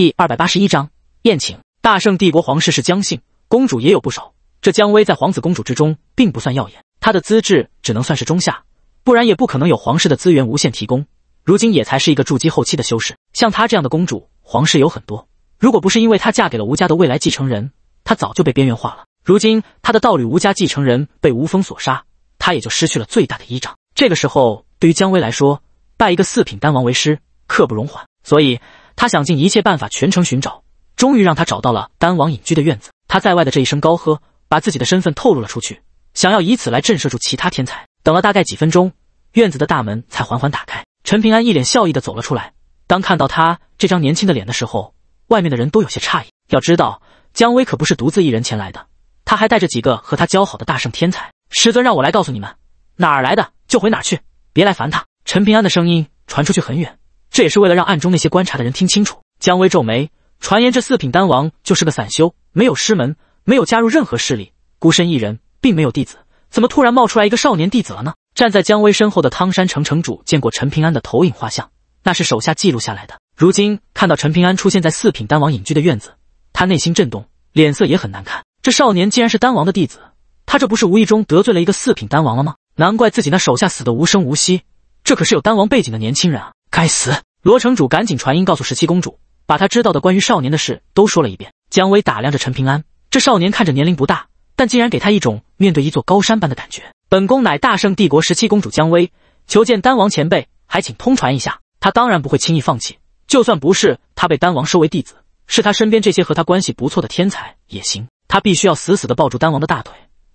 第二百八十一章宴请。大圣帝国皇室是姜姓，公主也有不少。这姜薇在皇子公主之中并不算耀眼，她的资质只能算是中下，不然也不可能有皇室的资源无限提供。如今也才是一个筑基后期的修士。像她这样的公主，皇室有很多。如果不是因为她嫁给了吴家的未来继承人，她早就被边缘化了。如今她的道侣吴家继承人被吴峰所杀，她也就失去了最大的依仗。这个时候，对于姜薇来说，拜一个四品丹王为师，刻不容缓。所以。他想尽一切办法，全城寻找，终于让他找到了丹王隐居的院子。他在外的这一声高喝，把自己的身份透露了出去，想要以此来震慑住其他天才。等了大概几分钟，院子的大门才缓缓打开，陈平安一脸笑意的走了出来。当看到他这张年轻的脸的时候，外面的人都有些诧异。要知道，姜威可不是独自一人前来的，他还带着几个和他交好的大圣天才。师尊让我来告诉你们，哪儿来的就回哪儿去，别来烦他。陈平安的声音传出去很远。这也是为了让暗中那些观察的人听清楚。姜薇皱眉，传言这四品丹王就是个散修，没有师门，没有加入任何势力，孤身一人，并没有弟子，怎么突然冒出来一个少年弟子了呢？站在姜薇身后的汤山城城主见过陈平安的投影画像，那是手下记录下来的。如今看到陈平安出现在四品丹王隐居的院子，他内心震动，脸色也很难看。这少年竟然是丹王的弟子，他这不是无意中得罪了一个四品丹王了吗？难怪自己那手下死的无声无息，这可是有丹王背景的年轻人啊！该死！罗城主赶紧传音告诉十七公主，把她知道的关于少年的事都说了一遍。姜薇打量着陈平安，这少年看着年龄不大，但竟然给他一种面对一座高山般的感觉。本宫乃大圣帝国十七公主姜薇，求见丹王前辈，还请通传一下。他当然不会轻易放弃，就算不是他被丹王收为弟子，是他身边这些和他关系不错的天才也行。他必须要死死的抱住丹王的大腿，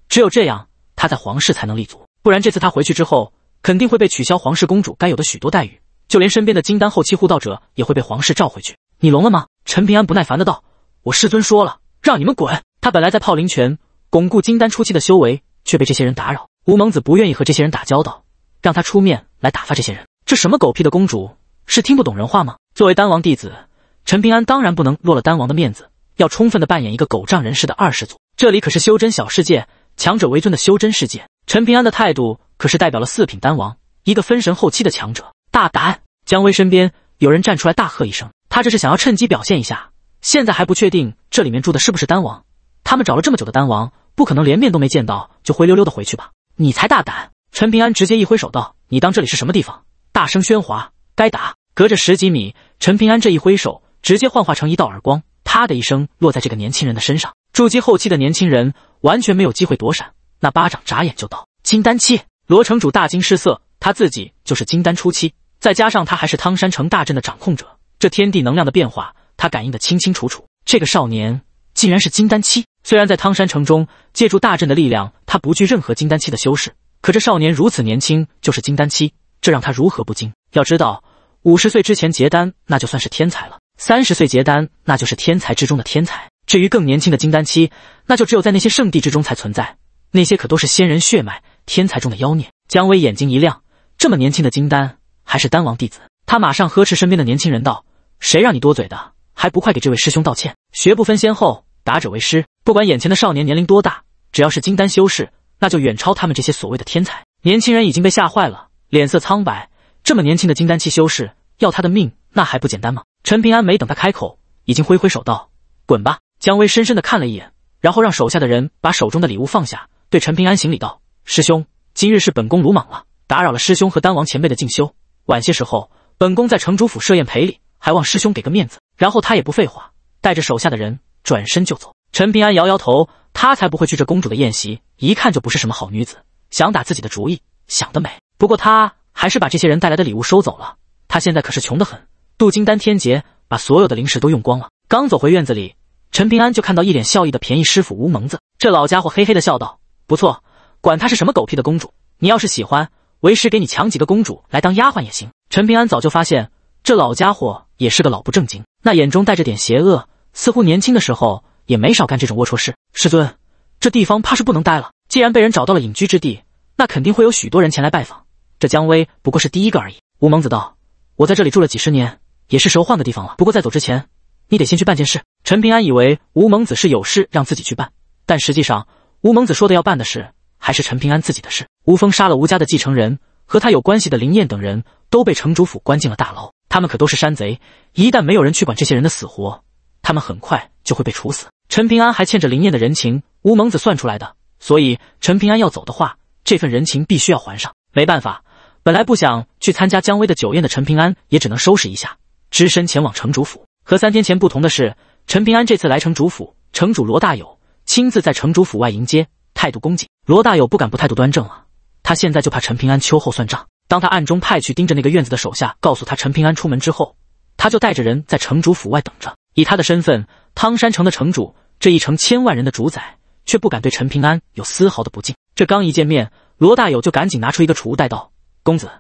只有这样，他在皇室才能立足。不然这次他回去之后，肯定会被取消皇室公主该有的许多待遇。就连身边的金丹后期护道者也会被皇室召回去。你聋了吗？陈平安不耐烦的道：“我师尊说了，让你们滚。”他本来在泡灵泉巩固金丹初期的修为，却被这些人打扰。吴蒙子不愿意和这些人打交道，让他出面来打发这些人。这什么狗屁的公主是听不懂人话吗？作为丹王弟子，陈平安当然不能落了丹王的面子，要充分的扮演一个狗仗人势的二世祖。这里可是修真小世界，强者为尊的修真世界。陈平安的态度可是代表了四品丹王，一个分神后期的强者。大胆！姜威身边有人站出来，大喝一声：“他这是想要趁机表现一下。”现在还不确定这里面住的是不是丹王，他们找了这么久的丹王，不可能连面都没见到就灰溜溜的回去吧？你才大胆！陈平安直接一挥手道：“你当这里是什么地方？大声喧哗，该打！”隔着十几米，陈平安这一挥手，直接幻化成一道耳光，啪的一声落在这个年轻人的身上。筑基后期的年轻人完全没有机会躲闪，那巴掌眨眼就到。金丹期，罗城主大惊失色，他自己就是金丹初期。再加上他还是汤山城大阵的掌控者，这天地能量的变化他感应的清清楚楚。这个少年竟然是金丹期！虽然在汤山城中借助大阵的力量，他不惧任何金丹期的修士，可这少年如此年轻就是金丹期，这让他如何不惊？要知道，五十岁之前结丹那就算是天才了，三十岁结丹那就是天才之中的天才。至于更年轻的金丹期，那就只有在那些圣地之中才存在，那些可都是仙人血脉、天才中的妖孽。姜维眼睛一亮，这么年轻的金丹！还是丹王弟子，他马上呵斥身边的年轻人道：“谁让你多嘴的？还不快给这位师兄道歉！学不分先后，打者为师。不管眼前的少年年龄多大，只要是金丹修士，那就远超他们这些所谓的天才。”年轻人已经被吓坏了，脸色苍白。这么年轻的金丹期修士，要他的命那还不简单吗？陈平安没等他开口，已经挥挥手道：“滚吧！”姜薇深深的看了一眼，然后让手下的人把手中的礼物放下，对陈平安行礼道：“师兄，今日是本宫鲁莽了，打扰了师兄和丹王前辈的进修。”晚些时候，本宫在城主府设宴赔礼，还望师兄给个面子。然后他也不废话，带着手下的人转身就走。陈平安摇摇头，他才不会去这公主的宴席，一看就不是什么好女子，想打自己的主意，想得美。不过他还是把这些人带来的礼物收走了，他现在可是穷得很。镀金丹天劫，把所有的灵石都用光了。刚走回院子里，陈平安就看到一脸笑意的便宜师傅吴蒙子，这老家伙嘿嘿的笑道：“不错，管她是什么狗屁的公主，你要是喜欢。”为师给你抢几个公主来当丫鬟也行。陈平安早就发现这老家伙也是个老不正经，那眼中带着点邪恶，似乎年轻的时候也没少干这种龌龊事。师尊，这地方怕是不能待了。既然被人找到了隐居之地，那肯定会有许多人前来拜访。这姜威不过是第一个而已。吴蒙子道：“我在这里住了几十年，也是时候换个地方了。不过在走之前，你得先去办件事。”陈平安以为吴蒙子是有事让自己去办，但实际上吴蒙子说的要办的事。还是陈平安自己的事。吴峰杀了吴家的继承人，和他有关系的林燕等人，都被城主府关进了大牢。他们可都是山贼，一旦没有人去管这些人的死活，他们很快就会被处死。陈平安还欠着林燕的人情，吴猛子算出来的，所以陈平安要走的话，这份人情必须要还上。没办法，本来不想去参加姜薇的酒宴的陈平安，也只能收拾一下，只身前往城主府。和三天前不同的是，陈平安这次来城主府，城主罗大友亲自在城主府外迎接。态度恭敬，罗大友不敢不态度端正啊！他现在就怕陈平安秋后算账。当他暗中派去盯着那个院子的手下告诉他陈平安出门之后，他就带着人在城主府外等着。以他的身份，汤山城的城主，这一城千万人的主宰，却不敢对陈平安有丝毫的不敬。这刚一见面，罗大友就赶紧拿出一个储物袋道：“公子，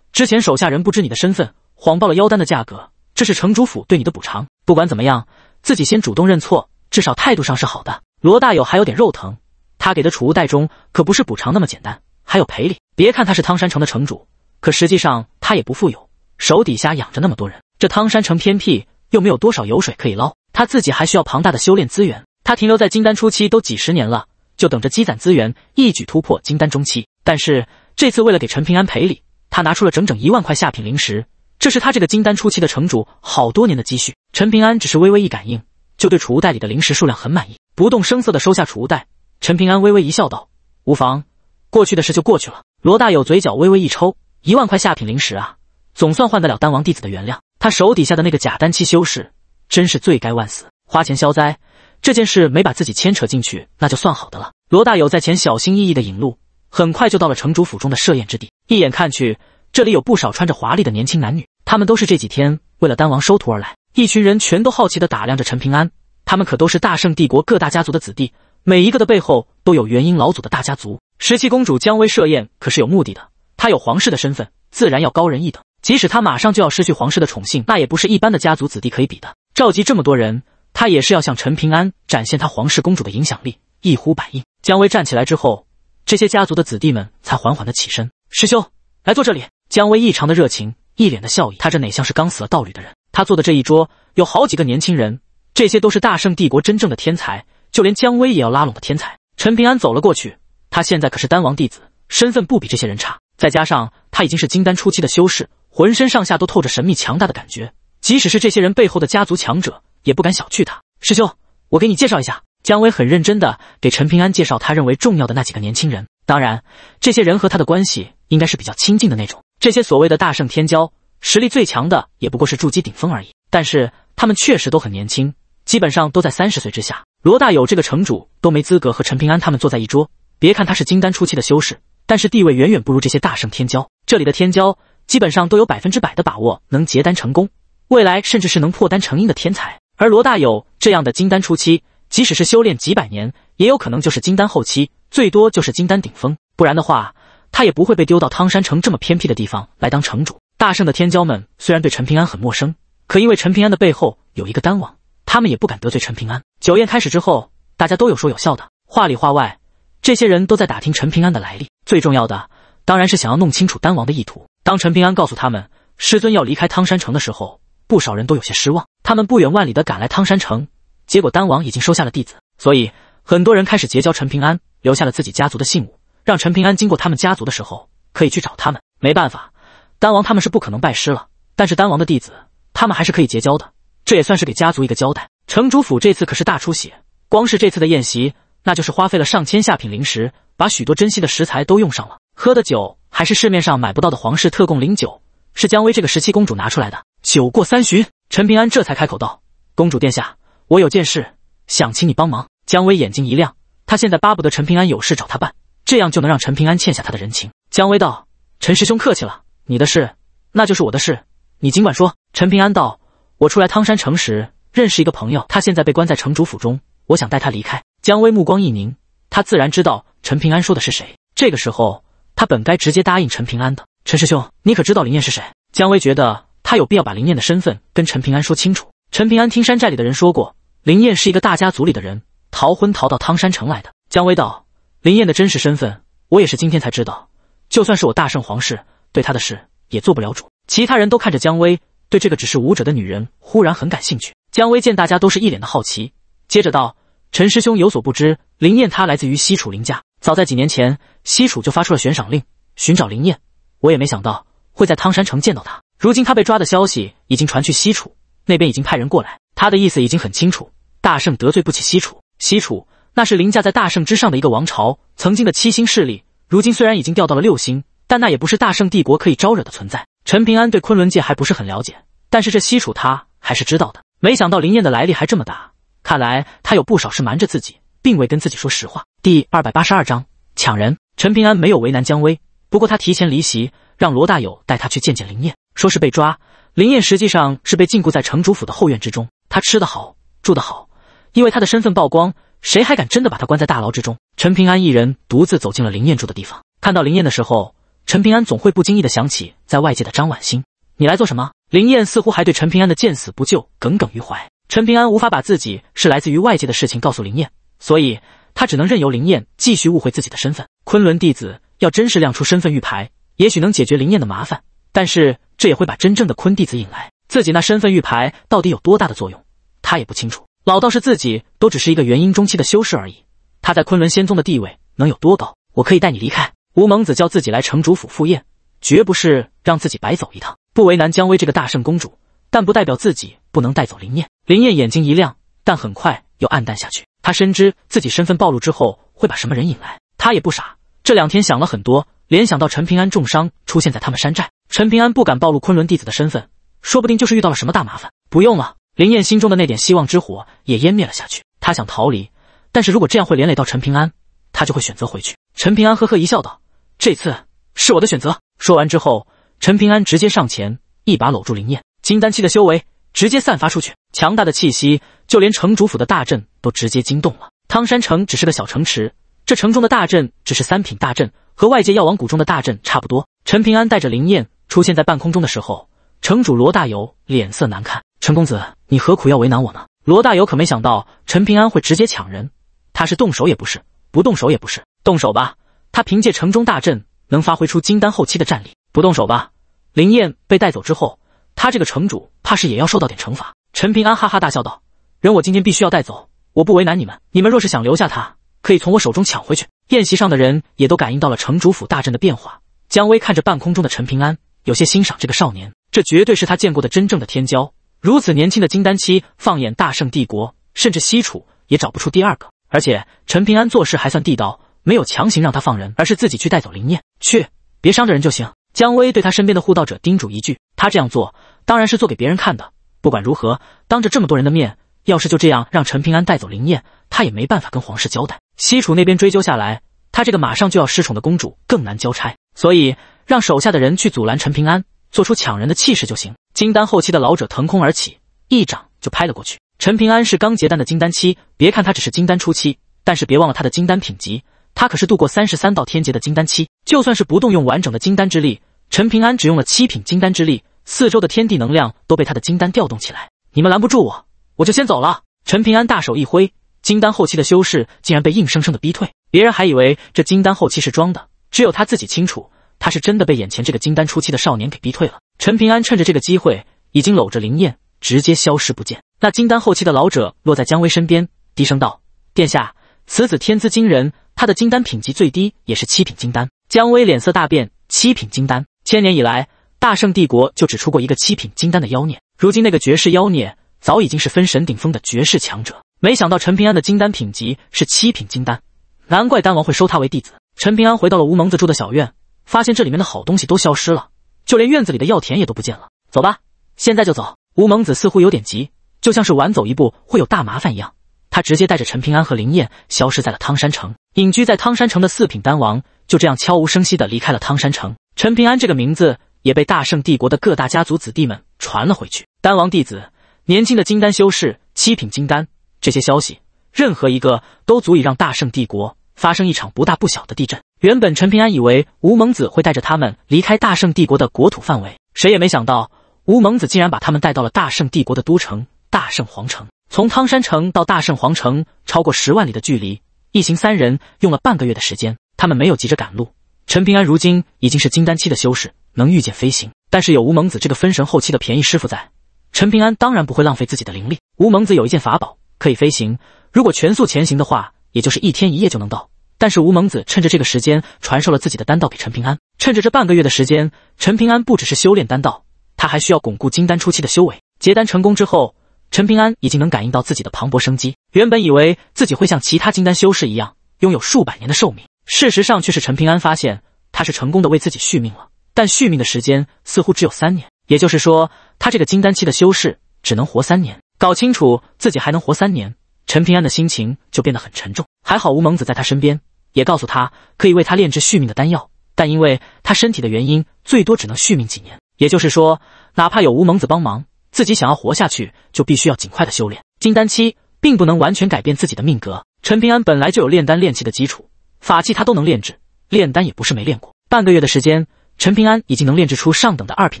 之前手下人不知你的身份，谎报了妖丹的价格，这是城主府对你的补偿。不管怎么样，自己先主动认错，至少态度上是好的。”罗大友还有点肉疼。他给的储物袋中可不是补偿那么简单，还有赔礼。别看他是汤山城的城主，可实际上他也不富有，手底下养着那么多人。这汤山城偏僻，又没有多少油水可以捞，他自己还需要庞大的修炼资源。他停留在金丹初期都几十年了，就等着积攒资源，一举突破金丹中期。但是这次为了给陈平安赔礼，他拿出了整整一万块下品灵石，这是他这个金丹初期的城主好多年的积蓄。陈平安只是微微一感应，就对储物袋里的灵石数量很满意，不动声色的收下储物袋。陈平安微微一笑，道：“无妨，过去的事就过去了。”罗大友嘴角微微一抽，一万块下品灵石啊，总算换得了丹王弟子的原谅。他手底下的那个假丹期修士，真是罪该万死。花钱消灾这件事没把自己牵扯进去，那就算好的了。罗大友在前小心翼翼的引路，很快就到了城主府中的设宴之地。一眼看去，这里有不少穿着华丽的年轻男女，他们都是这几天为了丹王收徒而来。一群人全都好奇的打量着陈平安，他们可都是大圣帝国各大家族的子弟。每一个的背后都有元婴老祖的大家族。十七公主姜薇设宴可是有目的的，她有皇室的身份，自然要高人一等。即使她马上就要失去皇室的宠幸，那也不是一般的家族子弟可以比的。召集这么多人，她也是要向陈平安展现她皇室公主的影响力，一呼百应。姜薇站起来之后，这些家族的子弟们才缓缓的起身。师兄，来坐这里。姜薇异常的热情，一脸的笑意，她这哪像是刚死了道侣的人？她坐的这一桌有好几个年轻人，这些都是大圣帝国真正的天才。就连姜威也要拉拢的天才陈平安走了过去。他现在可是丹王弟子，身份不比这些人差。再加上他已经是金丹初期的修士，浑身上下都透着神秘强大的感觉，即使是这些人背后的家族强者也不敢小觑他。师兄，我给你介绍一下。姜威很认真的给陈平安介绍他认为重要的那几个年轻人。当然，这些人和他的关系应该是比较亲近的那种。这些所谓的大圣天骄，实力最强的也不过是筑基顶峰而已。但是他们确实都很年轻，基本上都在三十岁之下。罗大友这个城主都没资格和陈平安他们坐在一桌。别看他是金丹初期的修士，但是地位远远不如这些大圣天骄。这里的天骄基本上都有百分之百的把握能结丹成功，未来甚至是能破丹成婴的天才。而罗大友这样的金丹初期，即使是修炼几百年，也有可能就是金丹后期，最多就是金丹顶峰。不然的话，他也不会被丢到汤山城这么偏僻的地方来当城主。大圣的天骄们虽然对陈平安很陌生，可因为陈平安的背后有一个丹王。他们也不敢得罪陈平安。酒宴开始之后，大家都有说有笑的，话里话外，这些人都在打听陈平安的来历。最重要的当然是想要弄清楚丹王的意图。当陈平安告诉他们师尊要离开汤山城的时候，不少人都有些失望。他们不远万里的赶来汤山城，结果丹王已经收下了弟子，所以很多人开始结交陈平安，留下了自己家族的信物，让陈平安经过他们家族的时候可以去找他们。没办法，丹王他们是不可能拜师了，但是丹王的弟子他们还是可以结交的。这也算是给家族一个交代。城主府这次可是大出血，光是这次的宴席，那就是花费了上千下品灵石，把许多珍稀的食材都用上了。喝的酒还是市面上买不到的皇室特供灵酒，是姜薇这个十七公主拿出来的。酒过三巡，陈平安这才开口道：“公主殿下，我有件事想请你帮忙。”姜薇眼睛一亮，他现在巴不得陈平安有事找他办，这样就能让陈平安欠下他的人情。姜薇道：“陈师兄客气了，你的事那就是我的事，你尽管说。”陈平安道。我出来汤山城时认识一个朋友，他现在被关在城主府中，我想带他离开。姜威目光一凝，他自然知道陈平安说的是谁。这个时候，他本该直接答应陈平安的。陈师兄，你可知道林燕是谁？姜威觉得他有必要把林燕的身份跟陈平安说清楚。陈平安听山寨里的人说过，林燕是一个大家族里的人，逃婚逃到汤山城来的。姜威道：“林燕的真实身份，我也是今天才知道。就算是我大圣皇室，对他的事也做不了主。”其他人都看着姜威。对这个只是武者的女人忽然很感兴趣。姜薇见大家都是一脸的好奇，接着道：“陈师兄有所不知，林燕她来自于西楚林家。早在几年前，西楚就发出了悬赏令，寻找林燕。我也没想到会在汤山城见到她。如今她被抓的消息已经传去西楚，那边已经派人过来。他的意思已经很清楚：大圣得罪不起西楚。西楚那是凌驾在大圣之上的一个王朝，曾经的七星势力，如今虽然已经掉到了六星，但那也不是大圣帝国可以招惹的存在。”陈平安对昆仑界还不是很了解，但是这西楚他还是知道的。没想到林燕的来历还这么大，看来他有不少事瞒着自己，并未跟自己说实话。第二百八十二章抢人。陈平安没有为难姜薇，不过他提前离席，让罗大友带他去见见林燕，说是被抓。林燕实际上是被禁锢在城主府的后院之中，他吃得好，住得好，因为他的身份曝光，谁还敢真的把他关在大牢之中？陈平安一人独自走进了林燕住的地方，看到林燕的时候。陈平安总会不经意的想起在外界的张婉欣。你来做什么？林燕似乎还对陈平安的见死不救耿耿于怀。陈平安无法把自己是来自于外界的事情告诉林燕，所以他只能任由林燕继续误会自己的身份。昆仑弟子要真是亮出身份玉牌，也许能解决林燕的麻烦，但是这也会把真正的昆弟子引来。自己那身份玉牌到底有多大的作用，他也不清楚。老道士自己都只是一个元婴中期的修士而已，他在昆仑仙宗的地位能有多高？我可以带你离开。吴蒙子叫自己来城主府赴宴，绝不是让自己白走一趟，不为难姜薇这个大圣公主，但不代表自己不能带走林燕。林燕眼睛一亮，但很快又暗淡下去。她深知自己身份暴露之后会把什么人引来，她也不傻。这两天想了很多，联想到陈平安重伤出现在他们山寨，陈平安不敢暴露昆仑弟子的身份，说不定就是遇到了什么大麻烦。不用了，林燕心中的那点希望之火也湮灭了下去。她想逃离，但是如果这样会连累到陈平安，她就会选择回去。陈平安呵呵一笑，道。这次是我的选择。说完之后，陈平安直接上前，一把搂住林燕，金丹期的修为直接散发出去，强大的气息，就连城主府的大阵都直接惊动了。汤山城只是个小城池，这城中的大阵只是三品大阵，和外界药王谷中的大阵差不多。陈平安带着林燕出现在半空中的时候，城主罗大友脸色难看：“陈公子，你何苦要为难我呢？”罗大友可没想到陈平安会直接抢人，他是动手也不是，不动手也不是，动手吧。他凭借城中大阵能发挥出金丹后期的战力，不动手吧？林燕被带走之后，他这个城主怕是也要受到点惩罚。陈平安哈哈大笑道：“人我今天必须要带走，我不为难你们。你们若是想留下他，可以从我手中抢回去。”宴席上的人也都感应到了城主府大阵的变化。姜威看着半空中的陈平安，有些欣赏这个少年，这绝对是他见过的真正的天骄。如此年轻的金丹期，放眼大圣帝国，甚至西楚也找不出第二个。而且陈平安做事还算地道。没有强行让他放人，而是自己去带走林念，去，别伤着人就行。姜薇对他身边的护道者叮嘱一句：“他这样做，当然是做给别人看的。不管如何，当着这么多人的面，要是就这样让陈平安带走林念，他也没办法跟皇室交代。西楚那边追究下来，他这个马上就要失宠的公主更难交差。所以，让手下的人去阻拦陈平安，做出抢人的气势就行。”金丹后期的老者腾空而起，一掌就拍了过去。陈平安是刚结丹的金丹期，别看他只是金丹初期，但是别忘了他的金丹品级。他可是度过三十三道天劫的金丹期，就算是不动用完整的金丹之力，陈平安只用了七品金丹之力，四周的天地能量都被他的金丹调动起来。你们拦不住我，我就先走了。陈平安大手一挥，金丹后期的修士竟然被硬生生的逼退。别人还以为这金丹后期是装的，只有他自己清楚，他是真的被眼前这个金丹初期的少年给逼退了。陈平安趁着这个机会，已经搂着灵燕直接消失不见。那金丹后期的老者落在姜薇身边，低声道：“殿下，此子天资惊人。”他的金丹品级最低也是七品金丹，姜威脸色大变。七品金丹，千年以来，大圣帝国就只出过一个七品金丹的妖孽。如今那个绝世妖孽早已经是分神顶峰的绝世强者。没想到陈平安的金丹品级是七品金丹，难怪丹王会收他为弟子。陈平安回到了吴蒙子住的小院，发现这里面的好东西都消失了，就连院子里的药田也都不见了。走吧，现在就走。吴蒙子似乎有点急，就像是晚走一步会有大麻烦一样。他直接带着陈平安和林燕消失在了汤山城，隐居在汤山城的四品丹王就这样悄无声息地离开了汤山城。陈平安这个名字也被大圣帝国的各大家族子弟们传了回去。丹王弟子，年轻的金丹修士，七品金丹，这些消息任何一个都足以让大圣帝国发生一场不大不小的地震。原本陈平安以为吴蒙子会带着他们离开大圣帝国的国土范围，谁也没想到吴蒙子竟然把他们带到了大圣帝国的都城大圣皇城。从汤山城到大圣皇城，超过十万里的距离，一行三人用了半个月的时间。他们没有急着赶路。陈平安如今已经是金丹期的修士，能御剑飞行。但是有吴蒙子这个分神后期的便宜师傅在，陈平安当然不会浪费自己的灵力。吴蒙子有一件法宝可以飞行，如果全速前行的话，也就是一天一夜就能到。但是吴蒙子趁着这个时间传授了自己的丹道给陈平安。趁着这半个月的时间，陈平安不只是修炼丹道，他还需要巩固金丹初期的修为。结丹成功之后。陈平安已经能感应到自己的磅礴生机。原本以为自己会像其他金丹修士一样，拥有数百年的寿命，事实上却是陈平安发现，他是成功的为自己续命了。但续命的时间似乎只有三年，也就是说，他这个金丹期的修士只能活三年。搞清楚自己还能活三年，陈平安的心情就变得很沉重。还好吴猛子在他身边，也告诉他可以为他炼制续命的丹药，但因为他身体的原因，最多只能续命几年。也就是说，哪怕有吴猛子帮忙。自己想要活下去，就必须要尽快的修炼金丹期，并不能完全改变自己的命格。陈平安本来就有炼丹炼气的基础，法器他都能炼制，炼丹也不是没练过。半个月的时间，陈平安已经能炼制出上等的二品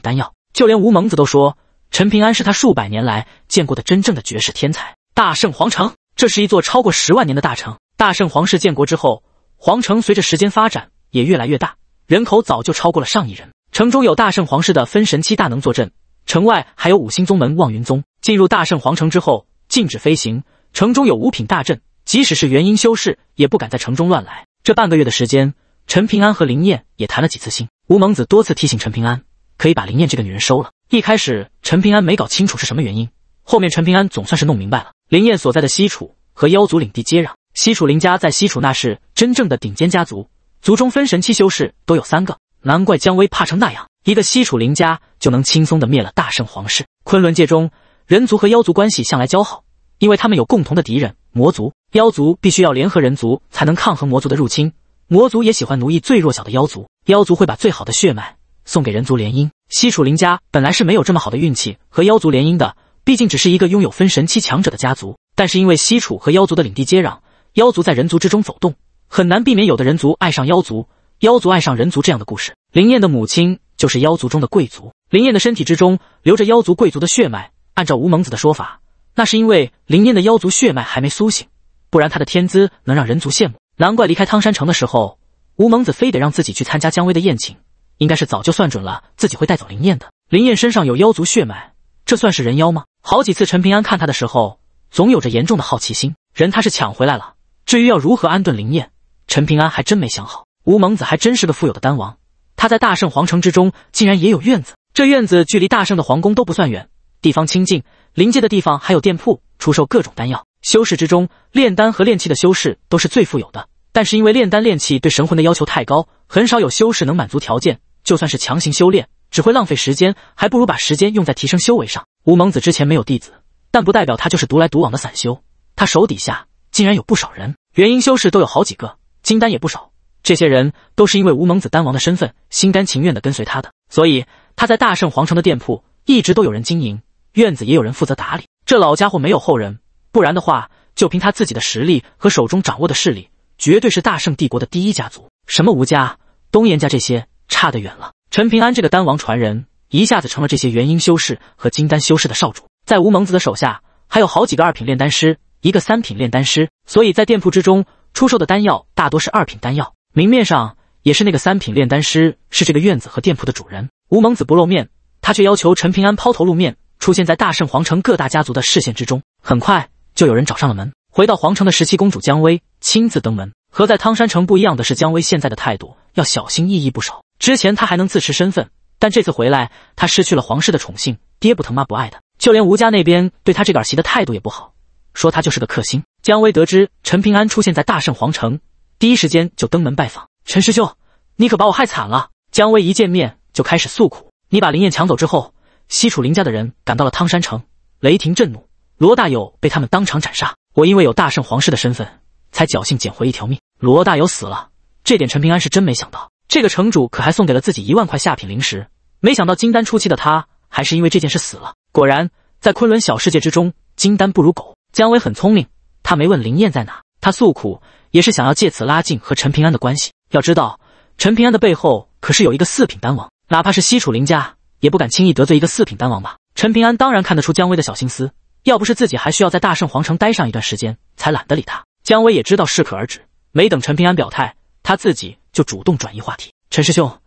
丹药，就连吴蒙子都说，陈平安是他数百年来见过的真正的绝世天才。大圣皇城，这是一座超过十万年的大城。大圣皇室建国之后，皇城随着时间发展也越来越大，人口早就超过了上亿人。城中有大圣皇室的分神期大能坐镇。城外还有五星宗门望云宗。进入大圣皇城之后，禁止飞行。城中有五品大阵，即使是元婴修士也不敢在城中乱来。这半个月的时间，陈平安和林燕也谈了几次心。吴蒙子多次提醒陈平安，可以把林燕这个女人收了。一开始陈平安没搞清楚是什么原因，后面陈平安总算是弄明白了。林燕所在的西楚和妖族领地接壤，西楚林家在西楚那是真正的顶尖家族，族中分神期修士都有三个。难怪姜威怕成那样，一个西楚林家就能轻松的灭了大圣皇室。昆仑界中，人族和妖族关系向来交好，因为他们有共同的敌人魔族。妖族必须要联合人族才能抗衡魔族的入侵。魔族也喜欢奴役最弱小的妖族，妖族会把最好的血脉送给人族联姻。西楚林家本来是没有这么好的运气和妖族联姻的，毕竟只是一个拥有分神期强者的家族。但是因为西楚和妖族的领地接壤，妖族在人族之中走动，很难避免有的人族爱上妖族。妖族爱上人族这样的故事，林燕的母亲就是妖族中的贵族，林燕的身体之中流着妖族贵族的血脉。按照吴蒙子的说法，那是因为林燕的妖族血脉还没苏醒，不然她的天资能让人族羡慕。难怪离开汤山城的时候，吴蒙子非得让自己去参加姜威的宴请，应该是早就算准了自己会带走林燕的。林燕身上有妖族血脉，这算是人妖吗？好几次陈平安看她的时候，总有着严重的好奇心。人他是抢回来了，至于要如何安顿林燕，陈平安还真没想好。吴蒙子还真是个富有的丹王，他在大圣皇城之中竟然也有院子。这院子距离大圣的皇宫都不算远，地方清静，临街的地方还有店铺，出售各种丹药。修士之中，炼丹和炼器的修士都是最富有的，但是因为炼丹炼器对神魂的要求太高，很少有修士能满足条件。就算是强行修炼，只会浪费时间，还不如把时间用在提升修为上。吴蒙子之前没有弟子，但不代表他就是独来独往的散修，他手底下竟然有不少人，元婴修士都有好几个，金丹也不少。这些人都是因为吴蒙子丹王的身份，心甘情愿的跟随他的，所以他在大圣皇城的店铺一直都有人经营，院子也有人负责打理。这老家伙没有后人，不然的话，就凭他自己的实力和手中掌握的势力，绝对是大圣帝国的第一家族。什么吴家、东岩家这些，差得远了。陈平安这个丹王传人，一下子成了这些元婴修士和金丹修士的少主。在吴蒙子的手下，还有好几个二品炼丹师，一个三品炼丹师，所以在店铺之中出售的丹药，大多是二品丹药。明面上也是那个三品炼丹师，是这个院子和店铺的主人。吴蒙子不露面，他却要求陈平安抛头露面，出现在大圣皇城各大家族的视线之中。很快就有人找上了门。回到皇城的十七公主姜薇亲自登门。和在汤山城不一样的是，姜薇现在的态度要小心翼翼不少。之前他还能自持身份，但这次回来，他失去了皇室的宠幸，爹不疼，妈不爱的，就连吴家那边对他这个儿媳的态度也不好，说他就是个克星。姜薇得知陈平安出现在大圣皇城。第一时间就登门拜访陈师兄，你可把我害惨了！姜威一见面就开始诉苦，你把林燕抢走之后，西楚林家的人赶到了汤山城，雷霆震怒，罗大友被他们当场斩杀。我因为有大圣皇室的身份，才侥幸捡回一条命。罗大友死了，这点陈平安是真没想到。这个城主可还送给了自己一万块下品灵石，没想到金丹初期的他还是因为这件事死了。果然，在昆仑小世界之中，金丹不如狗。姜维很聪明，他没问林燕在哪，他诉苦。也是想要借此拉近和陈平安的关系。要知道，陈平安的背后可是有一个四品丹王，哪怕是西楚林家也不敢轻易得罪一个四品丹王吧？陈平安当然看得出姜威的小心思，要不是自己还需要在大圣皇城待上一段时间，才懒得理他。姜威也知道适可而止，没等陈平安表态，他自己就主动转移话题。陈师兄，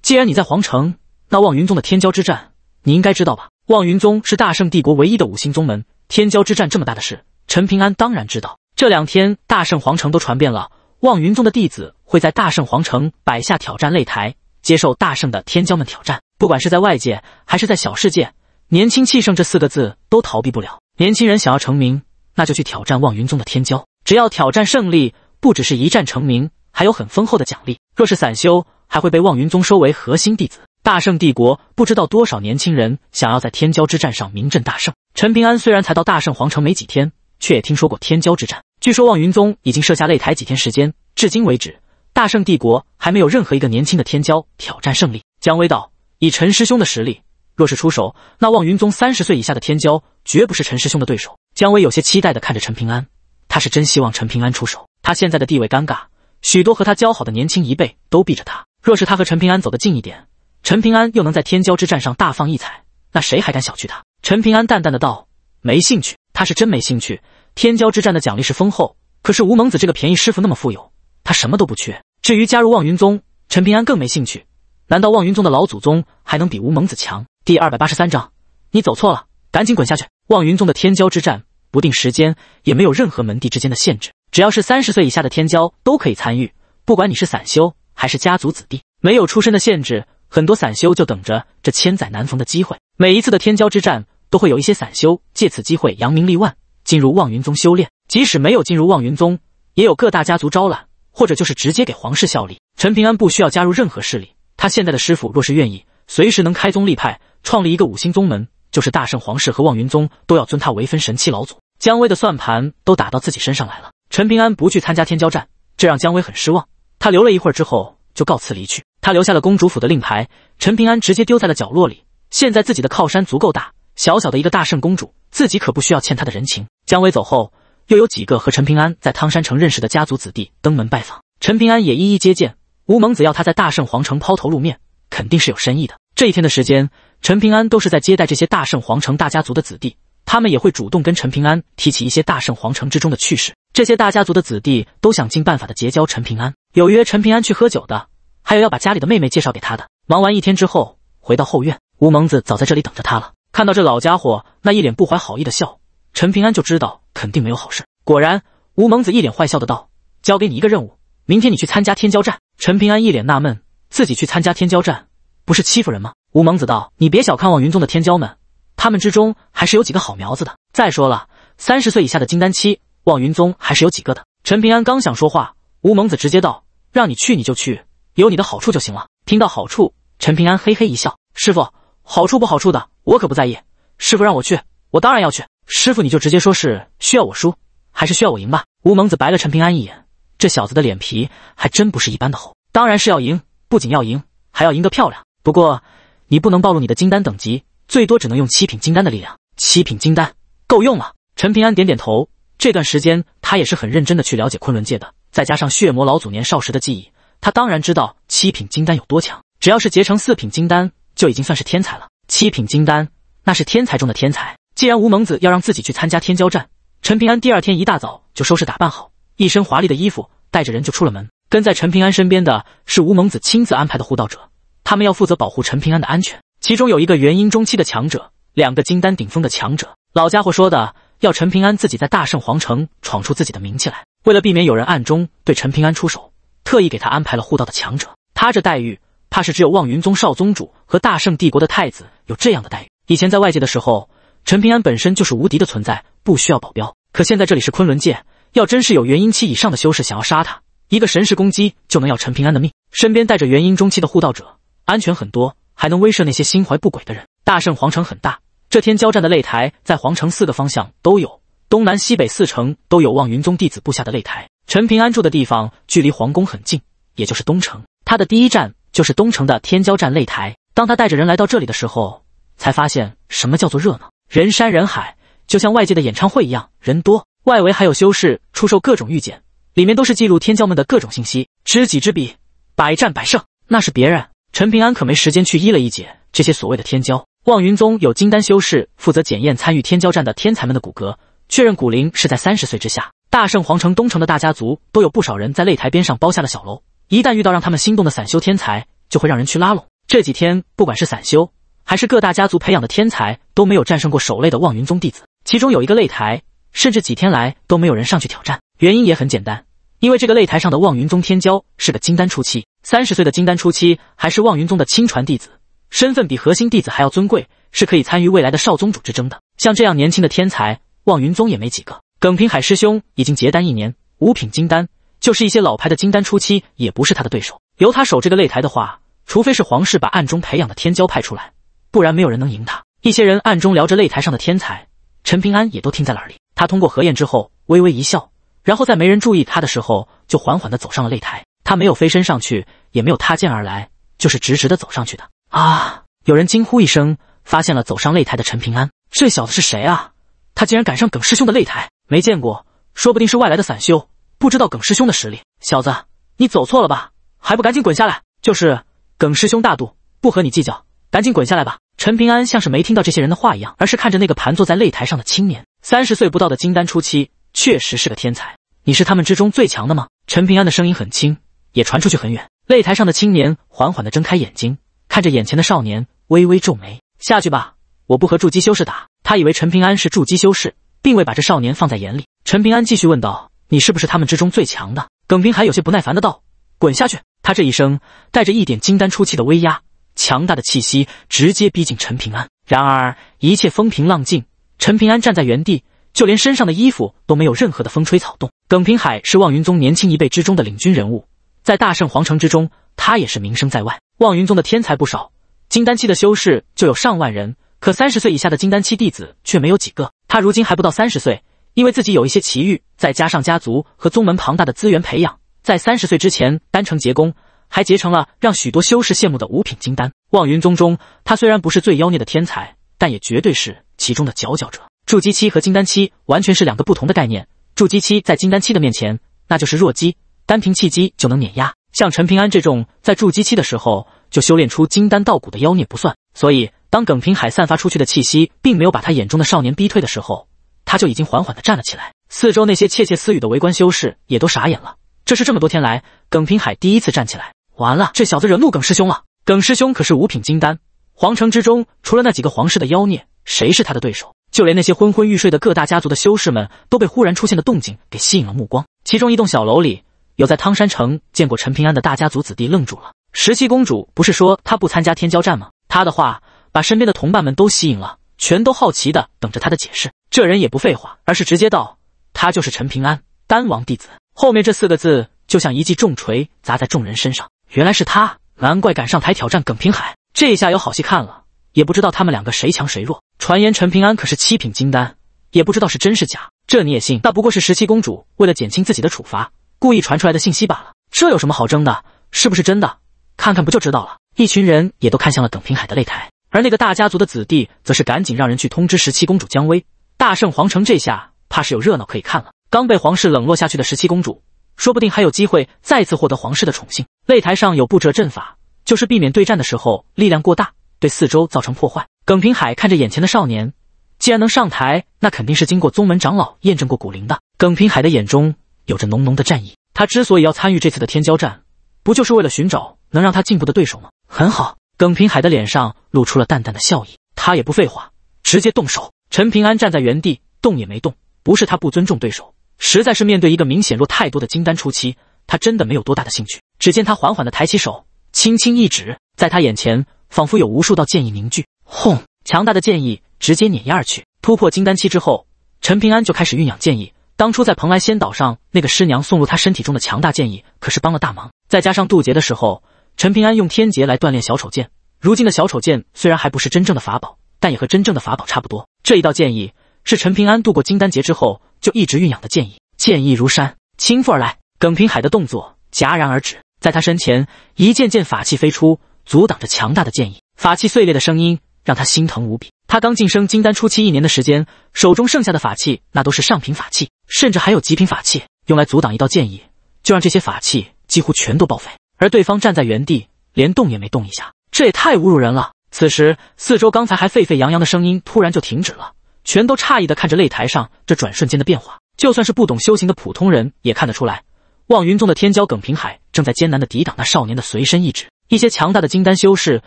既然你在皇城，那望云宗的天骄之战你应该知道吧？望云宗是大圣帝国唯一的五星宗门，天骄之战这么大的事，陈平安当然知道。这两天，大圣皇城都传遍了，望云宗的弟子会在大圣皇城摆下挑战擂台，接受大圣的天骄们挑战。不管是在外界还是在小世界，年轻气盛这四个字都逃避不了。年轻人想要成名，那就去挑战望云宗的天骄。只要挑战胜利，不只是一战成名，还有很丰厚的奖励。若是散修，还会被望云宗收为核心弟子。大圣帝国不知道多少年轻人想要在天骄之战上名震大圣。陈平安虽然才到大圣皇城没几天，却也听说过天骄之战。据说望云宗已经设下擂台几天时间，至今为止，大圣帝国还没有任何一个年轻的天骄挑战胜利。姜威道：“以陈师兄的实力，若是出手，那望云宗三十岁以下的天骄绝不是陈师兄的对手。”姜威有些期待的看着陈平安，他是真希望陈平安出手。他现在的地位尴尬，许多和他交好的年轻一辈都避着他。若是他和陈平安走得近一点，陈平安又能在天骄之战上大放异彩，那谁还敢小觑他？陈平安淡淡的道：“没兴趣，他是真没兴趣。”天骄之战的奖励是丰厚，可是吴蒙子这个便宜师傅那么富有，他什么都不缺。至于加入望云宗，陈平安更没兴趣。难道望云宗的老祖宗还能比吴蒙子强？第二百八十三章，你走错了，赶紧滚下去！望云宗的天骄之战不定时间，也没有任何门第之间的限制，只要是三十岁以下的天骄都可以参与，不管你是散修还是家族子弟，没有出身的限制。很多散修就等着这千载难逢的机会。每一次的天骄之战，都会有一些散修借此机会扬名立万。进入望云宗修炼，即使没有进入望云宗，也有各大家族招揽，或者就是直接给皇室效力。陈平安不需要加入任何势力，他现在的师傅若是愿意，随时能开宗立派，创立一个五星宗门，就是大圣皇室和望云宗都要尊他为分神器老祖。姜威的算盘都打到自己身上来了。陈平安不去参加天骄战，这让姜威很失望。他留了一会儿之后就告辞离去，他留下了公主府的令牌，陈平安直接丢在了角落里。现在自己的靠山足够大，小小的一个大圣公主，自己可不需要欠他的人情。姜维走后，又有几个和陈平安在汤山城认识的家族子弟登门拜访，陈平安也一一接见。吴蒙子要他在大圣皇城抛头露面，肯定是有深意的。这一天的时间，陈平安都是在接待这些大圣皇城大家族的子弟，他们也会主动跟陈平安提起一些大圣皇城之中的趣事。这些大家族的子弟都想尽办法的结交陈平安，有约陈平安去喝酒的，还有要把家里的妹妹介绍给他的。忙完一天之后，回到后院，吴蒙子早在这里等着他了。看到这老家伙那一脸不怀好意的笑。陈平安就知道肯定没有好事。果然，吴猛子一脸坏笑的道：“交给你一个任务，明天你去参加天骄战。”陈平安一脸纳闷：“自己去参加天骄战，不是欺负人吗？”吴猛子道：“你别小看望云宗的天骄们，他们之中还是有几个好苗子的。再说了，三十岁以下的金丹期，望云宗还是有几个的。”陈平安刚想说话，吴猛子直接道：“让你去你就去，有你的好处就行了。”听到好处，陈平安嘿嘿一笑：“师傅，好处不好处的，我可不在意。师傅让我去，我当然要去。”师傅，你就直接说是需要我输，还是需要我赢吧？吴蒙子白了陈平安一眼，这小子的脸皮还真不是一般的厚。当然是要赢，不仅要赢，还要赢得漂亮。不过你不能暴露你的金丹等级，最多只能用七品金丹的力量。七品金丹够用了。陈平安点点头，这段时间他也是很认真的去了解昆仑界的，再加上血魔老祖年少时的记忆，他当然知道七品金丹有多强。只要是结成四品金丹，就已经算是天才了。七品金丹，那是天才中的天才。既然吴蒙子要让自己去参加天骄战，陈平安第二天一大早就收拾打扮好，一身华丽的衣服，带着人就出了门。跟在陈平安身边的是吴蒙子亲自安排的护道者，他们要负责保护陈平安的安全。其中有一个元婴中期的强者，两个金丹顶峰的强者。老家伙说的，要陈平安自己在大圣皇城闯出自己的名气来。为了避免有人暗中对陈平安出手，特意给他安排了护道的强者。他这待遇，怕是只有望云宗少宗主和大圣帝国的太子有这样的待遇。以前在外界的时候。陈平安本身就是无敌的存在，不需要保镖。可现在这里是昆仑界，要真是有元婴期以上的修士想要杀他，一个神识攻击就能要陈平安的命。身边带着元婴中期的护道者，安全很多，还能威慑那些心怀不轨的人。大圣皇城很大，这天交战的擂台在皇城四个方向都有，东南西北四城都有望云宗弟子布下的擂台。陈平安住的地方距离皇宫很近，也就是东城，他的第一站就是东城的天交战擂台。当他带着人来到这里的时候，才发现什么叫做热闹。人山人海，就像外界的演唱会一样，人多。外围还有修士出售各种玉简，里面都是记录天骄们的各种信息。知己知彼，百战百胜。那是别人，陈平安可没时间去一了一解这些所谓的天骄。望云宗有金丹修士负责检验参与天骄战的天才们的骨骼，确认骨龄是在三十岁之下。大圣皇城东城的大家族都有不少人在擂台边上包下了小楼，一旦遇到让他们心动的散修天才，就会让人去拉拢。这几天，不管是散修。还是各大家族培养的天才都没有战胜过守擂的望云宗弟子。其中有一个擂台，甚至几天来都没有人上去挑战。原因也很简单，因为这个擂台上的望云宗天骄是个金丹初期，三十岁的金丹初期，还是望云宗的亲传弟子，身份比核心弟子还要尊贵，是可以参与未来的少宗主之争的。像这样年轻的天才，望云宗也没几个。耿平海师兄已经结丹一年，五品金丹，就是一些老牌的金丹初期也不是他的对手。由他守这个擂台的话，除非是皇室把暗中培养的天骄派出来。不然没有人能赢他。一些人暗中聊着擂台上的天才陈平安，也都听在了耳里。他通过何验之后，微微一笑，然后在没人注意他的时候，就缓缓地走上了擂台。他没有飞身上去，也没有踏剑而来，就是直直地走上去的。啊！有人惊呼一声，发现了走上擂台的陈平安。这小子是谁啊？他竟然敢上耿师兄的擂台，没见过，说不定是外来的散修，不知道耿师兄的实力。小子，你走错了吧？还不赶紧滚下来！就是耿师兄大度，不和你计较，赶紧滚下来吧。陈平安像是没听到这些人的话一样，而是看着那个盘坐在擂台上的青年，三十岁不到的金丹初期，确实是个天才。你是他们之中最强的吗？陈平安的声音很轻，也传出去很远。擂台上的青年缓缓地睁开眼睛，看着眼前的少年，微微皱眉。下去吧，我不和筑基修士打。他以为陈平安是筑基修士，并未把这少年放在眼里。陈平安继续问道：“你是不是他们之中最强的？”耿平还有些不耐烦的道：“滚下去！”他这一声带着一点金丹初期的威压。强大的气息直接逼近陈平安，然而一切风平浪静。陈平安站在原地，就连身上的衣服都没有任何的风吹草动。耿平海是望云宗年轻一辈之中的领军人物，在大圣皇城之中，他也是名声在外。望云宗的天才不少，金丹期的修士就有上万人，可三十岁以下的金丹期弟子却没有几个。他如今还不到三十岁，因为自己有一些奇遇，再加上家族和宗门庞大的资源培养，在三十岁之前丹成结功。还结成了让许多修士羡慕的五品金丹。望云宗中，他虽然不是最妖孽的天才，但也绝对是其中的佼佼者。筑基期和金丹期完全是两个不同的概念，筑基期在金丹期的面前，那就是弱鸡，单凭契机就能碾压。像陈平安这种在筑基期的时候就修炼出金丹道骨的妖孽不算。所以，当耿平海散发出去的气息并没有把他眼中的少年逼退的时候，他就已经缓缓地站了起来。四周那些窃窃私语的围观修士也都傻眼了，这是这么多天来耿平海第一次站起来。完了，这小子惹怒耿师兄了。耿师兄可是五品金丹，皇城之中除了那几个皇室的妖孽，谁是他的对手？就连那些昏昏欲睡的各大家族的修士们，都被忽然出现的动静给吸引了目光。其中一栋小楼里，有在汤山城见过陈平安的大家族子弟愣住了。十七公主不是说她不参加天骄战吗？她的话把身边的同伴们都吸引了，全都好奇的等着她的解释。这人也不废话，而是直接道：“他就是陈平安，丹王弟子。”后面这四个字就像一记重锤砸在众人身上。原来是他，难怪敢上台挑战耿平海，这下有好戏看了。也不知道他们两个谁强谁弱。传言陈平安可是七品金丹，也不知道是真是假。这你也信？那不过是十七公主为了减轻自己的处罚，故意传出来的信息罢了。这有什么好争的？是不是真的？看看不就知道了。一群人也都看向了耿平海的擂台，而那个大家族的子弟则是赶紧让人去通知十七公主姜薇。大圣皇城这下怕是有热闹可以看了。刚被皇室冷落下去的十七公主。说不定还有机会再次获得皇室的宠幸。擂台上有布阵阵法，就是避免对战的时候力量过大，对四周造成破坏。耿平海看着眼前的少年，既然能上台，那肯定是经过宗门长老验证过骨灵的。耿平海的眼中有着浓浓的战意，他之所以要参与这次的天骄战，不就是为了寻找能让他进步的对手吗？很好，耿平海的脸上露出了淡淡的笑意，他也不废话，直接动手。陈平安站在原地，动也没动，不是他不尊重对手。实在是面对一个明显弱太多的金丹初期，他真的没有多大的兴趣。只见他缓缓地抬起手，轻轻一指，在他眼前，仿佛有无数道剑意凝聚。轰！强大的剑意直接碾压而去。突破金丹期之后，陈平安就开始酝养剑意。当初在蓬莱仙岛上，那个师娘送入他身体中的强大剑意，可是帮了大忙。再加上渡劫的时候，陈平安用天劫来锻炼小丑剑。如今的小丑剑虽然还不是真正的法宝，但也和真正的法宝差不多。这一道剑意是陈平安渡过金丹劫之后。就一直蕴养的剑意，剑意如山倾覆而来。耿平海的动作戛然而止，在他身前，一件件法器飞出，阻挡着强大的剑意。法器碎裂的声音让他心疼无比。他刚晋升金丹初期一年的时间，手中剩下的法器那都是上品法器，甚至还有极品法器，用来阻挡一道剑意，就让这些法器几乎全都报废。而对方站在原地，连动也没动一下，这也太侮辱人了。此时，四周刚才还沸沸扬扬的声音突然就停止了。全都诧异的看着擂台上这转瞬间的变化，就算是不懂修行的普通人也看得出来。望云宗的天骄耿平海正在艰难的抵挡那少年的随身意志，一些强大的金丹修士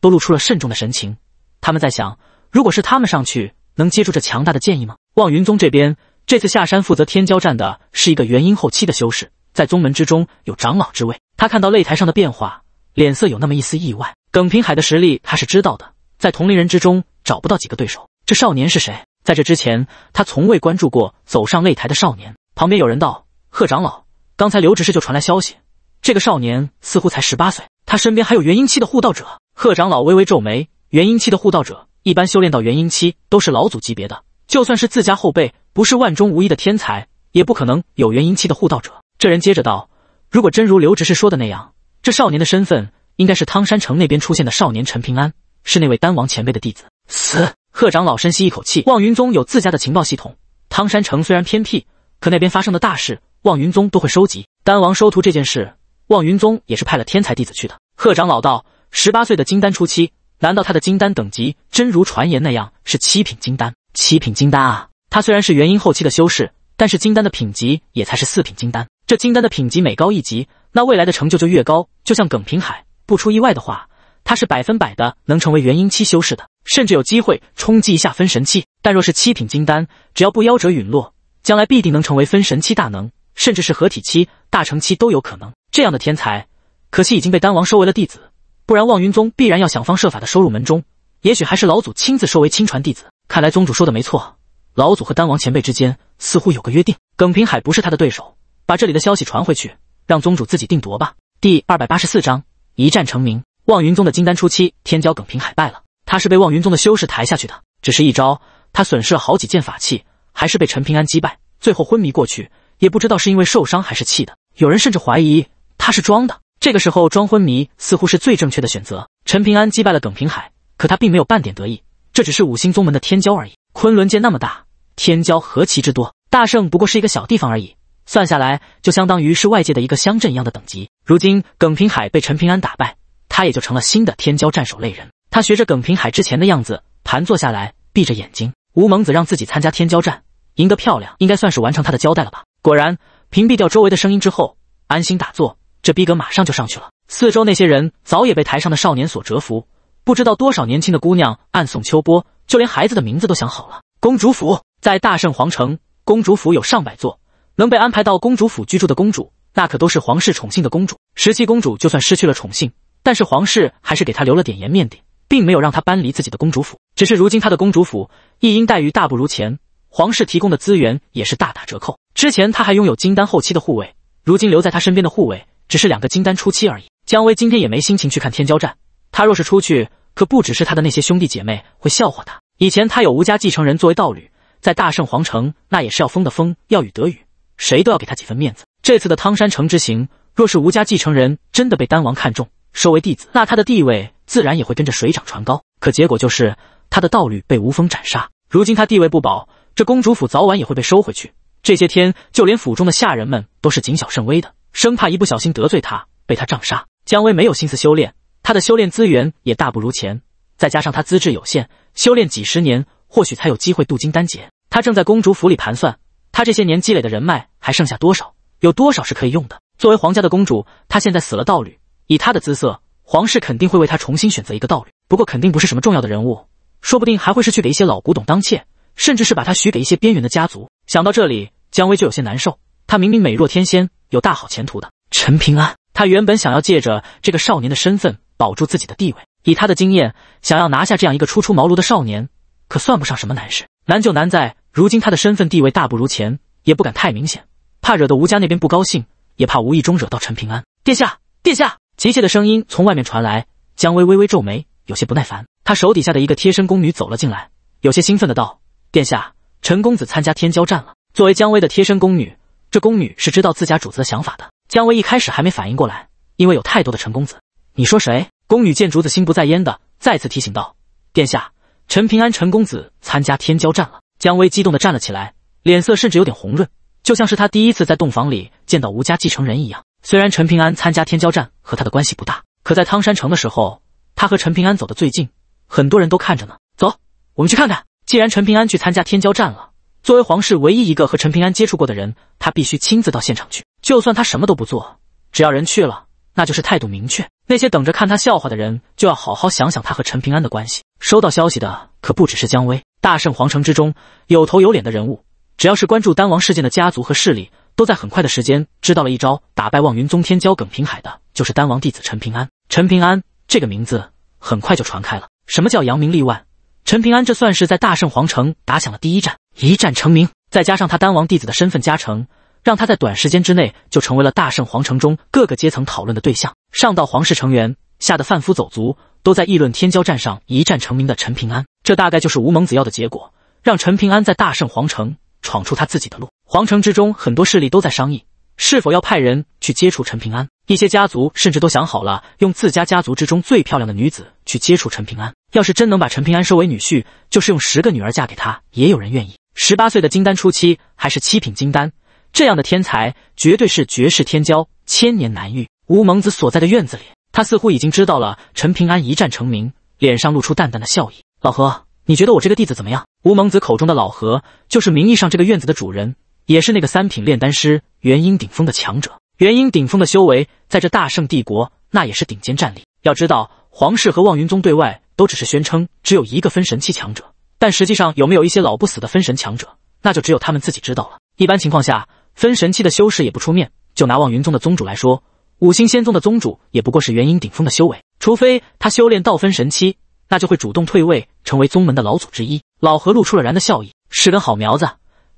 都露出了慎重的神情。他们在想，如果是他们上去，能接住这强大的剑意吗？望云宗这边这次下山负责天骄战的是一个元婴后期的修士，在宗门之中有长老之位。他看到擂台上的变化，脸色有那么一丝意外。耿平海的实力他是知道的，在同龄人之中找不到几个对手。这少年是谁？在这之前，他从未关注过走上擂台的少年。旁边有人道：“贺长老，刚才刘执事就传来消息，这个少年似乎才十八岁，他身边还有元婴期的护道者。”贺长老微微皱眉：“元婴期的护道者，一般修炼到元婴期都是老祖级别的，就算是自家后辈，不是万中无一的天才，也不可能有元婴期的护道者。”这人接着道：“如果真如刘执事说的那样，这少年的身份应该是汤山城那边出现的少年陈平安，是那位丹王前辈的弟子。”死。贺长老深吸一口气，望云宗有自家的情报系统。汤山城虽然偏僻，可那边发生的大事，望云宗都会收集。丹王收徒这件事，望云宗也是派了天才弟子去的。贺长老道：“十八岁的金丹初期，难道他的金丹等级真如传言那样是七品金丹？七品金丹啊！他虽然是元婴后期的修士，但是金丹的品级也才是四品金丹。这金丹的品级每高一级，那未来的成就就越高。就像耿平海，不出意外的话，他是百分百的能成为元婴期修士的。”甚至有机会冲击一下分神期，但若是七品金丹，只要不夭折陨落，将来必定能成为分神期大能，甚至是合体期、大成期都有可能。这样的天才，可惜已经被丹王收为了弟子，不然望云宗必然要想方设法的收入门中，也许还是老祖亲自收为亲传弟子。看来宗主说的没错，老祖和丹王前辈之间似乎有个约定。耿平海不是他的对手，把这里的消息传回去，让宗主自己定夺吧。第二百八十四章一战成名。望云宗的金丹初期天骄耿平海败了。他是被望云宗的修士抬下去的，只是一招，他损失了好几件法器，还是被陈平安击败，最后昏迷过去，也不知道是因为受伤还是气的。有人甚至怀疑他是装的。这个时候装昏迷似乎是最正确的选择。陈平安击败了耿平海，可他并没有半点得意，这只是五星宗门的天骄而已。昆仑界那么大，天骄何其之多，大圣不过是一个小地方而已，算下来就相当于是外界的一个乡镇一样的等级。如今耿平海被陈平安打败，他也就成了新的天骄战守类人。他学着耿平海之前的样子盘坐下来，闭着眼睛。吴萌子让自己参加天骄战，赢得漂亮，应该算是完成他的交代了吧？果然，屏蔽掉周围的声音之后，安心打坐，这逼格马上就上去了。四周那些人早也被台上的少年所折服，不知道多少年轻的姑娘暗送秋波，就连孩子的名字都想好了。公主府在大圣皇城，公主府有上百座，能被安排到公主府居住的公主，那可都是皇室宠幸的公主。十七公主就算失去了宠幸，但是皇室还是给她留了点颜面的。并没有让他搬离自己的公主府，只是如今他的公主府一应待遇大不如前，皇室提供的资源也是大打折扣。之前他还拥有金丹后期的护卫，如今留在他身边的护卫只是两个金丹初期而已。姜薇今天也没心情去看天骄战，他若是出去，可不只是他的那些兄弟姐妹会笑话他。以前他有吴家继承人作为道侣，在大圣皇城那也是要风的风，要雨得雨，谁都要给他几分面子。这次的汤山城之行，若是吴家继承人真的被丹王看中，收为弟子，那他的地位。自然也会跟着水涨船高，可结果就是他的道侣被无风斩杀。如今他地位不保，这公主府早晚也会被收回去。这些天，就连府中的下人们都是谨小慎微的，生怕一不小心得罪他，被他杖杀。姜薇没有心思修炼，他的修炼资源也大不如前，再加上他资质有限，修炼几十年或许才有机会渡金丹劫。他正在公主府里盘算，他这些年积累的人脉还剩下多少，有多少是可以用的。作为皇家的公主，她现在死了道侣，以她的姿色。皇室肯定会为他重新选择一个道侣，不过肯定不是什么重要的人物，说不定还会是去给一些老古董当妾，甚至是把他许给一些边缘的家族。想到这里，姜薇就有些难受。他明明美若天仙，有大好前途的陈平安，他原本想要借着这个少年的身份保住自己的地位。以他的经验，想要拿下这样一个初出茅庐的少年，可算不上什么难事。难就难在如今他的身份地位大不如前，也不敢太明显，怕惹得吴家那边不高兴，也怕无意中惹到陈平安殿下。殿下。急切的声音从外面传来，姜薇微微皱眉，有些不耐烦。她手底下的一个贴身宫女走了进来，有些兴奋的道：“殿下，陈公子参加天骄战了。”作为姜薇的贴身宫女，这宫女是知道自家主子的想法的。姜薇一开始还没反应过来，因为有太多的陈公子。你说谁？宫女见主子心不在焉的，再次提醒道：“殿下，陈平安，陈公子参加天骄战了。”姜薇激动的站了起来，脸色甚至有点红润，就像是她第一次在洞房里见到吴家继承人一样。虽然陈平安参加天骄战和他的关系不大，可在汤山城的时候，他和陈平安走得最近，很多人都看着呢。走，我们去看看。既然陈平安去参加天骄战了，作为皇室唯一一个和陈平安接触过的人，他必须亲自到现场去。就算他什么都不做，只要人去了，那就是态度明确。那些等着看他笑话的人，就要好好想想他和陈平安的关系。收到消息的可不只是姜威，大圣皇城之中有头有脸的人物，只要是关注丹王事件的家族和势力。都在很快的时间知道了一招打败望云宗天骄耿平海的，就是丹王弟子陈平安。陈平安这个名字很快就传开了。什么叫扬名立万？陈平安这算是在大圣皇城打响了第一战，一战成名。再加上他丹王弟子的身份加成，让他在短时间之内就成为了大圣皇城中各个阶层讨论的对象。上到皇室成员，下的贩夫走卒，都在议论天骄战上一战成名的陈平安。这大概就是吴蒙子要的结果，让陈平安在大圣皇城。闯出他自己的路。皇城之中，很多势力都在商议，是否要派人去接触陈平安。一些家族甚至都想好了，用自家家族之中最漂亮的女子去接触陈平安。要是真能把陈平安收为女婿，就是用十个女儿嫁给他，也有人愿意。十八岁的金丹初期，还是七品金丹，这样的天才，绝对是绝世天骄，千年难遇。吴蒙子所在的院子里，他似乎已经知道了陈平安一战成名，脸上露出淡淡的笑意。老何。你觉得我这个弟子怎么样？吴蒙子口中的老何，就是名义上这个院子的主人，也是那个三品炼丹师元婴顶峰的强者。元婴顶峰的修为，在这大圣帝国，那也是顶尖战力。要知道，皇室和望云宗对外都只是宣称只有一个分神期强者，但实际上有没有一些老不死的分神强者，那就只有他们自己知道了。一般情况下，分神期的修士也不出面。就拿望云宗的宗主来说，五星仙宗的宗主也不过是元婴顶峰的修为，除非他修炼到分神期。那就会主动退位，成为宗门的老祖之一。老何露出了然的笑意，是根好苗子。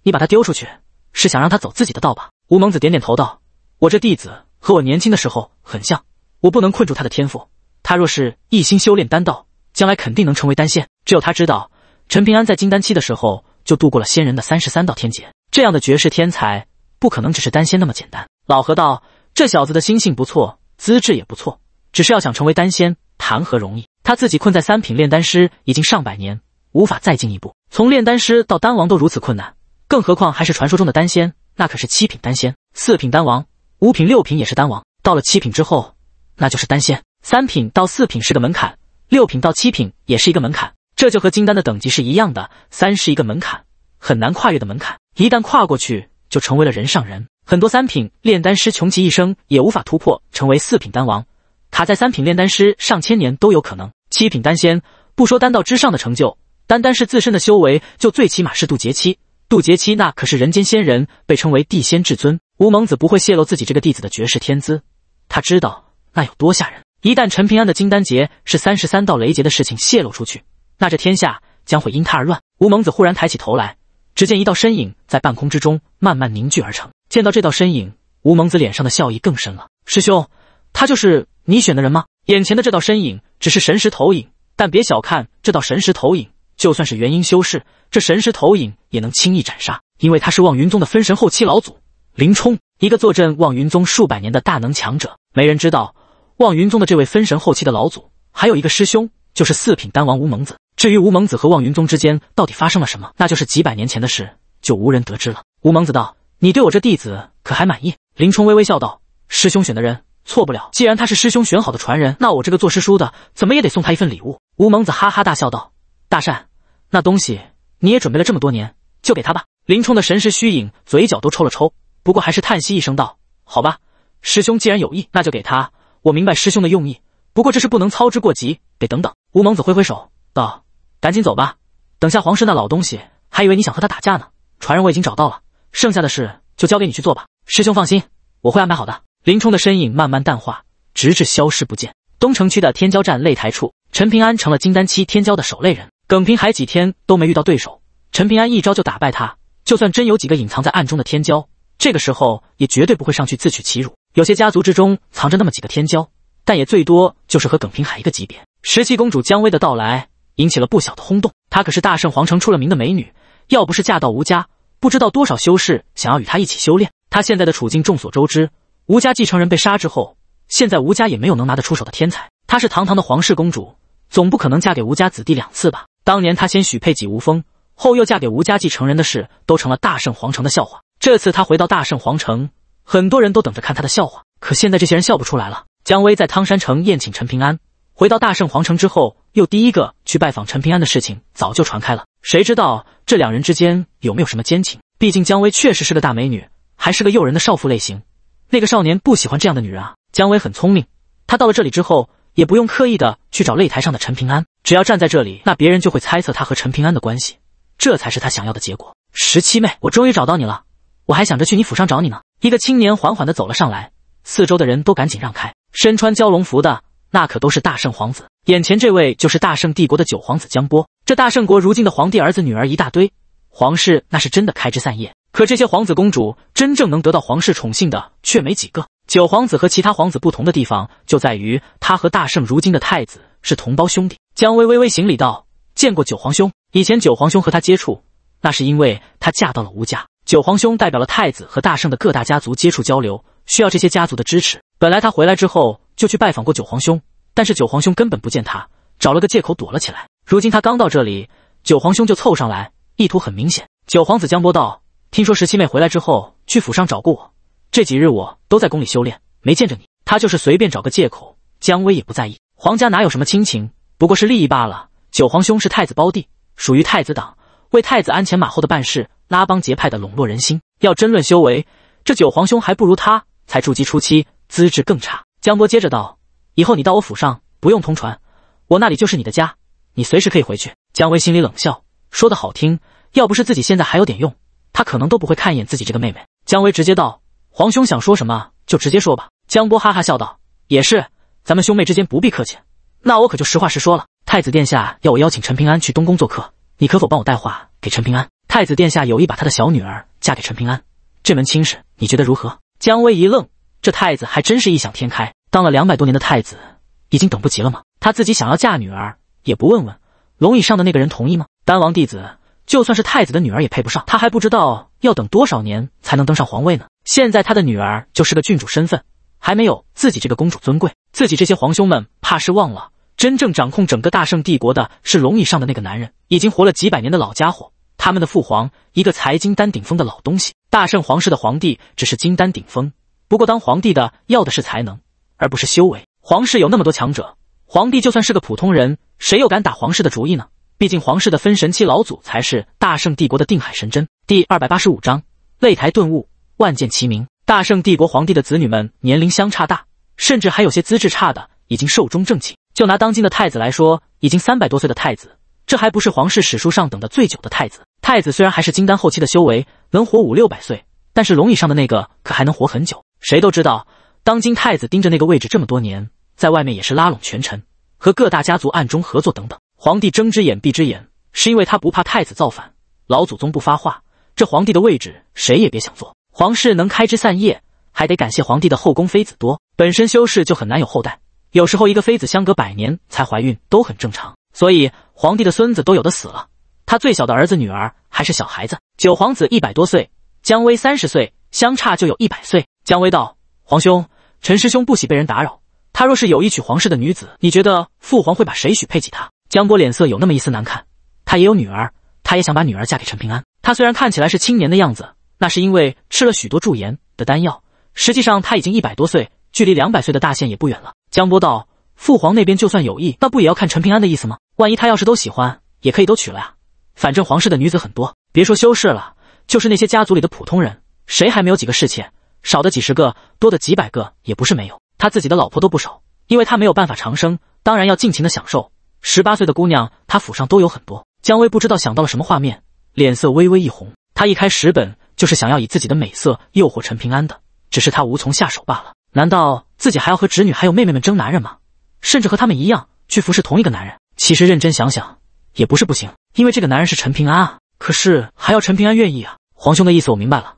你把他丢出去，是想让他走自己的道吧？吴猛子点点头道：“我这弟子和我年轻的时候很像，我不能困住他的天赋。他若是一心修炼丹道，将来肯定能成为丹仙。只有他知道，陈平安在金丹期的时候就度过了仙人的三十三道天劫。这样的绝世天才，不可能只是丹仙那么简单。”老何道：“这小子的心性不错，资质也不错，只是要想成为丹仙，谈何容易。”他自己困在三品炼丹师已经上百年，无法再进一步。从炼丹师到丹王都如此困难，更何况还是传说中的丹仙？那可是七品丹仙，四品丹王，五品、六品也是丹王。到了七品之后，那就是丹仙。三品到四品是个门槛，六品到七品也是一个门槛。这就和金丹的等级是一样的，三是一个门槛，很难跨越的门槛。一旦跨过去，就成为了人上人。很多三品炼丹师穷其一生也无法突破，成为四品丹王。卡在三品炼丹师上千年都有可能。七品丹仙，不说丹道之上的成就，单单是自身的修为，就最起码是渡劫期。渡劫期那可是人间仙人，被称为地仙至尊。吴蒙子不会泄露自己这个弟子的绝世天资，他知道那有多吓人。一旦陈平安的金丹劫是三十三道雷劫的事情泄露出去，那这天下将会因他而乱。吴蒙子忽然抬起头来，只见一道身影在半空之中慢慢凝聚而成。见到这道身影，吴蒙子脸上的笑意更深了。师兄，他就是。你选的人吗？眼前的这道身影只是神识投影，但别小看这道神识投影，就算是元婴修士，这神识投影也能轻易斩杀，因为他是望云宗的分神后期老祖林冲，一个坐镇望云宗数百年的大能强者。没人知道，望云宗的这位分神后期的老祖还有一个师兄，就是四品丹王吴蒙子。至于吴蒙子和望云宗之间到底发生了什么，那就是几百年前的事，就无人得知了。吴蒙子道：“你对我这弟子可还满意？”林冲微微笑道：“师兄选的人。”错不了，既然他是师兄选好的传人，那我这个做师叔的怎么也得送他一份礼物。吴猛子哈哈大笑道：“大善，那东西你也准备了这么多年，就给他吧。”林冲的神识虚影嘴角都抽了抽，不过还是叹息一声道：“好吧，师兄既然有意，那就给他。我明白师兄的用意，不过这事不能操之过急，得等等。”吴猛子挥挥手道：“赶紧走吧，等下皇室那老东西还以为你想和他打架呢。传人我已经找到了，剩下的事就交给你去做吧。师兄放心，我会安排好的。”林冲的身影慢慢淡化，直至消失不见。东城区的天骄站擂台处，陈平安成了金丹期天骄的守擂人。耿平海几天都没遇到对手，陈平安一招就打败他。就算真有几个隐藏在暗中的天骄，这个时候也绝对不会上去自取其辱。有些家族之中藏着那么几个天骄，但也最多就是和耿平海一个级别。十七公主姜薇的到来引起了不小的轰动。她可是大圣皇城出了名的美女，要不是嫁到吴家，不知道多少修士想要与她一起修炼。她现在的处境众所周知。吴家继承人被杀之后，现在吴家也没有能拿得出手的天才。她是堂堂的皇室公主，总不可能嫁给吴家子弟两次吧？当年她先许配给吴峰，后又嫁给吴家继承人的事，都成了大圣皇城的笑话。这次她回到大圣皇城，很多人都等着看她的笑话。可现在这些人笑不出来了。姜薇在汤山城宴请陈平安，回到大圣皇城之后，又第一个去拜访陈平安的事情早就传开了。谁知道这两人之间有没有什么奸情？毕竟姜薇确实是个大美女，还是个诱人的少妇类型。那个少年不喜欢这样的女人啊！姜维很聪明，他到了这里之后，也不用刻意的去找擂台上的陈平安，只要站在这里，那别人就会猜测他和陈平安的关系，这才是他想要的结果。十七妹，我终于找到你了，我还想着去你府上找你呢。一个青年缓缓的走了上来，四周的人都赶紧让开，身穿蛟龙服的那可都是大圣皇子，眼前这位就是大圣帝国的九皇子江波。这大圣国如今的皇帝儿子女儿一大堆，皇室那是真的开枝散叶。可这些皇子公主真正能得到皇室宠幸的却没几个。九皇子和其他皇子不同的地方就在于，他和大圣如今的太子是同胞兄弟。江薇微微行礼道：“见过九皇兄。以前九皇兄和他接触，那是因为他嫁到了吴家。九皇兄代表了太子和大圣的各大家族接触交流，需要这些家族的支持。本来他回来之后就去拜访过九皇兄，但是九皇兄根本不见他，找了个借口躲了起来。如今他刚到这里，九皇兄就凑上来，意图很明显。”九皇子江波道。听说十七妹回来之后去府上找过我，这几日我都在宫里修炼，没见着你。他就是随便找个借口，姜薇也不在意。皇家哪有什么亲情，不过是利益罢了。九皇兄是太子胞弟，属于太子党，为太子鞍前马后的办事，拉帮结派的笼络人心。要真论修为，这九皇兄还不如他，才筑基初期，资质更差。江波接着道：“以后你到我府上不用通传，我那里就是你的家，你随时可以回去。”姜薇心里冷笑，说的好听，要不是自己现在还有点用。他可能都不会看一眼自己这个妹妹。姜维直接道：“皇兄想说什么就直接说吧。”江波哈哈笑道：“也是，咱们兄妹之间不必客气。那我可就实话实说了。太子殿下要我邀请陈平安去东宫做客，你可否帮我带话给陈平安？太子殿下有意把他的小女儿嫁给陈平安，这门亲事你觉得如何？”姜维一愣，这太子还真是异想天开。当了两百多年的太子，已经等不及了吗？他自己想要嫁女儿，也不问问龙椅上的那个人同意吗？丹王弟子。就算是太子的女儿也配不上他，还不知道要等多少年才能登上皇位呢。现在他的女儿就是个郡主身份，还没有自己这个公主尊贵。自己这些皇兄们怕是忘了，真正掌控整个大圣帝国的是龙椅上的那个男人，已经活了几百年的老家伙。他们的父皇，一个财金丹顶峰的老东西。大圣皇室的皇帝只是金丹顶峰，不过当皇帝的要的是才能，而不是修为。皇室有那么多强者，皇帝就算是个普通人，谁又敢打皇室的主意呢？毕竟皇室的分神期老祖才是大圣帝国的定海神针。第二百八十五章擂台顿悟，万剑齐鸣。大圣帝国皇帝的子女们年龄相差大，甚至还有些资质差的已经寿终正寝。就拿当今的太子来说，已经三百多岁的太子，这还不是皇室史书上等的最久的太子。太子虽然还是金丹后期的修为，能活五六百岁，但是龙椅上的那个可还能活很久。谁都知道，当今太子盯着那个位置这么多年，在外面也是拉拢权臣和各大家族暗中合作等等。皇帝睁只眼闭只眼，是因为他不怕太子造反。老祖宗不发话，这皇帝的位置谁也别想坐。皇室能开枝散叶，还得感谢皇帝的后宫妃子多。本身修士就很难有后代，有时候一个妃子相隔百年才怀孕都很正常。所以皇帝的孙子都有的死了，他最小的儿子女儿还是小孩子。九皇子一百多岁，姜威三十岁，相差就有一百岁。姜威道：“皇兄，陈师兄不喜被人打扰。他若是有意娶皇室的女子，你觉得父皇会把谁许配给他？”江波脸色有那么一丝难看，他也有女儿，他也想把女儿嫁给陈平安。他虽然看起来是青年的样子，那是因为吃了许多驻颜的丹药，实际上他已经一百多岁，距离两百岁的大限也不远了。江波道：“父皇那边就算有意，那不也要看陈平安的意思吗？万一他要是都喜欢，也可以都娶了呀。反正皇室的女子很多，别说修士了，就是那些家族里的普通人，谁还没有几个侍妾？少的几十个，多的几百个也不是没有。他自己的老婆都不少，因为他没有办法长生，当然要尽情的享受。”十八岁的姑娘，她府上都有很多。姜薇不知道想到了什么画面，脸色微微一红。她一开始本就是想要以自己的美色诱惑陈平安的，只是她无从下手罢了。难道自己还要和侄女还有妹妹们争男人吗？甚至和他们一样去服侍同一个男人？其实认真想想也不是不行，因为这个男人是陈平安啊。可是还要陈平安愿意啊。皇兄的意思我明白了，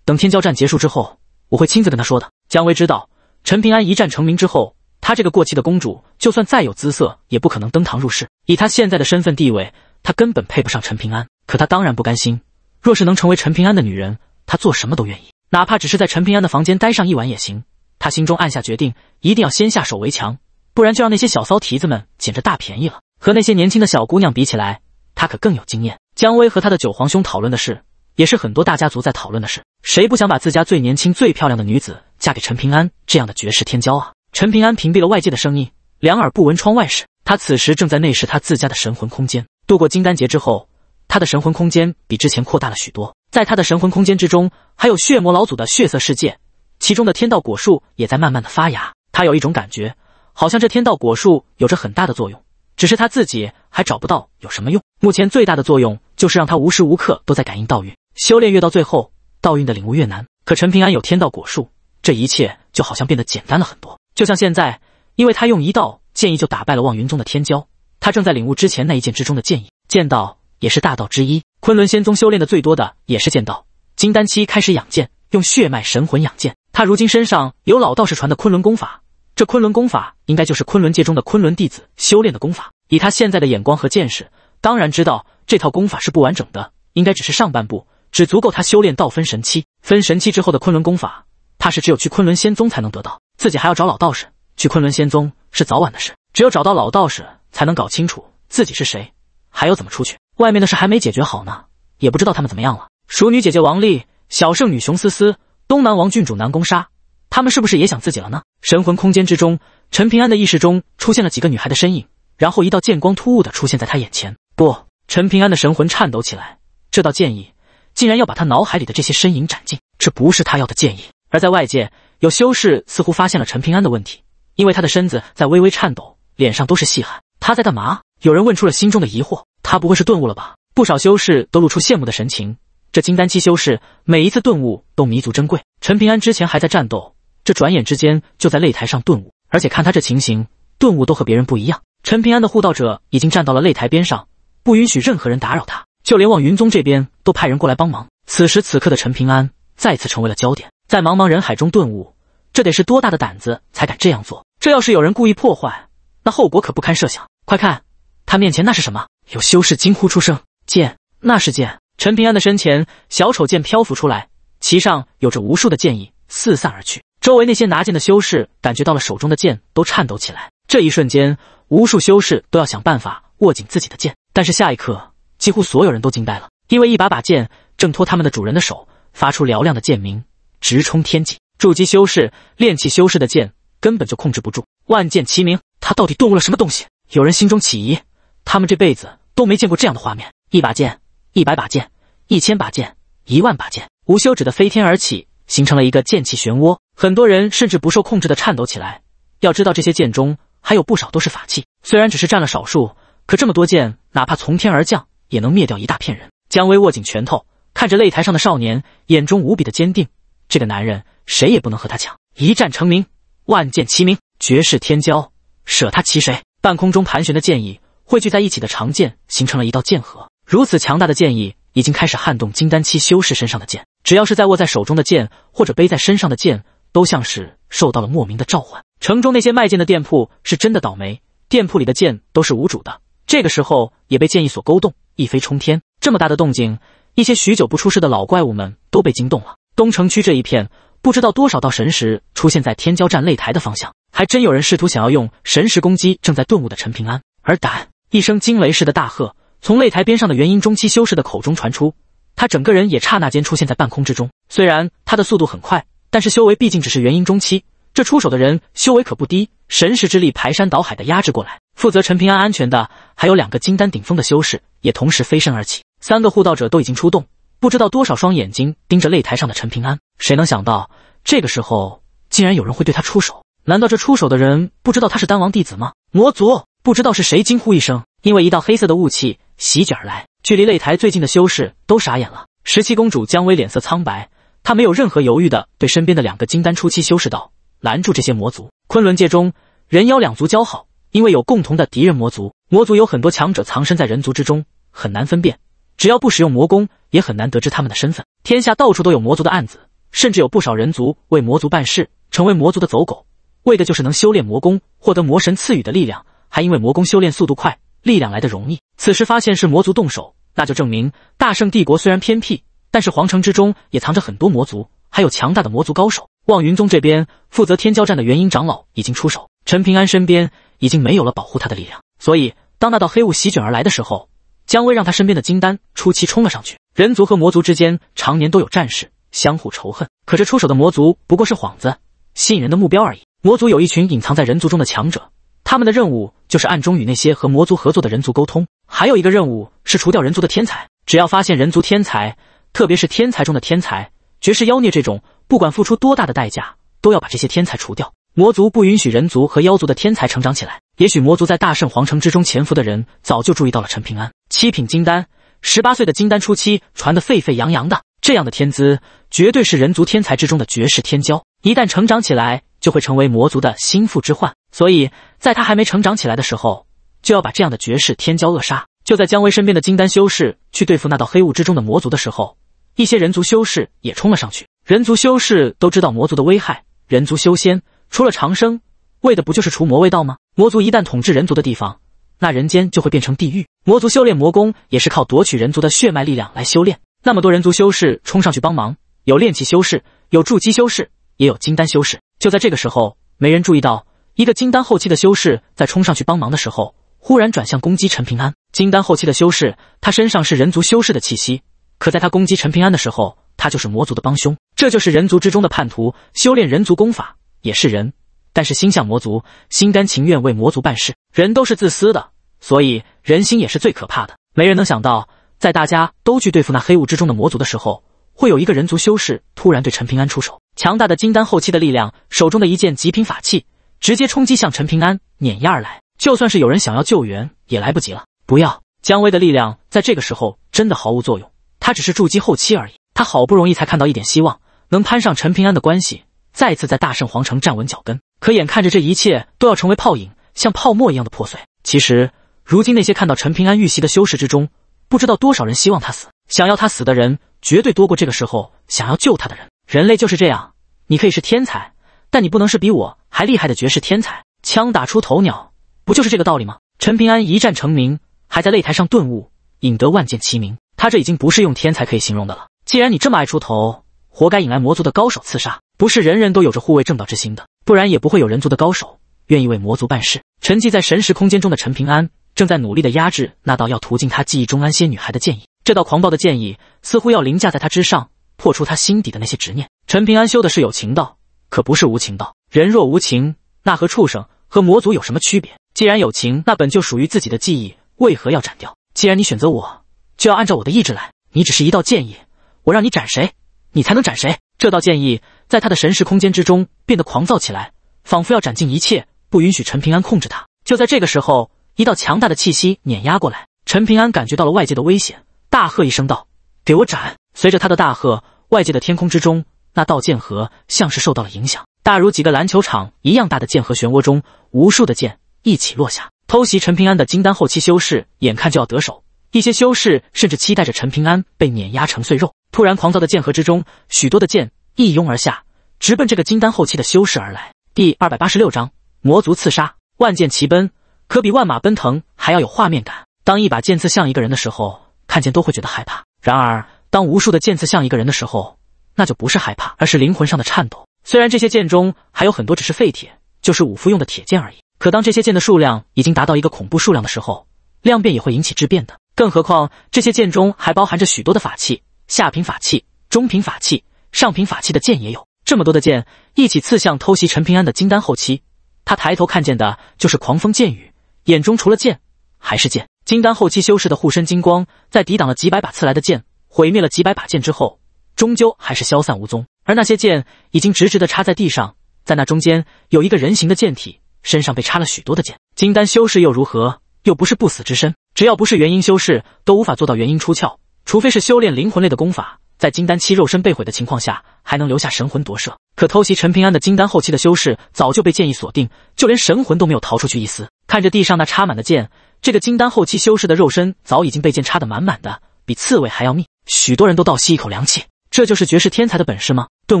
等天骄战结束之后，我会亲自跟他说的。姜薇知道，陈平安一战成名之后。她这个过气的公主，就算再有姿色，也不可能登堂入室。以她现在的身份地位，她根本配不上陈平安。可她当然不甘心，若是能成为陈平安的女人，她做什么都愿意，哪怕只是在陈平安的房间待上一晚也行。她心中暗下决定，一定要先下手为强，不然就让那些小骚蹄子们捡着大便宜了。和那些年轻的小姑娘比起来，她可更有经验。姜薇和她的九皇兄讨论的事，也是很多大家族在讨论的事。谁不想把自家最年轻、最漂亮的女子嫁给陈平安这样的绝世天骄啊？陈平安屏蔽了外界的声音，两耳不闻窗外事。他此时正在内视他自家的神魂空间。度过金丹劫之后，他的神魂空间比之前扩大了许多。在他的神魂空间之中，还有血魔老祖的血色世界，其中的天道果树也在慢慢的发芽。他有一种感觉，好像这天道果树有着很大的作用，只是他自己还找不到有什么用。目前最大的作用就是让他无时无刻都在感应道运。修炼越到最后，道运的领悟越难。可陈平安有天道果树，这一切就好像变得简单了很多。就像现在，因为他用一道剑意就打败了望云宗的天骄，他正在领悟之前那一剑之中的剑意。剑道也是大道之一，昆仑仙宗修炼的最多的也是剑道。金丹期开始养剑，用血脉神魂养剑。他如今身上有老道士传的昆仑功法，这昆仑功法应该就是昆仑界中的昆仑弟子修炼的功法。以他现在的眼光和见识，当然知道这套功法是不完整的，应该只是上半部，只足够他修炼道分神期。分神期之后的昆仑功法。怕是只有去昆仑仙宗才能得到，自己还要找老道士。去昆仑仙宗是早晚的事，只有找到老道士才能搞清楚自己是谁，还有怎么出去。外面的事还没解决好呢，也不知道他们怎么样了。熟女姐姐王丽，小圣女熊思思，东南王郡主南宫莎。他们是不是也想自己了呢？神魂空间之中，陈平安的意识中出现了几个女孩的身影，然后一道剑光突兀的出现在他眼前。不，陈平安的神魂颤抖起来，这道剑意竟然要把他脑海里的这些身影斩尽，这不是他要的剑意。而在外界，有修士似乎发现了陈平安的问题，因为他的身子在微微颤抖，脸上都是细汗。他在干嘛？有人问出了心中的疑惑。他不会是顿悟了吧？不少修士都露出羡慕的神情。这金丹期修士每一次顿悟都弥足珍贵。陈平安之前还在战斗，这转眼之间就在擂台上顿悟，而且看他这情形，顿悟都和别人不一样。陈平安的护道者已经站到了擂台边上，不允许任何人打扰他，就连望云宗这边都派人过来帮忙。此时此刻的陈平安。再次成为了焦点，在茫茫人海中顿悟，这得是多大的胆子才敢这样做？这要是有人故意破坏，那后果可不堪设想！快看，他面前那是什么？有修士惊呼出声：“剑，那是剑！”陈平安的身前，小丑剑漂浮出来，其上有着无数的剑意四散而去。周围那些拿剑的修士感觉到了手中的剑都颤抖起来。这一瞬间，无数修士都要想办法握紧自己的剑，但是下一刻，几乎所有人都惊呆了，因为一把把剑挣脱他们的主人的手。发出嘹亮的剑鸣，直冲天际。筑基修士、炼气修士的剑根本就控制不住，万剑齐鸣。他到底动悟了什么东西？有人心中起疑，他们这辈子都没见过这样的画面：一把剑，一百把剑，一千把剑，一万把剑，无休止的飞天而起，形成了一个剑气漩涡。很多人甚至不受控制的颤抖起来。要知道，这些剑中还有不少都是法器，虽然只是占了少数，可这么多剑，哪怕从天而降，也能灭掉一大片人。姜薇握紧拳头。看着擂台上的少年，眼中无比的坚定。这个男人，谁也不能和他抢。一战成名，万剑齐鸣，绝世天骄，舍他其谁？半空中盘旋的剑意，汇聚在一起的长剑，形成了一道剑河。如此强大的剑意，已经开始撼动金丹期修士身上的剑。只要是在握在手中的剑，或者背在身上的剑，都像是受到了莫名的召唤。城中那些卖剑的店铺是真的倒霉，店铺里的剑都是无主的，这个时候也被剑意所勾动，一飞冲天。这么大的动静。一些许久不出世的老怪物们都被惊动了。东城区这一片，不知道多少道神识出现在天骄战擂台的方向，还真有人试图想要用神识攻击正在顿悟的陈平安。而胆一声惊雷似的大喝，从擂台边上的元婴中期修士的口中传出，他整个人也刹那间出现在半空之中。虽然他的速度很快，但是修为毕竟只是元婴中期，这出手的人修为可不低，神识之力排山倒海的压制过来。负责陈平安安全的还有两个金丹顶峰的修士，也同时飞身而起。三个护道者都已经出动，不知道多少双眼睛盯着擂台上的陈平安。谁能想到这个时候竟然有人会对他出手？难道这出手的人不知道他是丹王弟子吗？魔族不知道是谁惊呼一声，因为一道黑色的雾气席卷而来，距离擂台最近的修士都傻眼了。十七公主姜薇脸色苍白，她没有任何犹豫的对身边的两个金丹初期修士道：“拦住这些魔族！”昆仑界中人妖两族交好，因为有共同的敌人魔族。魔族有很多强者藏身在人族之中，很难分辨。只要不使用魔功，也很难得知他们的身份。天下到处都有魔族的案子，甚至有不少人族为魔族办事，成为魔族的走狗，为的就是能修炼魔功，获得魔神赐予的力量。还因为魔功修炼速度快，力量来得容易。此时发现是魔族动手，那就证明大圣帝国虽然偏僻，但是皇城之中也藏着很多魔族，还有强大的魔族高手。望云宗这边负责天骄战的元婴长老已经出手，陈平安身边已经没有了保护他的力量，所以当那道黑雾席卷而来的时候。姜薇让他身边的金丹初期冲了上去。人族和魔族之间常年都有战事，相互仇恨。可这出手的魔族不过是幌子，吸引人的目标而已。魔族有一群隐藏在人族中的强者，他们的任务就是暗中与那些和魔族合作的人族沟通。还有一个任务是除掉人族的天才。只要发现人族天才，特别是天才中的天才，绝世妖孽这种，不管付出多大的代价，都要把这些天才除掉。魔族不允许人族和妖族的天才成长起来。也许魔族在大圣皇城之中潜伏的人早就注意到了陈平安。七品金丹，十八岁的金丹初期，传得沸沸扬扬的。这样的天资，绝对是人族天才之中的绝世天骄。一旦成长起来，就会成为魔族的心腹之患。所以，在他还没成长起来的时候，就要把这样的绝世天骄扼杀。就在姜威身边的金丹修士去对付那道黑雾之中的魔族的时候，一些人族修士也冲了上去。人族修士都知道魔族的危害。人族修仙，除了长生。为的不就是除魔卫道吗？魔族一旦统治人族的地方，那人间就会变成地狱。魔族修炼魔功也是靠夺取人族的血脉力量来修炼。那么多人族修士冲上去帮忙，有炼气修士，有筑基修士，也有金丹修士。就在这个时候，没人注意到一个金丹后期的修士在冲上去帮忙的时候，忽然转向攻击陈平安。金丹后期的修士，他身上是人族修士的气息，可在他攻击陈平安的时候，他就是魔族的帮凶。这就是人族之中的叛徒，修炼人族功法也是人。但是心向魔族，心甘情愿为魔族办事。人都是自私的，所以人心也是最可怕的。没人能想到，在大家都去对付那黑雾之中的魔族的时候，会有一个人族修士突然对陈平安出手。强大的金丹后期的力量，手中的一件极品法器，直接冲击向陈平安碾压而来。就算是有人想要救援，也来不及了。不要，姜薇的力量在这个时候真的毫无作用。他只是筑基后期而已，他好不容易才看到一点希望，能攀上陈平安的关系。再次在大圣皇城站稳脚跟，可眼看着这一切都要成为泡影，像泡沫一样的破碎。其实，如今那些看到陈平安遇袭的修士之中，不知道多少人希望他死，想要他死的人绝对多过这个时候想要救他的人。人类就是这样，你可以是天才，但你不能是比我还厉害的绝世天才。枪打出头鸟，不就是这个道理吗？陈平安一战成名，还在擂台上顿悟，引得万剑齐鸣。他这已经不是用天才可以形容的了。既然你这么爱出头，活该引来魔族的高手刺杀。不是人人都有着护卫正道之心的，不然也不会有人族的高手愿意为魔族办事。沉寂在神识空间中的陈平安正在努力的压制那道要屠尽他记忆中安仙女孩的剑意。这道狂暴的剑意似乎要凌驾在他之上，破除他心底的那些执念。陈平安修的是有情道，可不是无情道。人若无情，那和畜生、和魔族有什么区别？既然有情，那本就属于自己的记忆为何要斩掉？既然你选择我，就要按照我的意志来。你只是一道剑意，我让你斩谁，你才能斩谁。这道剑意在他的神识空间之中变得狂躁起来，仿佛要斩尽一切，不允许陈平安控制他。就在这个时候，一道强大的气息碾压过来，陈平安感觉到了外界的危险，大喝一声道：“给我斩！”随着他的大喝，外界的天空之中，那道剑河像是受到了影响，大如几个篮球场一样大的剑河漩涡中，无数的剑一起落下，偷袭陈平安的金丹后期修士眼看就要得手，一些修士甚至期待着陈平安被碾压成碎肉。突然狂躁的剑河之中，许多的剑一拥而下，直奔这个金丹后期的修士而来。第二百八十六章魔族刺杀，万剑齐奔，可比万马奔腾还要有画面感。当一把剑刺向一个人的时候，看见都会觉得害怕；然而，当无数的剑刺向一个人的时候，那就不是害怕，而是灵魂上的颤抖。虽然这些剑中还有很多只是废铁，就是武夫用的铁剑而已，可当这些剑的数量已经达到一个恐怖数量的时候，量变也会引起质变的。更何况这些剑中还包含着许多的法器。下品法器、中品法器、上品法器的剑也有这么多的剑一起刺向偷袭陈平安的金丹后期，他抬头看见的就是狂风剑雨，眼中除了剑还是剑。金丹后期修士的护身金光，在抵挡了几百把刺来的剑，毁灭了几百把剑之后，终究还是消散无踪。而那些剑已经直直的插在地上，在那中间有一个人形的剑体，身上被插了许多的剑。金丹修士又如何？又不是不死之身，只要不是元婴修士，都无法做到元婴出窍。除非是修炼灵魂类的功法，在金丹期肉身被毁的情况下，还能留下神魂夺舍。可偷袭陈平安的金丹后期的修士，早就被剑意锁定，就连神魂都没有逃出去一丝。看着地上那插满的剑，这个金丹后期修士的肉身早已经被剑插得满满的，比刺猬还要密。许多人都倒吸一口凉气，这就是绝世天才的本事吗？顿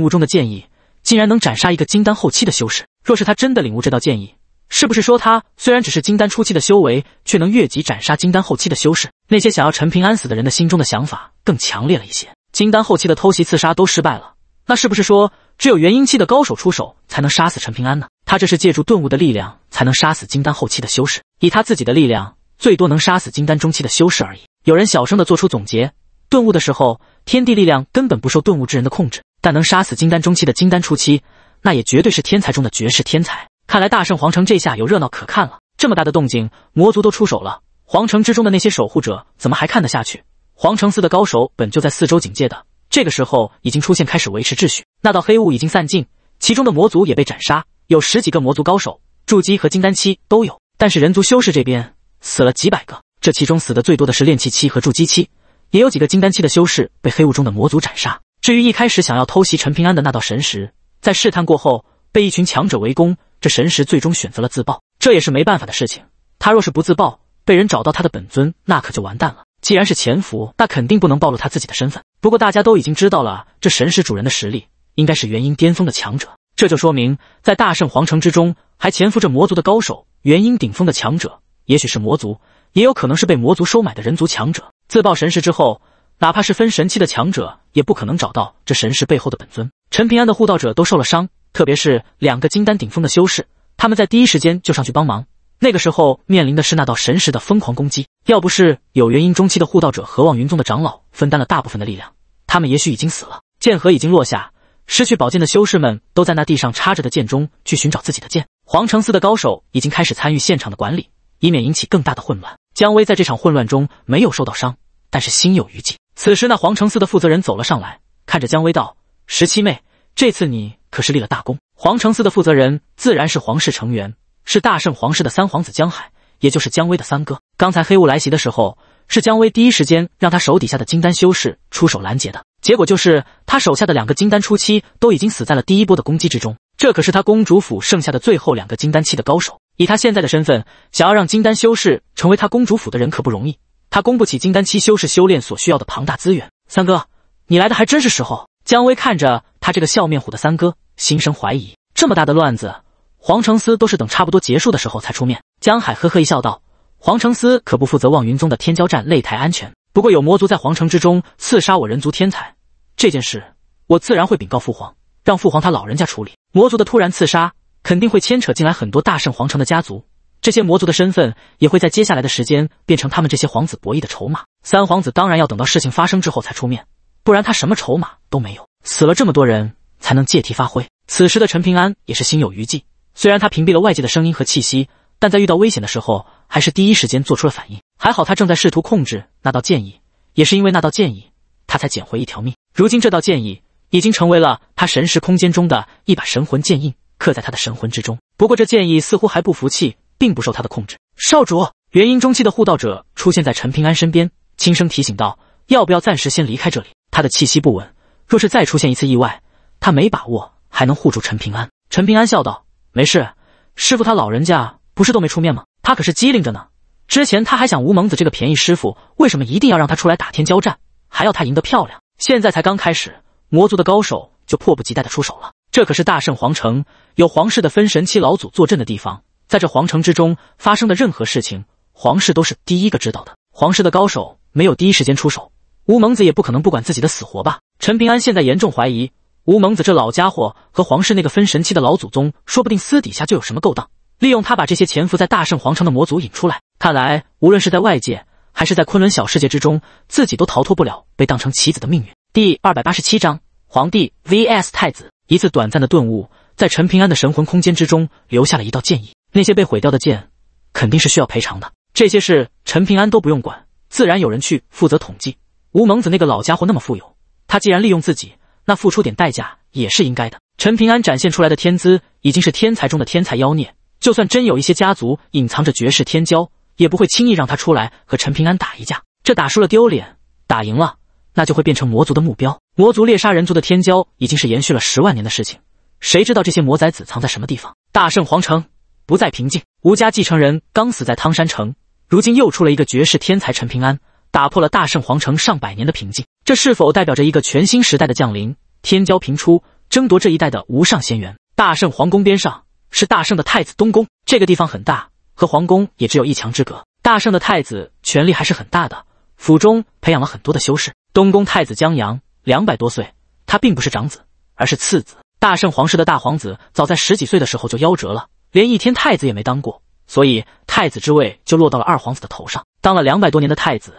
悟中的剑意，竟然能斩杀一个金丹后期的修士。若是他真的领悟这道剑意，是不是说他虽然只是金丹初期的修为，却能越级斩杀金丹后期的修士？那些想要陈平安死的人的心中的想法更强烈了一些。金丹后期的偷袭刺杀都失败了，那是不是说只有元婴期的高手出手才能杀死陈平安呢？他这是借助顿悟的力量才能杀死金丹后期的修士，以他自己的力量最多能杀死金丹中期的修士而已。有人小声的做出总结：顿悟的时候，天地力量根本不受顿悟之人的控制，但能杀死金丹中期的金丹初期，那也绝对是天才中的绝世天才。看来大圣皇城这下有热闹可看了，这么大的动静，魔族都出手了，皇城之中的那些守护者怎么还看得下去？皇城寺的高手本就在四周警戒的，这个时候已经出现，开始维持秩序。那道黑雾已经散尽，其中的魔族也被斩杀，有十几个魔族高手，筑基和金丹期都有，但是人族修士这边死了几百个，这其中死的最多的是炼气期和筑基期，也有几个金丹期的修士被黑雾中的魔族斩杀。至于一开始想要偷袭陈平安的那道神识，在试探过后，被一群强者围攻。这神石最终选择了自爆，这也是没办法的事情。他若是不自爆，被人找到他的本尊，那可就完蛋了。既然是潜伏，那肯定不能暴露他自己的身份。不过大家都已经知道了，这神石主人的实力应该是元婴巅峰的强者。这就说明，在大圣皇城之中，还潜伏着魔族的高手，元婴顶峰的强者。也许是魔族，也有可能是被魔族收买的人族强者。自爆神石之后，哪怕是分神期的强者，也不可能找到这神石背后的本尊。陈平安的护道者都受了伤。特别是两个金丹顶峰的修士，他们在第一时间就上去帮忙。那个时候面临的是那道神识的疯狂攻击，要不是有元婴中期的护道者和望云宗的长老分担了大部分的力量，他们也许已经死了。剑河已经落下，失去宝剑的修士们都在那地上插着的剑中去寻找自己的剑。黄城司的高手已经开始参与现场的管理，以免引起更大的混乱。姜威在这场混乱中没有受到伤，但是心有余悸。此时，那黄城司的负责人走了上来，看着姜威道：“十七妹，这次你……”可是立了大功，皇城司的负责人自然是皇室成员，是大圣皇室的三皇子江海，也就是姜威的三哥。刚才黑雾来袭的时候，是姜威第一时间让他手底下的金丹修士出手拦截的，结果就是他手下的两个金丹初期都已经死在了第一波的攻击之中。这可是他公主府剩下的最后两个金丹期的高手，以他现在的身份，想要让金丹修士成为他公主府的人可不容易，他供不起金丹期修士修炼所需要的庞大资源。三哥，你来的还真是时候。姜威看着他这个笑面虎的三哥。心生怀疑，这么大的乱子，黄承思都是等差不多结束的时候才出面。江海呵呵一笑道：“黄承思可不负责望云宗的天骄战擂台安全。不过有魔族在皇城之中刺杀我人族天才这件事，我自然会禀告父皇，让父皇他老人家处理。魔族的突然刺杀肯定会牵扯进来很多大圣皇城的家族，这些魔族的身份也会在接下来的时间变成他们这些皇子博弈的筹码。三皇子当然要等到事情发生之后才出面，不然他什么筹码都没有。死了这么多人。”才能借题发挥。此时的陈平安也是心有余悸，虽然他屏蔽了外界的声音和气息，但在遇到危险的时候，还是第一时间做出了反应。还好他正在试图控制那道剑意，也是因为那道剑意，他才捡回一条命。如今这道剑意已经成为了他神识空间中的一把神魂剑印，刻在他的神魂之中。不过这剑意似乎还不服气，并不受他的控制。少主，元婴中期的护道者出现在陈平安身边，轻声提醒道：“要不要暂时先离开这里？他的气息不稳，若是再出现一次意外。”他没把握还能护住陈平安。陈平安笑道：“没事，师傅他老人家不是都没出面吗？他可是机灵着呢。之前他还想吴蒙子这个便宜师傅，为什么一定要让他出来打天交战，还要他赢得漂亮？现在才刚开始，魔族的高手就迫不及待的出手了。这可是大圣皇城，有皇室的分神期老祖坐镇的地方，在这皇城之中发生的任何事情，皇室都是第一个知道的。皇室的高手没有第一时间出手，吴蒙子也不可能不管自己的死活吧？陈平安现在严重怀疑。”吴蒙子这老家伙和皇室那个分神期的老祖宗，说不定私底下就有什么勾当，利用他把这些潜伏在大圣皇城的魔族引出来。看来，无论是在外界还是在昆仑小世界之中，自己都逃脱不了被当成棋子的命运。第二百八十七章皇帝 V S 太子。一次短暂的顿悟，在陈平安的神魂空间之中留下了一道剑意。那些被毁掉的剑，肯定是需要赔偿的。这些事陈平安都不用管，自然有人去负责统计。吴蒙子那个老家伙那么富有，他既然利用自己。那付出点代价也是应该的。陈平安展现出来的天资已经是天才中的天才妖孽，就算真有一些家族隐藏着绝世天骄，也不会轻易让他出来和陈平安打一架。这打输了丢脸，打赢了那就会变成魔族的目标。魔族猎杀人族的天骄已经是延续了十万年的事情，谁知道这些魔崽子藏在什么地方？大圣皇城不再平静。吴家继承人刚死在汤山城，如今又出了一个绝世天才陈平安，打破了大圣皇城上百年的平静。这是否代表着一个全新时代的降临？天骄频出，争夺这一代的无上仙缘。大圣皇宫边上是大圣的太子东宫，这个地方很大，和皇宫也只有一墙之隔。大圣的太子权力还是很大的，府中培养了很多的修士。东宫太子江阳两百多岁，他并不是长子，而是次子。大圣皇室的大皇子早在十几岁的时候就夭折了，连一天太子也没当过，所以太子之位就落到了二皇子的头上。当了两百多年的太子，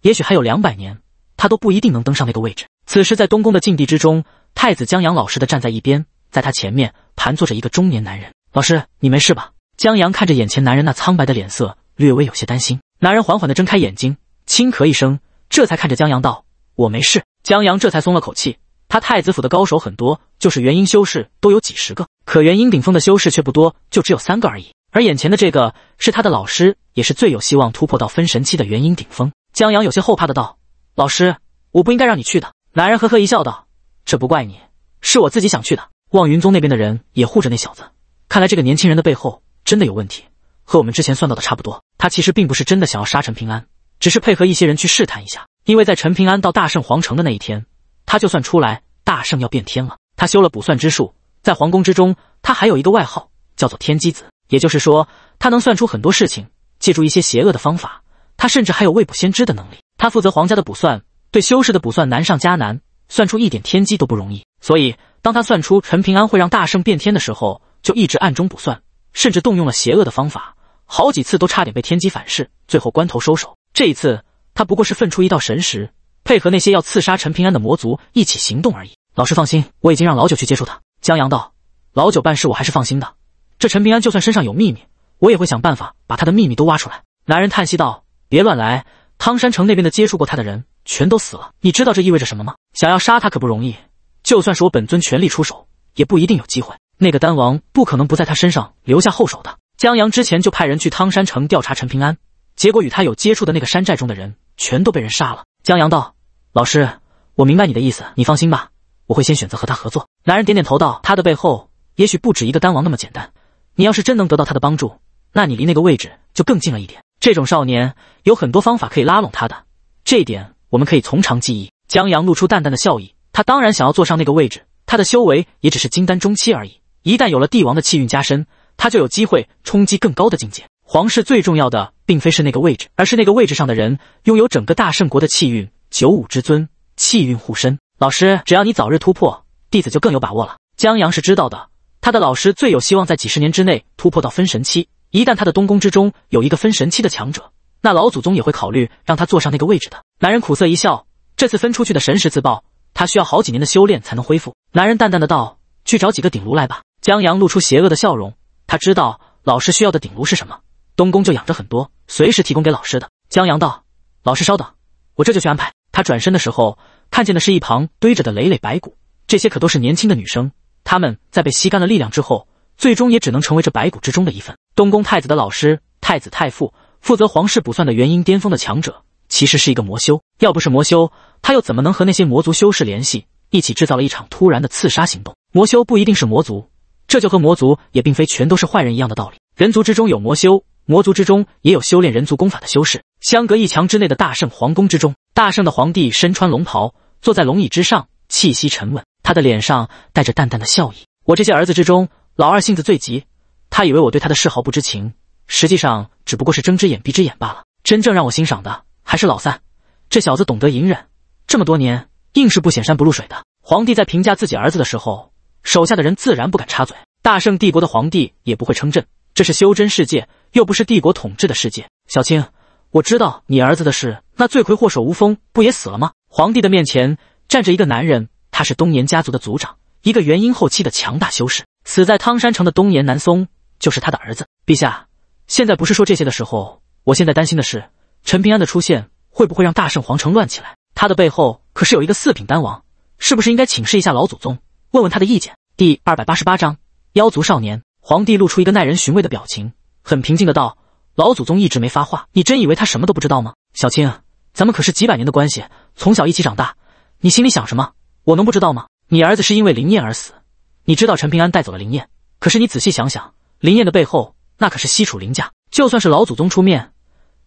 也许还有两百年。他都不一定能登上那个位置。此时，在东宫的禁地之中，太子江阳老实的站在一边，在他前面盘坐着一个中年男人。老师，你没事吧？江阳看着眼前男人那苍白的脸色，略微有些担心。男人缓缓的睁开眼睛，轻咳一声，这才看着江阳道：“我没事。”江阳这才松了口气。他太子府的高手很多，就是元婴修士都有几十个，可元婴顶峰的修士却不多，就只有三个而已。而眼前的这个是他的老师，也是最有希望突破到分神期的元婴顶峰。江阳有些后怕的道。老师，我不应该让你去的。男人呵呵一笑，道：“这不怪你，是我自己想去的。望云宗那边的人也护着那小子，看来这个年轻人的背后真的有问题，和我们之前算到的差不多。他其实并不是真的想要杀陈平安，只是配合一些人去试探一下。因为在陈平安到大圣皇城的那一天，他就算出来，大圣要变天了。他修了卜算之术，在皇宫之中，他还有一个外号叫做天机子，也就是说，他能算出很多事情。借助一些邪恶的方法，他甚至还有未卜先知的能力。”他负责皇家的卜算，对修士的卜算难上加难，算出一点天机都不容易。所以，当他算出陈平安会让大圣变天的时候，就一直暗中卜算，甚至动用了邪恶的方法，好几次都差点被天机反噬，最后关头收手。这一次，他不过是分出一道神识，配合那些要刺杀陈平安的魔族一起行动而已。老师放心，我已经让老九去接触他。江阳道：“老九办事我还是放心的。这陈平安就算身上有秘密，我也会想办法把他的秘密都挖出来。”男人叹息道：“别乱来。”汤山城那边的接触过他的人全都死了，你知道这意味着什么吗？想要杀他可不容易，就算是我本尊全力出手，也不一定有机会。那个丹王不可能不在他身上留下后手的。江阳之前就派人去汤山城调查陈平安，结果与他有接触的那个山寨中的人全都被人杀了。江阳道：“老师，我明白你的意思，你放心吧，我会先选择和他合作。”男人点点头道：“他的背后也许不止一个丹王那么简单，你要是真能得到他的帮助，那你离那个位置就更近了一点。”这种少年有很多方法可以拉拢他的，这点我们可以从长计议。江阳露出淡淡的笑意，他当然想要坐上那个位置，他的修为也只是金丹中期而已。一旦有了帝王的气运加身，他就有机会冲击更高的境界。皇室最重要的并非是那个位置，而是那个位置上的人拥有整个大圣国的气运，九五之尊，气运护身。老师，只要你早日突破，弟子就更有把握了。江阳是知道的，他的老师最有希望在几十年之内突破到分神期。一旦他的东宫之中有一个分神期的强者，那老祖宗也会考虑让他坐上那个位置的。男人苦涩一笑，这次分出去的神识自爆，他需要好几年的修炼才能恢复。男人淡淡的道：“去找几个鼎炉来吧。”江阳露出邪恶的笑容，他知道老师需要的鼎炉是什么，东宫就养着很多，随时提供给老师的。江阳道：“老师稍等，我这就去安排。”他转身的时候，看见的是一旁堆着的累累白骨，这些可都是年轻的女生，她们在被吸干了力量之后。最终也只能成为这白骨之中的一份。东宫太子的老师，太子太傅，负责皇室卜算的元婴巅峰的强者，其实是一个魔修。要不是魔修，他又怎么能和那些魔族修士联系，一起制造了一场突然的刺杀行动？魔修不一定是魔族，这就和魔族也并非全都是坏人一样的道理。人族之中有魔修，魔族之中也有修炼人族功法的修士。相隔一墙之内的大圣皇宫之中，大圣的皇帝身穿龙袍，坐在龙椅之上，气息沉稳，他的脸上带着淡淡的笑意。我这些儿子之中。老二性子最急，他以为我对他的事毫不知情，实际上只不过是睁只眼闭只眼罢了。真正让我欣赏的还是老三，这小子懂得隐忍，这么多年硬是不显山不露水的。皇帝在评价自己儿子的时候，手下的人自然不敢插嘴。大圣帝国的皇帝也不会称朕，这是修真世界，又不是帝国统治的世界。小青，我知道你儿子的事，那罪魁祸首吴峰不也死了吗？皇帝的面前站着一个男人，他是东岩家族的族长，一个元婴后期的强大修士。死在汤山城的东岩南松就是他的儿子。陛下，现在不是说这些的时候。我现在担心的是，陈平安的出现会不会让大圣皇城乱起来？他的背后可是有一个四品丹王，是不是应该请示一下老祖宗，问问他的意见？第二百八十八章妖族少年。皇帝露出一个耐人寻味的表情，很平静的道：“老祖宗一直没发话，你真以为他什么都不知道吗？小青，咱们可是几百年的关系，从小一起长大，你心里想什么，我能不知道吗？你儿子是因为灵验而死。”你知道陈平安带走了林燕，可是你仔细想想，林燕的背后那可是西楚林家。就算是老祖宗出面，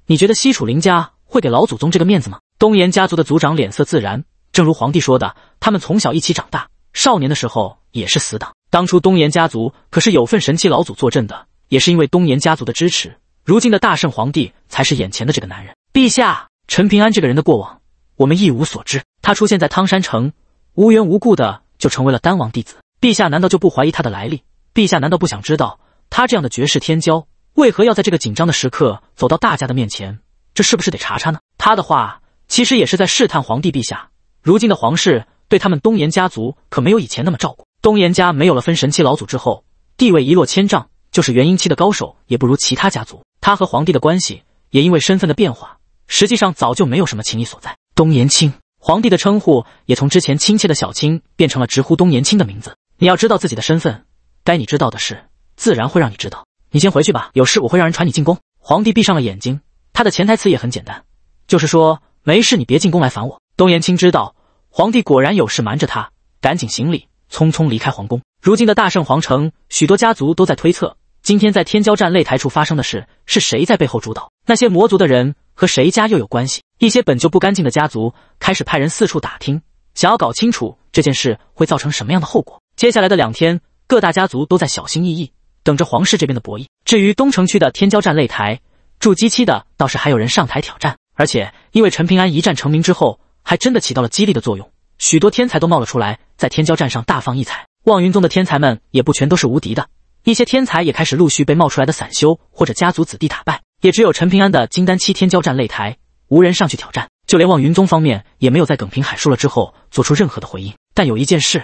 你觉得西楚林家会给老祖宗这个面子吗？东炎家族的族长脸色自然，正如皇帝说的，他们从小一起长大，少年的时候也是死党。当初东炎家族可是有份神奇老祖坐镇的，也是因为东炎家族的支持，如今的大圣皇帝才是眼前的这个男人。陛下，陈平安这个人的过往我们一无所知，他出现在汤山城，无缘无故的就成为了丹王弟子。陛下难道就不怀疑他的来历？陛下难道不想知道他这样的绝世天骄为何要在这个紧张的时刻走到大家的面前？这是不是得查查呢？他的话其实也是在试探皇帝陛下。如今的皇室对他们东炎家族可没有以前那么照顾。东炎家没有了分神期老祖之后，地位一落千丈，就是元婴期的高手也不如其他家族。他和皇帝的关系也因为身份的变化，实际上早就没有什么情谊所在。东炎青，皇帝的称呼也从之前亲切的小青变成了直呼东炎青的名字。你要知道自己的身份，该你知道的事自然会让你知道。你先回去吧，有事我会让人传你进宫。皇帝闭上了眼睛，他的潜台词也很简单，就是说没事你别进宫来烦我。东延青知道皇帝果然有事瞒着他，赶紧行礼，匆匆离开皇宫。如今的大圣皇城，许多家族都在推测今天在天骄战擂台处发生的事是谁在背后主导，那些魔族的人和谁家又有关系？一些本就不干净的家族开始派人四处打听，想要搞清楚这件事会造成什么样的后果。接下来的两天，各大家族都在小心翼翼，等着皇室这边的博弈。至于东城区的天骄战擂台，筑基期的倒是还有人上台挑战。而且因为陈平安一战成名之后，还真的起到了激励的作用，许多天才都冒了出来，在天骄战上大放异彩。望云宗的天才们也不全都是无敌的，一些天才也开始陆续被冒出来的散修或者家族子弟打败。也只有陈平安的金丹期天骄战擂台无人上去挑战，就连望云宗方面也没有在耿平海输了之后做出任何的回应。但有一件事。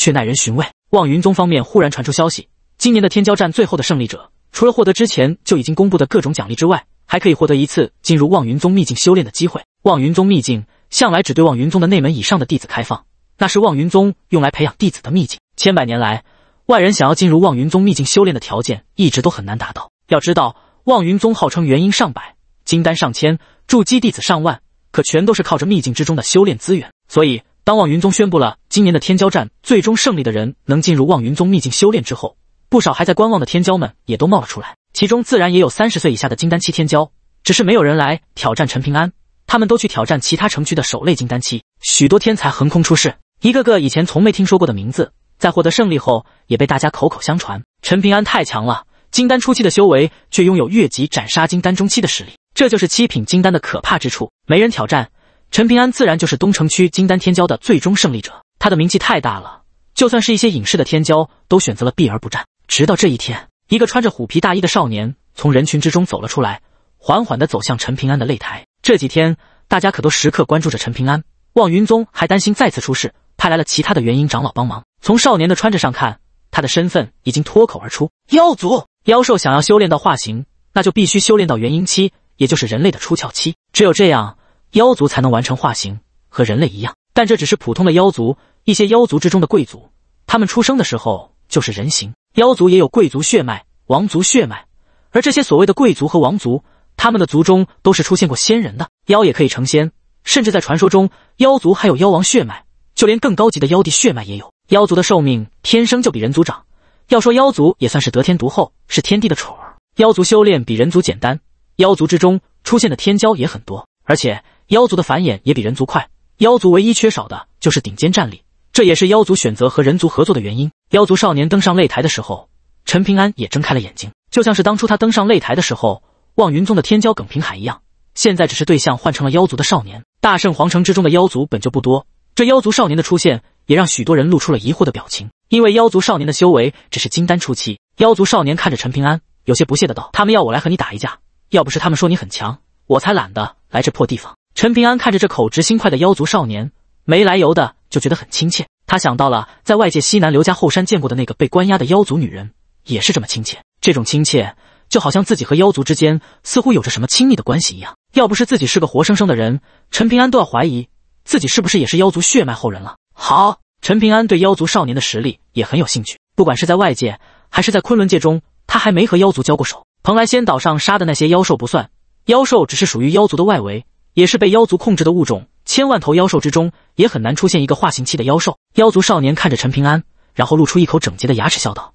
却耐人寻味。望云宗方面忽然传出消息，今年的天骄战最后的胜利者，除了获得之前就已经公布的各种奖励之外，还可以获得一次进入望云宗秘境修炼的机会。望云宗秘境向来只对望云宗的内门以上的弟子开放，那是望云宗用来培养弟子的秘境。千百年来，外人想要进入望云宗秘境修炼的条件一直都很难达到。要知道，望云宗号称元婴上百，金丹上千，筑基弟子上万，可全都是靠着秘境之中的修炼资源。所以，当望云宗宣布了。今年的天骄战，最终胜利的人能进入望云宗秘境修炼之后，不少还在观望的天骄们也都冒了出来，其中自然也有三十岁以下的金丹期天骄，只是没有人来挑战陈平安，他们都去挑战其他城区的守擂金丹期。许多天才横空出世，一个个以前从没听说过的名字，在获得胜利后也被大家口口相传。陈平安太强了，金丹初期的修为却拥有越级斩杀金丹中期的实力，这就是七品金丹的可怕之处。没人挑战陈平安，自然就是东城区金丹天骄的最终胜利者。他的名气太大了，就算是一些隐世的天骄都选择了避而不战。直到这一天，一个穿着虎皮大衣的少年从人群之中走了出来，缓缓地走向陈平安的擂台。这几天，大家可都时刻关注着陈平安。望云宗还担心再次出事，派来了其他的元婴长老帮忙。从少年的穿着上看，他的身份已经脱口而出。妖族妖兽想要修炼到化形，那就必须修炼到元婴期，也就是人类的出窍期。只有这样，妖族才能完成化形，和人类一样。但这只是普通的妖族。一些妖族之中的贵族，他们出生的时候就是人形。妖族也有贵族血脉、王族血脉，而这些所谓的贵族和王族，他们的族中都是出现过仙人的。妖也可以成仙，甚至在传说中，妖族还有妖王血脉，就连更高级的妖帝血脉也有。妖族的寿命天生就比人族长，要说妖族也算是得天独厚，是天地的宠儿。妖族修炼比人族简单，妖族之中出现的天骄也很多，而且妖族的繁衍也比人族快。妖族唯一缺少的就是顶尖战力。这也是妖族选择和人族合作的原因。妖族少年登上擂台的时候，陈平安也睁开了眼睛，就像是当初他登上擂台的时候，望云宗的天骄耿平海一样。现在只是对象换成了妖族的少年。大圣皇城之中的妖族本就不多，这妖族少年的出现，也让许多人露出了疑惑的表情。因为妖族少年的修为只是金丹初期。妖族少年看着陈平安，有些不屑的道：“他们要我来和你打一架，要不是他们说你很强，我才懒得来这破地方。”陈平安看着这口直心快的妖族少年，没来由的。就觉得很亲切，他想到了在外界西南刘家后山见过的那个被关押的妖族女人，也是这么亲切。这种亲切就好像自己和妖族之间似乎有着什么亲密的关系一样。要不是自己是个活生生的人，陈平安都要怀疑自己是不是也是妖族血脉后人了。好，陈平安对妖族少年的实力也很有兴趣。不管是在外界还是在昆仑界中，他还没和妖族交过手。蓬莱仙岛上杀的那些妖兽不算，妖兽只是属于妖族的外围，也是被妖族控制的物种。千万头妖兽之中，也很难出现一个化形期的妖兽。妖族少年看着陈平安，然后露出一口整洁的牙齿，笑道：“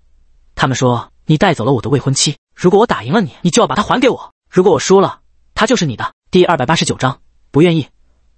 他们说你带走了我的未婚妻，如果我打赢了你，你就要把她还给我；如果我输了，她就是你的。”第二百八十九章，不愿意，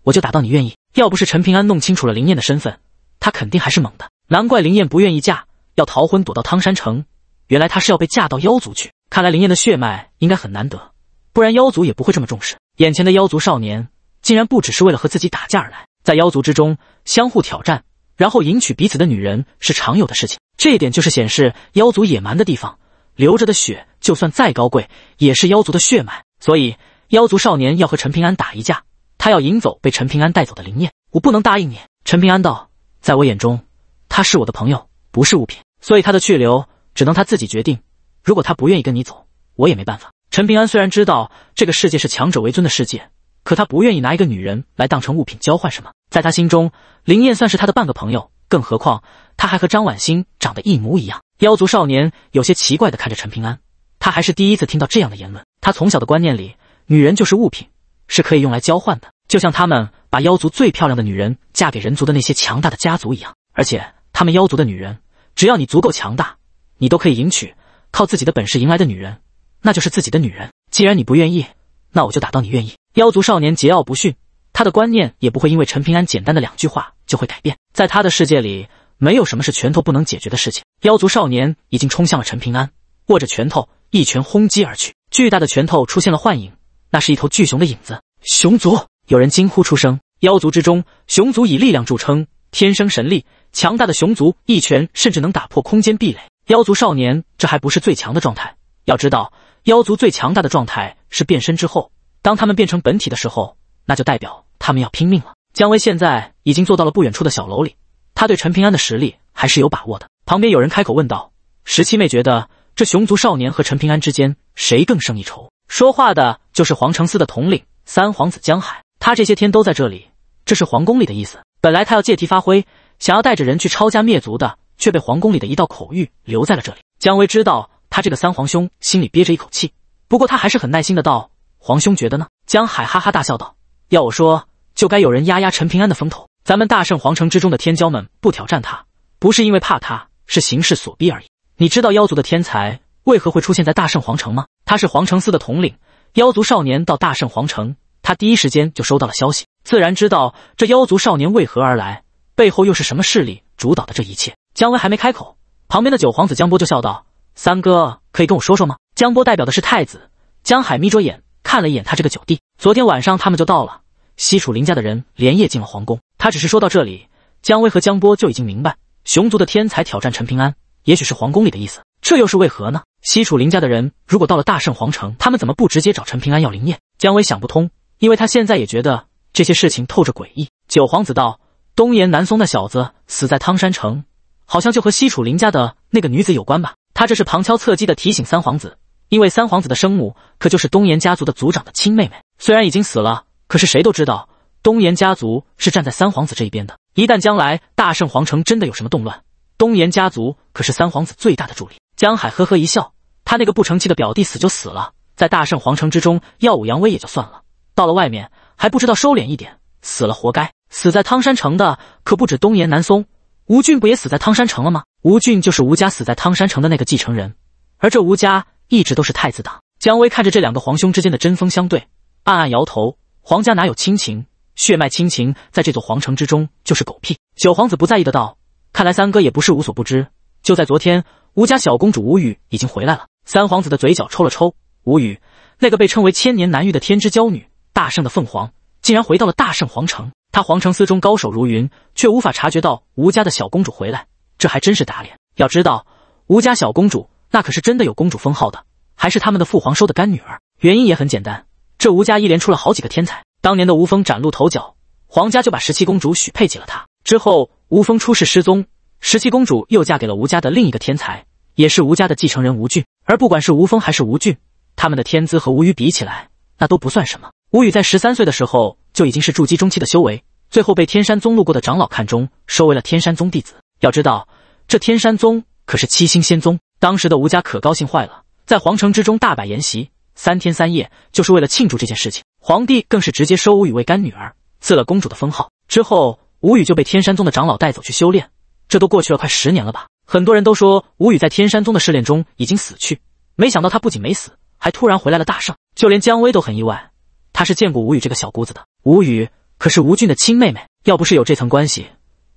我就打到你愿意。要不是陈平安弄清楚了林燕的身份，他肯定还是猛的。难怪林燕不愿意嫁，要逃婚躲到汤山城，原来她是要被嫁到妖族去。看来林燕的血脉应该很难得，不然妖族也不会这么重视。眼前的妖族少年。竟然不只是为了和自己打架而来，在妖族之中，相互挑战，然后迎娶彼此的女人是常有的事情。这一点就是显示妖族野蛮的地方。流着的血，就算再高贵，也是妖族的血脉。所以，妖族少年要和陈平安打一架，他要引走被陈平安带走的灵念。我不能答应你。”陈平安道：“在我眼中，他是我的朋友，不是物品，所以他的去留只能他自己决定。如果他不愿意跟你走，我也没办法。”陈平安虽然知道这个世界是强者为尊的世界。可他不愿意拿一个女人来当成物品交换什么，在他心中，林燕算是他的半个朋友，更何况他还和张婉欣长得一模一样。妖族少年有些奇怪地看着陈平安，他还是第一次听到这样的言论。他从小的观念里，女人就是物品，是可以用来交换的，就像他们把妖族最漂亮的女人嫁给人族的那些强大的家族一样。而且，他们妖族的女人，只要你足够强大，你都可以迎娶，靠自己的本事迎来的女人，那就是自己的女人。既然你不愿意，那我就打到你愿意。妖族少年桀骜不驯，他的观念也不会因为陈平安简单的两句话就会改变。在他的世界里，没有什么是拳头不能解决的事情。妖族少年已经冲向了陈平安，握着拳头一拳轰击而去。巨大的拳头出现了幻影，那是一头巨熊的影子。熊族有人惊呼出声。妖族之中，熊族以力量著称，天生神力强大的熊族一拳甚至能打破空间壁垒。妖族少年这还不是最强的状态，要知道妖族最强大的状态是变身之后。当他们变成本体的时候，那就代表他们要拼命了。姜维现在已经坐到了不远处的小楼里，他对陈平安的实力还是有把握的。旁边有人开口问道：“十七妹，觉得这熊族少年和陈平安之间谁更胜一筹？”说话的就是皇城司的统领三皇子江海。他这些天都在这里，这是皇宫里的意思。本来他要借题发挥，想要带着人去抄家灭族的，却被皇宫里的一道口谕留在了这里。姜维知道他这个三皇兄心里憋着一口气，不过他还是很耐心的道。皇兄觉得呢？江海哈哈大笑道：“要我说，就该有人压压陈平安的风头。咱们大圣皇城之中的天骄们不挑战他，不是因为怕他，是形势所逼而已。你知道妖族的天才为何会出现在大圣皇城吗？他是皇城司的统领，妖族少年到大圣皇城，他第一时间就收到了消息，自然知道这妖族少年为何而来，背后又是什么势力主导的这一切。”江威还没开口，旁边的九皇子江波就笑道：“三哥，可以跟我说说吗？”江波代表的是太子。江海眯着眼。看了一眼他这个九弟，昨天晚上他们就到了西楚林家的人连夜进了皇宫。他只是说到这里，江威和江波就已经明白，雄族的天才挑战陈平安，也许是皇宫里的意思，这又是为何呢？西楚林家的人如果到了大圣皇城，他们怎么不直接找陈平安要灵验？江威想不通，因为他现在也觉得这些事情透着诡异。九皇子道：“东炎南松那小子死在汤山城，好像就和西楚林家的那个女子有关吧？”他这是旁敲侧击的提醒三皇子。因为三皇子的生母可就是东岩家族的族长的亲妹妹，虽然已经死了，可是谁都知道东岩家族是站在三皇子这一边的。一旦将来大圣皇城真的有什么动乱，东岩家族可是三皇子最大的助力。江海呵呵一笑，他那个不成器的表弟死就死了，在大圣皇城之中耀武扬威也就算了，到了外面还不知道收敛一点，死了活该。死在汤山城的可不止东岩南松，吴俊不也死在汤山城了吗？吴俊就是吴家死在汤山城的那个继承人，而这吴家。一直都是太子党。姜薇看着这两个皇兄之间的针锋相对，暗暗摇头。皇家哪有亲情？血脉亲情在这座皇城之中就是狗屁。九皇子不在意的道：“看来三哥也不是无所不知。就在昨天，吴家小公主吴语已经回来了。”三皇子的嘴角抽了抽。吴语，那个被称为千年难遇的天之娇女，大圣的凤凰，竟然回到了大圣皇城。他皇城司中高手如云，却无法察觉到吴家的小公主回来，这还真是打脸。要知道，吴家小公主。那可是真的有公主封号的，还是他们的父皇收的干女儿。原因也很简单，这吴家一连出了好几个天才。当年的吴峰崭露头角，皇家就把十七公主许配给了他。之后吴峰出事失踪，十七公主又嫁给了吴家的另一个天才，也是吴家的继承人吴俊。而不管是吴峰还是吴俊，他们的天资和吴宇比起来，那都不算什么。吴宇在十三岁的时候就已经是筑基中期的修为，最后被天山宗路过的长老看中，收为了天山宗弟子。要知道，这天山宗可是七星仙宗。当时的吴家可高兴坏了，在皇城之中大摆筵席，三天三夜就是为了庆祝这件事情。皇帝更是直接收吴雨为干女儿，赐了公主的封号。之后，吴雨就被天山宗的长老带走去修炼。这都过去了快十年了吧？很多人都说吴雨在天山宗的试炼中已经死去，没想到他不仅没死，还突然回来了。大圣，就连姜薇都很意外，他是见过吴雨这个小姑子的。吴雨可是吴俊的亲妹妹，要不是有这层关系，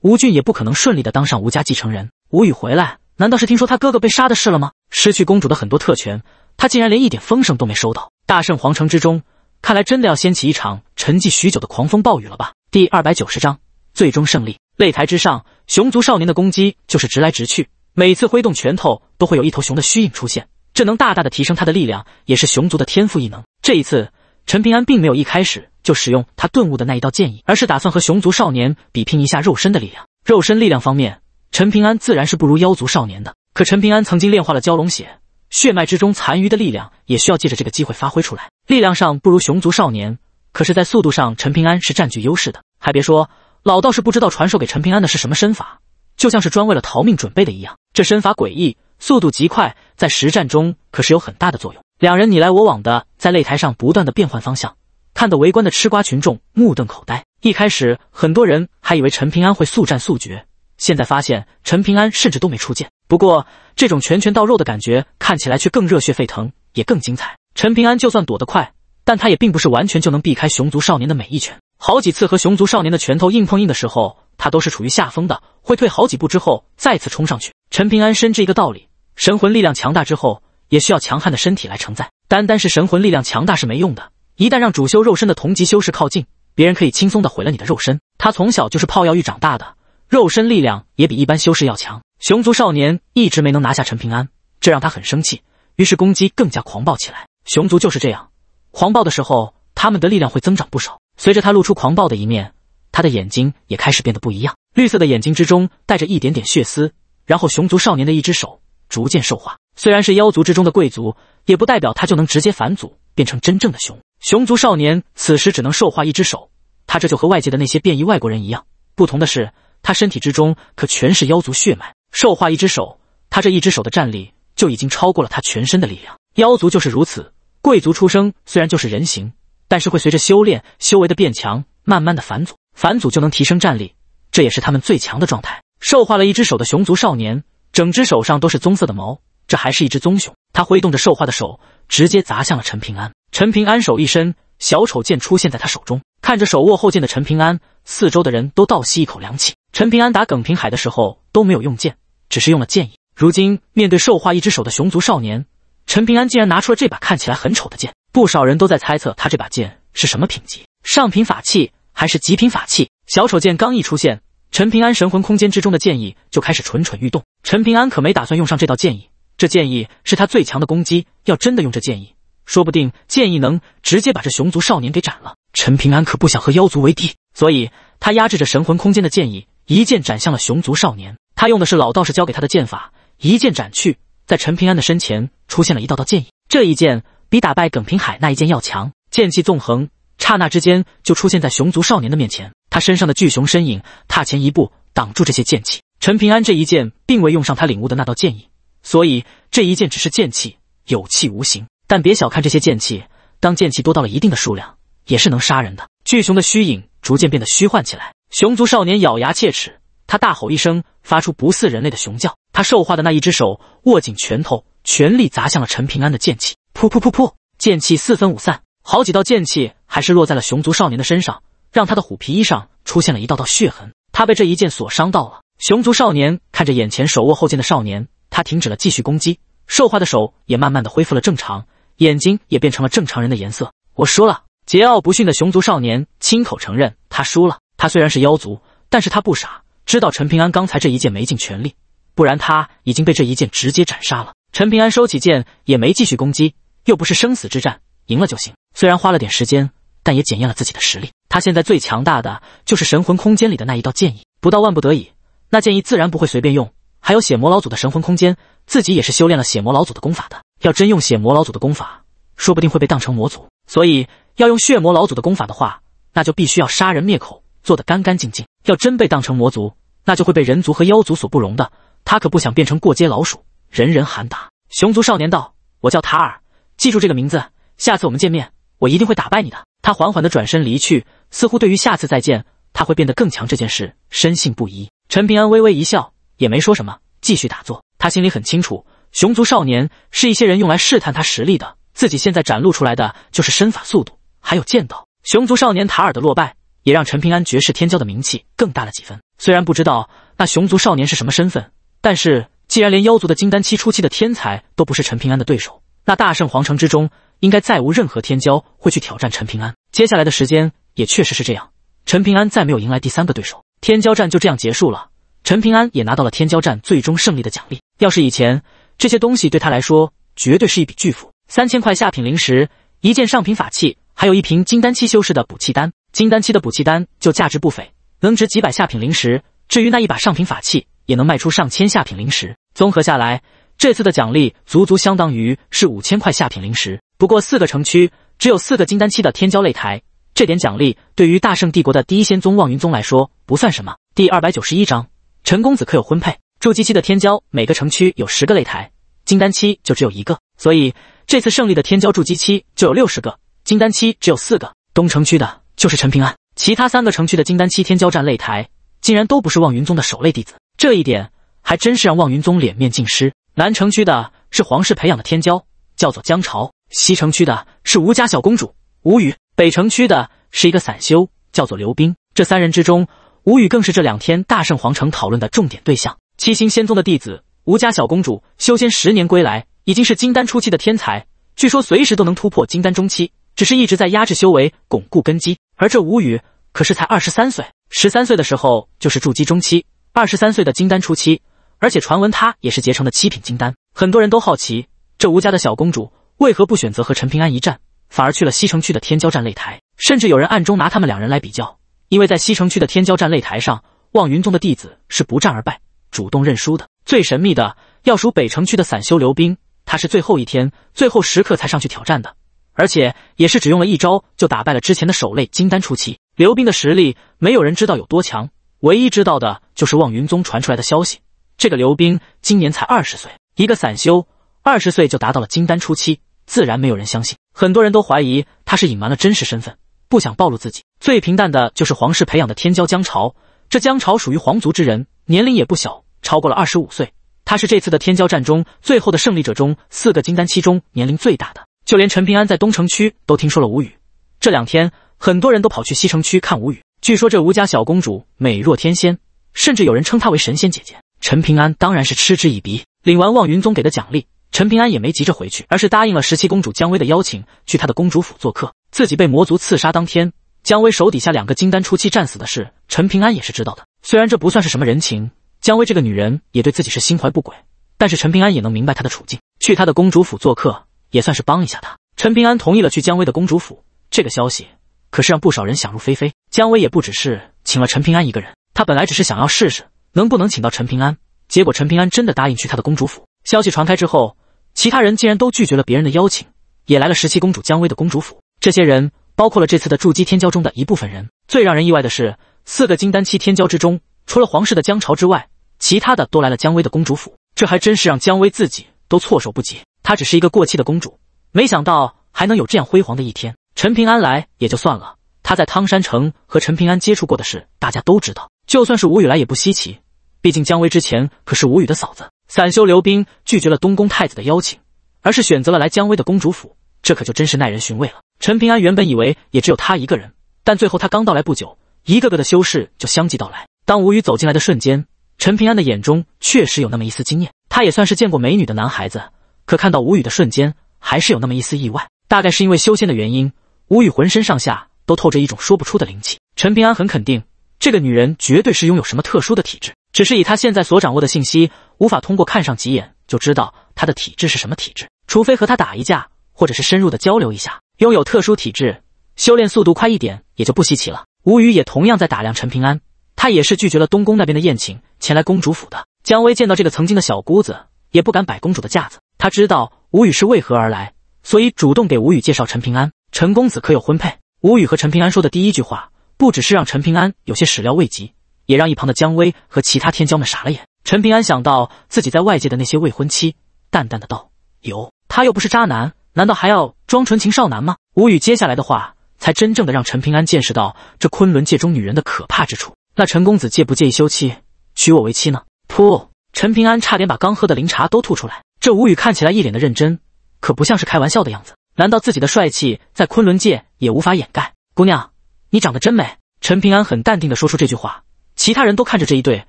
吴俊也不可能顺利的当上吴家继承人。吴雨回来。难道是听说他哥哥被杀的事了吗？失去公主的很多特权，他竟然连一点风声都没收到。大圣皇城之中，看来真的要掀起一场沉寂许久的狂风暴雨了吧？第二百九十章最终胜利。擂台之上，熊族少年的攻击就是直来直去，每次挥动拳头都会有一头熊的虚影出现，这能大大的提升他的力量，也是熊族的天赋异能。这一次，陈平安并没有一开始就使用他顿悟的那一道剑意，而是打算和熊族少年比拼一下肉身的力量。肉身力量方面。陈平安自然是不如妖族少年的，可陈平安曾经炼化了蛟龙血，血脉之中残余的力量也需要借着这个机会发挥出来。力量上不如熊族少年，可是，在速度上，陈平安是占据优势的。还别说，老道士不知道传授给陈平安的是什么身法，就像是专为了逃命准备的一样。这身法诡异，速度极快，在实战中可是有很大的作用。两人你来我往的在擂台上不断的变换方向，看得围观的吃瓜群众目瞪口呆。一开始，很多人还以为陈平安会速战速决。现在发现陈平安甚至都没出剑，不过这种拳拳到肉的感觉看起来却更热血沸腾，也更精彩。陈平安就算躲得快，但他也并不是完全就能避开熊族少年的每一拳。好几次和熊族少年的拳头硬碰硬的时候，他都是处于下风的，会退好几步之后再次冲上去。陈平安深知一个道理：神魂力量强大之后，也需要强悍的身体来承载。单单是神魂力量强大是没用的，一旦让主修肉身的同级修士靠近，别人可以轻松的毁了你的肉身。他从小就是泡药浴长大的。肉身力量也比一般修士要强。熊族少年一直没能拿下陈平安，这让他很生气，于是攻击更加狂暴起来。熊族就是这样，狂暴的时候，他们的力量会增长不少。随着他露出狂暴的一面，他的眼睛也开始变得不一样，绿色的眼睛之中带着一点点血丝。然后，熊族少年的一只手逐渐兽化。虽然是妖族之中的贵族，也不代表他就能直接返祖变成真正的熊。熊族少年此时只能兽化一只手，他这就和外界的那些变异外国人一样，不同的是。他身体之中可全是妖族血脉，兽化一只手，他这一只手的战力就已经超过了他全身的力量。妖族就是如此，贵族出生虽然就是人形，但是会随着修炼修为的变强，慢慢的返祖，返祖就能提升战力，这也是他们最强的状态。兽化了一只手的熊族少年，整只手上都是棕色的毛，这还是一只棕熊。他挥动着兽化的手，直接砸向了陈平安。陈平安手一伸，小丑剑出现在他手中。看着手握后剑的陈平安，四周的人都倒吸一口凉气。陈平安打耿平海的时候都没有用剑，只是用了剑意。如今面对兽化一只手的熊族少年，陈平安竟然拿出了这把看起来很丑的剑。不少人都在猜测他这把剑是什么品级，上品法器还是极品法器？小丑剑刚一出现，陈平安神魂空间之中的剑意就开始蠢蠢欲动。陈平安可没打算用上这道剑意，这剑意是他最强的攻击。要真的用这剑意，说不定剑意能直接把这熊族少年给斩了。陈平安可不想和妖族为敌，所以他压制着神魂空间的剑意。一剑斩向了熊族少年，他用的是老道士教给他的剑法，一剑斩去，在陈平安的身前出现了一道道剑影。这一剑比打败耿平海那一剑要强，剑气纵横，刹那之间就出现在熊族少年的面前。他身上的巨熊身影踏前一步挡住这些剑气。陈平安这一剑并未用上他领悟的那道剑意，所以这一剑只是剑气，有气无形。但别小看这些剑气，当剑气多到了一定的数量，也是能杀人的。巨熊的虚影逐渐变得虚幻起来。熊族少年咬牙切齿，他大吼一声，发出不似人类的熊叫。他兽化的那一只手握紧拳头，全力砸向了陈平安的剑气。噗噗噗噗，剑气四分五散，好几道剑气还是落在了熊族少年的身上，让他的虎皮衣上出现了一道道血痕。他被这一剑所伤到了。熊族少年看着眼前手握后剑的少年，他停止了继续攻击，兽化的手也慢慢的恢复了正常，眼睛也变成了正常人的颜色。我输了。桀骜不驯的熊族少年亲口承认，他输了。他虽然是妖族，但是他不傻，知道陈平安刚才这一剑没尽全力，不然他已经被这一剑直接斩杀了。陈平安收起剑，也没继续攻击，又不是生死之战，赢了就行。虽然花了点时间，但也检验了自己的实力。他现在最强大的就是神魂空间里的那一道剑意，不到万不得已，那剑意自然不会随便用。还有血魔老祖的神魂空间，自己也是修炼了血魔老祖的功法的。要真用血魔老祖的功法，说不定会被当成魔族，所以要用血魔老祖的功法的话，那就必须要杀人灭口。做得干干净净，要真被当成魔族，那就会被人族和妖族所不容的。他可不想变成过街老鼠，人人喊打。雄族少年道：“我叫塔尔，记住这个名字。下次我们见面，我一定会打败你的。”他缓缓地转身离去，似乎对于下次再见，他会变得更强这件事深信不疑。陈平安微微一笑，也没说什么，继续打坐。他心里很清楚，熊族少年是一些人用来试探他实力的。自己现在展露出来的就是身法、速度，还有剑道。熊族少年塔尔的落败。也让陈平安绝世天骄的名气更大了几分。虽然不知道那熊族少年是什么身份，但是既然连妖族的金丹期初期的天才都不是陈平安的对手，那大圣皇城之中应该再无任何天骄会去挑战陈平安。接下来的时间也确实是这样，陈平安再没有迎来第三个对手，天骄战就这样结束了。陈平安也拿到了天骄战最终胜利的奖励。要是以前这些东西对他来说绝对是一笔巨富：三千块下品灵石，一件上品法器，还有一瓶金丹期修士的补气丹。金丹期的补气丹就价值不菲，能值几百下品灵石。至于那一把上品法器，也能卖出上千下品灵石。综合下来，这次的奖励足足相当于是五千块下品灵石。不过四个城区只有四个金丹期的天骄擂台，这点奖励对于大圣帝国的第一仙宗望云宗来说不算什么。第二百九十一章，陈公子可有婚配？筑基期的天骄，每个城区有十个擂台，金丹期就只有一个，所以这次胜利的天骄筑基期就有六十个，金丹期只有四个。东城区的。就是陈平安，其他三个城区的金丹七天交战擂台竟然都不是望云宗的守擂弟子，这一点还真是让望云宗脸面尽失。南城区的是皇室培养的天骄，叫做江潮；西城区的是吴家小公主吴宇；北城区的是一个散修，叫做刘冰。这三人之中，吴宇更是这两天大圣皇城讨论的重点对象。七星仙宗的弟子，吴家小公主修仙十年归来，已经是金丹初期的天才，据说随时都能突破金丹中期，只是一直在压制修为，巩固根基。而这吴宇可是才二十三岁，十三岁的时候就是筑基中期，二十三岁的金丹初期，而且传闻他也是结成的七品金丹。很多人都好奇，这吴家的小公主为何不选择和陈平安一战，反而去了西城区的天骄战擂台？甚至有人暗中拿他们两人来比较，因为在西城区的天骄战擂台上，望云宗的弟子是不战而败，主动认输的。最神秘的要数北城区的散修刘冰，他是最后一天、最后时刻才上去挑战的。而且也是只用了一招就打败了之前的守擂金丹初期刘冰的实力，没有人知道有多强。唯一知道的就是望云宗传出来的消息：这个刘冰今年才二十岁，一个散修，二十岁就达到了金丹初期，自然没有人相信。很多人都怀疑他是隐瞒了真实身份，不想暴露自己。最平淡的就是皇室培养的天骄江潮，这江潮属于皇族之人，年龄也不小，超过了二十五岁。他是这次的天骄战中最后的胜利者中四个金丹期中年龄最大的。就连陈平安在东城区都听说了吴语，这两天很多人都跑去西城区看吴语。据说这吴家小公主美若天仙，甚至有人称她为神仙姐姐。陈平安当然是嗤之以鼻。领完望云宗给的奖励，陈平安也没急着回去，而是答应了十七公主江薇的邀请，去她的公主府做客。自己被魔族刺杀当天，江薇手底下两个金丹初期战死的事，陈平安也是知道的。虽然这不算是什么人情，江薇这个女人也对自己是心怀不轨，但是陈平安也能明白她的处境。去她的公主府做客。也算是帮一下他。陈平安同意了去姜薇的公主府，这个消息可是让不少人想入非非。姜薇也不只是请了陈平安一个人，她本来只是想要试试能不能请到陈平安，结果陈平安真的答应去她的公主府。消息传开之后，其他人竟然都拒绝了别人的邀请，也来了十七公主姜薇的公主府。这些人包括了这次的筑基天骄中的一部分人。最让人意外的是，四个金丹期天骄之中，除了皇室的姜朝之外，其他的都来了姜薇的公主府。这还真是让姜薇自己都措手不及。她只是一个过气的公主，没想到还能有这样辉煌的一天。陈平安来也就算了，他在汤山城和陈平安接触过的事，大家都知道。就算是吴雨来也不稀奇，毕竟姜薇之前可是吴雨的嫂子。散修刘冰拒绝了东宫太子的邀请，而是选择了来姜薇的公主府，这可就真是耐人寻味了。陈平安原本以为也只有他一个人，但最后他刚到来不久，一个个的修士就相继到来。当吴雨走进来的瞬间，陈平安的眼中确实有那么一丝惊艳。他也算是见过美女的男孩子。可看到吴宇的瞬间，还是有那么一丝意外。大概是因为修仙的原因，吴宇浑身上下都透着一种说不出的灵气。陈平安很肯定，这个女人绝对是拥有什么特殊的体质。只是以他现在所掌握的信息，无法通过看上几眼就知道她的体质是什么体质，除非和她打一架，或者是深入的交流一下。拥有特殊体质，修炼速度快一点也就不稀奇了。吴宇也同样在打量陈平安，他也是拒绝了东宫那边的宴请，前来公主府的。姜薇见到这个曾经的小姑子，也不敢摆公主的架子。他知道吴宇是为何而来，所以主动给吴宇介绍陈平安。陈公子可有婚配？吴宇和陈平安说的第一句话，不只是让陈平安有些始料未及，也让一旁的姜薇和其他天骄们傻了眼。陈平安想到自己在外界的那些未婚妻，淡淡的道：“有，他又不是渣男，难道还要装纯情少男吗？”吴宇接下来的话，才真正的让陈平安见识到这昆仑界中女人的可怕之处。那陈公子介不介意休妻，娶我为妻呢？噗！陈平安差点把刚喝的灵茶都吐出来。这吴宇看起来一脸的认真，可不像是开玩笑的样子。难道自己的帅气在昆仑界也无法掩盖？姑娘，你长得真美。陈平安很淡定的说出这句话，其他人都看着这一对，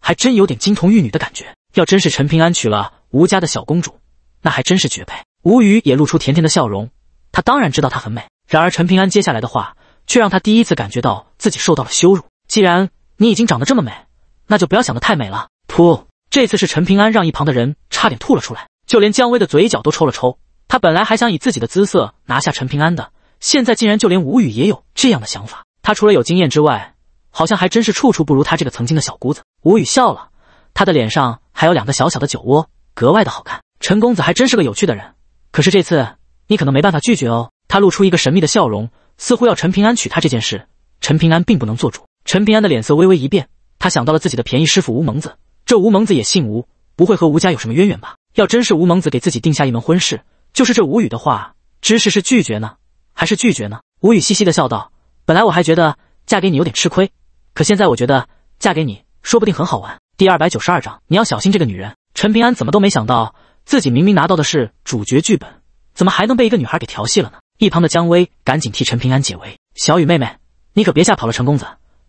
还真有点金童玉女的感觉。要真是陈平安娶了吴家的小公主，那还真是绝配。吴宇也露出甜甜的笑容，他当然知道她很美。然而陈平安接下来的话却让他第一次感觉到自己受到了羞辱。既然你已经长得这么美，那就不要想得太美了。噗！这次是陈平安让一旁的人差点吐了出来。就连姜薇的嘴角都抽了抽，他本来还想以自己的姿色拿下陈平安的，现在竟然就连吴宇也有这样的想法。他除了有经验之外，好像还真是处处不如他这个曾经的小姑子。吴宇笑了，他的脸上还有两个小小的酒窝，格外的好看。陈公子还真是个有趣的人，可是这次你可能没办法拒绝哦。他露出一个神秘的笑容，似乎要陈平安娶她这件事，陈平安并不能做主。陈平安的脸色微微一变，他想到了自己的便宜师傅吴蒙子，这吴蒙子也姓吴，不会和吴家有什么渊源吧？要真是吴蒙子给自己定下一门婚事，就是这吴语的话，知是是拒绝呢，还是拒绝呢？吴语嘻嘻的笑道：“本来我还觉得嫁给你有点吃亏，可现在我觉得嫁给你说不定很好玩。”第二百九十二章，你要小心这个女人。陈平安怎么都没想到，自己明明拿到的是主角剧本，怎么还能被一个女孩给调戏了呢？一旁的姜薇赶紧替陈平安解围：“小雨妹妹，你可别吓跑了陈公子，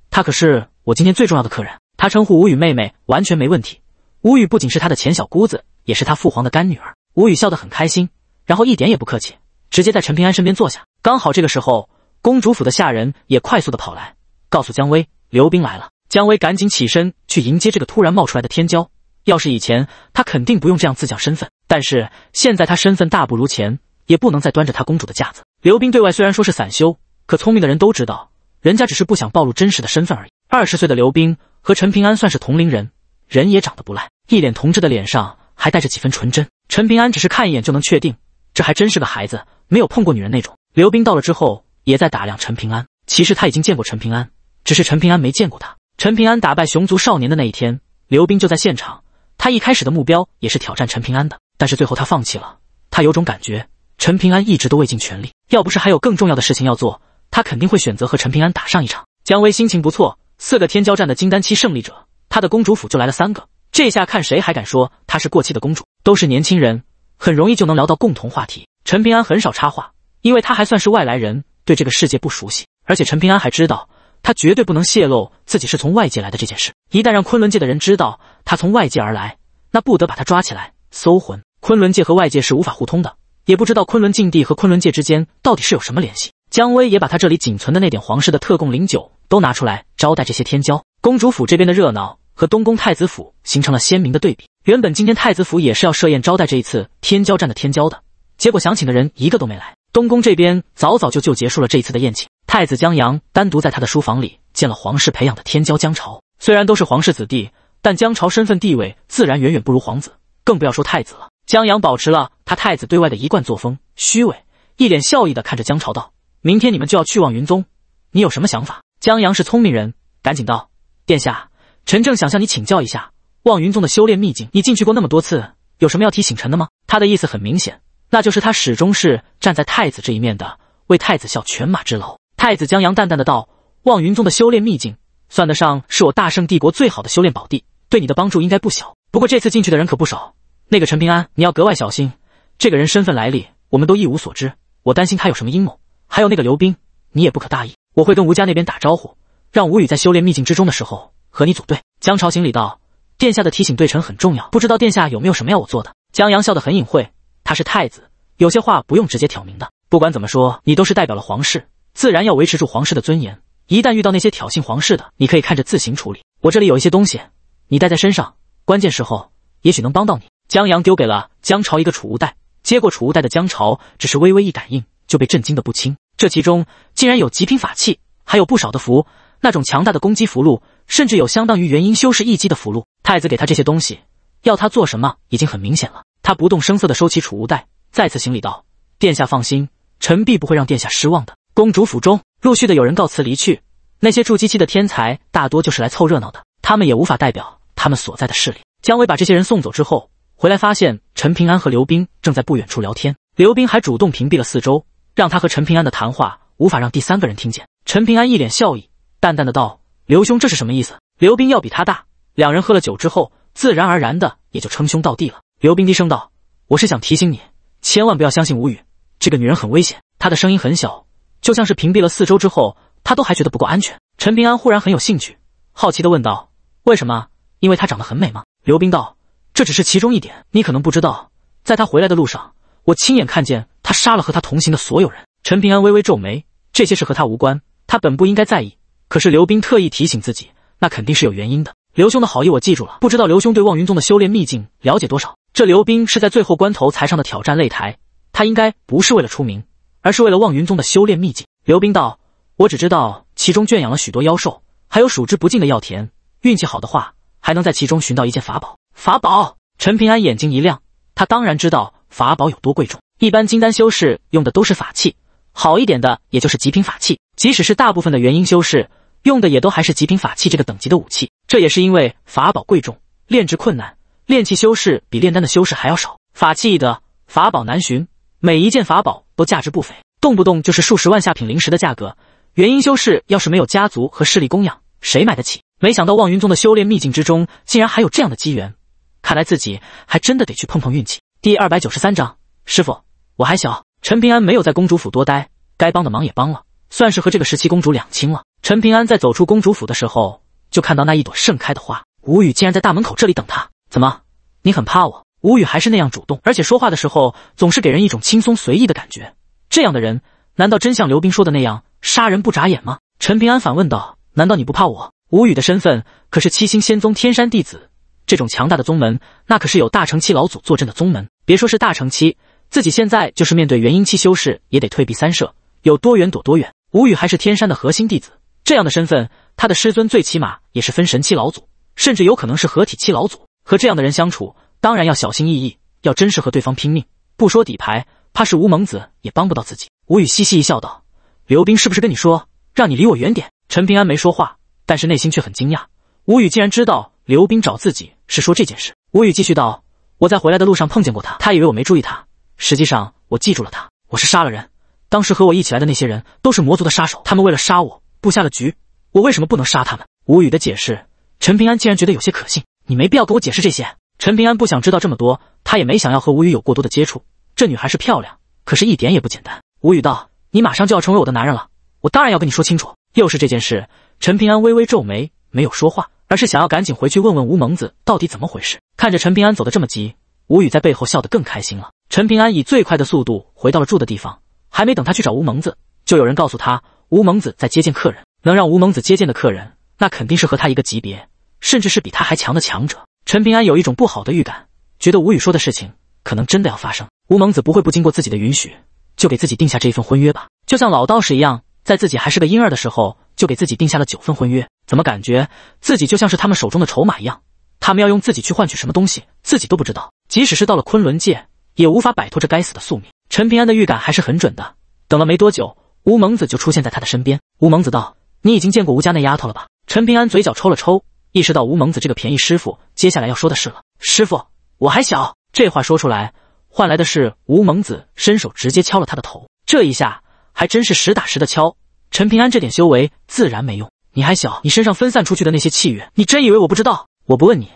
他可是我今天最重要的客人，他称呼吴语妹妹完全没问题。”吴雨不仅是他的前小姑子，也是他父皇的干女儿。吴雨笑得很开心，然后一点也不客气，直接在陈平安身边坐下。刚好这个时候，公主府的下人也快速的跑来，告诉姜薇刘冰来了。姜薇赶紧起身去迎接这个突然冒出来的天骄。要是以前，他肯定不用这样自降身份，但是现在他身份大不如前，也不能再端着他公主的架子。刘冰对外虽然说是散修，可聪明的人都知道，人家只是不想暴露真实的身份而已。二十岁的刘冰和陈平安算是同龄人。人也长得不赖，一脸同志的脸上还带着几分纯真。陈平安只是看一眼就能确定，这还真是个孩子，没有碰过女人那种。刘冰到了之后也在打量陈平安，其实他已经见过陈平安，只是陈平安没见过他。陈平安打败熊族少年的那一天，刘冰就在现场。他一开始的目标也是挑战陈平安的，但是最后他放弃了。他有种感觉，陈平安一直都未尽全力。要不是还有更重要的事情要做，他肯定会选择和陈平安打上一场。姜薇心情不错，四个天骄战的金丹期胜利者。他的公主府就来了三个，这下看谁还敢说她是过气的公主？都是年轻人，很容易就能聊到共同话题。陈平安很少插话，因为他还算是外来人，对这个世界不熟悉。而且陈平安还知道，他绝对不能泄露自己是从外界来的这件事。一旦让昆仑界的人知道他从外界而来，那不得把他抓起来搜魂？昆仑界和外界是无法互通的，也不知道昆仑禁地和昆仑界之间到底是有什么联系。姜薇也把他这里仅存的那点皇室的特供灵酒都拿出来招待这些天骄。公主府这边的热闹和东宫太子府形成了鲜明的对比。原本今天太子府也是要设宴招待这一次天骄战的天骄的，结果想请的人一个都没来。东宫这边早早就就结束了这一次的宴请。太子江阳单独在他的书房里见了皇室培养的天骄江潮。虽然都是皇室子弟，但江潮身份地位自然远远不如皇子，更不要说太子了。江阳保持了他太子对外的一贯作风，虚伪，一脸笑意的看着江潮道：“明天你们就要去望云宗，你有什么想法？”江阳是聪明人，赶紧道。殿下，臣正想向你请教一下望云宗的修炼秘境，你进去过那么多次，有什么要提醒臣的吗？他的意思很明显，那就是他始终是站在太子这一面的，为太子效犬马之劳。太子江阳淡淡的道：“望云宗的修炼秘境，算得上是我大圣帝国最好的修炼宝地，对你的帮助应该不小。不过这次进去的人可不少，那个陈平安你要格外小心，这个人身份来历我们都一无所知，我担心他有什么阴谋。还有那个刘冰，你也不可大意，我会跟吴家那边打招呼。”让吴宇在修炼秘境之中的时候和你组队。江潮行礼道：“殿下的提醒对臣很重要，不知道殿下有没有什么要我做的？”江阳笑得很隐晦。他是太子，有些话不用直接挑明的。不管怎么说，你都是代表了皇室，自然要维持住皇室的尊严。一旦遇到那些挑衅皇室的，你可以看着自行处理。我这里有一些东西，你带在身上，关键时候也许能帮到你。江阳丢给了江潮一个储物袋。接过储物袋的江潮只是微微一感应，就被震惊的不轻。这其中竟然有极品法器，还有不少的符。那种强大的攻击符箓，甚至有相当于元婴修士一击的符箓。太子给他这些东西，要他做什么已经很明显了。他不动声色地收起储物袋，再次行礼道：“殿下放心，臣必不会让殿下失望的。”公主府中陆续的有人告辞离去，那些筑基期的天才大多就是来凑热闹的，他们也无法代表他们所在的势力。姜维把这些人送走之后，回来发现陈平安和刘冰正在不远处聊天，刘冰还主动屏蔽了四周，让他和陈平安的谈话无法让第三个人听见。陈平安一脸笑意。淡淡的道：“刘兄，这是什么意思？”刘斌要比他大，两人喝了酒之后，自然而然的也就称兄道弟了。刘斌低声道：“我是想提醒你，千万不要相信吴宇，这个女人很危险。”她的声音很小，就像是屏蔽了四周之后，他都还觉得不够安全。陈平安忽然很有兴趣，好奇的问道：“为什么？因为她长得很美吗？”刘斌道：“这只是其中一点，你可能不知道，在她回来的路上，我亲眼看见她杀了和她同行的所有人。”陈平安微微皱眉，这些事和他无关，他本不应该在意。可是刘斌特意提醒自己，那肯定是有原因的。刘兄的好意我记住了。不知道刘兄对望云宗的修炼秘境了解多少？这刘斌是在最后关头才上的挑战擂台，他应该不是为了出名，而是为了望云宗的修炼秘境。刘斌道：“我只知道其中圈养了许多妖兽，还有数之不尽的药田。运气好的话，还能在其中寻到一件法宝。”法宝。陈平安眼睛一亮，他当然知道法宝有多贵重。一般金丹修士用的都是法器，好一点的也就是极品法器。即使是大部分的元婴修士用的，也都还是极品法器这个等级的武器。这也是因为法宝贵重，炼制困难，炼器修士比炼丹的修士还要少。法器易得，法宝难寻，每一件法宝都价值不菲，动不动就是数十万下品灵石的价格。元婴修士要是没有家族和势力供养，谁买得起？没想到望云宗的修炼秘境之中竟然还有这样的机缘，看来自己还真的得去碰碰运气。第二百九十三章，师傅，我还小。陈平安没有在公主府多待，该帮的忙也帮了。算是和这个十七公主两清了。陈平安在走出公主府的时候，就看到那一朵盛开的花。吴雨竟然在大门口这里等他，怎么？你很怕我？吴雨还是那样主动，而且说话的时候总是给人一种轻松随意的感觉。这样的人，难道真像刘冰说的那样杀人不眨眼吗？陈平安反问道：“难道你不怕我？”吴雨的身份可是七星仙宗天山弟子，这种强大的宗门，那可是有大乘期老祖坐镇的宗门。别说是大乘期，自己现在就是面对元婴期修士，也得退避三舍，有多远躲多远。吴宇还是天山的核心弟子，这样的身份，他的师尊最起码也是分神期老祖，甚至有可能是合体期老祖。和这样的人相处，当然要小心翼翼。要真是和对方拼命，不说底牌，怕是吴猛子也帮不到自己。吴宇嘻嘻一笑道：“刘冰是不是跟你说，让你离我远点？”陈平安没说话，但是内心却很惊讶，吴宇竟然知道刘冰找自己是说这件事。吴宇继续道：“我在回来的路上碰见过他，他以为我没注意他，实际上我记住了他。我是杀了人。”当时和我一起来的那些人都是魔族的杀手，他们为了杀我布下了局，我为什么不能杀他们？无语的解释，陈平安竟然觉得有些可信。你没必要跟我解释这些。陈平安不想知道这么多，他也没想要和吴宇有过多的接触。这女孩是漂亮，可是一点也不简单。吴宇道：“你马上就要成为我的男人了，我当然要跟你说清楚。”又是这件事，陈平安微微皱眉，没有说话，而是想要赶紧回去问问吴蒙子到底怎么回事。看着陈平安走得这么急，吴宇在背后笑得更开心了。陈平安以最快的速度回到了住的地方。还没等他去找吴蒙子，就有人告诉他，吴蒙子在接见客人。能让吴蒙子接见的客人，那肯定是和他一个级别，甚至是比他还强的强者。陈平安有一种不好的预感，觉得吴宇说的事情可能真的要发生。吴蒙子不会不经过自己的允许就给自己定下这一份婚约吧？就像老道士一样，在自己还是个婴儿的时候就给自己定下了九份婚约，怎么感觉自己就像是他们手中的筹码一样？他们要用自己去换取什么东西，自己都不知道。即使是到了昆仑界，也无法摆脱这该死的宿命。陈平安的预感还是很准的。等了没多久，吴蒙子就出现在他的身边。吴蒙子道：“你已经见过吴家那丫头了吧？”陈平安嘴角抽了抽，意识到吴蒙子这个便宜师傅接下来要说的事了。师傅，我还小。这话说出来，换来的是吴蒙子伸手直接敲了他的头。这一下还真是实打实的敲。陈平安这点修为自然没用。你还小，你身上分散出去的那些气运，你真以为我不知道？我不问你，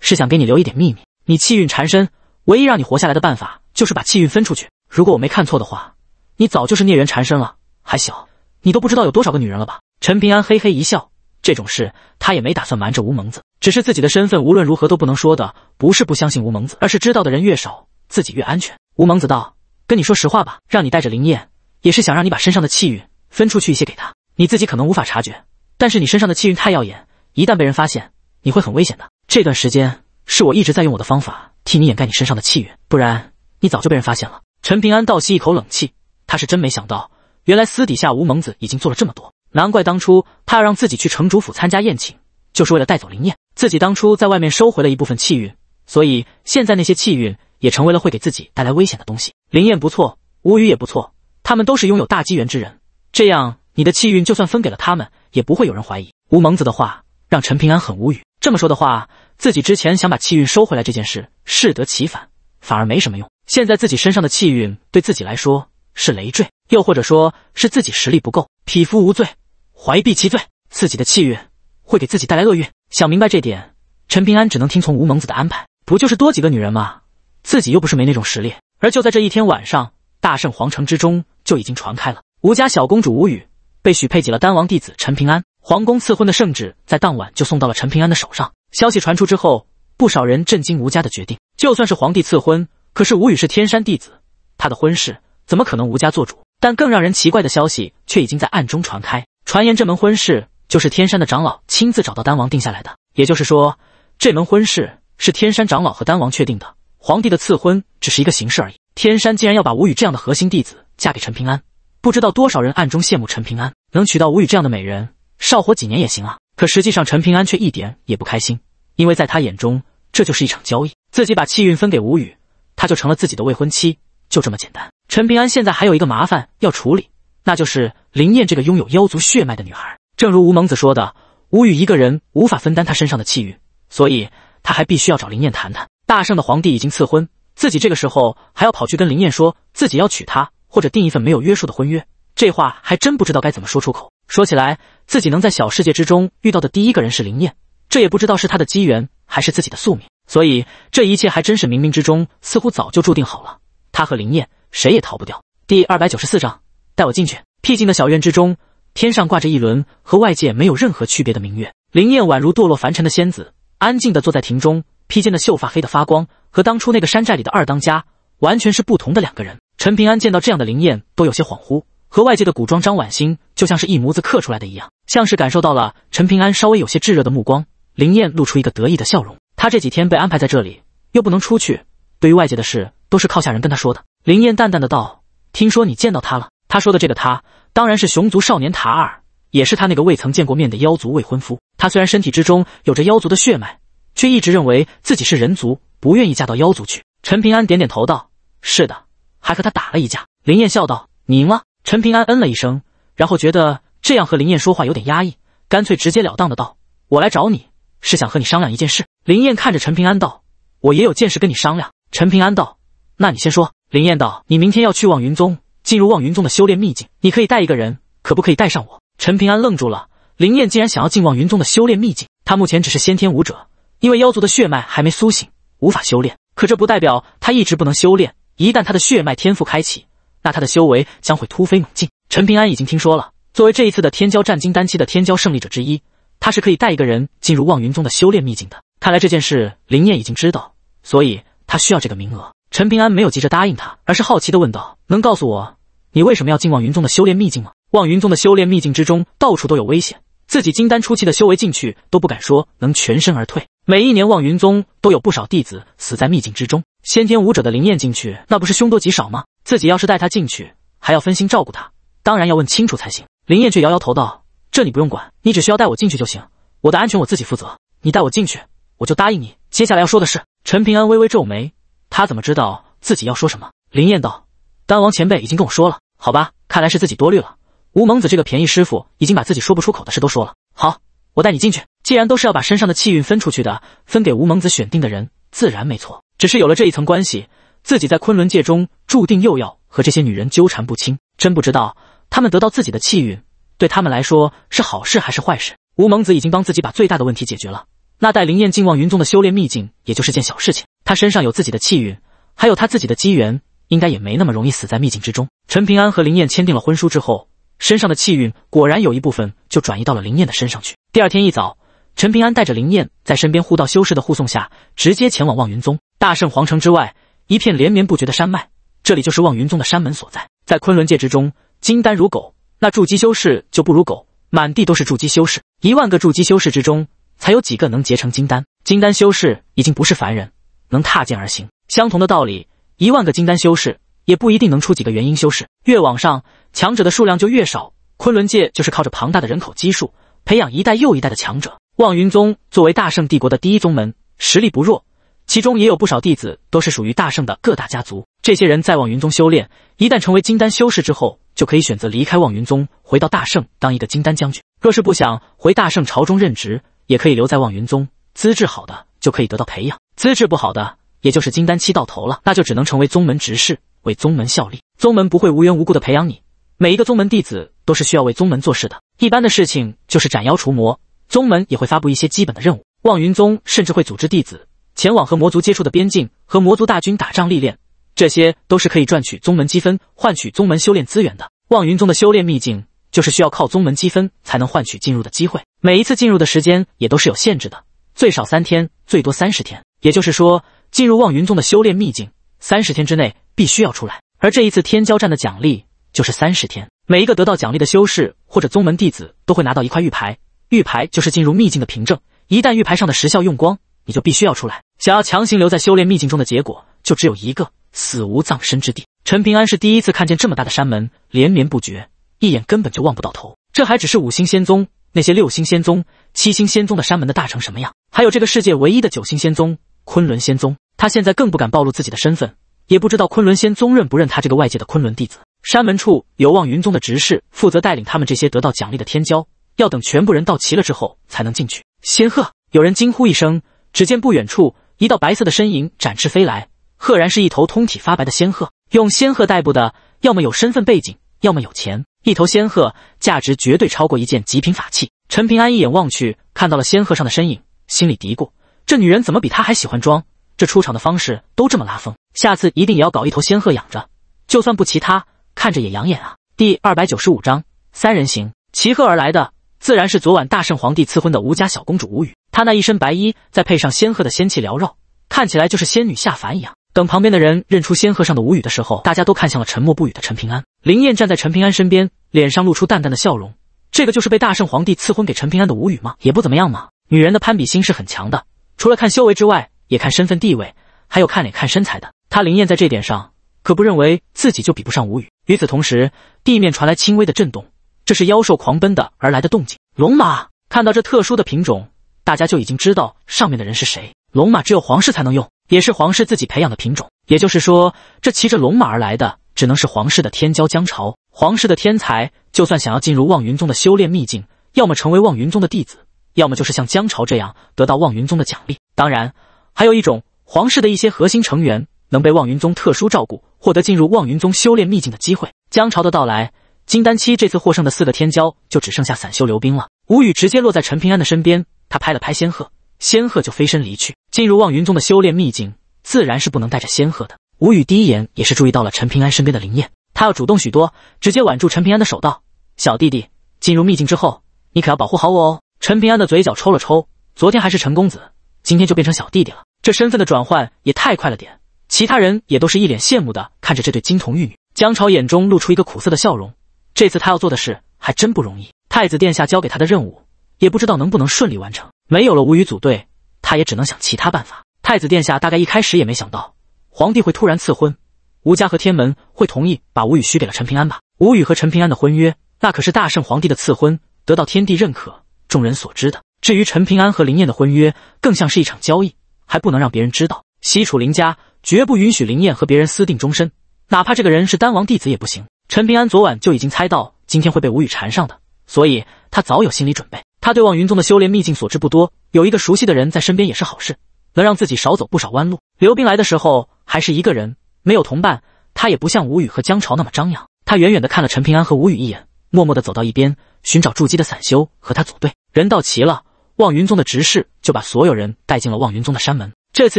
是想给你留一点秘密。你气运缠身，唯一让你活下来的办法就是把气运分出去。如果我没看错的话，你早就是孽缘缠身了。还小，你都不知道有多少个女人了吧？陈平安嘿嘿一笑，这种事他也没打算瞒着吴萌子，只是自己的身份无论如何都不能说的。不是不相信吴萌子，而是知道的人越少，自己越安全。吴萌子道：“跟你说实话吧，让你带着灵液，也是想让你把身上的气运分出去一些给他。你自己可能无法察觉，但是你身上的气运太耀眼，一旦被人发现，你会很危险的。这段时间是我一直在用我的方法替你掩盖你身上的气运，不然你早就被人发现了。”陈平安倒吸一口冷气，他是真没想到，原来私底下吴蒙子已经做了这么多，难怪当初他要让自己去城主府参加宴请，就是为了带走林念。自己当初在外面收回了一部分气运，所以现在那些气运也成为了会给自己带来危险的东西。林念不错，吴宇也不错，他们都是拥有大机缘之人，这样你的气运就算分给了他们，也不会有人怀疑。吴蒙子的话让陈平安很无语，这么说的话，自己之前想把气运收回来这件事适得其反，反而没什么用。现在自己身上的气运对自己来说是累赘，又或者说，是自己实力不够，匹夫无罪，怀璧其罪。自己的气运会给自己带来厄运。想明白这点，陈平安只能听从吴蒙子的安排。不就是多几个女人吗？自己又不是没那种实力。而就在这一天晚上，大圣皇城之中就已经传开了，吴家小公主吴语被许配给了丹王弟子陈平安。皇宫赐婚的圣旨在当晚就送到了陈平安的手上。消息传出之后，不少人震惊吴家的决定，就算是皇帝赐婚。可是吴宇是天山弟子，他的婚事怎么可能吴家做主？但更让人奇怪的消息却已经在暗中传开，传言这门婚事就是天山的长老亲自找到丹王定下来的。也就是说，这门婚事是天山长老和丹王确定的，皇帝的赐婚只是一个形式而已。天山竟然要把吴宇这样的核心弟子嫁给陈平安，不知道多少人暗中羡慕陈平安能娶到吴宇这样的美人，少活几年也行啊！可实际上，陈平安却一点也不开心，因为在他眼中，这就是一场交易，自己把气运分给吴宇。他就成了自己的未婚妻，就这么简单。陈平安现在还有一个麻烦要处理，那就是林燕这个拥有妖族血脉的女孩。正如吴蒙子说的，吴宇一个人无法分担他身上的气运，所以他还必须要找林燕谈谈。大圣的皇帝已经赐婚，自己这个时候还要跑去跟林燕说自己要娶她，或者订一份没有约束的婚约，这话还真不知道该怎么说出口。说起来，自己能在小世界之中遇到的第一个人是林燕，这也不知道是他的机缘还是自己的宿命。所以这一切还真是冥冥之中，似乎早就注定好了。他和林燕谁也逃不掉。第二百九十四章，带我进去。僻静的小院之中，天上挂着一轮和外界没有任何区别的明月。林燕宛如堕落凡尘的仙子，安静的坐在亭中，披肩的秀发黑的发光，和当初那个山寨里的二当家完全是不同的两个人。陈平安见到这样的林燕，都有些恍惚，和外界的古装张婉星就像是一模子刻出来的一样。像是感受到了陈平安稍微有些炙热的目光，林燕露出一个得意的笑容。他这几天被安排在这里，又不能出去，对于外界的事都是靠下人跟他说的。林燕淡淡的道：“听说你见到他了？他说的这个他，当然是熊族少年塔尔，也是他那个未曾见过面的妖族未婚夫。他虽然身体之中有着妖族的血脉，却一直认为自己是人族，不愿意嫁到妖族去。”陈平安点点头道：“是的，还和他打了一架。”林燕笑道：“你赢了。”陈平安嗯了一声，然后觉得这样和林燕说话有点压抑，干脆直截了当的道：“我来找你是想和你商量一件事。”林燕看着陈平安道：“我也有件事跟你商量。”陈平安道：“那你先说。”林燕道：“你明天要去望云宗，进入望云宗的修炼秘境，你可以带一个人，可不可以带上我？”陈平安愣住了，林燕竟然想要进望云宗的修炼秘境。他目前只是先天武者，因为妖族的血脉还没苏醒，无法修炼。可这不代表他一直不能修炼。一旦他的血脉天赋开启，那他的修为将会突飞猛进。陈平安已经听说了，作为这一次的天骄战金丹期的天骄胜利者之一，他是可以带一个人进入望云宗的修炼秘境的。看来这件事林燕已经知道，所以她需要这个名额。陈平安没有急着答应他，而是好奇的问道：“能告诉我，你为什么要进望云宗的修炼秘境吗？”望云宗的修炼秘境之中到处都有危险，自己金丹初期的修为进去都不敢说能全身而退，每一年望云宗都有不少弟子死在秘境之中。先天武者的林燕进去，那不是凶多吉少吗？自己要是带她进去，还要分心照顾她，当然要问清楚才行。林燕却摇摇头道：“这你不用管，你只需要带我进去就行，我的安全我自己负责。你带我进去。”我就答应你。接下来要说的是，陈平安微微皱眉，他怎么知道自己要说什么？林燕道：“丹王前辈已经跟我说了，好吧，看来是自己多虑了。吴蒙子这个便宜师傅已经把自己说不出口的事都说了。好，我带你进去。既然都是要把身上的气运分出去的，分给吴蒙子选定的人，自然没错。只是有了这一层关系，自己在昆仑界中注定又要和这些女人纠缠不清。真不知道他们得到自己的气运，对他们来说是好事还是坏事？吴蒙子已经帮自己把最大的问题解决了。”那带灵焰进望云宗的修炼秘境，也就是件小事情。他身上有自己的气运，还有他自己的机缘，应该也没那么容易死在秘境之中。陈平安和灵焰签订了婚书之后，身上的气运果然有一部分就转移到了灵焰的身上去。第二天一早，陈平安带着灵焰在身边护道修士的护送下，直接前往望云宗大圣皇城之外，一片连绵不绝的山脉。这里就是望云宗的山门所在。在昆仑界之中，金丹如狗，那筑基修士就不如狗，满地都是筑基修士，一万个筑基修士之中。才有几个能结成金丹？金丹修士已经不是凡人，能踏剑而行。相同的道理，一万个金丹修士也不一定能出几个元婴修士。越往上，强者的数量就越少。昆仑界就是靠着庞大的人口基数，培养一代又一代的强者。望云宗作为大圣帝国的第一宗门，实力不弱，其中也有不少弟子都是属于大圣的各大家族。这些人在望云宗修炼，一旦成为金丹修士之后，就可以选择离开望云宗，回到大圣当一个金丹将军。若是不想回大圣朝中任职，也可以留在望云宗，资质好的就可以得到培养，资质不好的，也就是金丹期到头了，那就只能成为宗门执事，为宗门效力。宗门不会无缘无故的培养你，每一个宗门弟子都是需要为宗门做事的。一般的事情就是斩妖除魔，宗门也会发布一些基本的任务。望云宗甚至会组织弟子前往和魔族接触的边境，和魔族大军打仗历练，这些都是可以赚取宗门积分，换取宗门修炼资源的。望云宗的修炼秘境。就是需要靠宗门积分才能换取进入的机会，每一次进入的时间也都是有限制的，最少三天，最多三十天。也就是说，进入望云宗的修炼秘境，三十天之内必须要出来。而这一次天骄战的奖励就是三十天，每一个得到奖励的修士或者宗门弟子都会拿到一块玉牌，玉牌就是进入秘境的凭证。一旦玉牌上的时效用光，你就必须要出来。想要强行留在修炼秘境中的结果，就只有一个，死无葬身之地。陈平安是第一次看见这么大的山门，连绵不绝。一眼根本就望不到头，这还只是五星仙宗，那些六星仙宗、七星仙宗的山门的大成什么样？还有这个世界唯一的九星仙宗昆仑仙宗，他现在更不敢暴露自己的身份，也不知道昆仑仙宗认不认他这个外界的昆仑弟子。山门处有望云宗的执事负责带领他们这些得到奖励的天骄，要等全部人到齐了之后才能进去。仙鹤，有人惊呼一声，只见不远处一道白色的身影展翅飞来，赫然是一头通体发白的仙鹤。用仙鹤代步的，要么有身份背景，要么有钱。一头仙鹤价值绝对超过一件极品法器。陈平安一眼望去，看到了仙鹤上的身影，心里嘀咕：这女人怎么比他还喜欢装？这出场的方式都这么拉风，下次一定也要搞一头仙鹤养着，就算不骑它，看着也养眼啊。第二百九十五章三人行，骑鹤而来的自然是昨晚大圣皇帝赐婚的吴家小公主吴雨。她那一身白衣，再配上仙鹤的仙气缭绕，看起来就是仙女下凡一样。等旁边的人认出仙鹤上的吴雨的时候，大家都看向了沉默不语的陈平安。林燕站在陈平安身边，脸上露出淡淡的笑容。这个就是被大圣皇帝赐婚给陈平安的吴语吗？也不怎么样嘛。女人的攀比心是很强的，除了看修为之外，也看身份地位，还有看脸、看身材的。她林燕在这点上可不认为自己就比不上吴语。与此同时，地面传来轻微的震动，这是妖兽狂奔的而来的动静。龙马看到这特殊的品种，大家就已经知道上面的人是谁。龙马只有皇室才能用，也是皇室自己培养的品种。也就是说，这骑着龙马而来的。只能是皇室的天骄江潮，皇室的天才，就算想要进入望云宗的修炼秘境，要么成为望云宗的弟子，要么就是像江潮这样得到望云宗的奖励。当然，还有一种，皇室的一些核心成员能被望云宗特殊照顾，获得进入望云宗修炼秘境的机会。江潮的到来，金丹期这次获胜的四个天骄就只剩下散修刘冰了。吴宇直接落在陈平安的身边，他拍了拍仙鹤，仙鹤就飞身离去。进入望云宗的修炼秘境，自然是不能带着仙鹤的。吴宇第一眼也是注意到了陈平安身边的林燕，他要主动许多，直接挽住陈平安的手道：“小弟弟，进入秘境之后，你可要保护好我哦。”陈平安的嘴角抽了抽，昨天还是陈公子，今天就变成小弟弟了，这身份的转换也太快了点。其他人也都是一脸羡慕的看着这对金童玉女。江潮眼中露出一个苦涩的笑容，这次他要做的事还真不容易。太子殿下交给他的任务，也不知道能不能顺利完成。没有了吴宇组队，他也只能想其他办法。太子殿下大概一开始也没想到。皇帝会突然赐婚，吴家和天门会同意把吴宇许给了陈平安吧？吴宇和陈平安的婚约，那可是大圣皇帝的赐婚，得到天地认可，众人所知的。至于陈平安和林燕的婚约，更像是一场交易，还不能让别人知道。西楚林家绝不允许林燕和别人私定终身，哪怕这个人是丹王弟子也不行。陈平安昨晚就已经猜到今天会被吴宇缠上的，所以他早有心理准备。他对望云宗的修炼秘境所知不多，有一个熟悉的人在身边也是好事，能让自己少走不少弯路。刘冰来的时候。还是一个人，没有同伴，他也不像吴宇和江潮那么张扬。他远远的看了陈平安和吴宇一眼，默默的走到一边，寻找筑基的散修和他组队。人到齐了，望云宗的执事就把所有人带进了望云宗的山门。这次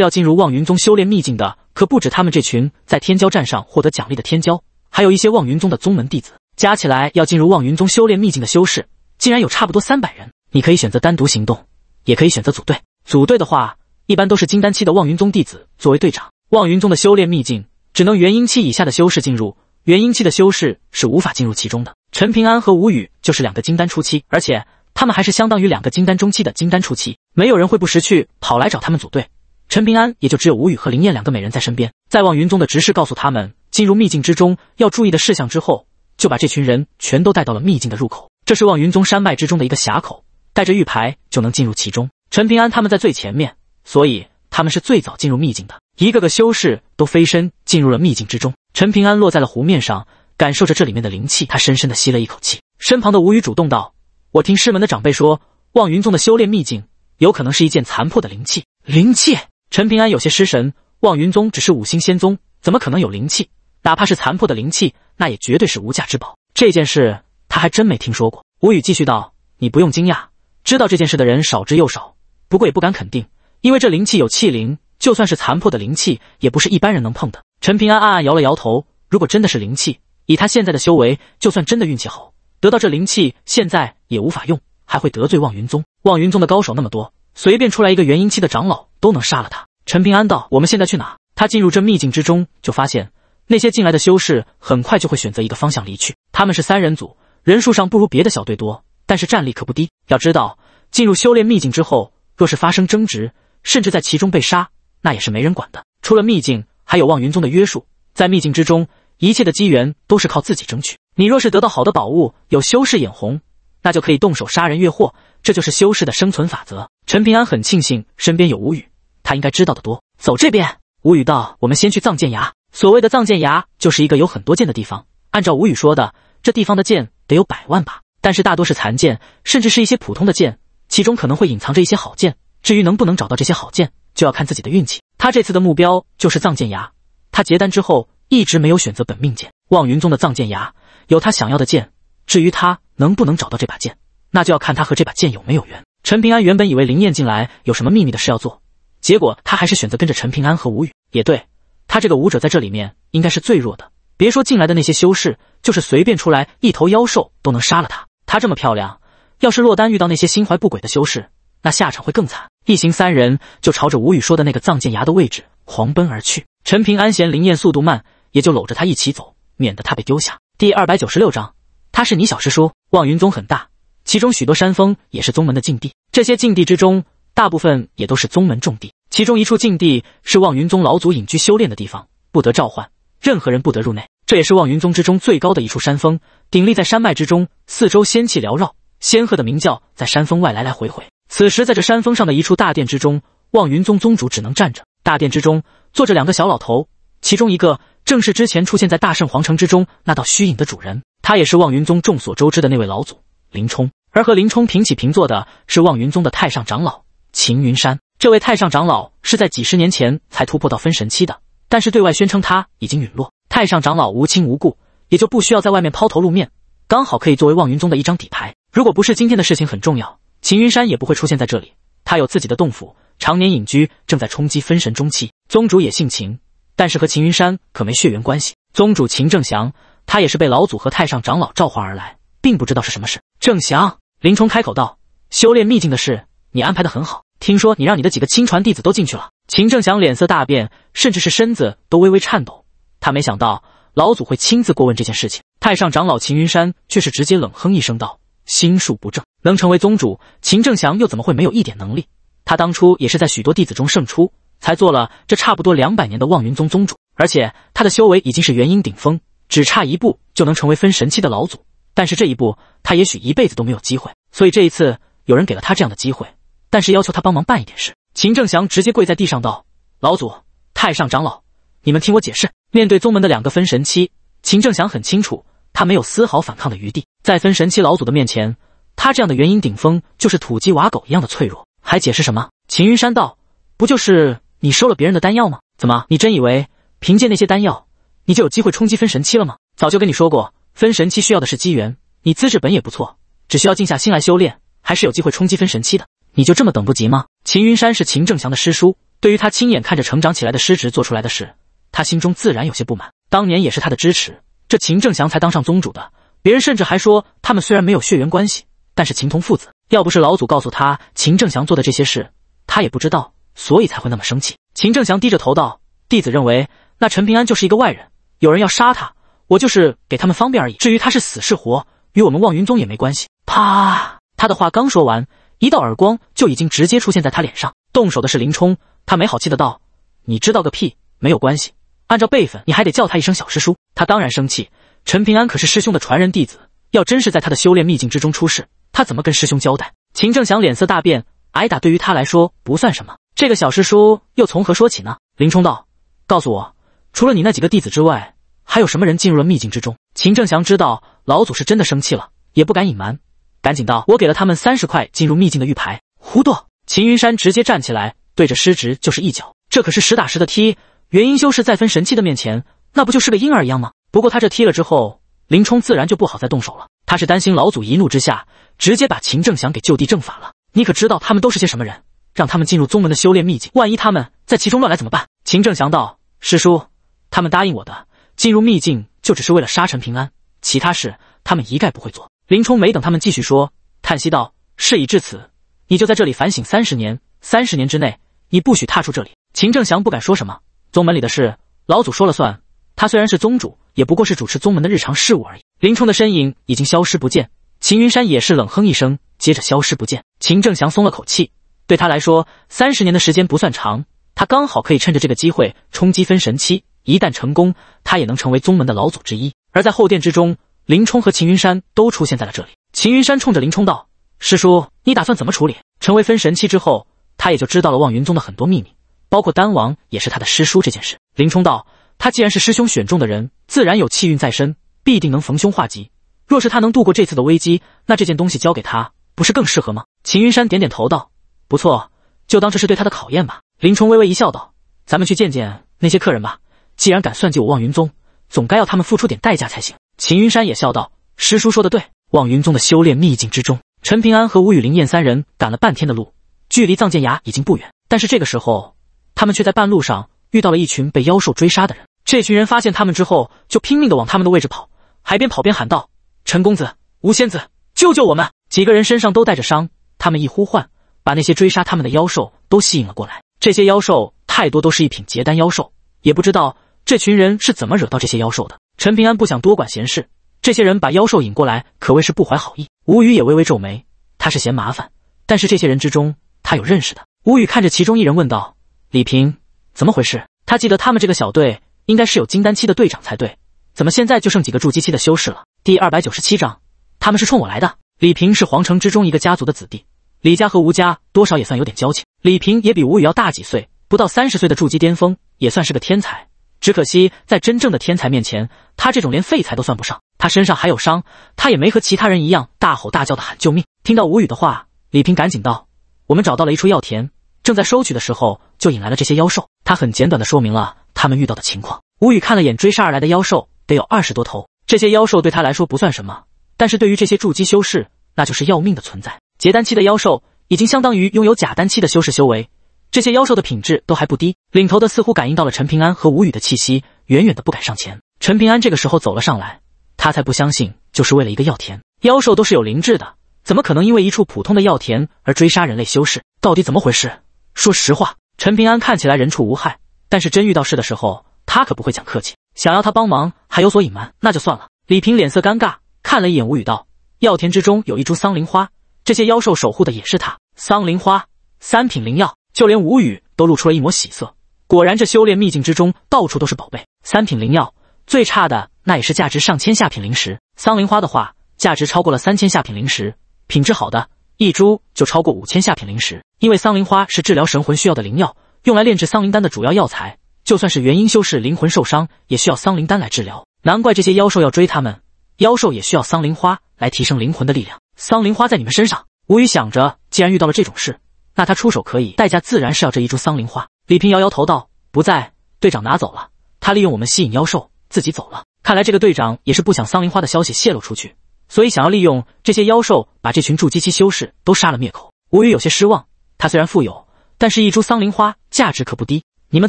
要进入望云宗修炼秘境的，可不止他们这群在天骄战上获得奖励的天骄，还有一些望云宗的宗门弟子。加起来要进入望云宗修炼秘境的修士，竟然有差不多三百人。你可以选择单独行动，也可以选择组队。组队的话，一般都是金丹期的望云宗弟子作为队长。望云宗的修炼秘境只能元婴期以下的修士进入，元婴期的修士是无法进入其中的。陈平安和吴宇就是两个金丹初期，而且他们还是相当于两个金丹中期的金丹初期，没有人会不识趣跑来找他们组队。陈平安也就只有吴宇和林燕两个美人在身边。在望云宗的执事告诉他们进入秘境之中要注意的事项之后，就把这群人全都带到了秘境的入口。这是望云宗山脉之中的一个峡口，带着玉牌就能进入其中。陈平安他们在最前面，所以。他们是最早进入秘境的，一个个修士都飞身进入了秘境之中。陈平安落在了湖面上，感受着这里面的灵气，他深深的吸了一口气。身旁的吴宇主动道：“我听师门的长辈说，望云宗的修炼秘境有可能是一件残破的灵气。”灵气。陈平安有些失神。望云宗只是五星仙宗，怎么可能有灵气？哪怕是残破的灵气，那也绝对是无价之宝。这件事他还真没听说过。吴宇继续道：“你不用惊讶，知道这件事的人少之又少，不过也不敢肯定。”因为这灵气有气灵，就算是残破的灵气，也不是一般人能碰的。陈平安暗暗摇了摇头。如果真的是灵气，以他现在的修为，就算真的运气好得到这灵气，现在也无法用，还会得罪望云宗。望云宗的高手那么多，随便出来一个元婴期的长老都能杀了他。陈平安道：“我们现在去哪？”他进入这秘境之中，就发现那些进来的修士很快就会选择一个方向离去。他们是三人组，人数上不如别的小队多，但是战力可不低。要知道，进入修炼秘境之后，若是发生争执，甚至在其中被杀，那也是没人管的。除了秘境，还有望云宗的约束。在秘境之中，一切的机缘都是靠自己争取。你若是得到好的宝物，有修士眼红，那就可以动手杀人越货。这就是修士的生存法则。陈平安很庆幸身边有吴语，他应该知道的多。走这边，吴语道：“我们先去藏剑崖。所谓的藏剑崖，就是一个有很多剑的地方。按照吴语说的，这地方的剑得有百万把，但是大多是残剑，甚至是一些普通的剑，其中可能会隐藏着一些好剑。”至于能不能找到这些好剑，就要看自己的运气。他这次的目标就是藏剑崖。他结丹之后一直没有选择本命剑。望云宗的藏剑崖有他想要的剑。至于他能不能找到这把剑，那就要看他和这把剑有没有缘。陈平安原本以为林燕进来有什么秘密的事要做，结果他还是选择跟着陈平安和吴宇。也对他这个武者在这里面应该是最弱的。别说进来的那些修士，就是随便出来一头妖兽都能杀了他。他这么漂亮，要是落单遇到那些心怀不轨的修士，那下场会更惨。一行三人就朝着吴宇说的那个藏剑崖的位置狂奔而去。陈平安嫌林燕速度慢，也就搂着他一起走，免得他被丢下。第二百九十六章，他是你小师叔。望云宗很大，其中许多山峰也是宗门的禁地。这些禁地之中，大部分也都是宗门重地。其中一处禁地是望云宗老祖隐居修炼的地方，不得召唤，任何人不得入内。这也是望云宗之中最高的一处山峰，鼎立在山脉之中，四周仙气缭绕，仙鹤的鸣叫在山峰外来来回回。此时，在这山峰上的一处大殿之中，望云宗宗主只能站着。大殿之中坐着两个小老头，其中一个正是之前出现在大圣皇城之中那道虚影的主人，他也是望云宗众所周知的那位老祖林冲。而和林冲平起平坐的是望云宗的太上长老秦云山。这位太上长老是在几十年前才突破到分神期的，但是对外宣称他已经陨落。太上长老无亲无故，也就不需要在外面抛头露面，刚好可以作为望云宗的一张底牌。如果不是今天的事情很重要。秦云山也不会出现在这里，他有自己的洞府，常年隐居，正在冲击分神中期。宗主也姓秦，但是和秦云山可没血缘关系。宗主秦正祥，他也是被老祖和太上长老召唤而来，并不知道是什么事。正祥，林冲开口道：“修炼秘境的事，你安排的很好。听说你让你的几个亲传弟子都进去了。”秦正祥脸色大变，甚至是身子都微微颤抖。他没想到老祖会亲自过问这件事情。太上长老秦云山却是直接冷哼一声道。心术不正，能成为宗主，秦正祥又怎么会没有一点能力？他当初也是在许多弟子中胜出，才做了这差不多两百年的望云宗宗主。而且他的修为已经是元婴顶峰，只差一步就能成为分神期的老祖。但是这一步，他也许一辈子都没有机会。所以这一次，有人给了他这样的机会，但是要求他帮忙办一点事。秦正祥直接跪在地上道：“老祖、太上长老，你们听我解释。”面对宗门的两个分神期，秦正祥很清楚。他没有丝毫反抗的余地，在分神期老祖的面前，他这样的元婴顶峰就是土鸡瓦狗一样的脆弱，还解释什么？秦云山道：“不就是你收了别人的丹药吗？怎么，你真以为凭借那些丹药，你就有机会冲击分神期了吗？早就跟你说过，分神期需要的是机缘，你资质本也不错，只需要静下心来修炼，还是有机会冲击分神期的。你就这么等不及吗？”秦云山是秦正祥的师叔，对于他亲眼看着成长起来的师侄做出来的事，他心中自然有些不满。当年也是他的支持。这秦正祥才当上宗主的，别人甚至还说他们虽然没有血缘关系，但是情同父子。要不是老祖告诉他秦正祥做的这些事，他也不知道，所以才会那么生气。秦正祥低着头道：“弟子认为那陈平安就是一个外人，有人要杀他，我就是给他们方便而已。至于他是死是活，与我们望云宗也没关系。”啪！他的话刚说完，一道耳光就已经直接出现在他脸上。动手的是林冲，他没好气的道：“你知道个屁！没有关系，按照辈分，你还得叫他一声小师叔。”他当然生气，陈平安可是师兄的传人弟子，要真是在他的修炼秘境之中出事，他怎么跟师兄交代？秦正祥脸色大变，挨打对于他来说不算什么，这个小师叔又从何说起呢？林冲道：“告诉我，除了你那几个弟子之外，还有什么人进入了秘境之中？”秦正祥知道老祖是真的生气了，也不敢隐瞒，赶紧道：“我给了他们三十块进入秘境的玉牌。”糊涂！秦云山直接站起来，对着师侄就是一脚，这可是实打实的踢。元婴修士在分神器的面前。那不就是个婴儿一样吗？不过他这踢了之后，林冲自然就不好再动手了。他是担心老祖一怒之下，直接把秦正祥给就地正法了。你可知道他们都是些什么人？让他们进入宗门的修炼秘境，万一他们在其中乱来怎么办？秦正祥道：“师叔，他们答应我的，进入秘境就只是为了杀陈平安，其他事他们一概不会做。”林冲没等他们继续说，叹息道：“事已至此，你就在这里反省三十年。三十年之内，你不许踏出这里。”秦正祥不敢说什么，宗门里的事，老祖说了算。他虽然是宗主，也不过是主持宗门的日常事务而已。林冲的身影已经消失不见，秦云山也是冷哼一声，接着消失不见。秦正祥松了口气，对他来说，三十年的时间不算长，他刚好可以趁着这个机会冲击分神期。一旦成功，他也能成为宗门的老祖之一。而在后殿之中，林冲和秦云山都出现在了这里。秦云山冲着林冲道：“师叔，你打算怎么处理？”成为分神期之后，他也就知道了望云宗的很多秘密，包括丹王也是他的师叔这件事。林冲道。他既然是师兄选中的人，自然有气运在身，必定能逢凶化吉。若是他能度过这次的危机，那这件东西交给他不是更适合吗？秦云山点点头道：“不错，就当这是对他的考验吧。”林冲微微一笑道：“咱们去见见那些客人吧。既然敢算计我望云宗，总该要他们付出点代价才行。”秦云山也笑道：“师叔说的对。”望云宗的修炼秘境之中，陈平安和吴雨、林燕三人赶了半天的路，距离藏剑崖已经不远，但是这个时候，他们却在半路上遇到了一群被妖兽追杀的人。这群人发现他们之后，就拼命的往他们的位置跑，还边跑边喊道：“陈公子，吴仙子，救救我们！”几个人身上都带着伤，他们一呼唤，把那些追杀他们的妖兽都吸引了过来。这些妖兽太多，都是一品结丹妖兽，也不知道这群人是怎么惹到这些妖兽的。陈平安不想多管闲事，这些人把妖兽引过来，可谓是不怀好意。吴宇也微微皱眉，他是嫌麻烦，但是这些人之中，他有认识的。吴宇看着其中一人问道：“李平，怎么回事？他记得他们这个小队。”应该是有金丹期的队长才对，怎么现在就剩几个筑基期的修士了？第二百九十七章，他们是冲我来的。李平是皇城之中一个家族的子弟，李家和吴家多少也算有点交情。李平也比吴宇要大几岁，不到三十岁的筑基巅峰也算是个天才，只可惜在真正的天才面前，他这种连废材都算不上。他身上还有伤，他也没和其他人一样大吼大叫的喊救命。听到吴宇的话，李平赶紧道：“我们找到了一处药田，正在收取的时候就引来了这些妖兽。”他很简短的说明了。他们遇到的情况，吴宇看了眼追杀而来的妖兽，得有二十多头。这些妖兽对他来说不算什么，但是对于这些筑基修士，那就是要命的存在。结丹期的妖兽已经相当于拥有假丹期的修士修为，这些妖兽的品质都还不低。领头的似乎感应到了陈平安和吴宇的气息，远远的不敢上前。陈平安这个时候走了上来，他才不相信，就是为了一个药田，妖兽都是有灵智的，怎么可能因为一处普通的药田而追杀人类修士？到底怎么回事？说实话，陈平安看起来人畜无害。但是真遇到事的时候，他可不会讲客气。想要他帮忙还有所隐瞒，那就算了。李平脸色尴尬，看了一眼无语道：“药田之中有一株桑林花，这些妖兽守护的也是它。桑林花，三品灵药。”就连无语都露出了一抹喜色。果然，这修炼秘境之中到处都是宝贝。三品灵药，最差的那也是价值上千下品灵石。桑林花的话，价值超过了三千下品灵石，品质好的一株就超过五千下品灵石。因为桑林花是治疗神魂需要的灵药。用来炼制桑林丹的主要药材，就算是元婴修士灵魂受伤，也需要桑林丹来治疗。难怪这些妖兽要追他们，妖兽也需要桑林花来提升灵魂的力量。桑林花在你们身上？吴宇想着，既然遇到了这种事，那他出手可以，代价自然是要这一株桑林花。李平摇摇头道：“不在，队长拿走了。他利用我们吸引妖兽，自己走了。看来这个队长也是不想桑林花的消息泄露出去，所以想要利用这些妖兽把这群筑基期修士都杀了灭口。”吴宇有些失望，他虽然富有，但是一株桑林花。价值可不低，你们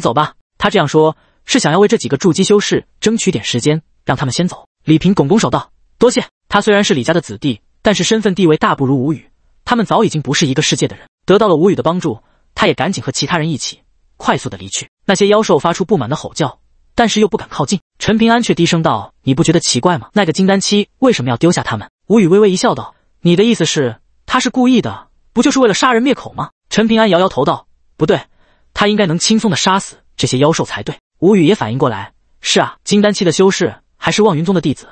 走吧。他这样说，是想要为这几个筑基修士争取点时间，让他们先走。李平拱拱手道：“多谢。”他虽然是李家的子弟，但是身份地位大不如吴宇，他们早已经不是一个世界的人。得到了吴宇的帮助，他也赶紧和其他人一起快速的离去。那些妖兽发出不满的吼叫，但是又不敢靠近。陈平安却低声道：“你不觉得奇怪吗？那个金丹期为什么要丢下他们？”吴宇微微一笑道：“你的意思是，他是故意的？不就是为了杀人灭口吗？”陈平安摇摇头道：“不对。”他应该能轻松的杀死这些妖兽才对。吴雨也反应过来，是啊，金丹期的修士，还是望云宗的弟子，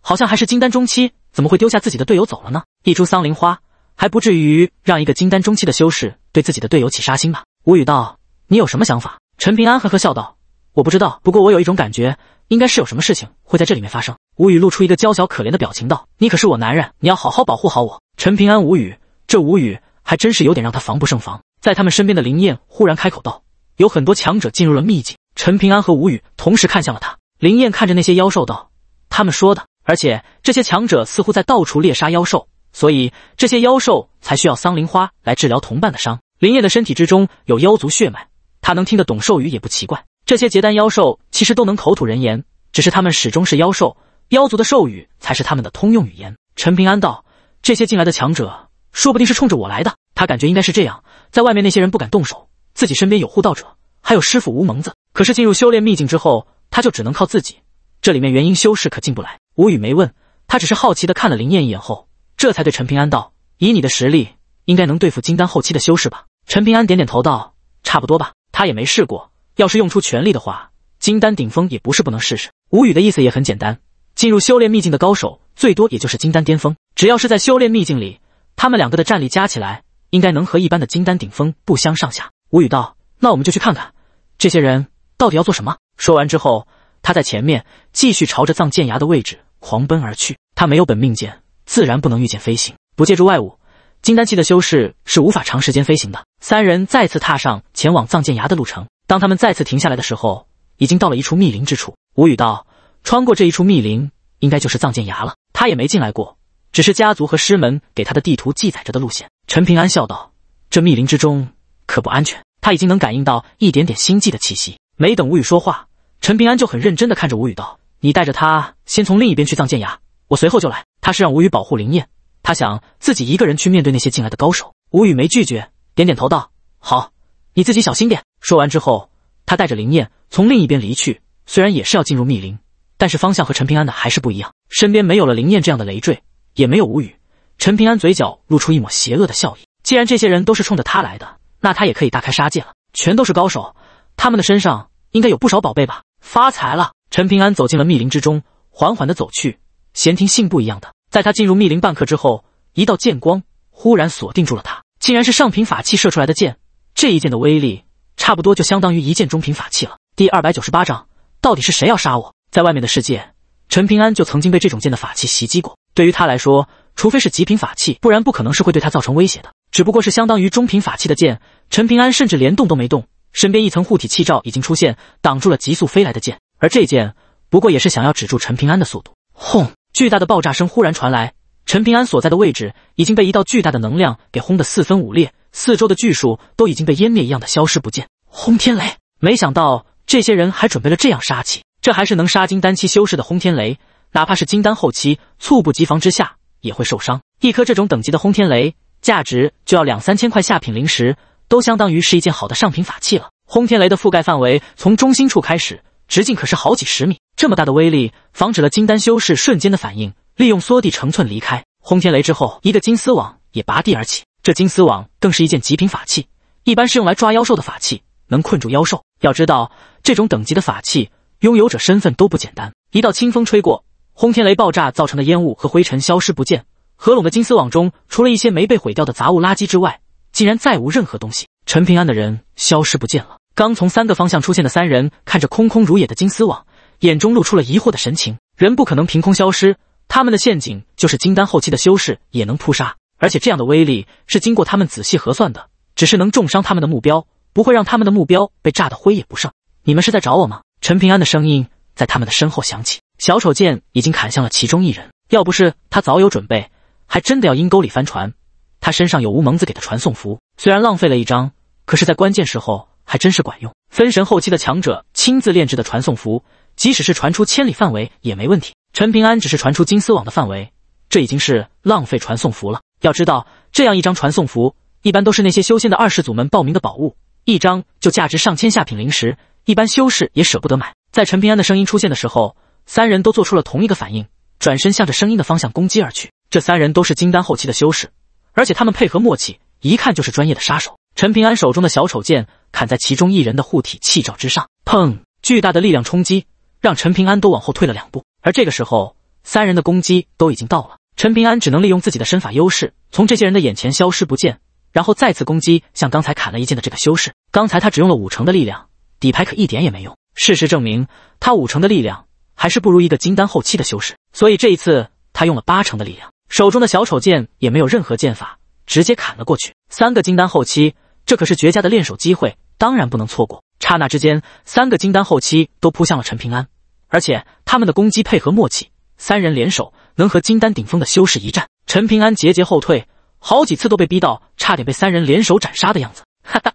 好像还是金丹中期，怎么会丢下自己的队友走了呢？一株桑林花还不至于让一个金丹中期的修士对自己的队友起杀心吧？吴雨道：“你有什么想法？”陈平安呵呵笑道：“我不知道，不过我有一种感觉，应该是有什么事情会在这里面发生。”吴雨露出一个娇小可怜的表情道：“你可是我男人，你要好好保护好我。”陈平安无语，这无语还真是有点让他防不胜防。在他们身边的林燕忽然开口道：“有很多强者进入了秘境。”陈平安和吴宇同时看向了他。林燕看着那些妖兽道：“他们说的，而且这些强者似乎在到处猎杀妖兽，所以这些妖兽才需要桑林花来治疗同伴的伤。”林燕的身体之中有妖族血脉，她能听得懂兽语也不奇怪。这些结丹妖兽其实都能口吐人言，只是他们始终是妖兽，妖族的兽语才是他们的通用语言。陈平安道：“这些进来的强者，说不定是冲着我来的。”他感觉应该是这样。在外面那些人不敢动手，自己身边有护道者，还有师傅吴蒙子。可是进入修炼秘境之后，他就只能靠自己。这里面元婴修士可进不来。吴宇没问他，只是好奇地看了林燕一眼后，这才对陈平安道：“以你的实力，应该能对付金丹后期的修士吧？”陈平安点点头道：“差不多吧，他也没试过。要是用出全力的话，金丹顶峰也不是不能试试。”吴宇的意思也很简单：进入修炼秘境的高手，最多也就是金丹巅峰。只要是在修炼秘境里，他们两个的战力加起来。应该能和一般的金丹顶峰不相上下。无语道：“那我们就去看看，这些人到底要做什么。”说完之后，他在前面继续朝着藏剑崖的位置狂奔而去。他没有本命剑，自然不能御剑飞行，不借助外物，金丹期的修士是无法长时间飞行的。三人再次踏上前往藏剑崖的路程。当他们再次停下来的时候，已经到了一处密林之处。无语道：“穿过这一处密林，应该就是藏剑崖了。他也没进来过。”只是家族和师门给他的地图记载着的路线。陈平安笑道：“这密林之中可不安全。”他已经能感应到一点点心悸的气息。没等吴宇说话，陈平安就很认真的看着吴宇道：“你带着他先从另一边去藏剑崖，我随后就来。”他是让吴宇保护灵晏，他想自己一个人去面对那些进来的高手。吴宇没拒绝，点点头道：“好，你自己小心点。”说完之后，他带着灵晏从另一边离去。虽然也是要进入密林，但是方向和陈平安的还是不一样。身边没有了灵晏这样的累赘。也没有无语，陈平安嘴角露出一抹邪恶的笑意。既然这些人都是冲着他来的，那他也可以大开杀戒了。全都是高手，他们的身上应该有不少宝贝吧？发财了！陈平安走进了密林之中，缓缓的走去，闲庭信步一样的。在他进入密林半刻之后，一道剑光忽然锁定住了他，竟然是上品法器射出来的剑。这一剑的威力，差不多就相当于一剑中品法器了。第二百九十八章，到底是谁要杀我？在外面的世界。陈平安就曾经被这种剑的法器袭击过，对于他来说，除非是极品法器，不然不可能是会对他造成威胁的。只不过是相当于中品法器的剑，陈平安甚至连动都没动，身边一层护体气罩已经出现，挡住了急速飞来的剑。而这剑不过也是想要止住陈平安的速度。轰！巨大的爆炸声忽然传来，陈平安所在的位置已经被一道巨大的能量给轰得四分五裂，四周的巨树都已经被湮灭一样的消失不见。轰天雷！没想到这些人还准备了这样杀气。这还是能杀金丹期修士的轰天雷，哪怕是金丹后期，猝不及防之下也会受伤。一颗这种等级的轰天雷，价值就要两三千块下品灵石，都相当于是一件好的上品法器了。轰天雷的覆盖范围从中心处开始，直径可是好几十米，这么大的威力，防止了金丹修士瞬间的反应，利用缩地成寸离开轰天雷之后，一个金丝网也拔地而起。这金丝网更是一件极品法器，一般是用来抓妖兽的法器，能困住妖兽。要知道，这种等级的法器。拥有者身份都不简单。一道清风吹过，轰天雷爆炸造成的烟雾和灰尘消失不见。合拢的金丝网中，除了一些没被毁掉的杂物垃圾之外，竟然再无任何东西。陈平安的人消失不见了。刚从三个方向出现的三人看着空空如也的金丝网，眼中露出了疑惑的神情。人不可能凭空消失，他们的陷阱就是金丹后期的修士也能扑杀，而且这样的威力是经过他们仔细核算的，只是能重伤他们的目标，不会让他们的目标被炸得灰也不剩。你们是在找我吗？陈平安的声音在他们的身后响起，小丑剑已经砍向了其中一人。要不是他早有准备，还真的要阴沟里翻船。他身上有吴蒙子给的传送符，虽然浪费了一张，可是，在关键时候还真是管用。分神后期的强者亲自炼制的传送符，即使是传出千里范围也没问题。陈平安只是传出金丝网的范围，这已经是浪费传送符了。要知道，这样一张传送符，一般都是那些修仙的二世祖们报名的宝物，一张就价值上千下品灵石。一般修士也舍不得买。在陈平安的声音出现的时候，三人都做出了同一个反应，转身向着声音的方向攻击而去。这三人都是金丹后期的修士，而且他们配合默契，一看就是专业的杀手。陈平安手中的小丑剑砍在其中一人的护体气罩之上，砰！巨大的力量冲击让陈平安都往后退了两步。而这个时候，三人的攻击都已经到了，陈平安只能利用自己的身法优势，从这些人的眼前消失不见，然后再次攻击向刚才砍了一剑的这个修士。刚才他只用了五成的力量。底牌可一点也没用。事实证明，他五成的力量还是不如一个金丹后期的修士。所以这一次，他用了八成的力量，手中的小丑剑也没有任何剑法，直接砍了过去。三个金丹后期，这可是绝佳的练手机会，当然不能错过。刹那之间，三个金丹后期都扑向了陈平安，而且他们的攻击配合默契，三人联手能和金丹顶峰的修士一战。陈平安节节后退，好几次都被逼到差点被三人联手斩杀的样子。哈哈，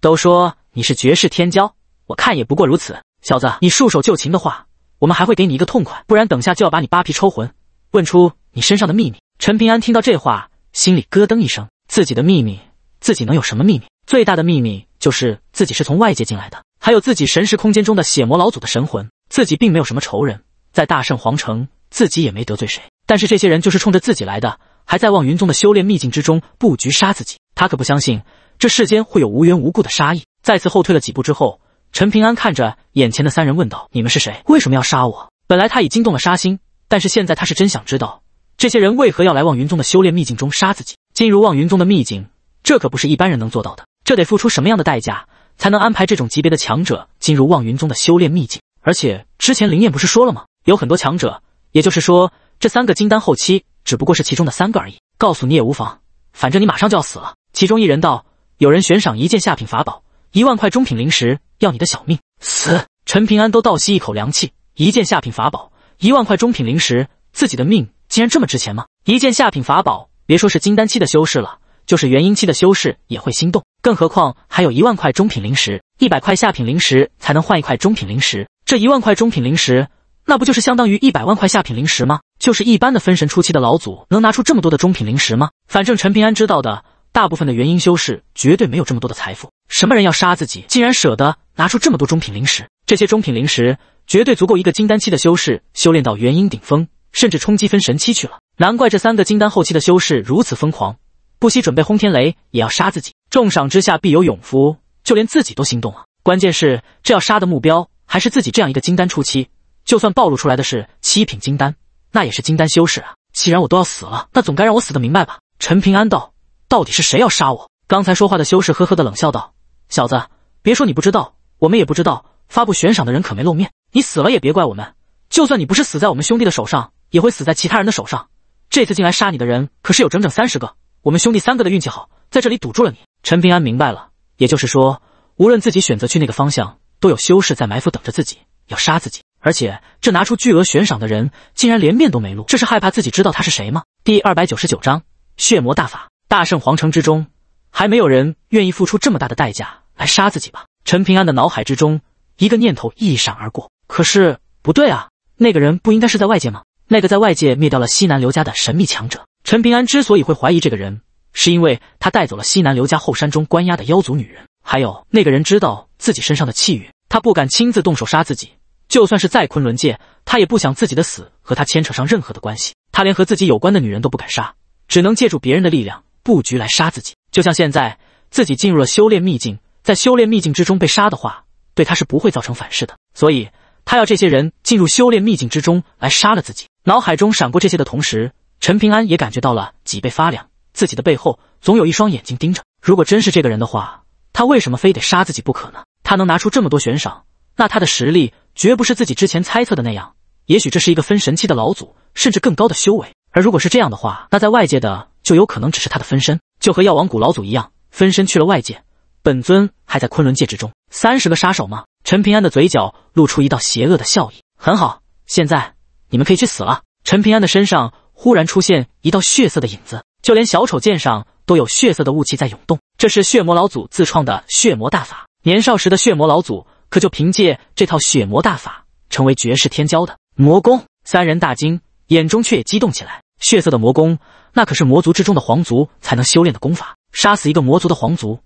都说。你是绝世天骄，我看也不过如此。小子，你束手就擒的话，我们还会给你一个痛快；不然，等下就要把你扒皮抽魂，问出你身上的秘密。陈平安听到这话，心里咯噔一声。自己的秘密，自己能有什么秘密？最大的秘密就是自己是从外界进来的，还有自己神识空间中的血魔老祖的神魂。自己并没有什么仇人，在大圣皇城，自己也没得罪谁。但是这些人就是冲着自己来的，还在望云宗的修炼秘境之中布局杀自己。他可不相信这世间会有无缘无故的杀意。再次后退了几步之后，陈平安看着眼前的三人问道：“你们是谁？为什么要杀我？”本来他已惊动了杀心，但是现在他是真想知道这些人为何要来望云宗的修炼秘境中杀自己。进入望云宗的秘境，这可不是一般人能做到的。这得付出什么样的代价才能安排这种级别的强者进入望云宗的修炼秘境？而且之前灵燕不是说了吗？有很多强者，也就是说，这三个金丹后期只不过是其中的三个而已。告诉你也无妨，反正你马上就要死了。其中一人道：“有人悬赏一件下品法宝。”一万块中品灵石，要你的小命！死！陈平安都倒吸一口凉气。一件下品法宝，一万块中品灵石，自己的命竟然这么值钱吗？一件下品法宝，别说是金丹期的修士了，就是元婴期的修士也会心动，更何况还有一万块中品灵石，一百块下品灵石才能换一块中品灵石，这一万块中品灵石，那不就是相当于一百万块下品灵石吗？就是一般的分神初期的老祖，能拿出这么多的中品灵石吗？反正陈平安知道的。大部分的元婴修士绝对没有这么多的财富。什么人要杀自己，竟然舍得拿出这么多中品灵石？这些中品灵石绝对足够一个金丹期的修士修炼到元婴顶峰，甚至冲击分神期去了。难怪这三个金丹后期的修士如此疯狂，不惜准备轰天雷也要杀自己。重赏之下必有勇夫，就连自己都心动了。关键是这要杀的目标还是自己这样一个金丹初期，就算暴露出来的是七品金丹，那也是金丹修士啊。既然我都要死了，那总该让我死的明白吧？陈平安道。到底是谁要杀我？刚才说话的修士呵呵的冷笑道：“小子，别说你不知道，我们也不知道。发布悬赏的人可没露面，你死了也别怪我们。就算你不是死在我们兄弟的手上，也会死在其他人的手上。这次进来杀你的人可是有整整三十个，我们兄弟三个的运气好，在这里堵住了你。”陈平安明白了，也就是说，无论自己选择去哪个方向，都有修士在埋伏等着自己要杀自己。而且，这拿出巨额悬赏的人竟然连面都没露，这是害怕自己知道他是谁吗？第二百九十九章血魔大法。大圣皇城之中，还没有人愿意付出这么大的代价来杀自己吧？陈平安的脑海之中，一个念头一闪而过。可是不对啊，那个人不应该是在外界吗？那个在外界灭掉了西南刘家的神秘强者。陈平安之所以会怀疑这个人，是因为他带走了西南刘家后山中关押的妖族女人，还有那个人知道自己身上的气运，他不敢亲自动手杀自己。就算是在昆仑界，他也不想自己的死和他牵扯上任何的关系。他连和自己有关的女人都不敢杀，只能借助别人的力量。布局来杀自己，就像现在自己进入了修炼秘境，在修炼秘境之中被杀的话，对他是不会造成反噬的。所以，他要这些人进入修炼秘境之中来杀了自己。脑海中闪过这些的同时，陈平安也感觉到了脊背发凉，自己的背后总有一双眼睛盯着。如果真是这个人的话，他为什么非得杀自己不可呢？他能拿出这么多悬赏，那他的实力绝不是自己之前猜测的那样。也许这是一个分神期的老祖，甚至更高的修为。而如果是这样的话，那在外界的。就有可能只是他的分身，就和药王谷老祖一样，分身去了外界，本尊还在昆仑界之中。三十个杀手吗？陈平安的嘴角露出一道邪恶的笑意。很好，现在你们可以去死了。陈平安的身上忽然出现一道血色的影子，就连小丑剑上都有血色的雾气在涌动。这是血魔老祖自创的血魔大法。年少时的血魔老祖可就凭借这套血魔大法成为绝世天骄的魔功。三人大惊，眼中却也激动起来。血色的魔功，那可是魔族之中的皇族才能修炼的功法。杀死一个魔族的皇族，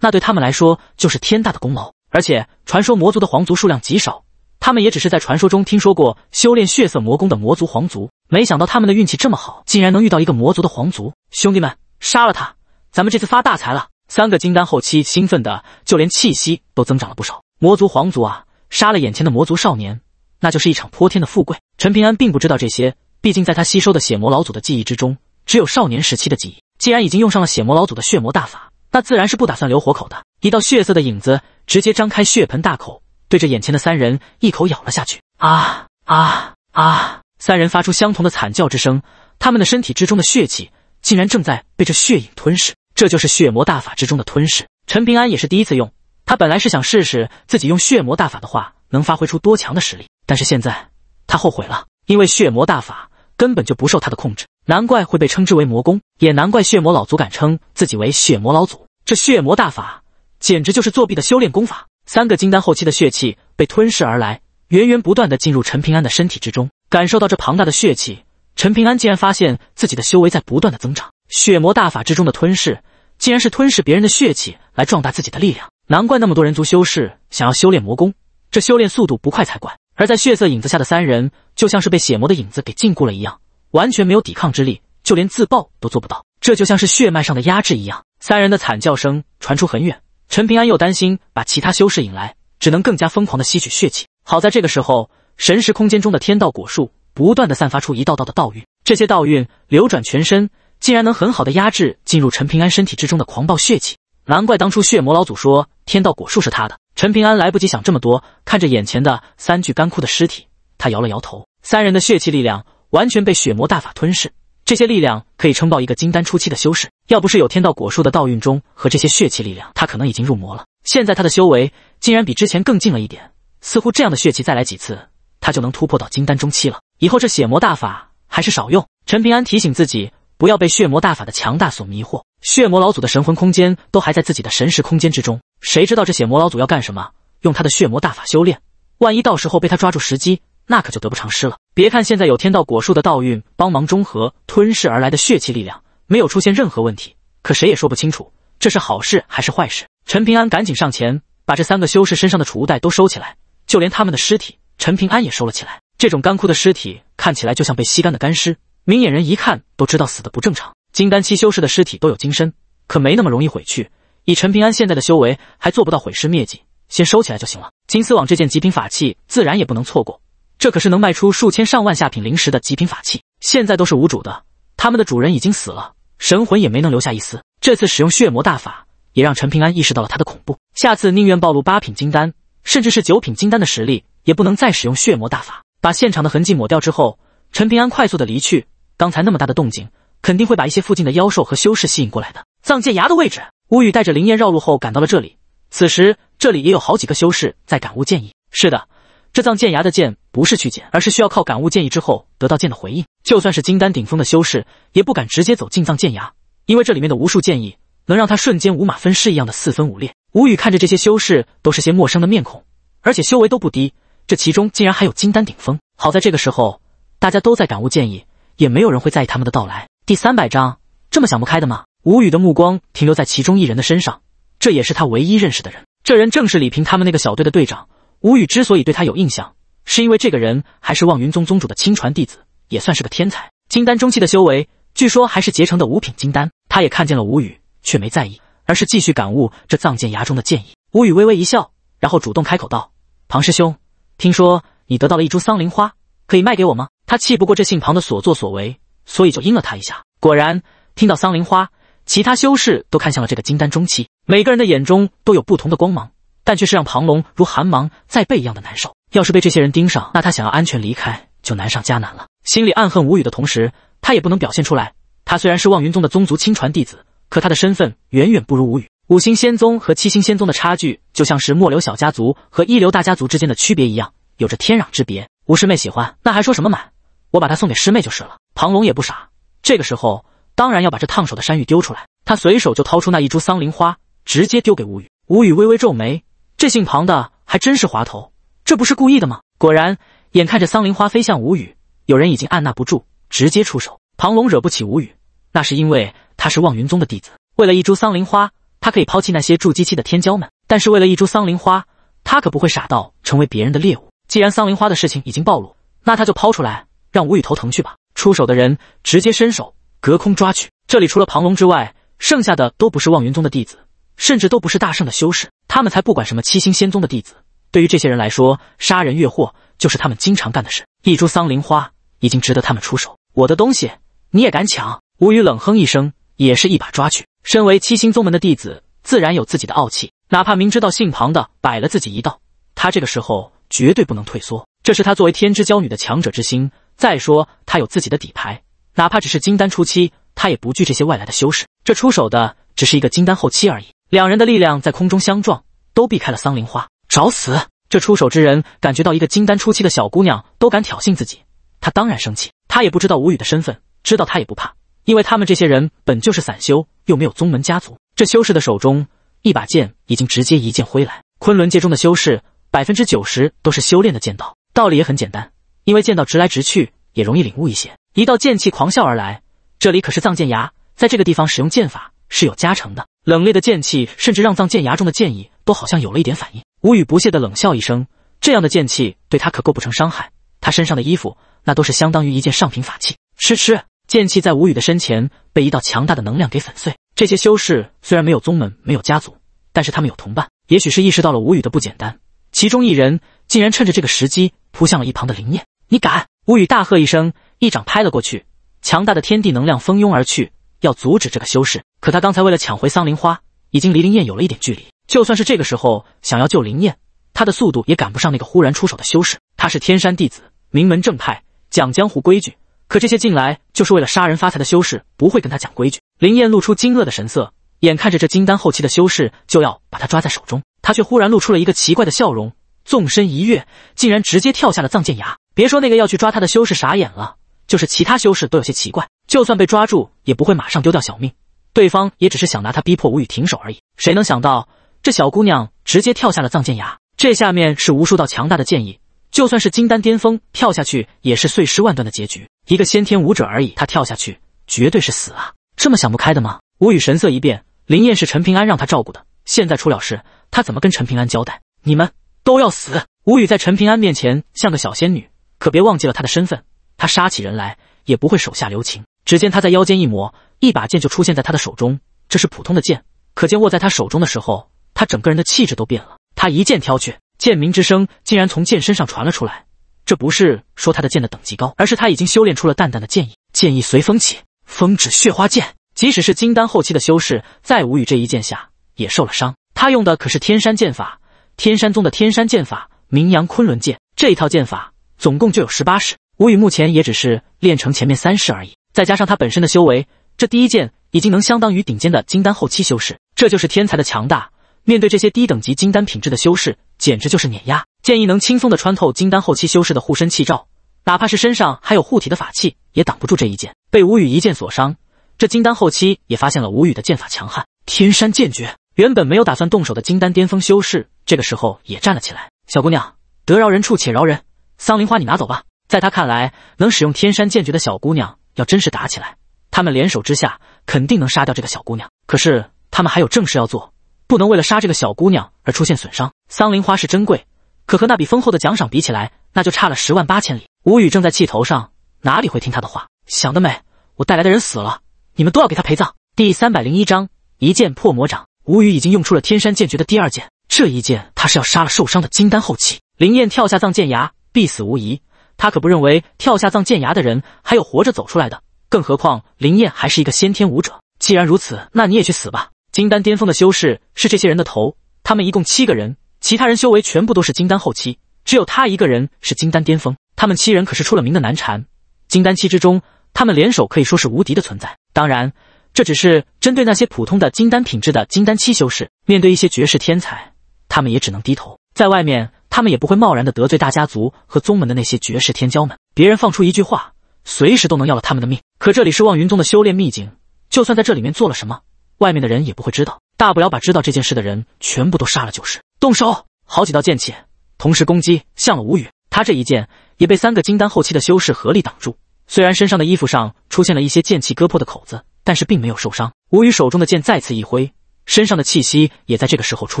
那对他们来说就是天大的功劳。而且，传说魔族的皇族数量极少，他们也只是在传说中听说过修炼血色魔功的魔族皇族。没想到他们的运气这么好，竟然能遇到一个魔族的皇族。兄弟们，杀了他！咱们这次发大财了！三个金丹后期兴奋的，就连气息都增长了不少。魔族皇族啊，杀了眼前的魔族少年，那就是一场泼天的富贵。陈平安并不知道这些。毕竟，在他吸收的血魔老祖的记忆之中，只有少年时期的记忆。既然已经用上了血魔老祖的血魔大法，那自然是不打算留活口的。一道血色的影子直接张开血盆大口，对着眼前的三人一口咬了下去。啊啊啊！三人发出相同的惨叫之声，他们的身体之中的血气竟然正在被这血影吞噬。这就是血魔大法之中的吞噬。陈平安也是第一次用，他本来是想试试自己用血魔大法的话能发挥出多强的实力，但是现在他后悔了，因为血魔大法。根本就不受他的控制，难怪会被称之为魔功，也难怪血魔老祖敢称自己为血魔老祖。这血魔大法简直就是作弊的修炼功法。三个金丹后期的血气被吞噬而来，源源不断的进入陈平安的身体之中。感受到这庞大的血气，陈平安竟然发现自己的修为在不断的增长。血魔大法之中的吞噬，竟然是吞噬别人的血气来壮大自己的力量。难怪那么多人族修士想要修炼魔功，这修炼速度不快才怪。而在血色影子下的三人，就像是被血魔的影子给禁锢了一样，完全没有抵抗之力，就连自爆都做不到。这就像是血脉上的压制一样。三人的惨叫声传出很远，陈平安又担心把其他修士引来，只能更加疯狂的吸取血气。好在这个时候，神识空间中的天道果树不断的散发出一道道的道运，这些道运流转全身，竟然能很好的压制进入陈平安身体之中的狂暴血气。难怪当初血魔老祖说天道果树是他的。陈平安来不及想这么多，看着眼前的三具干枯的尸体，他摇了摇头。三人的血气力量完全被血魔大法吞噬，这些力量可以撑爆一个金丹初期的修士。要不是有天道果树的倒运中和这些血气力量，他可能已经入魔了。现在他的修为竟然比之前更近了一点，似乎这样的血气再来几次，他就能突破到金丹中期了。以后这血魔大法还是少用。陈平安提醒自己不要被血魔大法的强大所迷惑。血魔老祖的神魂空间都还在自己的神识空间之中。谁知道这血魔老祖要干什么？用他的血魔大法修炼，万一到时候被他抓住时机，那可就得不偿失了。别看现在有天道果树的道运帮忙中和吞噬而来的血气力量，没有出现任何问题，可谁也说不清楚这是好事还是坏事。陈平安赶紧上前，把这三个修士身上的储物袋都收起来，就连他们的尸体，陈平安也收了起来。这种干枯的尸体看起来就像被吸干的干尸，明眼人一看都知道死的不正常。金丹期修士的尸体都有金身，可没那么容易毁去。以陈平安现在的修为，还做不到毁尸灭迹，先收起来就行了。金丝网这件极品法器，自然也不能错过。这可是能卖出数千上万下品灵石的极品法器，现在都是无主的，他们的主人已经死了，神魂也没能留下一丝。这次使用血魔大法，也让陈平安意识到了它的恐怖。下次宁愿暴露八品金丹，甚至是九品金丹的实力，也不能再使用血魔大法。把现场的痕迹抹掉之后，陈平安快速的离去。刚才那么大的动静，肯定会把一些附近的妖兽和修士吸引过来的。藏剑崖的位置。吴宇带着灵烟绕路后赶到了这里，此时这里也有好几个修士在感悟剑意。是的，这藏剑崖的剑不是去捡，而是需要靠感悟剑意之后得到剑的回应。就算是金丹顶峰的修士也不敢直接走进藏剑崖，因为这里面的无数剑意能让他瞬间五马分尸一样的四分五裂。吴宇看着这些修士，都是些陌生的面孔，而且修为都不低，这其中竟然还有金丹顶峰。好在这个时候大家都在感悟剑意，也没有人会在意他们的到来。第三百章，这么想不开的吗？吴宇的目光停留在其中一人的身上，这也是他唯一认识的人。这人正是李平他们那个小队的队长。吴宇之所以对他有印象，是因为这个人还是望云宗宗主的亲传弟子，也算是个天才。金丹中期的修为，据说还是结成的五品金丹。他也看见了吴宇，却没在意，而是继续感悟这藏剑崖中的剑意。吴宇微微一笑，然后主动开口道：“庞师兄，听说你得到了一株桑林花，可以卖给我吗？”他气不过这姓庞的所作所为，所以就阴了他一下。果然，听到桑林花。其他修士都看向了这个金丹中期，每个人的眼中都有不同的光芒，但却是让庞龙如寒芒在背一样的难受。要是被这些人盯上，那他想要安全离开就难上加难了。心里暗恨无语的同时，他也不能表现出来。他虽然是望云宗的宗族亲传弟子，可他的身份远远不如无语。五星仙宗和七星仙宗的差距，就像是末流小家族和一流大家族之间的区别一样，有着天壤之别。吴师妹喜欢，那还说什么买？我把它送给师妹就是了。庞龙也不傻，这个时候。当然要把这烫手的山芋丢出来。他随手就掏出那一株桑林花，直接丢给吴雨。吴雨微微皱眉，这姓庞的还真是滑头，这不是故意的吗？果然，眼看着桑林花飞向吴雨，有人已经按捺不住，直接出手。庞龙惹不起吴雨，那是因为他是望云宗的弟子。为了一株桑林花，他可以抛弃那些筑基期的天骄们，但是为了一株桑林花，他可不会傻到成为别人的猎物。既然桑林花的事情已经暴露，那他就抛出来，让吴雨头疼去吧。出手的人直接伸手。隔空抓去，这里除了庞龙之外，剩下的都不是望云宗的弟子，甚至都不是大圣的修士。他们才不管什么七星仙宗的弟子。对于这些人来说，杀人越货就是他们经常干的事。一株桑林花已经值得他们出手。我的东西你也敢抢？吴宇冷哼一声，也是一把抓去。身为七星宗门的弟子，自然有自己的傲气。哪怕明知道姓庞的摆了自己一道，他这个时候绝对不能退缩。这是他作为天之娇女的强者之心。再说，他有自己的底牌。哪怕只是金丹初期，他也不惧这些外来的修士。这出手的只是一个金丹后期而已。两人的力量在空中相撞，都避开了桑林花，找死！这出手之人感觉到一个金丹初期的小姑娘都敢挑衅自己，他当然生气。他也不知道吴宇的身份，知道他也不怕，因为他们这些人本就是散修，又没有宗门家族。这修士的手中一把剑已经直接一剑挥来。昆仑界中的修士百分之九十都是修炼的剑道，道理也很简单，因为剑道直来直去。也容易领悟一些。一道剑气狂啸而来，这里可是藏剑崖，在这个地方使用剑法是有加成的。冷冽的剑气甚至让藏剑崖中的剑意都好像有了一点反应。吴宇不屑地冷笑一声，这样的剑气对他可构不成伤害。他身上的衣服那都是相当于一件上品法器。吃吃，剑气在吴宇的身前被一道强大的能量给粉碎。这些修士虽然没有宗门，没有家族，但是他们有同伴。也许是意识到了吴宇的不简单，其中一人竟然趁着这个时机扑向了一旁的灵念。你敢！吴宇大喝一声，一掌拍了过去，强大的天地能量蜂拥而去，要阻止这个修士。可他刚才为了抢回桑林花，已经离林燕有了一点距离，就算是这个时候想要救林燕，他的速度也赶不上那个忽然出手的修士。他是天山弟子，名门正派，讲江湖规矩。可这些进来就是为了杀人发财的修士，不会跟他讲规矩。林燕露出惊愕的神色，眼看着这金丹后期的修士就要把他抓在手中，他却忽然露出了一个奇怪的笑容。纵身一跃，竟然直接跳下了藏剑崖。别说那个要去抓他的修士傻眼了，就是其他修士都有些奇怪。就算被抓住，也不会马上丢掉小命。对方也只是想拿他逼迫吴语停手而已。谁能想到，这小姑娘直接跳下了藏剑崖？这下面是无数道强大的剑意，就算是金丹巅峰跳下去，也是碎尸万段的结局。一个先天武者而已，她跳下去绝对是死啊！这么想不开的吗？吴语神色一变，林燕是陈平安让他照顾的，现在出了事，他怎么跟陈平安交代？你们。都要死！吴雨在陈平安面前像个小仙女，可别忘记了他的身份。他杀起人来也不会手下留情。只见他在腰间一抹，一把剑就出现在他的手中。这是普通的剑，可见握在他手中的时候，他整个人的气质都变了。他一剑挑去，剑鸣之声竟然从剑身上传了出来。这不是说他的剑的等级高，而是他已经修炼出了淡淡的剑意。剑意随风起，风止血花剑。即使是金丹后期的修士，在吴雨这一剑下也受了伤。他用的可是天山剑法。天山宗的天山剑法名扬昆仑剑。这一套剑法总共就有十八式。吴宇目前也只是练成前面三式而已，再加上他本身的修为，这第一剑已经能相当于顶尖的金丹后期修士。这就是天才的强大，面对这些低等级金丹品质的修士，简直就是碾压。剑意能轻松的穿透金丹后期修士的护身气罩，哪怕是身上还有护体的法器，也挡不住这一剑。被吴宇一剑所伤，这金丹后期也发现了吴宇的剑法强悍。天山剑诀原本没有打算动手的金丹巅峰修士。这个时候也站了起来。小姑娘，得饶人处且饶人，桑林花，你拿走吧。在他看来，能使用天山剑诀的小姑娘，要真是打起来，他们联手之下，肯定能杀掉这个小姑娘。可是他们还有正事要做，不能为了杀这个小姑娘而出现损伤。桑林花是珍贵，可和那笔丰厚的奖赏比起来，那就差了十万八千里。吴宇正在气头上，哪里会听他的话？想得美！我带来的人死了，你们都要给他陪葬。第三百零一章：一剑破魔掌。吴宇已经用出了天山剑诀的第二剑。这一剑，他是要杀了受伤的金丹后期。林燕跳下藏剑崖，必死无疑。他可不认为跳下藏剑崖的人还有活着走出来的，更何况林燕还是一个先天武者。既然如此，那你也去死吧！金丹巅峰的修士是这些人的头，他们一共七个人，其他人修为全部都是金丹后期，只有他一个人是金丹巅峰。他们七人可是出了名的难缠，金丹期之中，他们联手可以说是无敌的存在。当然，这只是针对那些普通的金丹品质的金丹期修士，面对一些绝世天才。他们也只能低头，在外面他们也不会贸然的得罪大家族和宗门的那些绝世天骄们。别人放出一句话，随时都能要了他们的命。可这里是望云宗的修炼秘境，就算在这里面做了什么，外面的人也不会知道。大不了把知道这件事的人全部都杀了就是。动手！好几道剑气同时攻击向了吴宇，他这一剑也被三个金丹后期的修士合力挡住。虽然身上的衣服上出现了一些剑气割破的口子，但是并没有受伤。吴宇手中的剑再次一挥，身上的气息也在这个时候出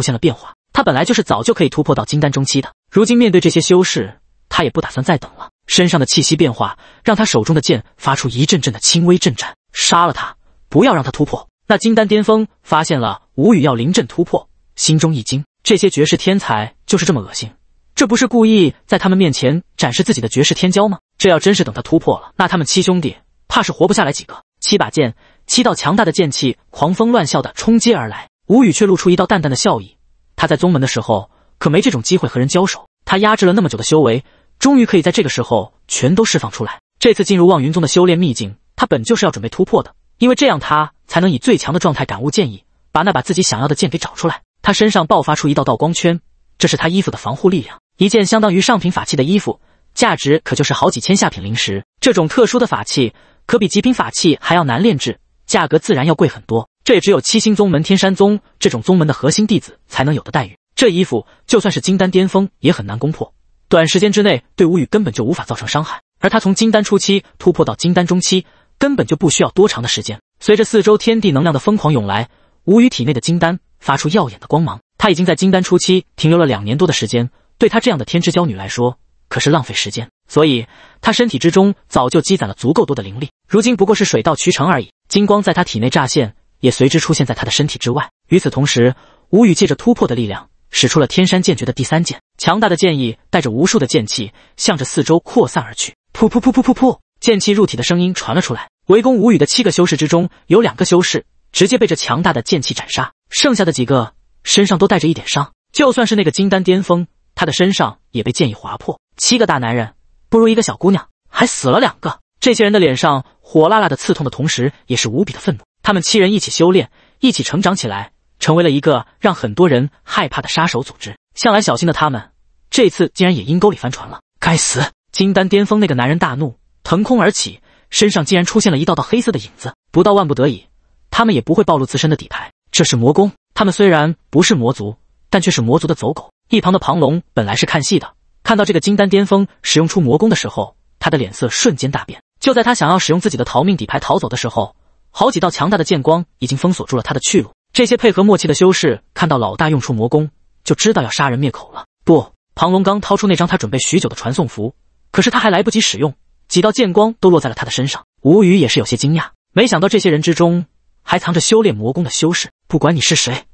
现了变化。他本来就是早就可以突破到金丹中期的，如今面对这些修士，他也不打算再等了。身上的气息变化，让他手中的剑发出一阵阵的轻微震颤。杀了他，不要让他突破。那金丹巅峰发现了无语要临阵突破，心中一惊。这些绝世天才就是这么恶心，这不是故意在他们面前展示自己的绝世天骄吗？这要真是等他突破了，那他们七兄弟怕是活不下来几个。七把剑，七道强大的剑气，狂风乱啸的冲击而来。吴宇却露出一道淡淡的笑意。他在宗门的时候可没这种机会和人交手，他压制了那么久的修为，终于可以在这个时候全都释放出来。这次进入望云宗的修炼秘境，他本就是要准备突破的，因为这样他才能以最强的状态感悟剑意，把那把自己想要的剑给找出来。他身上爆发出一道道光圈，这是他衣服的防护力量。一件相当于上品法器的衣服，价值可就是好几千下品灵石。这种特殊的法器可比极品法器还要难炼制，价格自然要贵很多。这也只有七星宗门天山宗这种宗门的核心弟子才能有的待遇。这衣服就算是金丹巅峰也很难攻破，短时间之内对吴宇根本就无法造成伤害。而他从金丹初期突破到金丹中期，根本就不需要多长的时间。随着四周天地能量的疯狂涌来，吴宇体内的金丹发出耀眼的光芒。他已经在金丹初期停留了两年多的时间，对他这样的天之娇女来说可是浪费时间。所以他身体之中早就积攒了足够多的灵力，如今不过是水到渠成而已。金光在他体内乍现。也随之出现在他的身体之外。与此同时，吴宇借着突破的力量，使出了天山剑诀的第三剑。强大的剑意带着无数的剑气，向着四周扩散而去。噗噗噗噗噗噗！剑气入体的声音传了出来。围攻吴宇的七个修士之中，有两个修士直接被这强大的剑气斩杀，剩下的几个身上都带着一点伤。就算是那个金丹巅峰，他的身上也被剑意划破。七个大男人不如一个小姑娘，还死了两个。这些人的脸上火辣辣的刺痛的同时，也是无比的愤怒。他们七人一起修炼，一起成长起来，成为了一个让很多人害怕的杀手组织。向来小心的他们，这次竟然也阴沟里翻船了！该死！金丹巅峰那个男人大怒，腾空而起，身上竟然出现了一道道黑色的影子。不到万不得已，他们也不会暴露自身的底牌。这是魔功。他们虽然不是魔族，但却是魔族的走狗。一旁的庞龙本来是看戏的，看到这个金丹巅峰使用出魔功的时候，他的脸色瞬间大变。就在他想要使用自己的逃命底牌逃走的时候。好几道强大的剑光已经封锁住了他的去路。这些配合默契的修士看到老大用出魔功，就知道要杀人灭口了。不，庞龙刚掏出那张他准备许久的传送符，可是他还来不及使用，几道剑光都落在了他的身上。吴宇也是有些惊讶，没想到这些人之中还藏着修炼魔功的修士。不管你是谁，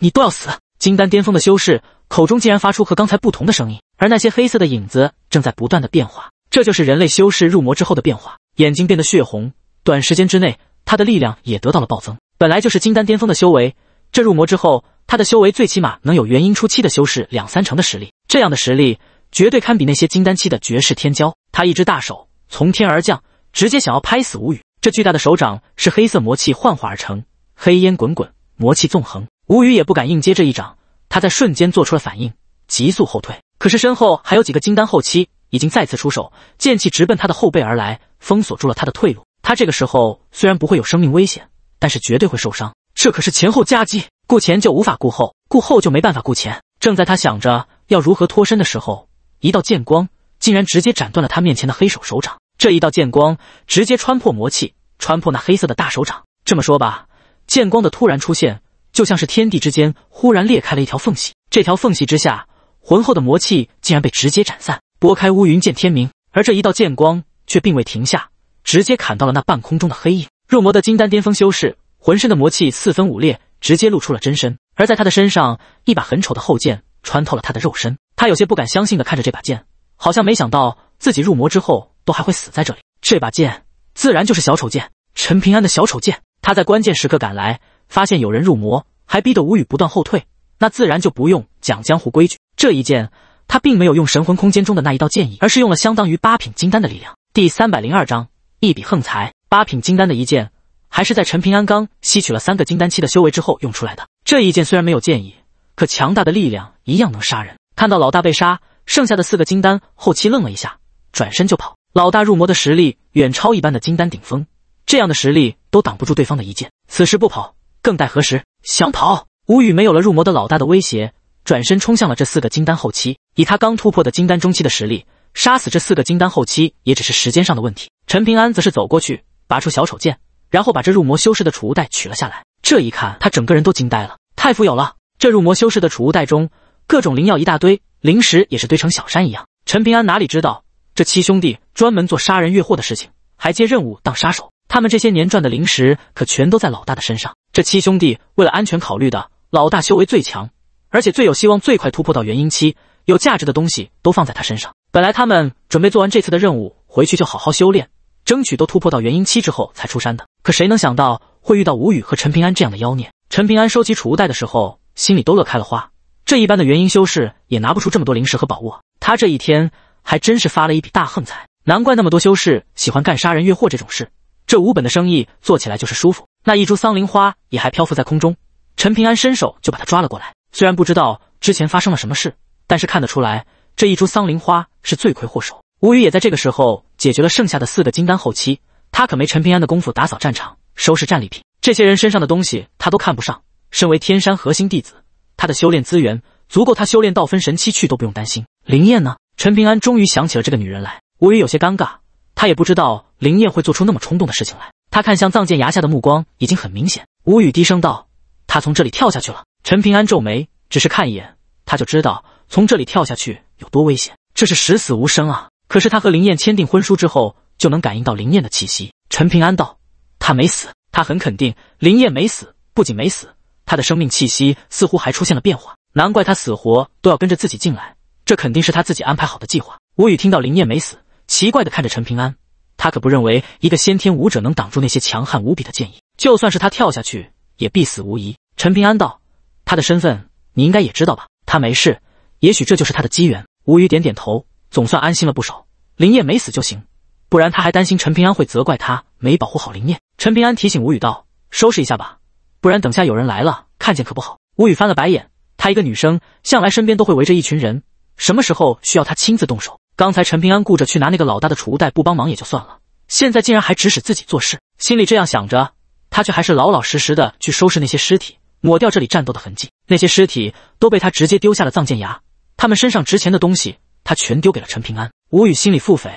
你都要死！金丹巅峰的修士口中竟然发出和刚才不同的声音，而那些黑色的影子正在不断的变化。这就是人类修士入魔之后的变化，眼睛变得血红，短时间之内。他的力量也得到了暴增，本来就是金丹巅峰的修为，这入魔之后，他的修为最起码能有元婴初期的修士两三成的实力。这样的实力，绝对堪比那些金丹期的绝世天骄。他一只大手从天而降，直接想要拍死吴宇。这巨大的手掌是黑色魔气幻化而成，黑烟滚滚，魔气纵横。吴宇也不敢硬接这一掌，他在瞬间做出了反应，急速后退。可是身后还有几个金丹后期，已经再次出手，剑气直奔他的后背而来，封锁住了他的退路。他这个时候虽然不会有生命危险，但是绝对会受伤。这可是前后夹击，顾前就无法顾后，顾后就没办法顾前。正在他想着要如何脱身的时候，一道剑光竟然直接斩断了他面前的黑手手掌。这一道剑光直接穿破魔气，穿破那黑色的大手掌。这么说吧，剑光的突然出现，就像是天地之间忽然裂开了一条缝隙，这条缝隙之下，浑厚的魔气竟然被直接斩散。拨开乌云见天明，而这一道剑光却并未停下。直接砍到了那半空中的黑影，入魔的金丹巅峰修士浑身的魔气四分五裂，直接露出了真身。而在他的身上，一把很丑的后剑穿透了他的肉身。他有些不敢相信的看着这把剑，好像没想到自己入魔之后都还会死在这里。这把剑自然就是小丑剑，陈平安的小丑剑。他在关键时刻赶来，发现有人入魔，还逼得吴宇不断后退，那自然就不用讲江湖规矩。这一剑，他并没有用神魂空间中的那一道剑意，而是用了相当于八品金丹的力量。第三百零二章。一笔横财，八品金丹的一剑，还是在陈平安刚吸取了三个金丹期的修为之后用出来的。这一剑虽然没有剑意，可强大的力量一样能杀人。看到老大被杀，剩下的四个金丹后期愣了一下，转身就跑。老大入魔的实力远超一般的金丹顶峰，这样的实力都挡不住对方的一剑。此时不跑，更待何时？想跑？吴宇没有了入魔的老大的威胁，转身冲向了这四个金丹后期。以他刚突破的金丹中期的实力，杀死这四个金丹后期也只是时间上的问题。陈平安则是走过去，拔出小丑剑，然后把这入魔修士的储物袋取了下来。这一看，他整个人都惊呆了，太富有了！这入魔修士的储物袋中，各种灵药一大堆，灵石也是堆成小山一样。陈平安哪里知道，这七兄弟专门做杀人越货的事情，还接任务当杀手。他们这些年赚的灵石，可全都在老大的身上。这七兄弟为了安全考虑的，老大修为最强，而且最有希望最快突破到元婴期，有价值的东西都放在他身上。本来他们准备做完这次的任务，回去就好好修炼。争取都突破到元婴期之后才出山的，可谁能想到会遇到吴宇和陈平安这样的妖孽？陈平安收起储物袋的时候，心里都乐开了花。这一般的元婴修士也拿不出这么多灵石和宝物，他这一天还真是发了一笔大横财。难怪那么多修士喜欢干杀人越货这种事，这无本的生意做起来就是舒服。那一株桑林花也还漂浮在空中，陈平安伸手就把它抓了过来。虽然不知道之前发生了什么事，但是看得出来这一株桑林花是罪魁祸首。吴宇也在这个时候。解决了剩下的四个金丹后期，他可没陈平安的功夫打扫战场、收拾战利品。这些人身上的东西他都看不上。身为天山核心弟子，他的修炼资源足够他修炼到分神期去都不用担心。林燕呢？陈平安终于想起了这个女人来，无语有些尴尬。他也不知道林燕会做出那么冲动的事情来。他看向藏剑崖下的目光已经很明显。无语低声道：“他从这里跳下去了。”陈平安皱眉，只是看一眼他就知道从这里跳下去有多危险。这是十死无生啊！可是他和林燕签订婚书之后，就能感应到林燕的气息。陈平安道：“他没死，他很肯定林燕没死。不仅没死，他的生命气息似乎还出现了变化。难怪他死活都要跟着自己进来，这肯定是他自己安排好的计划。”吴宇听到林燕没死，奇怪的看着陈平安，他可不认为一个先天武者能挡住那些强悍无比的剑意，就算是他跳下去，也必死无疑。陈平安道：“他的身份你应该也知道吧？他没事，也许这就是他的机缘。”吴宇点点头。总算安心了不少，林夜没死就行，不然他还担心陈平安会责怪他没保护好林夜。陈平安提醒吴雨道：“收拾一下吧，不然等下有人来了看见可不好。”吴雨翻了白眼，她一个女生，向来身边都会围着一群人，什么时候需要他亲自动手？刚才陈平安顾着去拿那个老大的储物袋不帮忙也就算了，现在竟然还指使自己做事，心里这样想着，他却还是老老实实的去收拾那些尸体，抹掉这里战斗的痕迹。那些尸体都被他直接丢下了藏剑崖，他们身上值钱的东西。他全丢给了陈平安。吴宇心里腹诽：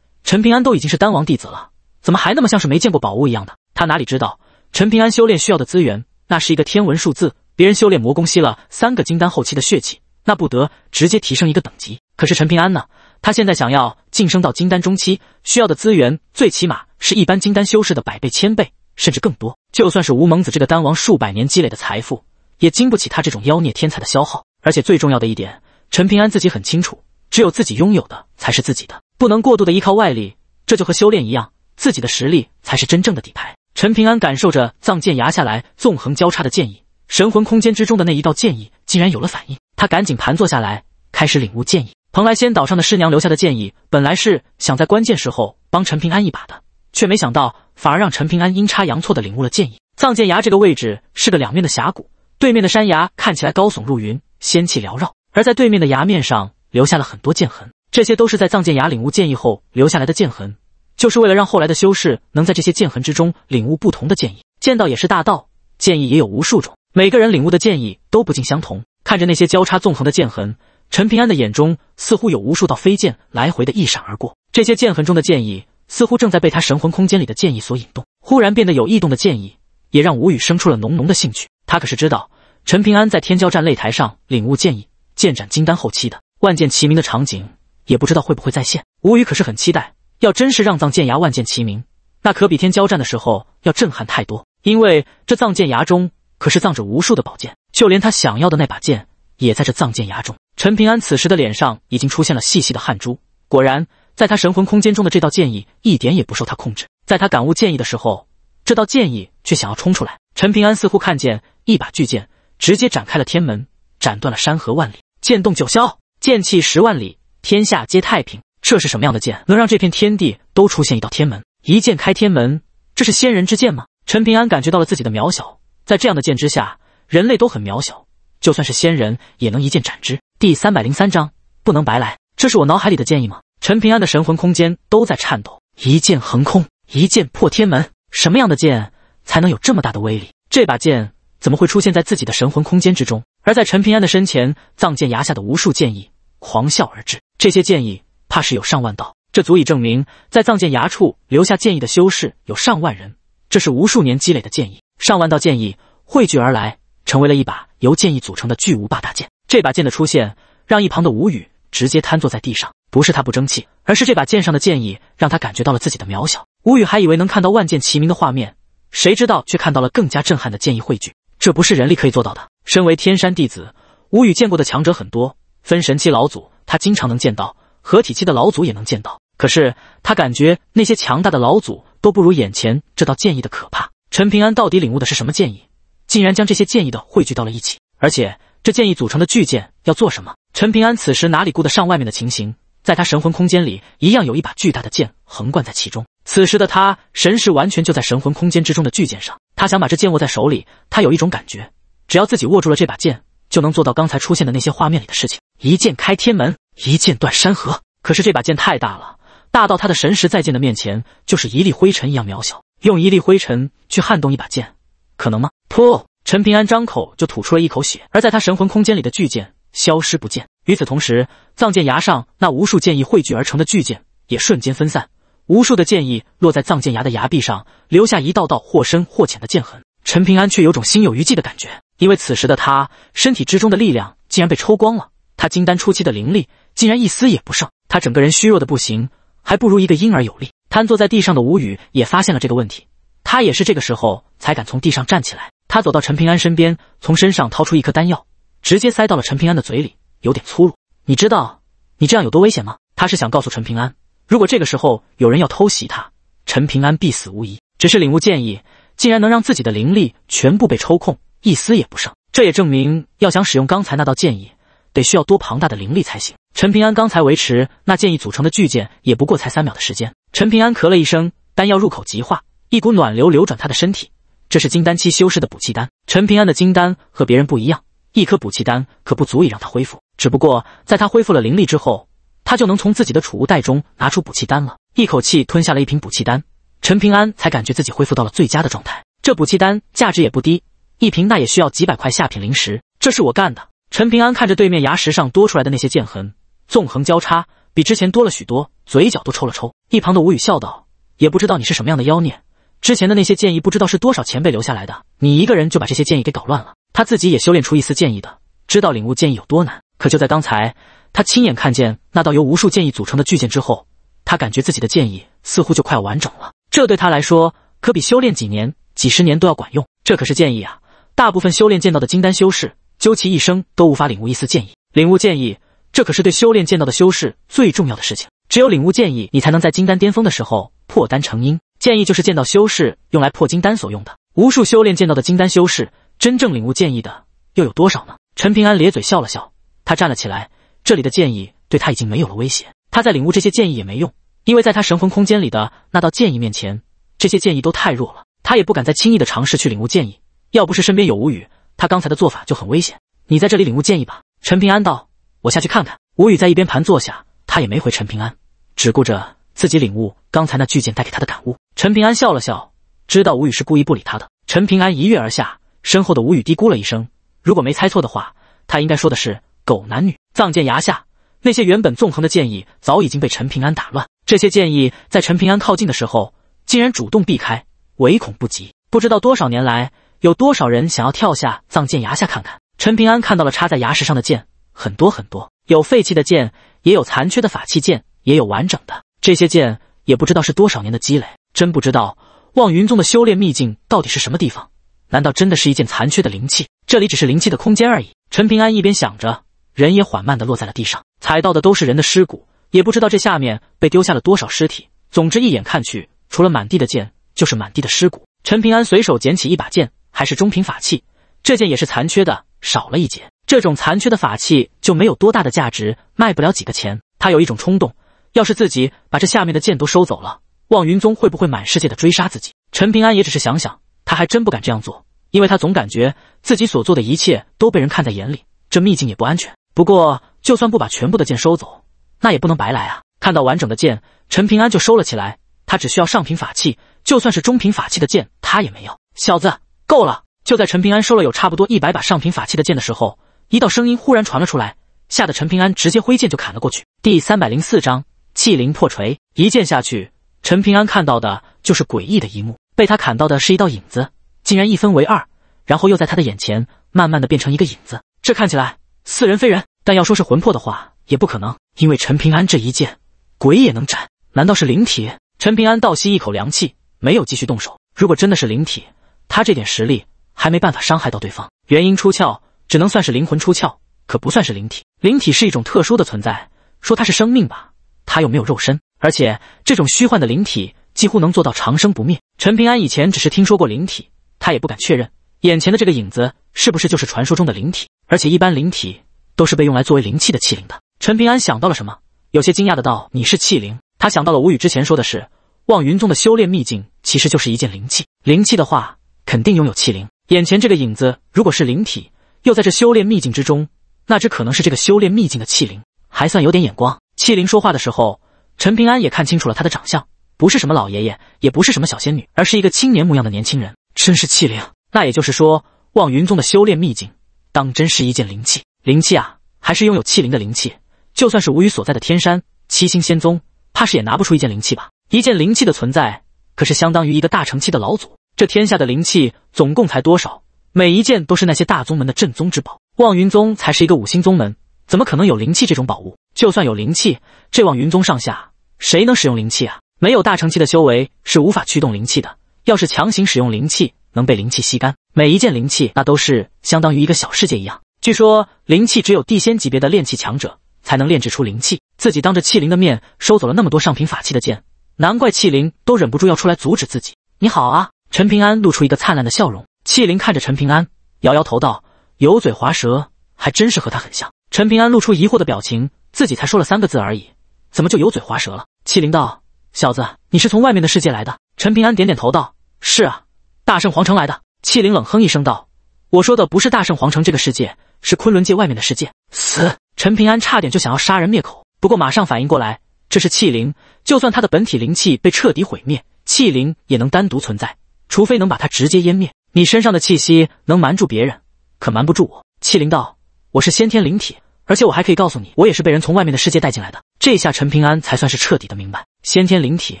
陈平安都已经是丹王弟子了，怎么还那么像是没见过宝物一样的？他哪里知道，陈平安修炼需要的资源，那是一个天文数字。别人修炼魔功吸了三个金丹后期的血气，那不得直接提升一个等级？可是陈平安呢？他现在想要晋升到金丹中期，需要的资源最起码是一般金丹修士的百倍、千倍，甚至更多。就算是吴蒙子这个丹王数百年积累的财富，也经不起他这种妖孽天才的消耗。而且最重要的一点，陈平安自己很清楚。只有自己拥有的才是自己的，不能过度的依靠外力。这就和修炼一样，自己的实力才是真正的底牌。陈平安感受着藏剑崖下来纵横交叉的剑意，神魂空间之中的那一道剑意竟然有了反应。他赶紧盘坐下来，开始领悟剑意。蓬莱仙岛上的师娘留下的剑意，本来是想在关键时候帮陈平安一把的，却没想到反而让陈平安阴差阳错的领悟了剑意。藏剑崖这个位置是个两面的峡谷，对面的山崖看起来高耸入云，仙气缭绕，而在对面的崖面上。留下了很多剑痕，这些都是在藏剑崖领悟剑意后留下来的剑痕，就是为了让后来的修士能在这些剑痕之中领悟不同的剑意。剑道也是大道，剑意也有无数种，每个人领悟的剑意都不尽相同。看着那些交叉纵横的剑痕，陈平安的眼中似乎有无数道飞剑来回的一闪而过。这些剑痕中的剑意似乎正在被他神魂空间里的剑意所引动。忽然变得有异动的剑意，也让吴宇生出了浓浓的兴趣。他可是知道陈平安在天骄战擂台上领悟剑意，剑斩金丹后期的。万剑齐鸣的场景也不知道会不会再现。吴宇可是很期待，要真是让藏剑崖万剑齐鸣，那可比天交战的时候要震撼太多。因为这藏剑崖中可是藏着无数的宝剑，就连他想要的那把剑也在这藏剑崖中。陈平安此时的脸上已经出现了细细的汗珠。果然，在他神魂空间中的这道剑意一点也不受他控制。在他感悟剑意的时候，这道剑意却想要冲出来。陈平安似乎看见一把巨剑直接斩开了天门，斩断了山河万里，剑动九霄。剑气十万里，天下皆太平。这是什么样的剑，能让这片天地都出现一道天门？一剑开天门，这是仙人之剑吗？陈平安感觉到了自己的渺小，在这样的剑之下，人类都很渺小，就算是仙人也能一剑斩之。第三百零三章，不能白来。这是我脑海里的建议吗？陈平安的神魂空间都在颤抖。一剑横空，一剑破天门。什么样的剑才能有这么大的威力？这把剑怎么会出现在自己的神魂空间之中？而在陈平安的身前，藏剑崖下的无数剑意。狂笑而至，这些建议怕是有上万道，这足以证明，在藏剑崖处留下建议的修士有上万人，这是无数年积累的建议。上万道剑意汇聚而来，成为了一把由剑意组成的巨无霸大剑。这把剑的出现，让一旁的吴宇直接瘫坐在地上。不是他不争气，而是这把剑上的剑意让他感觉到了自己的渺小。吴宇还以为能看到万剑齐鸣的画面，谁知道却看到了更加震撼的剑意汇聚。这不是人力可以做到的。身为天山弟子，吴宇见过的强者很多。分神期老祖，他经常能见到；合体期的老祖也能见到。可是他感觉那些强大的老祖都不如眼前这道剑意的可怕。陈平安到底领悟的是什么剑意？竟然将这些剑意的汇聚到了一起，而且这剑意组成的巨剑要做什么？陈平安此时哪里顾得上外面的情形，在他神魂空间里一样有一把巨大的剑横贯在其中。此时的他神识完全就在神魂空间之中的巨剑上，他想把这剑握在手里。他有一种感觉，只要自己握住了这把剑，就能做到刚才出现的那些画面里的事情。一剑开天门，一剑断山河。可是这把剑太大了，大到他的神识在剑的面前就是一粒灰尘一样渺小。用一粒灰尘去撼动一把剑，可能吗？噗！陈平安张口就吐出了一口血，而在他神魂空间里的巨剑消失不见。与此同时，藏剑崖上那无数剑意汇聚而成的巨剑也瞬间分散，无数的剑意落在藏剑崖的崖壁上，留下一道道或深或浅的剑痕。陈平安却有种心有余悸的感觉，因为此时的他身体之中的力量竟然被抽光了。他金丹初期的灵力竟然一丝也不剩，他整个人虚弱的不行，还不如一个婴儿有力。瘫坐在地上的吴宇也发现了这个问题，他也是这个时候才敢从地上站起来。他走到陈平安身边，从身上掏出一颗丹药，直接塞到了陈平安的嘴里，有点粗鲁。你知道你这样有多危险吗？他是想告诉陈平安，如果这个时候有人要偷袭他，陈平安必死无疑。只是领悟剑意，竟然能让自己的灵力全部被抽空，一丝也不剩。这也证明，要想使用刚才那道剑意。得需要多庞大的灵力才行。陈平安刚才维持那剑意组成的巨剑，也不过才三秒的时间。陈平安咳了一声，丹药入口即化，一股暖流流转他的身体。这是金丹期修士的补气丹。陈平安的金丹和别人不一样，一颗补气丹可不足以让他恢复。只不过在他恢复了灵力之后，他就能从自己的储物袋中拿出补气丹了。一口气吞下了一瓶补气丹，陈平安才感觉自己恢复到了最佳的状态。这补气丹价值也不低，一瓶那也需要几百块下品灵石。这是我干的。陈平安看着对面崖石上多出来的那些剑痕，纵横交叉，比之前多了许多，嘴角都抽了抽。一旁的吴宇笑道：“也不知道你是什么样的妖孽，之前的那些剑意不知道是多少前辈留下来的，你一个人就把这些建意给搞乱了。”他自己也修炼出一丝剑意的，知道领悟剑意有多难。可就在刚才，他亲眼看见那道由无数剑意组成的巨剑之后，他感觉自己的剑意似乎就快要完整了。这对他来说，可比修炼几年、几十年都要管用。这可是剑意啊！大部分修炼剑道的金丹修士。究其一生都无法领悟一丝剑意，领悟剑意，这可是对修炼剑道的修士最重要的事情。只有领悟剑意，你才能在金丹巅峰的时候破丹成婴。剑意就是剑道修士用来破金丹所用的。无数修炼剑道的金丹修士，真正领悟剑意的又有多少呢？陈平安咧嘴笑了笑，他站了起来。这里的剑意对他已经没有了威胁，他在领悟这些建议也没用，因为在他神魂空间里的那道剑意面前，这些建议都太弱了。他也不敢再轻易的尝试去领悟剑意。要不是身边有无语。他刚才的做法就很危险，你在这里领悟剑意吧。陈平安道：“我下去看看。”吴宇在一边盘坐下，他也没回陈平安，只顾着自己领悟刚才那巨剑带给他的感悟。陈平安笑了笑，知道吴宇是故意不理他的。陈平安一跃而下，身后的吴宇嘀咕了一声：“如果没猜错的话，他应该说的是狗男女。”藏剑崖下，那些原本纵横的剑意早已经被陈平安打乱，这些建议在陈平安靠近的时候竟然主动避开，唯恐不及。不知道多少年来。有多少人想要跳下藏剑崖下看看？陈平安看到了插在崖石上的剑，很多很多，有废弃的剑，也有残缺的法器剑，也有完整的。这些剑也不知道是多少年的积累，真不知道望云宗的修炼秘境到底是什么地方？难道真的是一件残缺的灵气？这里只是灵气的空间而已。陈平安一边想着，人也缓慢地落在了地上，踩到的都是人的尸骨，也不知道这下面被丢下了多少尸体。总之一眼看去，除了满地的剑，就是满地的尸骨。陈平安随手捡起一把剑。还是中品法器，这件也是残缺的，少了一截。这种残缺的法器就没有多大的价值，卖不了几个钱。他有一种冲动，要是自己把这下面的剑都收走了，望云宗会不会满世界的追杀自己？陈平安也只是想想，他还真不敢这样做，因为他总感觉自己所做的一切都被人看在眼里。这秘境也不安全。不过，就算不把全部的剑收走，那也不能白来啊！看到完整的剑，陈平安就收了起来。他只需要上品法器，就算是中品法器的剑，他也没有。小子。够了！就在陈平安收了有差不多一百把上品法器的剑的时候，一道声音忽然传了出来，吓得陈平安直接挥剑就砍了过去。第三百零四章器灵破锤。一剑下去，陈平安看到的就是诡异的一幕：被他砍到的是一道影子，竟然一分为二，然后又在他的眼前慢慢的变成一个影子。这看起来似人非人，但要说是魂魄的话，也不可能，因为陈平安这一剑鬼也能斩。难道是灵体？陈平安倒吸一口凉气，没有继续动手。如果真的是灵体，他这点实力还没办法伤害到对方，元婴出窍只能算是灵魂出窍，可不算是灵体。灵体是一种特殊的存在，说它是生命吧，它又没有肉身，而且这种虚幻的灵体几乎能做到长生不灭。陈平安以前只是听说过灵体，他也不敢确认眼前的这个影子是不是就是传说中的灵体。而且一般灵体都是被用来作为灵气的器灵的。陈平安想到了什么，有些惊讶的道：“你是器灵？”他想到了吴宇之前说的是，望云宗的修炼秘境其实就是一件灵气。灵气的话。肯定拥有气灵。眼前这个影子，如果是灵体，又在这修炼秘境之中，那只可能是这个修炼秘境的气灵。还算有点眼光。气灵说话的时候，陈平安也看清楚了他的长相，不是什么老爷爷，也不是什么小仙女，而是一个青年模样的年轻人。真是气灵！那也就是说，望云宗的修炼秘境，当真是一件灵气。灵气啊，还是拥有气灵的灵气，就算是吴宇所在的天山七星仙宗，怕是也拿不出一件灵气吧？一件灵气的存在，可是相当于一个大成期的老祖。这天下的灵气总共才多少？每一件都是那些大宗门的镇宗之宝。望云宗才是一个五星宗门，怎么可能有灵气这种宝物？就算有灵气，这望云宗上下谁能使用灵气啊？没有大成期的修为是无法驱动灵气的。要是强行使用灵气，能被灵气吸干。每一件灵气，那都是相当于一个小世界一样。据说灵气只有地仙级别的炼器强者才能炼制出灵气。自己当着器灵的面收走了那么多上品法器的剑，难怪器灵都忍不住要出来阻止自己。你好啊。陈平安露出一个灿烂的笑容，气灵看着陈平安，摇摇头道：“油嘴滑舌，还真是和他很像。”陈平安露出疑惑的表情，自己才说了三个字而已，怎么就油嘴滑舌了？气灵道：“小子，你是从外面的世界来的？”陈平安点点头道：“是啊，大圣皇城来的。”气灵冷哼一声道：“我说的不是大圣皇城这个世界，是昆仑界外面的世界。”死！陈平安差点就想要杀人灭口，不过马上反应过来，这是气灵，就算他的本体灵气被彻底毁灭，气灵也能单独存在。除非能把他直接湮灭。你身上的气息能瞒住别人，可瞒不住我。气灵道：“我是先天灵体，而且我还可以告诉你，我也是被人从外面的世界带进来的。”这下陈平安才算是彻底的明白，先天灵体，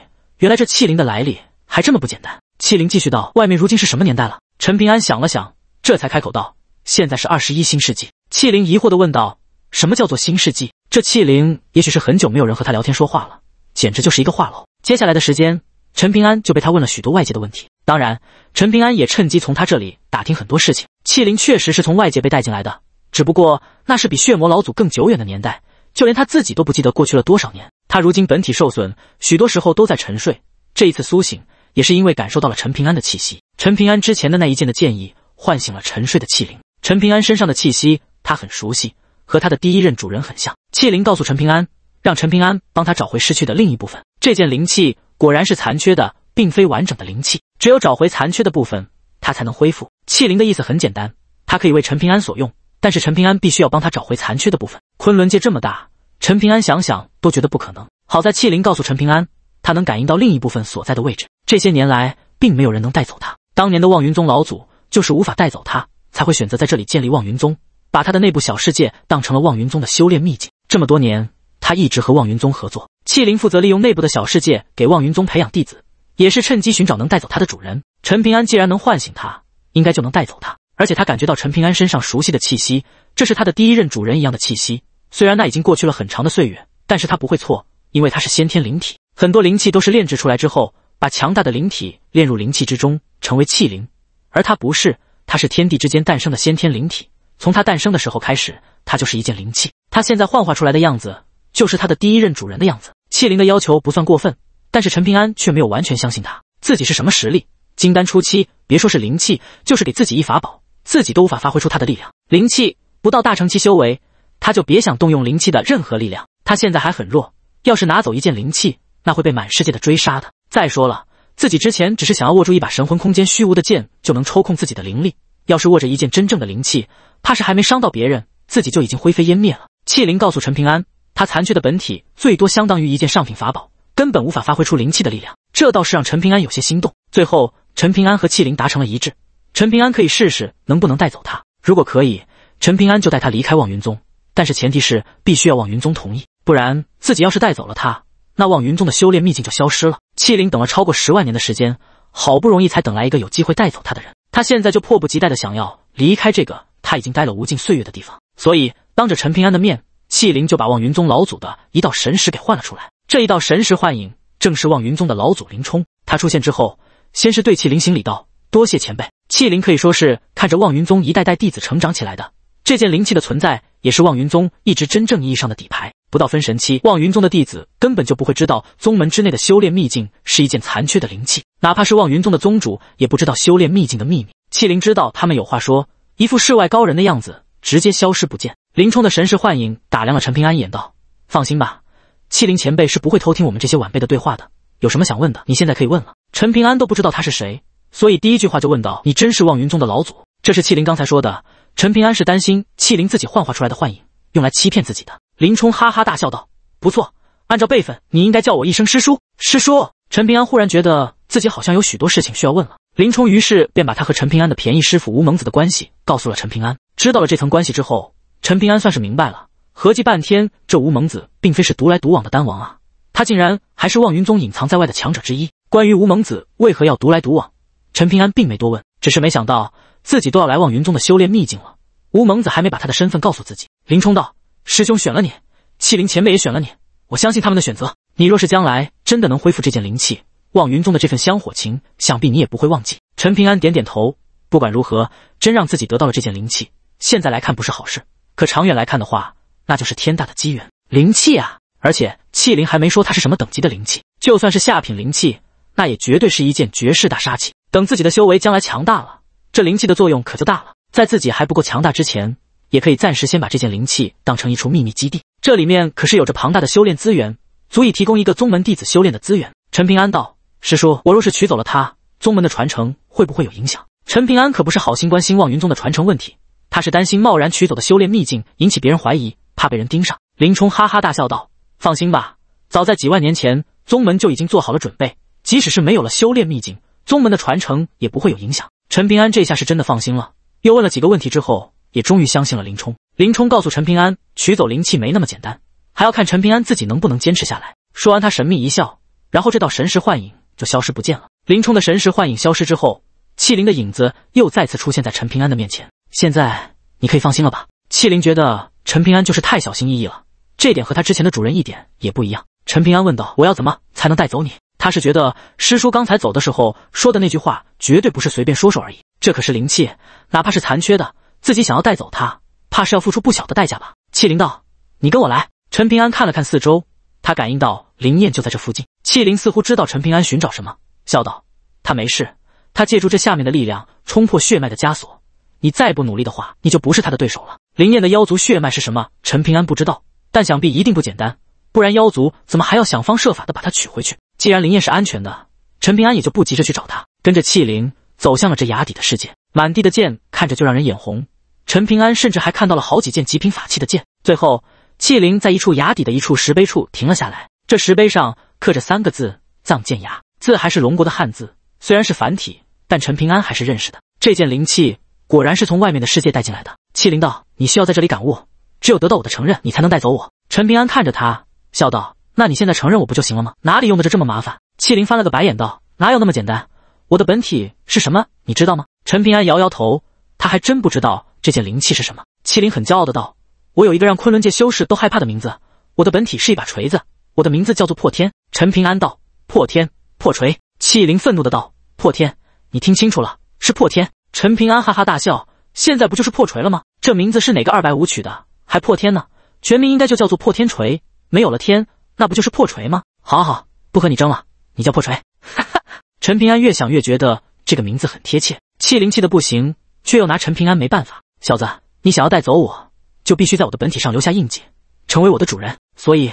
原来这气灵的来历还这么不简单。气灵继续道：“外面如今是什么年代了？”陈平安想了想，这才开口道：“现在是二十一新世纪。”气灵疑惑的问道：“什么叫做新世纪？”这气灵也许是很久没有人和他聊天说话了，简直就是一个话痨。接下来的时间，陈平安就被他问了许多外界的问题。当然，陈平安也趁机从他这里打听很多事情。器灵确实是从外界被带进来的，只不过那是比血魔老祖更久远的年代，就连他自己都不记得过去了多少年。他如今本体受损，许多时候都在沉睡。这一次苏醒，也是因为感受到了陈平安的气息。陈平安之前的那一剑的剑意，唤醒了沉睡的器灵。陈平安身上的气息，他很熟悉，和他的第一任主人很像。器灵告诉陈平安，让陈平安帮他找回失去的另一部分。这件灵气果然是残缺的，并非完整的灵气。只有找回残缺的部分，他才能恢复。器灵的意思很简单，他可以为陈平安所用，但是陈平安必须要帮他找回残缺的部分。昆仑界这么大，陈平安想想都觉得不可能。好在器灵告诉陈平安，他能感应到另一部分所在的位置。这些年来，并没有人能带走他。当年的望云宗老祖就是无法带走他，才会选择在这里建立望云宗，把他的内部小世界当成了望云宗的修炼秘境。这么多年，他一直和望云宗合作，器灵负责利用内部的小世界给望云宗培养弟子。也是趁机寻找能带走它的主人。陈平安既然能唤醒它，应该就能带走它。而且他感觉到陈平安身上熟悉的气息，这是他的第一任主人一样的气息。虽然那已经过去了很长的岁月，但是他不会错，因为他是先天灵体。很多灵气都是炼制出来之后，把强大的灵体炼入灵气之中，成为器灵。而他不是，他是天地之间诞生的先天灵体。从他诞生的时候开始，他就是一件灵气。他现在幻化出来的样子，就是他的第一任主人的样子。器灵的要求不算过分。但是陈平安却没有完全相信他自己是什么实力，金丹初期，别说是灵气，就是给自己一法宝，自己都无法发挥出它的力量。灵气不到大成期修为，他就别想动用灵气的任何力量。他现在还很弱，要是拿走一件灵气，那会被满世界的追杀的。再说了，自己之前只是想要握住一把神魂空间虚无的剑就能抽空自己的灵力，要是握着一件真正的灵气，怕是还没伤到别人，自己就已经灰飞烟灭了。器灵告诉陈平安，他残缺的本体最多相当于一件上品法宝。根本无法发挥出灵气的力量，这倒是让陈平安有些心动。最后，陈平安和器灵达成了一致，陈平安可以试试能不能带走他。如果可以，陈平安就带他离开望云宗，但是前提是必须要望云宗同意，不然自己要是带走了他，那望云宗的修炼秘境就消失了。器灵等了超过十万年的时间，好不容易才等来一个有机会带走他的人，他现在就迫不及待的想要离开这个他已经待了无尽岁月的地方。所以，当着陈平安的面，器灵就把望云宗老祖的一道神识给唤了出来。这一道神识幻影正是望云宗的老祖林冲。他出现之后，先是对气灵行礼道：“多谢前辈。”气灵可以说是看着望云宗一代代弟子成长起来的。这件灵器的存在，也是望云宗一直真正意义上的底牌。不到分神期，望云宗的弟子根本就不会知道宗门之内的修炼秘境是一件残缺的灵器，哪怕是望云宗的宗主也不知道修炼秘境的秘密。气灵知道他们有话说，一副世外高人的样子，直接消失不见。林冲的神识幻影打量了陈平安一眼，道：“放心吧。”欺凌前辈是不会偷听我们这些晚辈的对话的。有什么想问的，你现在可以问了。陈平安都不知道他是谁，所以第一句话就问道：“你真是望云宗的老祖？”这是欺凌刚才说的。陈平安是担心欺凌自己幻化出来的幻影用来欺骗自己的。林冲哈哈大笑道：“不错，按照辈分，你应该叫我一声师叔。”师叔。陈平安忽然觉得自己好像有许多事情需要问了。林冲于是便把他和陈平安的便宜师傅吴蒙子的关系告诉了陈平安。知道了这层关系之后，陈平安算是明白了。合计半天，这吴蒙子并非是独来独往的丹王啊，他竟然还是望云宗隐藏在外的强者之一。关于吴蒙子为何要独来独往，陈平安并没多问，只是没想到自己都要来望云宗的修炼秘境了，吴蒙子还没把他的身份告诉自己。林冲道：“师兄选了你，气灵前辈也选了你，我相信他们的选择。你若是将来真的能恢复这件灵器，望云宗的这份香火情，想必你也不会忘记。”陈平安点点头，不管如何，真让自己得到了这件灵器，现在来看不是好事，可长远来看的话。那就是天大的机缘，灵气啊！而且器灵还没说它是什么等级的灵气，就算是下品灵气，那也绝对是一件绝世大杀器。等自己的修为将来强大了，这灵气的作用可就大了。在自己还不够强大之前，也可以暂时先把这件灵气当成一处秘密基地，这里面可是有着庞大的修炼资源，足以提供一个宗门弟子修炼的资源。陈平安道：“师叔，我若是取走了它，宗门的传承会不会有影响？”陈平安可不是好心关心望云宗的传承问题，他是担心贸然取走的修炼秘境引起别人怀疑。怕被人盯上，林冲哈哈大笑道：“放心吧，早在几万年前，宗门就已经做好了准备。即使是没有了修炼秘境，宗门的传承也不会有影响。”陈平安这下是真的放心了，又问了几个问题之后，也终于相信了林冲。林冲告诉陈平安，取走灵气没那么简单，还要看陈平安自己能不能坚持下来。说完，他神秘一笑，然后这道神识幻影就消失不见了。林冲的神识幻影消失之后，气灵的影子又再次出现在陈平安的面前。现在你可以放心了吧？气灵觉得。陈平安就是太小心翼翼了，这点和他之前的主人一点也不一样。陈平安问道：“我要怎么才能带走你？”他是觉得师叔刚才走的时候说的那句话绝对不是随便说说而已。这可是灵气，哪怕是残缺的，自己想要带走他，怕是要付出不小的代价吧？器灵道：“你跟我来。”陈平安看了看四周，他感应到灵念就在这附近。器灵似乎知道陈平安寻找什么，笑道：“他没事，他借助这下面的力量冲破血脉的枷锁。你再不努力的话，你就不是他的对手了。”灵燕的妖族血脉是什么？陈平安不知道，但想必一定不简单，不然妖族怎么还要想方设法的把她娶回去？既然灵燕是安全的，陈平安也就不急着去找他，跟着气灵走向了这崖底的世界。满地的剑，看着就让人眼红。陈平安甚至还看到了好几件极品法器的剑。最后，气灵在一处崖底的一处石碑处停了下来。这石碑上刻着三个字“藏剑崖”，字还是龙国的汉字，虽然是繁体，但陈平安还是认识的。这件灵器果然是从外面的世界带进来的。欺灵道：“你需要在这里感悟，只有得到我的承认，你才能带走我。”陈平安看着他，笑道：“那你现在承认我不就行了吗？哪里用得着这么麻烦？”欺灵翻了个白眼道：“哪有那么简单？我的本体是什么，你知道吗？”陈平安摇摇头，他还真不知道这件灵器是什么。欺灵很骄傲的道：“我有一个让昆仑界修士都害怕的名字，我的本体是一把锤子，我的名字叫做破天。”陈平安道：“破天，破锤。”欺灵愤怒的道：“破天，你听清楚了，是破天。”陈平安哈哈大笑。现在不就是破锤了吗？这名字是哪个二百五取的？还破天呢？全名应该就叫做破天锤。没有了天，那不就是破锤吗？好好，不和你争了。你叫破锤，哈哈。陈平安越想越觉得这个名字很贴切。气灵气的不行，却又拿陈平安没办法。小子，你想要带走我，就必须在我的本体上留下印记，成为我的主人。所以，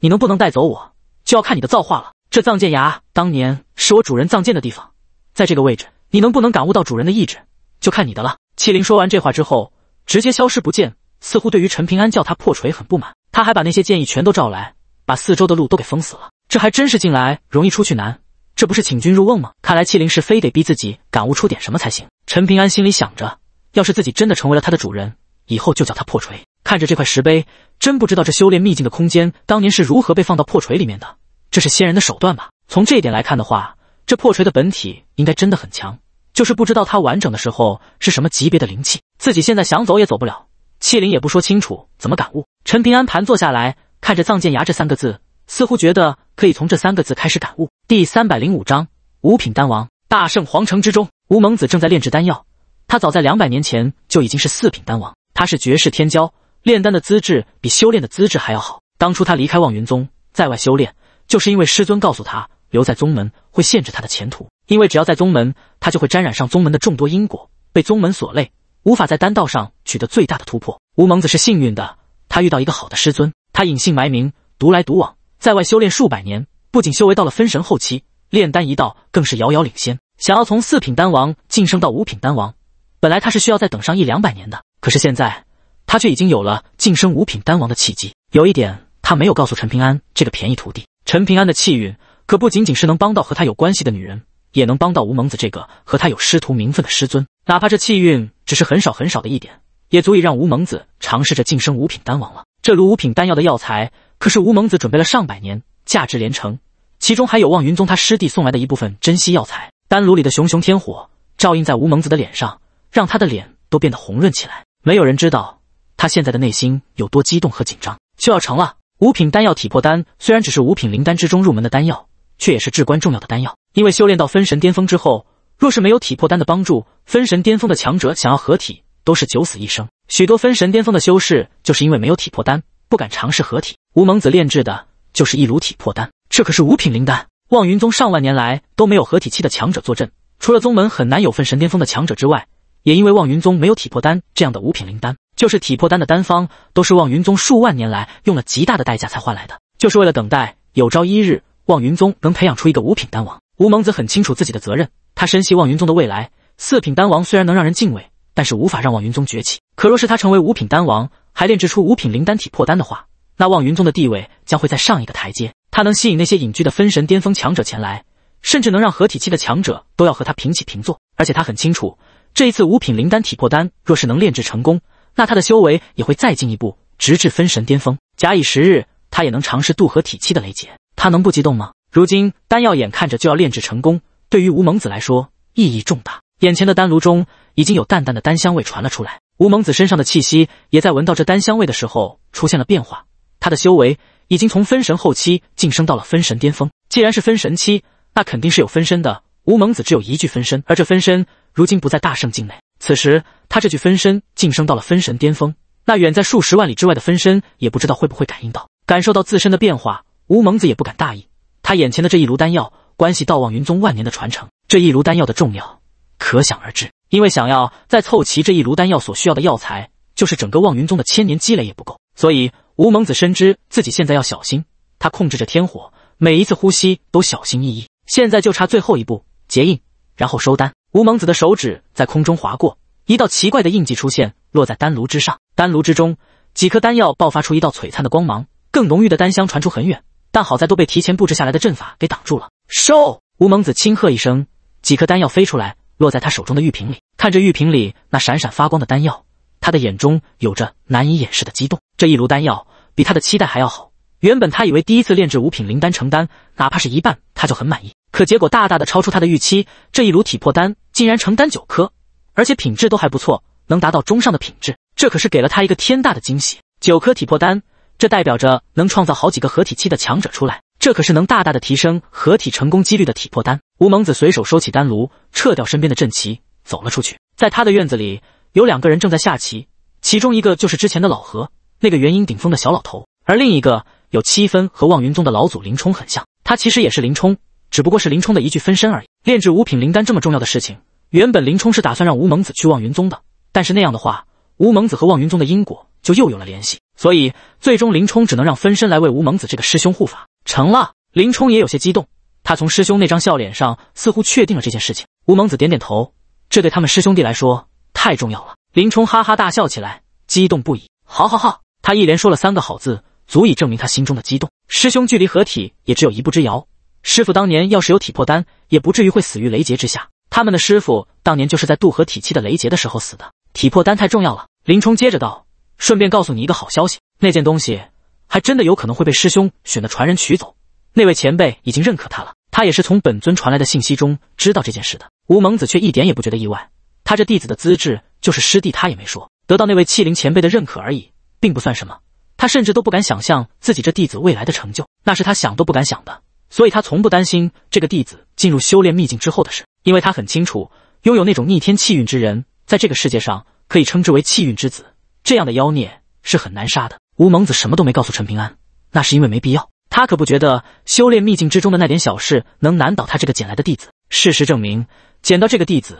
你能不能带走我，就要看你的造化了。这藏剑崖当年是我主人藏剑的地方，在这个位置，你能不能感悟到主人的意志，就看你的了。欺凌说完这话之后，直接消失不见，似乎对于陈平安叫他破锤很不满。他还把那些建议全都召来，把四周的路都给封死了。这还真是进来容易出去难，这不是请君入瓮吗？看来欺凌是非得逼自己感悟出点什么才行。陈平安心里想着，要是自己真的成为了他的主人，以后就叫他破锤。看着这块石碑，真不知道这修炼秘境的空间当年是如何被放到破锤里面的。这是仙人的手段吧？从这一点来看的话，这破锤的本体应该真的很强。就是不知道他完整的时候是什么级别的灵气，自己现在想走也走不了，器灵也不说清楚怎么感悟。陈平安盘坐下来，看着“藏剑崖”这三个字，似乎觉得可以从这三个字开始感悟。第三百零五章：五品丹王。大圣皇城之中，吴蒙子正在炼制丹药。他早在两百年前就已经是四品丹王，他是绝世天骄，炼丹的资质比修炼的资质还要好。当初他离开望云宗，在外修炼，就是因为师尊告诉他，留在宗门会限制他的前途。因为只要在宗门，他就会沾染上宗门的众多因果，被宗门所累，无法在丹道上取得最大的突破。吴蒙子是幸运的，他遇到一个好的师尊。他隐姓埋名，独来独往，在外修炼数百年，不仅修为到了分神后期，炼丹一道更是遥遥领先。想要从四品丹王晋升到五品丹王，本来他是需要再等上一两百年的。可是现在，他却已经有了晋升五品丹王的契机。有一点，他没有告诉陈平安这个便宜徒弟：陈平安的气运可不仅仅是能帮到和他有关系的女人。也能帮到吴蒙子这个和他有师徒名分的师尊，哪怕这气运只是很少很少的一点，也足以让吴蒙子尝试着晋升五品丹王了。这炉五品丹药的药材可是吴蒙子准备了上百年，价值连城，其中还有望云宗他师弟送来的一部分珍稀药材。丹炉里的熊熊天火照映在吴蒙子的脸上，让他的脸都变得红润起来。没有人知道他现在的内心有多激动和紧张，就要成了五品丹药体魄丹。虽然只是五品灵丹之中入门的丹药，却也是至关重要的丹药。因为修炼到分神巅峰之后，若是没有体魄丹的帮助，分神巅峰的强者想要合体都是九死一生。许多分神巅峰的修士就是因为没有体魄丹，不敢尝试合体。吴蒙子炼制的就是一炉体魄丹，这可是五品灵丹。望云宗上万年来都没有合体期的强者坐镇，除了宗门很难有分神巅峰的强者之外，也因为望云宗没有体魄丹这样的五品灵丹。就是体魄丹的丹方，都是望云宗数万年来用了极大的代价才换来的，就是为了等待有朝一日望云宗能培养出一个五品丹王。吴蒙子很清楚自己的责任，他深希望云宗的未来。四品丹王虽然能让人敬畏，但是无法让望云宗崛起。可若是他成为五品丹王，还炼制出五品灵丹体破丹的话，那望云宗的地位将会再上一个台阶。他能吸引那些隐居的分神巅峰强者前来，甚至能让合体期的强者都要和他平起平坐。而且他很清楚，这一次五品灵丹体破丹若是能炼制成功，那他的修为也会再进一步，直至分神巅峰。假以时日，他也能尝试渡合体期的雷劫。他能不激动吗？如今丹药眼看着就要炼制成功，对于吴蒙子来说意义重大。眼前的丹炉中已经有淡淡的丹香味传了出来，吴蒙子身上的气息也在闻到这丹香味的时候出现了变化。他的修为已经从分神后期晋升到了分神巅峰。既然是分神期，那肯定是有分身的。吴蒙子只有一具分身，而这分身如今不在大圣境内。此时他这具分身晋升到了分神巅峰，那远在数十万里之外的分身也不知道会不会感应到，感受到自身的变化。吴蒙子也不敢大意。他眼前的这一炉丹药，关系到望云宗万年的传承，这一炉丹药的重要可想而知。因为想要再凑齐这一炉丹药所需要的药材，就是整个望云宗的千年积累也不够。所以吴蒙子深知自己现在要小心，他控制着天火，每一次呼吸都小心翼翼。现在就差最后一步，结印，然后收丹。吴蒙子的手指在空中划过一道奇怪的印记，出现，落在丹炉之上。丹炉之中，几颗丹药爆发出一道璀璨的光芒，更浓郁的丹香传出很远。但好在都被提前布置下来的阵法给挡住了。收！吴猛子轻喝一声，几颗丹药飞出来，落在他手中的玉瓶里。看着玉瓶里那闪闪发光的丹药，他的眼中有着难以掩饰的激动。这一炉丹药比他的期待还要好。原本他以为第一次炼制五品灵丹成丹，哪怕是一半他就很满意，可结果大大的超出他的预期。这一炉体魄丹竟然成丹九颗，而且品质都还不错，能达到中上的品质，这可是给了他一个天大的惊喜。九颗体魄丹。这代表着能创造好几个合体期的强者出来，这可是能大大的提升合体成功几率的体魄丹。吴猛子随手收起丹炉，撤掉身边的阵旗，走了出去。在他的院子里，有两个人正在下棋，其中一个就是之前的老何，那个元婴顶峰的小老头，而另一个有七分和望云宗的老祖林冲很像，他其实也是林冲，只不过是林冲的一具分身而已。炼制五品灵丹这么重要的事情，原本林冲是打算让吴猛子去望云宗的，但是那样的话，吴猛子和望云宗的因果就又有了联系。所以，最终林冲只能让分身来为吴猛子这个师兄护法，成了。林冲也有些激动，他从师兄那张笑脸上似乎确定了这件事情。吴猛子点点头，这对他们师兄弟来说太重要了。林冲哈哈大笑起来，激动不已。好好好，他一连说了三个好字，足以证明他心中的激动。师兄距离合体也只有一步之遥，师傅当年要是有体魄丹，也不至于会死于雷劫之下。他们的师傅当年就是在渡河体期的雷劫的时候死的，体魄丹太重要了。林冲接着道。顺便告诉你一个好消息，那件东西还真的有可能会被师兄选的传人取走。那位前辈已经认可他了，他也是从本尊传来的信息中知道这件事的。吴蒙子却一点也不觉得意外，他这弟子的资质就是师弟，他也没说得到那位气灵前辈的认可而已，并不算什么。他甚至都不敢想象自己这弟子未来的成就，那是他想都不敢想的。所以他从不担心这个弟子进入修炼秘境之后的事，因为他很清楚，拥有那种逆天气运之人，在这个世界上可以称之为气运之子。这样的妖孽是很难杀的。吴蒙子什么都没告诉陈平安，那是因为没必要。他可不觉得修炼秘境之中的那点小事能难倒他这个捡来的弟子。事实证明，捡到这个弟子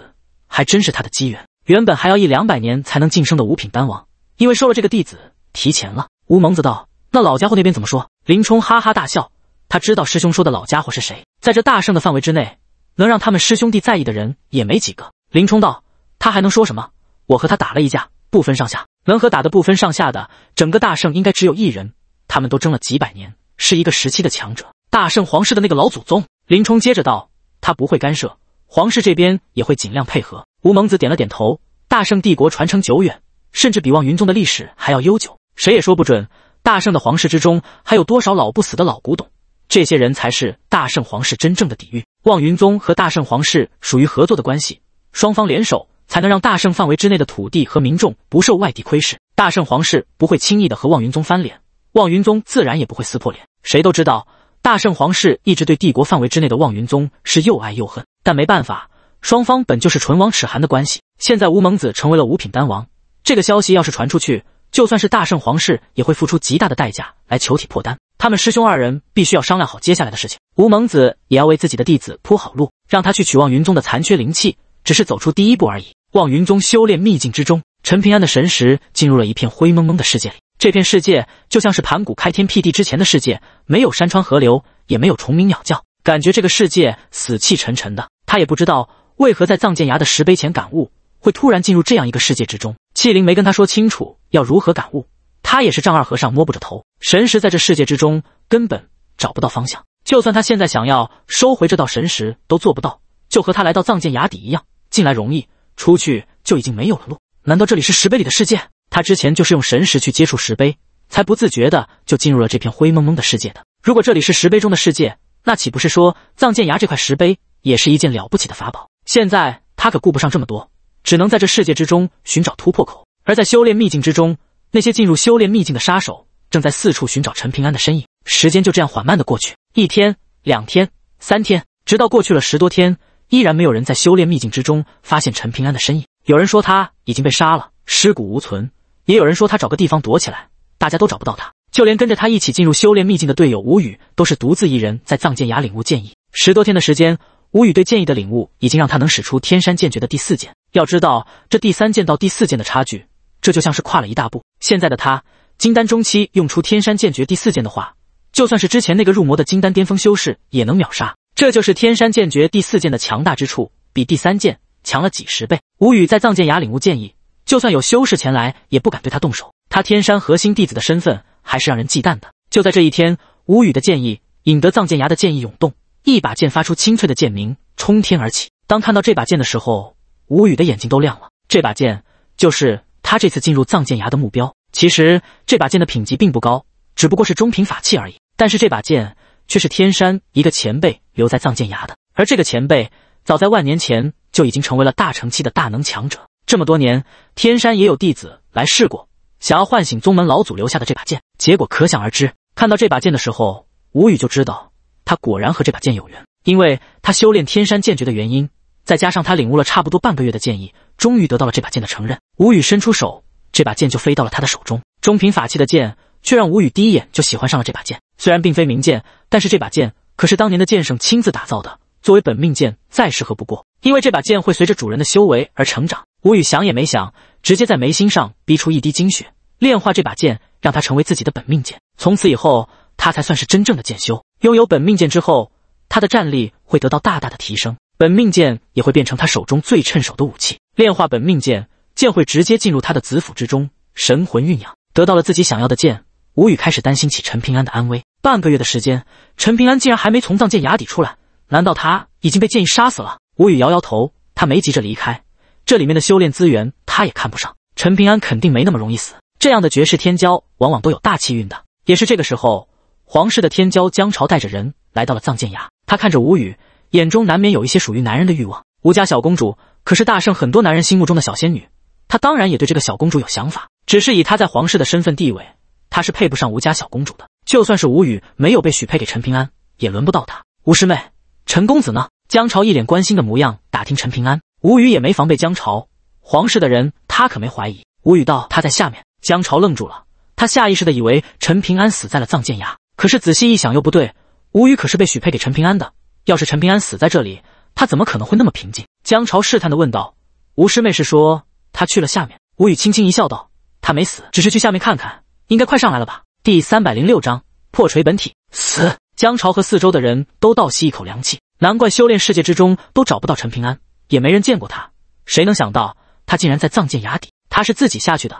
还真是他的机缘。原本还要一两百年才能晋升的五品丹王，因为收了这个弟子，提前了。吴蒙子道：“那老家伙那边怎么说？”林冲哈哈大笑，他知道师兄说的老家伙是谁。在这大圣的范围之内，能让他们师兄弟在意的人也没几个。林冲道：“他还能说什么？我和他打了一架，不分上下。”能和打的不分上下的整个大圣应该只有一人，他们都争了几百年，是一个时期的强者。大圣皇室的那个老祖宗林冲接着道：“他不会干涉，皇室这边也会尽量配合。”吴蒙子点了点头。大圣帝国传承久远，甚至比望云宗的历史还要悠久，谁也说不准大圣的皇室之中还有多少老不死的老古董。这些人才是大圣皇室真正的底蕴。望云宗和大圣皇室属于合作的关系，双方联手。才能让大圣范围之内的土地和民众不受外敌窥视。大圣皇室不会轻易的和望云宗翻脸，望云宗自然也不会撕破脸。谁都知道，大圣皇室一直对帝国范围之内的望云宗是又爱又恨，但没办法，双方本就是唇亡齿寒的关系。现在吴蒙子成为了五品丹王，这个消息要是传出去，就算是大圣皇室也会付出极大的代价来求体破丹。他们师兄二人必须要商量好接下来的事情，吴蒙子也要为自己的弟子铺好路，让他去取望云宗的残缺灵气，只是走出第一步而已。望云宗修炼秘境之中，陈平安的神识进入了一片灰蒙蒙的世界里。这片世界就像是盘古开天辟地之前的世界，没有山川河流，也没有虫鸣鸟叫，感觉这个世界死气沉沉的。他也不知道为何在藏剑崖的石碑前感悟，会突然进入这样一个世界之中。器灵没跟他说清楚要如何感悟，他也是丈二和尚摸不着头。神识在这世界之中根本找不到方向，就算他现在想要收回这道神识，都做不到。就和他来到藏剑崖底一样，进来容易，出去就已经没有了路。难道这里是石碑里的世界？他之前就是用神识去接触石碑，才不自觉的就进入了这片灰蒙蒙的世界的。如果这里是石碑中的世界，那岂不是说藏剑崖这块石碑也是一件了不起的法宝？现在他可顾不上这么多，只能在这世界之中寻找突破口。而在修炼秘境之中，那些进入修炼秘境的杀手正在四处寻找陈平安的身影。时间就这样缓慢的过去，一天、两天、三天，直到过去了十多天。依然没有人在修炼秘境之中发现陈平安的身影。有人说他已经被杀了，尸骨无存；也有人说他找个地方躲起来，大家都找不到他。就连跟着他一起进入修炼秘境的队友吴宇，都是独自一人在藏剑崖领悟剑意。十多天的时间，吴宇对剑意的领悟已经让他能使出天山剑诀的第四剑。要知道，这第三剑到第四剑的差距，这就像是跨了一大步。现在的他，金丹中期用出天山剑诀第四剑的话，就算是之前那个入魔的金丹巅峰修士，也能秒杀。这就是天山剑诀第四剑的强大之处，比第三剑强了几十倍。吴宇在藏剑崖领悟剑意，就算有修士前来，也不敢对他动手。他天山核心弟子的身份，还是让人忌惮的。就在这一天，吴宇的剑意引得藏剑崖的剑意涌动，一把剑发出清脆的剑鸣，冲天而起。当看到这把剑的时候，吴宇的眼睛都亮了。这把剑就是他这次进入藏剑崖的目标。其实这把剑的品级并不高，只不过是中品法器而已。但是这把剑……却是天山一个前辈留在藏剑崖的，而这个前辈早在万年前就已经成为了大成期的大能强者。这么多年，天山也有弟子来试过，想要唤醒宗门老祖留下的这把剑，结果可想而知。看到这把剑的时候，吴宇就知道他果然和这把剑有缘，因为他修炼天山剑诀的原因，再加上他领悟了差不多半个月的剑意，终于得到了这把剑的承认。吴宇伸出手，这把剑就飞到了他的手中。中品法器的剑，却让吴宇第一眼就喜欢上了这把剑。虽然并非名剑，但是这把剑可是当年的剑圣亲自打造的，作为本命剑再适合不过。因为这把剑会随着主人的修为而成长。吴宇想也没想，直接在眉心上逼出一滴精血，炼化这把剑，让它成为自己的本命剑。从此以后，他才算是真正的剑修。拥有本命剑之后，他的战力会得到大大的提升，本命剑也会变成他手中最趁手的武器。炼化本命剑，剑会直接进入他的子府之中，神魂酝酿，得到了自己想要的剑。吴宇开始担心起陈平安的安危。半个月的时间，陈平安竟然还没从藏剑崖底出来，难道他已经被剑意杀死了？吴宇摇摇头，他没急着离开，这里面的修炼资源他也看不上。陈平安肯定没那么容易死，这样的绝世天骄往往都有大气运的。也是这个时候，皇室的天骄江潮带着人来到了藏剑崖，他看着吴宇，眼中难免有一些属于男人的欲望。吴家小公主可是大圣很多男人心目中的小仙女，他当然也对这个小公主有想法，只是以他在皇室的身份地位。他是配不上吴家小公主的。就算是吴雨没有被许配给陈平安，也轮不到他。吴师妹，陈公子呢？江潮一脸关心的模样，打听陈平安。吴雨也没防备江潮，皇室的人他可没怀疑。吴雨道：“他在下面。”江潮愣住了，他下意识的以为陈平安死在了藏剑崖，可是仔细一想又不对。吴雨可是被许配给陈平安的，要是陈平安死在这里，他怎么可能会那么平静？江潮试探的问道：“吴师妹是说他去了下面？”吴雨轻轻一笑，道：“他没死，只是去下面看看。”应该快上来了吧。第三百零六章，破锤本体死。江潮和四周的人都倒吸一口凉气，难怪修炼世界之中都找不到陈平安，也没人见过他。谁能想到他竟然在藏剑崖底？他是自己下去的，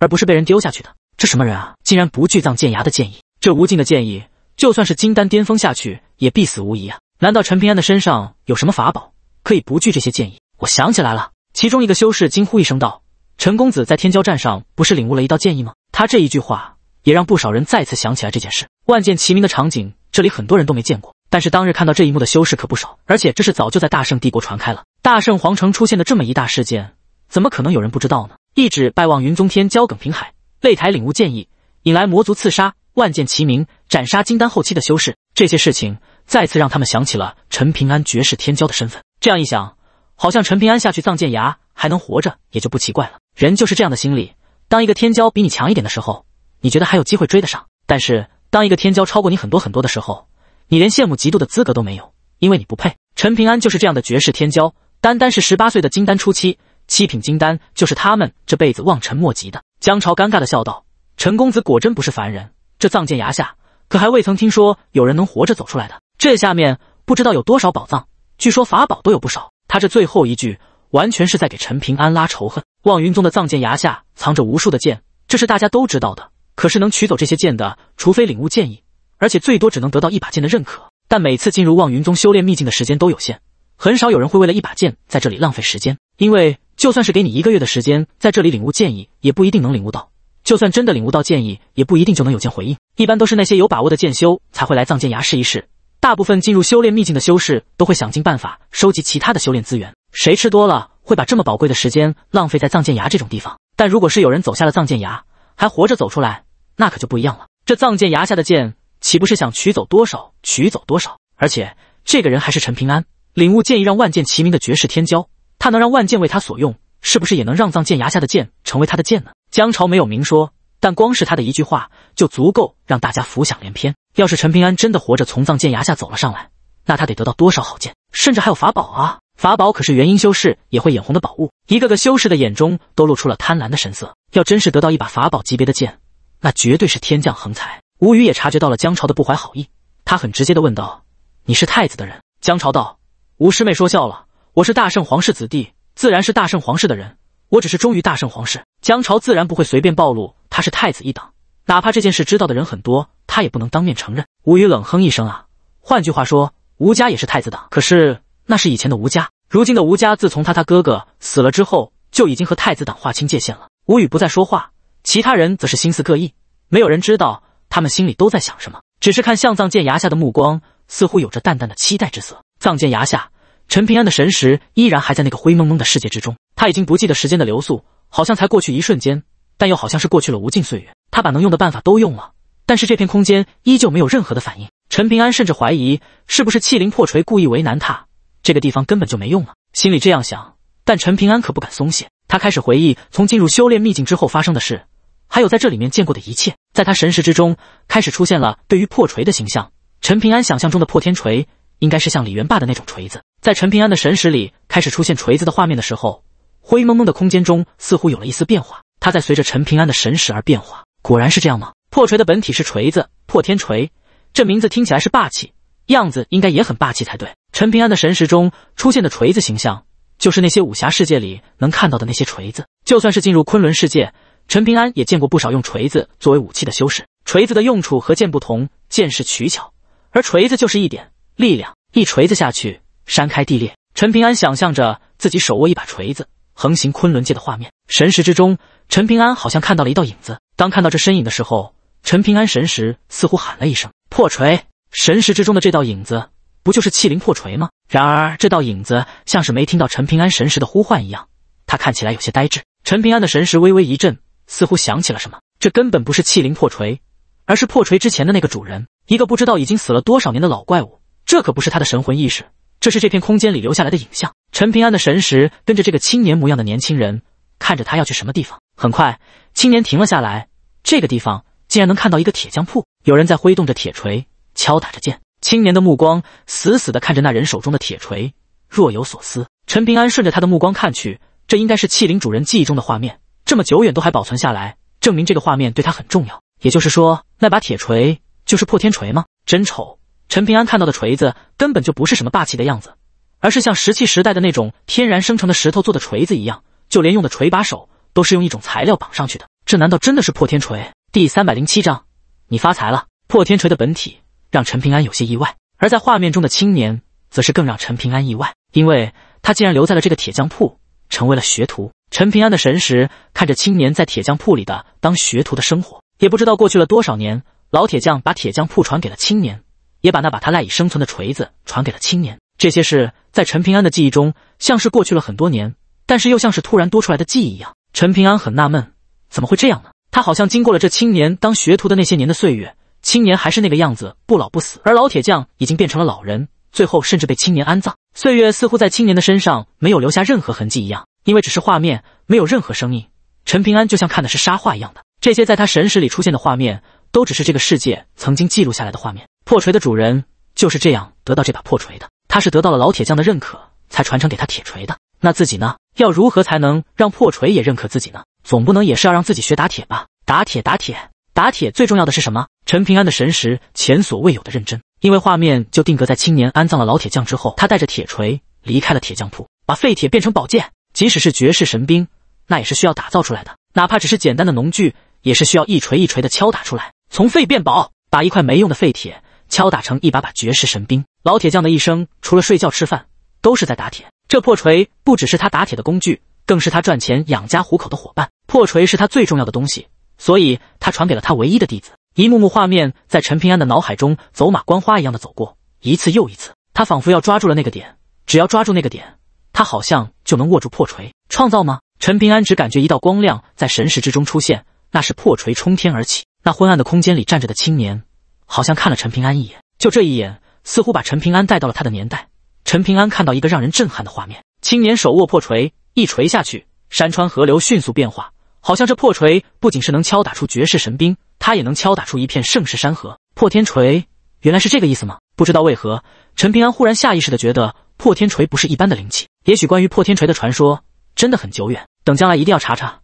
而不是被人丢下去的。这什么人啊，竟然不惧藏剑崖的剑意？这无尽的剑意，就算是金丹巅峰下去也必死无疑啊！难道陈平安的身上有什么法宝，可以不惧这些建议？我想起来了，其中一个修士惊呼一声道：“陈公子在天骄战上不是领悟了一道剑意吗？”他这一句话，也让不少人再次想起来这件事。万剑齐鸣的场景，这里很多人都没见过。但是当日看到这一幕的修士可不少，而且这是早就在大圣帝国传开了。大圣皇城出现的这么一大事件，怎么可能有人不知道呢？一指拜望云宗天骄耿平海，擂台领悟剑意，引来魔族刺杀，万剑齐鸣，斩杀金丹后期的修士。这些事情，再次让他们想起了陈平安绝世天骄的身份。这样一想，好像陈平安下去藏剑崖还能活着，也就不奇怪了。人就是这样的心理。当一个天骄比你强一点的时候，你觉得还有机会追得上；但是当一个天骄超过你很多很多的时候，你连羡慕嫉妒的资格都没有，因为你不配。陈平安就是这样的绝世天骄，单单是十八岁的金丹初期，七品金丹就是他们这辈子望尘莫及的。江潮尴尬的笑道：“陈公子果真不是凡人，这藏剑崖下可还未曾听说有人能活着走出来的。这下面不知道有多少宝藏，据说法宝都有不少。”他这最后一句。完全是在给陈平安拉仇恨。望云宗的藏剑崖下藏着无数的剑，这是大家都知道的。可是能取走这些剑的，除非领悟剑意，而且最多只能得到一把剑的认可。但每次进入望云宗修炼秘境的时间都有限，很少有人会为了一把剑在这里浪费时间。因为就算是给你一个月的时间在这里领悟剑意，也不一定能领悟到。就算真的领悟到剑意，也不一定就能有剑回应。一般都是那些有把握的剑修才会来藏剑崖试一试。大部分进入修炼秘境的修士都会想尽办法收集其他的修炼资源。谁吃多了会把这么宝贵的时间浪费在藏剑崖这种地方？但如果是有人走下了藏剑崖，还活着走出来，那可就不一样了。这藏剑崖下的剑，岂不是想取走多少取走多少？而且这个人还是陈平安，领悟剑意让万剑齐鸣的绝世天骄，他能让万剑为他所用，是不是也能让藏剑崖下的剑成为他的剑呢？江潮没有明说，但光是他的一句话就足够让大家浮想联翩。要是陈平安真的活着从藏剑崖下走了上来，那他得得到多少好剑，甚至还有法宝啊！法宝可是元婴修士也会眼红的宝物，一个个修士的眼中都露出了贪婪的神色。要真是得到一把法宝级别的剑，那绝对是天降横财。吴宇也察觉到了江潮的不怀好意，他很直接的问道：“你是太子的人？”江潮道：“吴师妹说笑了，我是大圣皇室子弟，自然是大圣皇室的人。我只是忠于大圣皇室。”江潮自然不会随便暴露他是太子一党，哪怕这件事知道的人很多，他也不能当面承认。吴宇冷哼一声：“啊，换句话说，吴家也是太子党，可是……”那是以前的吴家，如今的吴家自从他他哥哥死了之后，就已经和太子党划清界限了。吴宇不再说话，其他人则是心思各异，没有人知道他们心里都在想什么。只是看向藏剑崖下的目光，似乎有着淡淡的期待之色。藏剑崖下，陈平安的神识依然还在那个灰蒙蒙的世界之中，他已经不记得时间的流速，好像才过去一瞬间，但又好像是过去了无尽岁月。他把能用的办法都用了，但是这片空间依旧没有任何的反应。陈平安甚至怀疑，是不是气灵破锤故意为难他？这个地方根本就没用了，心里这样想。但陈平安可不敢松懈，他开始回忆从进入修炼秘境之后发生的事，还有在这里面见过的一切。在他神识之中开始出现了对于破锤的形象。陈平安想象中的破天锤应该是像李元霸的那种锤子。在陈平安的神识里开始出现锤子的画面的时候，灰蒙蒙的空间中似乎有了一丝变化。它在随着陈平安的神识而变化。果然是这样吗？破锤的本体是锤子，破天锤，这名字听起来是霸气。样子应该也很霸气才对。陈平安的神识中出现的锤子形象，就是那些武侠世界里能看到的那些锤子。就算是进入昆仑世界，陈平安也见过不少用锤子作为武器的修士。锤子的用处和剑不同，剑是取巧，而锤子就是一点力量，一锤子下去，山开地裂。陈平安想象着自己手握一把锤子，横行昆仑界的画面。神识之中，陈平安好像看到了一道影子。当看到这身影的时候，陈平安神识似乎喊了一声：“破锤！”神石之中的这道影子，不就是器灵破锤吗？然而这道影子像是没听到陈平安神石的呼唤一样，他看起来有些呆滞。陈平安的神识微微一震，似乎想起了什么。这根本不是器灵破锤，而是破锤之前的那个主人，一个不知道已经死了多少年的老怪物。这可不是他的神魂意识，这是这片空间里留下来的影像。陈平安的神识跟着这个青年模样的年轻人，看着他要去什么地方。很快，青年停了下来。这个地方竟然能看到一个铁匠铺，有人在挥动着铁锤。敲打着剑，青年的目光死死的看着那人手中的铁锤，若有所思。陈平安顺着他的目光看去，这应该是器灵主人记忆中的画面，这么久远都还保存下来，证明这个画面对他很重要。也就是说，那把铁锤就是破天锤吗？真丑！陈平安看到的锤子根本就不是什么霸气的样子，而是像石器时代的那种天然生成的石头做的锤子一样，就连用的锤把手都是用一种材料绑上去的。这难道真的是破天锤？第三百零七章，你发财了！破天锤的本体。让陈平安有些意外，而在画面中的青年，则是更让陈平安意外，因为他竟然留在了这个铁匠铺，成为了学徒。陈平安的神识看着青年在铁匠铺里的当学徒的生活，也不知道过去了多少年。老铁匠把铁匠铺传给了青年，也把那把他赖以生存的锤子传给了青年。这些事在陈平安的记忆中，像是过去了很多年，但是又像是突然多出来的记忆一样。陈平安很纳闷，怎么会这样呢？他好像经过了这青年当学徒的那些年的岁月。青年还是那个样子，不老不死，而老铁匠已经变成了老人，最后甚至被青年安葬。岁月似乎在青年的身上没有留下任何痕迹一样，因为只是画面，没有任何声音。陈平安就像看的是沙画一样的，这些在他神识里出现的画面，都只是这个世界曾经记录下来的画面。破锤的主人就是这样得到这把破锤的，他是得到了老铁匠的认可才传承给他铁锤的。那自己呢？要如何才能让破锤也认可自己呢？总不能也是要让自己学打铁吧？打铁，打铁。打铁最重要的是什么？陈平安的神识前所未有的认真，因为画面就定格在青年安葬了老铁匠之后，他带着铁锤离开了铁匠铺，把废铁变成宝剑。即使是绝世神兵，那也是需要打造出来的，哪怕只是简单的农具，也是需要一锤一锤的敲打出来，从废变宝，把一块没用的废铁敲打成一把把绝世神兵。老铁匠的一生，除了睡觉吃饭，都是在打铁。这破锤不只是他打铁的工具，更是他赚钱养家糊口的伙伴。破锤是他最重要的东西。所以他传给了他唯一的弟子。一幕幕画面在陈平安的脑海中走马观花一样的走过，一次又一次，他仿佛要抓住了那个点。只要抓住那个点，他好像就能握住破锤，创造吗？陈平安只感觉一道光亮在神识之中出现，那是破锤冲天而起。那昏暗的空间里站着的青年，好像看了陈平安一眼。就这一眼，似乎把陈平安带到了他的年代。陈平安看到一个让人震撼的画面：青年手握破锤，一锤下去，山川河流迅速变化。好像这破锤不仅是能敲打出绝世神兵，它也能敲打出一片盛世山河。破天锤原来是这个意思吗？不知道为何，陈平安忽然下意识的觉得破天锤不是一般的灵气。也许关于破天锤的传说真的很久远，等将来一定要查查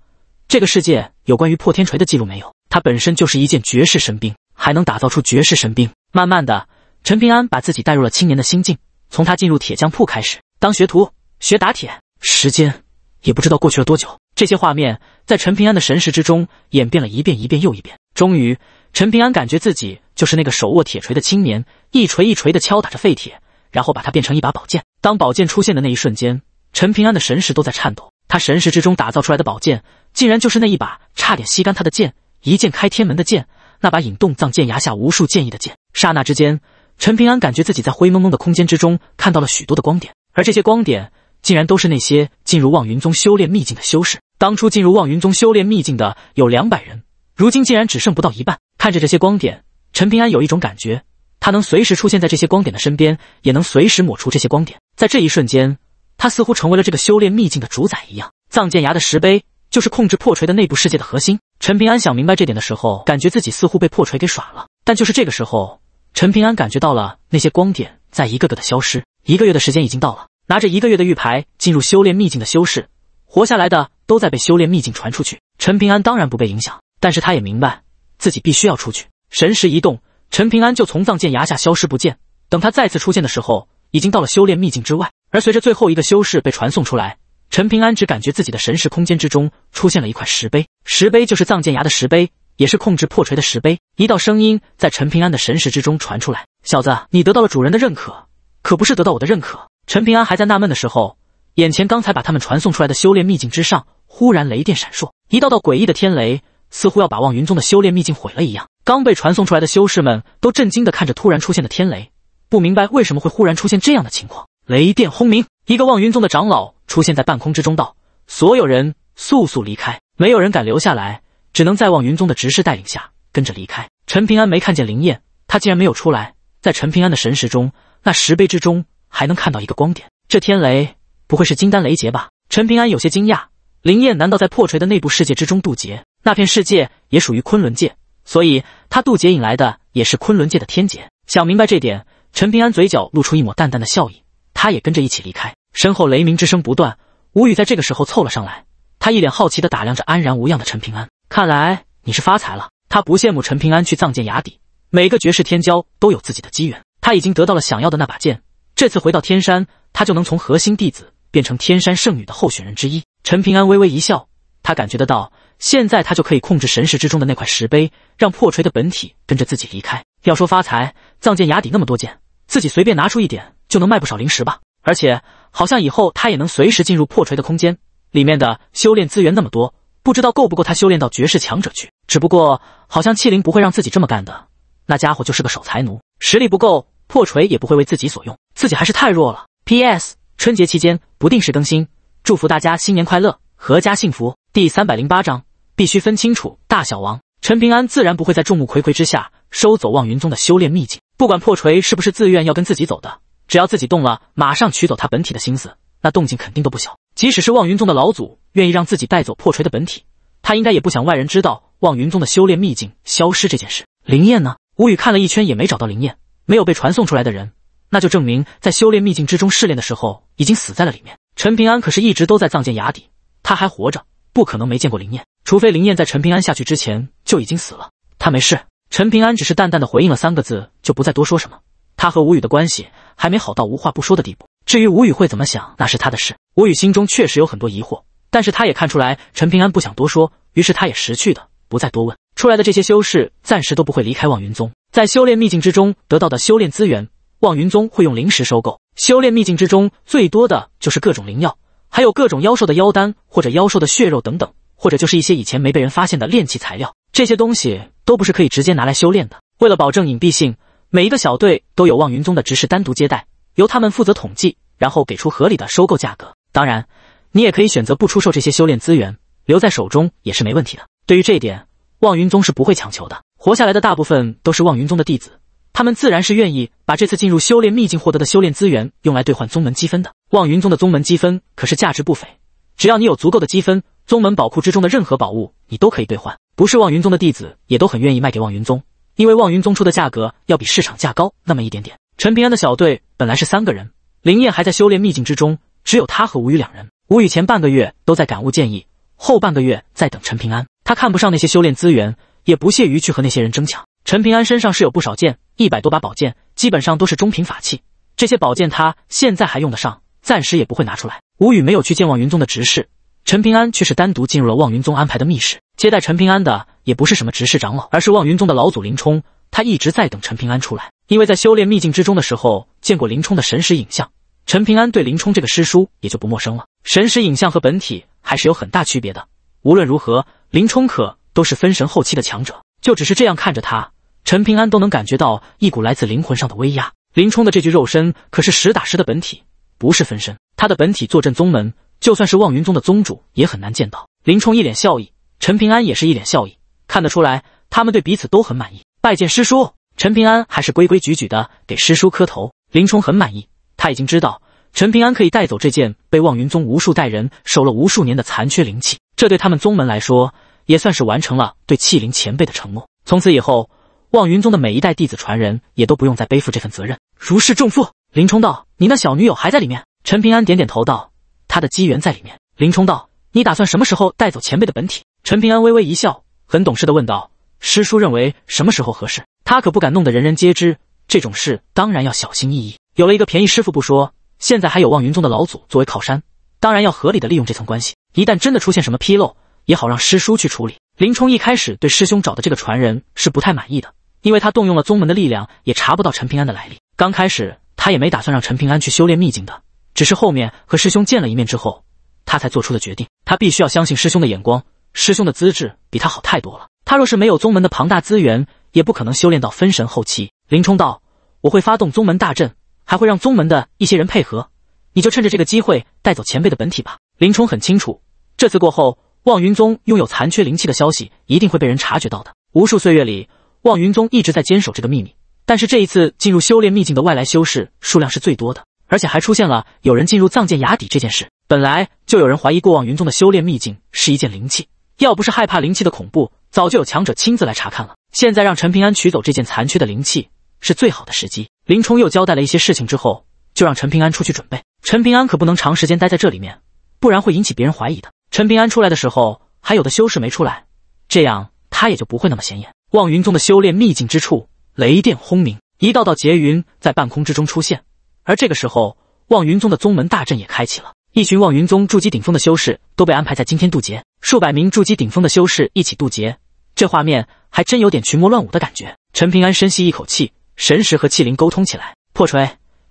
这个世界有关于破天锤的记录没有。它本身就是一件绝世神兵，还能打造出绝世神兵。慢慢的，陈平安把自己带入了青年的心境，从他进入铁匠铺开始，当学徒学打铁，时间也不知道过去了多久。这些画面在陈平安的神识之中演变了一遍一遍又一遍，终于，陈平安感觉自己就是那个手握铁锤的青年，一锤一锤的敲打着废铁，然后把它变成一把宝剑。当宝剑出现的那一瞬间，陈平安的神识都在颤抖。他神识之中打造出来的宝剑，竟然就是那一把差点吸干他的剑，一剑开天门的剑，那把引动藏剑崖下无数剑意的剑。刹那之间，陈平安感觉自己在灰蒙蒙的空间之中看到了许多的光点，而这些光点竟然都是那些进入望云宗修炼秘境的修士。当初进入望云宗修炼秘境的有两百人，如今竟然只剩不到一半。看着这些光点，陈平安有一种感觉，他能随时出现在这些光点的身边，也能随时抹除这些光点。在这一瞬间，他似乎成为了这个修炼秘境的主宰一样。藏剑崖的石碑就是控制破锤的内部世界的核心。陈平安想明白这点的时候，感觉自己似乎被破锤给耍了。但就是这个时候，陈平安感觉到了那些光点在一个个的消失。一个月的时间已经到了，拿着一个月的玉牌进入修炼秘境的修士，活下来的。都在被修炼秘境传出去，陈平安当然不被影响，但是他也明白自己必须要出去。神识一动，陈平安就从藏剑崖下消失不见。等他再次出现的时候，已经到了修炼秘境之外。而随着最后一个修士被传送出来，陈平安只感觉自己的神识空间之中出现了一块石碑，石碑就是藏剑崖的石碑，也是控制破锤的石碑。一道声音在陈平安的神识之中传出来：“小子，你得到了主人的认可，可不是得到我的认可。”陈平安还在纳闷的时候。眼前刚才把他们传送出来的修炼秘境之上，忽然雷电闪烁，一道道诡异的天雷，似乎要把望云宗的修炼秘境毁了一样。刚被传送出来的修士们都震惊地看着突然出现的天雷，不明白为什么会忽然出现这样的情况。雷电轰鸣，一个望云宗的长老出现在半空之中，道：“所有人速速离开！”没有人敢留下来，只能在望云宗的执事带领下跟着离开。陈平安没看见灵验，他竟然没有出来。在陈平安的神识中，那石碑之中还能看到一个光点，这天雷。不会是金丹雷劫吧？陈平安有些惊讶。林燕难道在破锤的内部世界之中渡劫？那片世界也属于昆仑界，所以他渡劫引来的也是昆仑界的天劫。想明白这点，陈平安嘴角露出一抹淡淡的笑意。他也跟着一起离开，身后雷鸣之声不断。吴宇在这个时候凑了上来，他一脸好奇地打量着安然无恙的陈平安。看来你是发财了。他不羡慕陈平安去藏剑崖底，每个绝世天骄都有自己的机缘。他已经得到了想要的那把剑，这次回到天山，他就能从核心弟子。变成天山圣女的候选人之一，陈平安微微一笑，他感觉得到，现在他就可以控制神石之中的那块石碑，让破锤的本体跟着自己离开。要说发财，藏剑崖底那么多剑，自己随便拿出一点就能卖不少灵石吧？而且好像以后他也能随时进入破锤的空间，里面的修炼资源那么多，不知道够不够他修炼到绝世强者去。只不过好像器灵不会让自己这么干的，那家伙就是个守财奴，实力不够，破锤也不会为自己所用，自己还是太弱了。P.S. 春节期间不定时更新，祝福大家新年快乐，阖家幸福。第三百零八章，必须分清楚大小王。陈平安自然不会在众目睽睽之下收走望云宗的修炼秘境，不管破锤是不是自愿要跟自己走的，只要自己动了马上取走他本体的心思，那动静肯定都不小。即使是望云宗的老祖愿意让自己带走破锤的本体，他应该也不想外人知道望云宗的修炼秘境消失这件事。灵验呢？吴宇看了一圈也没找到灵验，没有被传送出来的人。那就证明在修炼秘境之中试炼的时候已经死在了里面。陈平安可是一直都在藏剑崖底，他还活着，不可能没见过林燕，除非林燕在陈平安下去之前就已经死了。他没事。陈平安只是淡淡的回应了三个字，就不再多说什么。他和吴宇的关系还没好到无话不说的地步。至于吴宇会怎么想，那是他的事。吴宇心中确实有很多疑惑，但是他也看出来陈平安不想多说，于是他也识趣的不再多问。出来的这些修士暂时都不会离开望云宗，在修炼秘境之中得到的修炼资源。望云宗会用灵石收购，修炼秘境之中最多的就是各种灵药，还有各种妖兽的妖丹或者妖兽的血肉等等，或者就是一些以前没被人发现的炼器材料。这些东西都不是可以直接拿来修炼的。为了保证隐蔽性，每一个小队都有望云宗的执事单独接待，由他们负责统计，然后给出合理的收购价格。当然，你也可以选择不出售这些修炼资源，留在手中也是没问题的。对于这一点，望云宗是不会强求的。活下来的大部分都是望云宗的弟子。他们自然是愿意把这次进入修炼秘境获得的修炼资源用来兑换宗门积分的。望云宗的宗门积分可是价值不菲，只要你有足够的积分，宗门宝库之中的任何宝物你都可以兑换。不是望云宗的弟子也都很愿意卖给望云宗，因为望云宗出的价格要比市场价高那么一点点。陈平安的小队本来是三个人，林燕还在修炼秘境之中，只有他和吴宇两人。吴宇前半个月都在感悟建议，后半个月在等陈平安。他看不上那些修炼资源，也不屑于去和那些人争抢。陈平安身上是有不少剑，一百多把宝剑，基本上都是中品法器。这些宝剑他现在还用得上，暂时也不会拿出来。吴宇没有去见望云宗的执事，陈平安却是单独进入了望云宗安排的密室。接待陈平安的也不是什么执事长老，而是望云宗的老祖林冲。他一直在等陈平安出来，因为在修炼秘境之中的时候见过林冲的神识影像。陈平安对林冲这个师叔也就不陌生了。神识影像和本体还是有很大区别的。无论如何，林冲可都是分神后期的强者。就只是这样看着他。陈平安都能感觉到一股来自灵魂上的威压。林冲的这具肉身可是实打实的本体，不是分身。他的本体坐镇宗门，就算是望云宗的宗主也很难见到。林冲一脸笑意，陈平安也是一脸笑意，看得出来他们对彼此都很满意。拜见师叔！陈平安还是规规矩矩的给师叔磕头。林冲很满意，他已经知道陈平安可以带走这件被望云宗无数代人守了无数年的残缺灵器，这对他们宗门来说也算是完成了对器灵前辈的承诺。从此以后。望云宗的每一代弟子传人也都不用再背负这份责任，如释重负。林冲道：“你那小女友还在里面？”陈平安点点头道：“她的机缘在里面。”林冲道：“你打算什么时候带走前辈的本体？”陈平安微微一笑，很懂事的问道：“师叔认为什么时候合适？”他可不敢弄得人人皆知，这种事当然要小心翼翼。有了一个便宜师傅不说，现在还有望云宗的老祖作为靠山，当然要合理的利用这层关系。一旦真的出现什么纰漏，也好让师叔去处理。林冲一开始对师兄找的这个传人是不太满意的。因为他动用了宗门的力量，也查不到陈平安的来历。刚开始他也没打算让陈平安去修炼秘境的，只是后面和师兄见了一面之后，他才做出的决定。他必须要相信师兄的眼光，师兄的资质比他好太多了。他若是没有宗门的庞大资源，也不可能修炼到分神后期。林冲道：“我会发动宗门大阵，还会让宗门的一些人配合，你就趁着这个机会带走前辈的本体吧。”林冲很清楚，这次过后，望云宗拥有残缺灵气的消息一定会被人察觉到的。无数岁月里。望云宗一直在坚守这个秘密，但是这一次进入修炼秘境的外来修士数量是最多的，而且还出现了有人进入藏剑崖底这件事。本来就有人怀疑过望云宗的修炼秘境是一件灵器，要不是害怕灵器的恐怖，早就有强者亲自来查看了。现在让陈平安取走这件残缺的灵器是最好的时机。林冲又交代了一些事情之后，就让陈平安出去准备。陈平安可不能长时间待在这里面，不然会引起别人怀疑的。陈平安出来的时候，还有的修士没出来，这样他也就不会那么显眼。望云宗的修炼秘境之处，雷电轰鸣，一道道劫云在半空之中出现。而这个时候，望云宗的宗门大阵也开启了。一群望云宗筑基顶峰的修士都被安排在今天渡劫。数百名筑基顶峰的修士一起渡劫，这画面还真有点群魔乱舞的感觉。陈平安深吸一口气，神识和器灵沟通起来：“破锤，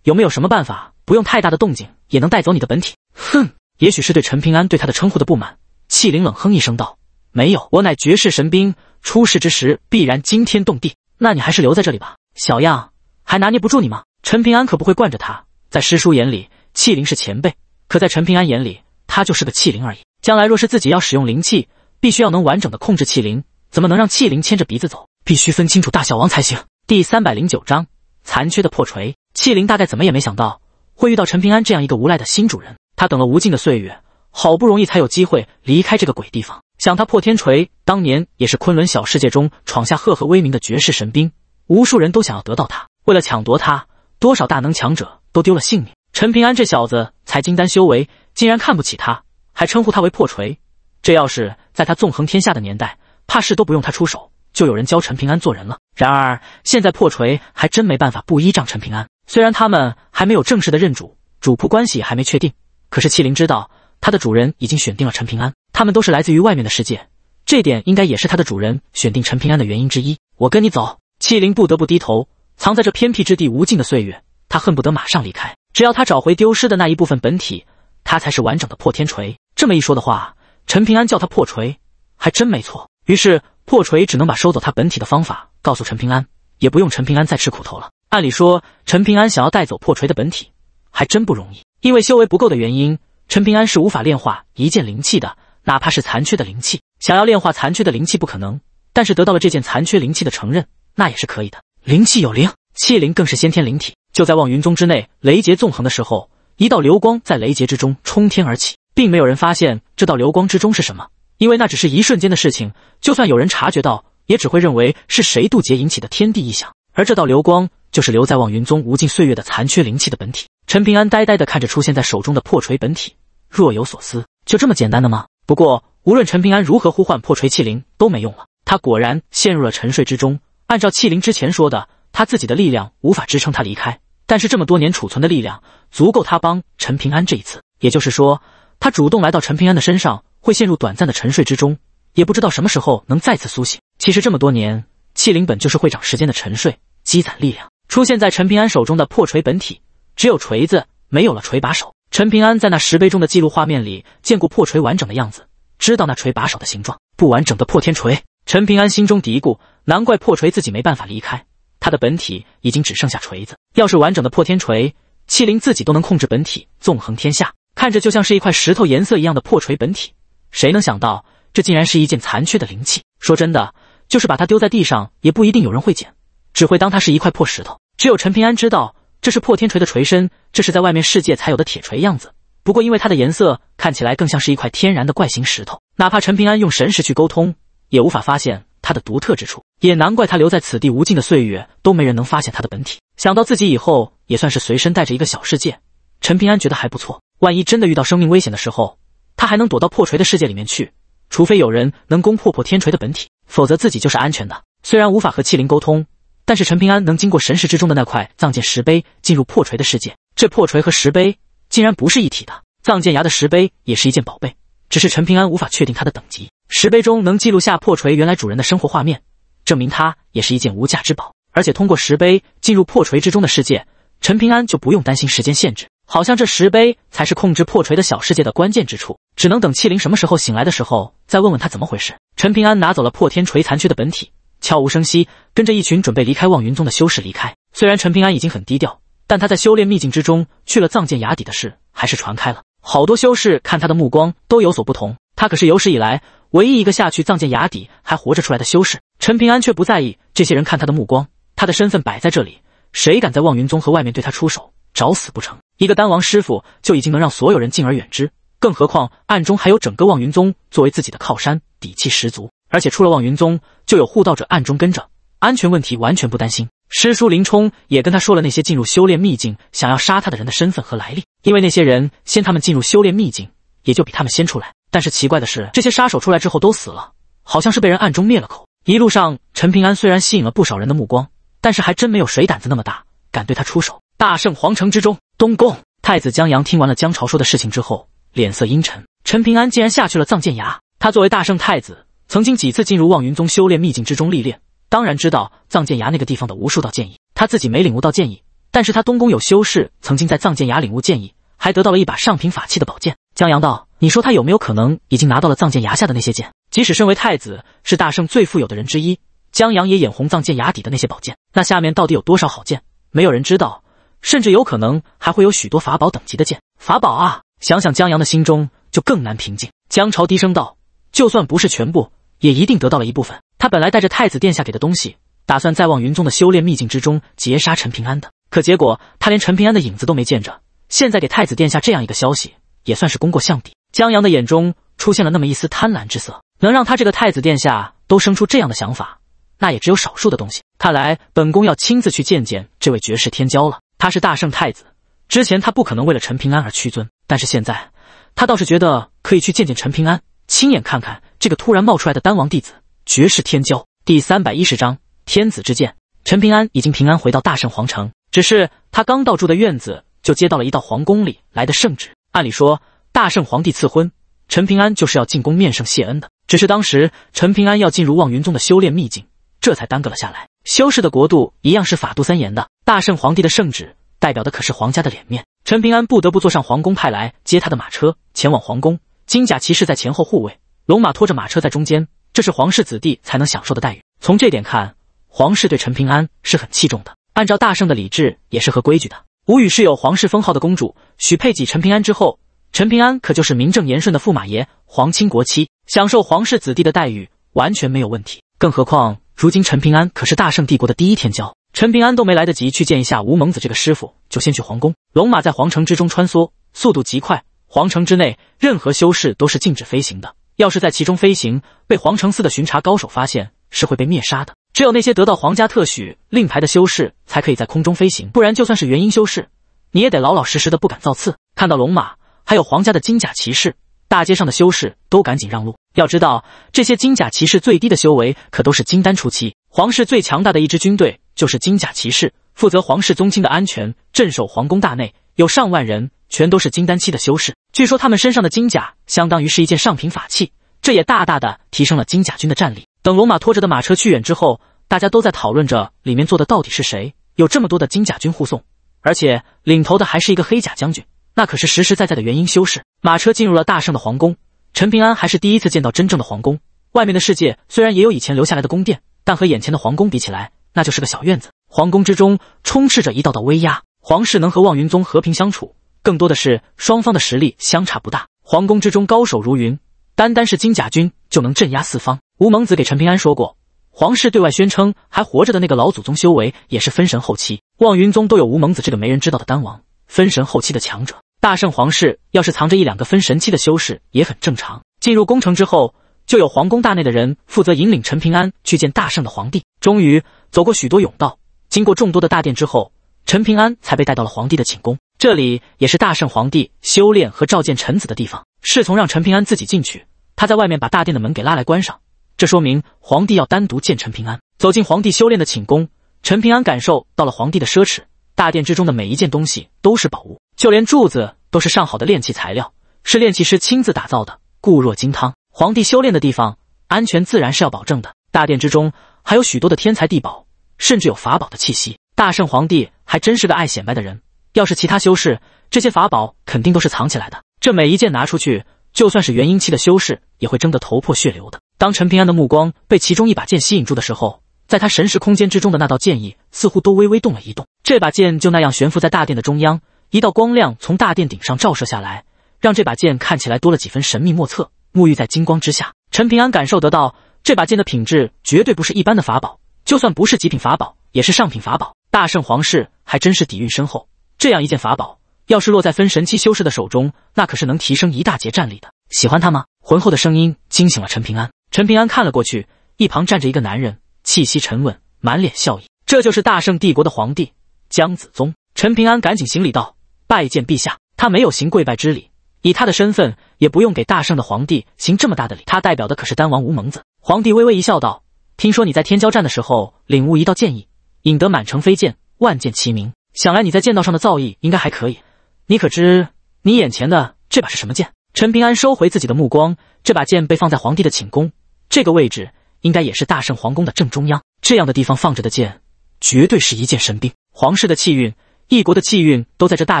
有没有什么办法，不用太大的动静也能带走你的本体？”哼，也许是对陈平安对他的称呼的不满，器灵冷哼一声道：“没有，我乃绝世神兵。”出事之时必然惊天动地，那你还是留在这里吧。小样，还拿捏不住你吗？陈平安可不会惯着他，在师叔眼里，器灵是前辈，可在陈平安眼里，他就是个器灵而已。将来若是自己要使用灵气，必须要能完整的控制器灵，怎么能让器灵牵着鼻子走？必须分清楚大小王才行。第三百零九章：残缺的破锤。器灵大概怎么也没想到会遇到陈平安这样一个无赖的新主人。他等了无尽的岁月，好不容易才有机会离开这个鬼地方。想他破天锤当年也是昆仑小世界中闯下赫赫威名的绝世神兵，无数人都想要得到他，为了抢夺他，多少大能强者都丢了性命。陈平安这小子才金丹修为，竟然看不起他，还称呼他为破锤。这要是在他纵横天下的年代，怕是都不用他出手，就有人教陈平安做人了。然而现在破锤还真没办法不依仗陈平安，虽然他们还没有正式的认主，主仆关系也还没确定，可是器灵知道他的主人已经选定了陈平安。他们都是来自于外面的世界，这点应该也是他的主人选定陈平安的原因之一。我跟你走，器灵不得不低头。藏在这偏僻之地无尽的岁月，他恨不得马上离开。只要他找回丢失的那一部分本体，他才是完整的破天锤。这么一说的话，陈平安叫他破锤还真没错。于是破锤只能把收走他本体的方法告诉陈平安，也不用陈平安再吃苦头了。按理说，陈平安想要带走破锤的本体，还真不容易。因为修为不够的原因，陈平安是无法炼化一件灵器的。哪怕是残缺的灵气，想要炼化残缺的灵气不可能，但是得到了这件残缺灵气的承认，那也是可以的。灵气有灵，器灵更是先天灵体。就在望云宗之内雷劫纵横的时候，一道流光在雷劫之中冲天而起，并没有人发现这道流光之中是什么，因为那只是一瞬间的事情。就算有人察觉到，也只会认为是谁渡劫引起的天地异象。而这道流光，就是留在望云宗无尽岁月的残缺灵气的本体。陈平安呆呆地看着出现在手中的破锤本体，若有所思：就这么简单的吗？不过，无论陈平安如何呼唤破锤器灵，都没用了。他果然陷入了沉睡之中。按照器灵之前说的，他自己的力量无法支撑他离开，但是这么多年储存的力量足够他帮陈平安这一次。也就是说，他主动来到陈平安的身上，会陷入短暂的沉睡之中，也不知道什么时候能再次苏醒。其实这么多年，器灵本就是会长时间的沉睡，积攒力量。出现在陈平安手中的破锤本体，只有锤子，没有了锤把手。陈平安在那石碑中的记录画面里见过破锤完整的样子，知道那锤把手的形状。不完整的破天锤，陈平安心中嘀咕。难怪破锤自己没办法离开，他的本体已经只剩下锤子。要是完整的破天锤，麒麟自己都能控制本体纵横天下。看着就像是一块石头颜色一样的破锤本体，谁能想到这竟然是一件残缺的灵器？说真的，就是把它丢在地上，也不一定有人会捡，只会当它是一块破石头。只有陈平安知道。这是破天锤的锤身，这是在外面世界才有的铁锤样子。不过因为它的颜色看起来更像是一块天然的怪形石头，哪怕陈平安用神识去沟通，也无法发现它的独特之处。也难怪他留在此地无尽的岁月都没人能发现它的本体。想到自己以后也算是随身带着一个小世界，陈平安觉得还不错。万一真的遇到生命危险的时候，他还能躲到破锤的世界里面去。除非有人能攻破破天锤的本体，否则自己就是安全的。虽然无法和器灵沟通。但是陈平安能经过神石之中的那块藏剑石碑进入破锤的世界，这破锤和石碑竟然不是一体的。藏剑崖的石碑也是一件宝贝，只是陈平安无法确定它的等级。石碑中能记录下破锤原来主人的生活画面，证明它也是一件无价之宝。而且通过石碑进入破锤之中的世界，陈平安就不用担心时间限制。好像这石碑才是控制破锤的小世界的关键之处，只能等气灵什么时候醒来的时候再问问他怎么回事。陈平安拿走了破天锤残缺的本体。悄无声息跟着一群准备离开望云宗的修士离开。虽然陈平安已经很低调，但他在修炼秘境之中去了藏剑崖底的事还是传开了。好多修士看他的目光都有所不同。他可是有史以来唯一一个下去藏剑崖底还活着出来的修士。陈平安却不在意这些人看他的目光，他的身份摆在这里，谁敢在望云宗和外面对他出手，找死不成？一个丹王师傅就已经能让所有人敬而远之，更何况暗中还有整个望云宗作为自己的靠山，底气十足。而且出了望云宗，就有护道者暗中跟着，安全问题完全不担心。师叔林冲也跟他说了那些进入修炼秘境想要杀他的人的身份和来历，因为那些人先他们进入修炼秘境，也就比他们先出来。但是奇怪的是，这些杀手出来之后都死了，好像是被人暗中灭了口。一路上，陈平安虽然吸引了不少人的目光，但是还真没有谁胆子那么大敢对他出手。大圣皇城之中，东宫太子江阳听完了江潮说的事情之后，脸色阴沉。陈平安竟然下去了藏剑崖，他作为大圣太子。曾经几次进入望云宗修炼秘境之中历练，当然知道藏剑崖那个地方的无数道剑意。他自己没领悟到剑意，但是他东宫有修士曾经在藏剑崖领悟剑意，还得到了一把上品法器的宝剑。江阳道：“你说他有没有可能已经拿到了藏剑崖下的那些剑？即使身为太子，是大圣最富有的人之一，江阳也眼红藏剑崖底的那些宝剑。那下面到底有多少好剑？没有人知道，甚至有可能还会有许多法宝等级的剑。法宝啊！想想江阳的心中就更难平静。”江潮低声道：“就算不是全部。”也一定得到了一部分。他本来带着太子殿下给的东西，打算在望云宗的修炼秘境之中截杀陈平安的，可结果他连陈平安的影子都没见着。现在给太子殿下这样一个消息，也算是功过相抵。江阳的眼中出现了那么一丝贪婪之色，能让他这个太子殿下都生出这样的想法，那也只有少数的东西。看来本宫要亲自去见见这位绝世天骄了。他是大圣太子，之前他不可能为了陈平安而屈尊，但是现在他倒是觉得可以去见见陈平安，亲眼看看。这个突然冒出来的丹王弟子，绝世天骄。第三百一十章天子之剑。陈平安已经平安回到大圣皇城，只是他刚到住的院子，就接到了一道皇宫里来的圣旨。按理说，大圣皇帝赐婚，陈平安就是要进宫面圣谢恩的。只是当时陈平安要进入望云宗的修炼秘境，这才耽搁了下来。修士的国度一样是法度森严的，大圣皇帝的圣旨代表的可是皇家的脸面，陈平安不得不坐上皇宫派来接他的马车，前往皇宫。金甲骑士在前后护卫。龙马拖着马车在中间，这是皇室子弟才能享受的待遇。从这点看，皇室对陈平安是很器重的。按照大圣的礼制，也是合规矩的。吴语是有皇室封号的公主，许配给陈平安之后，陈平安可就是名正言顺的驸马爷，皇亲国戚，享受皇室子弟的待遇完全没有问题。更何况，如今陈平安可是大圣帝国的第一天骄。陈平安都没来得及去见一下吴蒙子这个师傅，就先去皇宫。龙马在皇城之中穿梭，速度极快。皇城之内，任何修士都是禁止飞行的。要是在其中飞行，被皇城司的巡查高手发现，是会被灭杀的。只有那些得到皇家特许令牌的修士，才可以在空中飞行，不然就算是元婴修士，你也得老老实实的，不敢造次。看到龙马，还有皇家的金甲骑士，大街上的修士都赶紧让路。要知道，这些金甲骑士最低的修为可都是金丹初期。皇室最强大的一支军队就是金甲骑士，负责皇室宗亲的安全，镇守皇宫大内。有上万人，全都是金丹期的修士。据说他们身上的金甲相当于是一件上品法器，这也大大的提升了金甲军的战力。等龙马拖着的马车去远之后，大家都在讨论着里面坐的到底是谁。有这么多的金甲军护送，而且领头的还是一个黑甲将军，那可是实实在在的元婴修士。马车进入了大圣的皇宫，陈平安还是第一次见到真正的皇宫。外面的世界虽然也有以前留下来的宫殿，但和眼前的皇宫比起来，那就是个小院子。皇宫之中充斥着一道道威压。皇室能和望云宗和平相处，更多的是双方的实力相差不大。皇宫之中高手如云，单单是金甲军就能镇压四方。吴蒙子给陈平安说过，皇室对外宣称还活着的那个老祖宗，修为也是分神后期。望云宗都有吴蒙子这个没人知道的丹王，分神后期的强者。大圣皇室要是藏着一两个分神期的修士，也很正常。进入宫城之后，就有皇宫大内的人负责引领陈平安去见大圣的皇帝。终于走过许多甬道，经过众多的大殿之后。陈平安才被带到了皇帝的寝宫，这里也是大圣皇帝修炼和召见臣子的地方。侍从让陈平安自己进去，他在外面把大殿的门给拉来关上。这说明皇帝要单独见陈平安。走进皇帝修炼的寝宫，陈平安感受到了皇帝的奢侈。大殿之中的每一件东西都是宝物，就连柱子都是上好的炼器材料，是炼器师亲自打造的，固若金汤。皇帝修炼的地方安全自然是要保证的。大殿之中还有许多的天材地宝，甚至有法宝的气息。大圣皇帝还真是个爱显摆的人。要是其他修士，这些法宝肯定都是藏起来的。这每一件拿出去，就算是元婴期的修士，也会争得头破血流的。当陈平安的目光被其中一把剑吸引住的时候，在他神识空间之中的那道剑意似乎都微微动了一动。这把剑就那样悬浮在大殿的中央，一道光亮从大殿顶上照射下来，让这把剑看起来多了几分神秘莫测。沐浴在金光之下，陈平安感受得到，这把剑的品质绝对不是一般的法宝，就算不是极品法宝，也是上品法宝。大圣皇室还真是底蕴深厚，这样一件法宝，要是落在分神期修士的手中，那可是能提升一大截战力的。喜欢他吗？浑厚的声音惊醒了陈平安。陈平安看了过去，一旁站着一个男人，气息沉稳，满脸笑意。这就是大圣帝国的皇帝江子宗。陈平安赶紧行礼道：“拜见陛下。”他没有行跪拜之礼，以他的身份，也不用给大圣的皇帝行这么大的礼。他代表的可是丹王吴蒙子。皇帝微微一笑，道：“听说你在天骄战的时候领悟一道剑意。”引得满城飞剑，万剑齐鸣。想来你在剑道上的造诣应该还可以。你可知你眼前的这把是什么剑？陈平安收回自己的目光，这把剑被放在皇帝的寝宫，这个位置应该也是大圣皇宫的正中央。这样的地方放着的剑，绝对是一件神兵。皇室的气运，一国的气运都在这大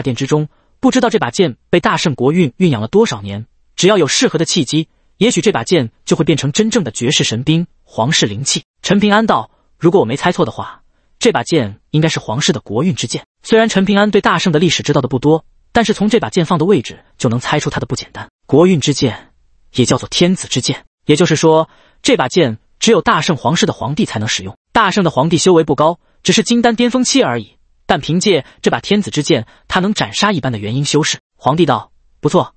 殿之中。不知道这把剑被大圣国运运养了多少年，只要有适合的契机，也许这把剑就会变成真正的绝世神兵，皇室灵气。陈平安道：“如果我没猜错的话。”这把剑应该是皇室的国运之剑。虽然陈平安对大圣的历史知道的不多，但是从这把剑放的位置就能猜出它的不简单。国运之剑也叫做天子之剑，也就是说这把剑只有大圣皇室的皇帝才能使用。大圣的皇帝修为不高，只是金丹巅峰期而已，但凭借这把天子之剑，他能斩杀一般的元婴修士。皇帝道：“不错，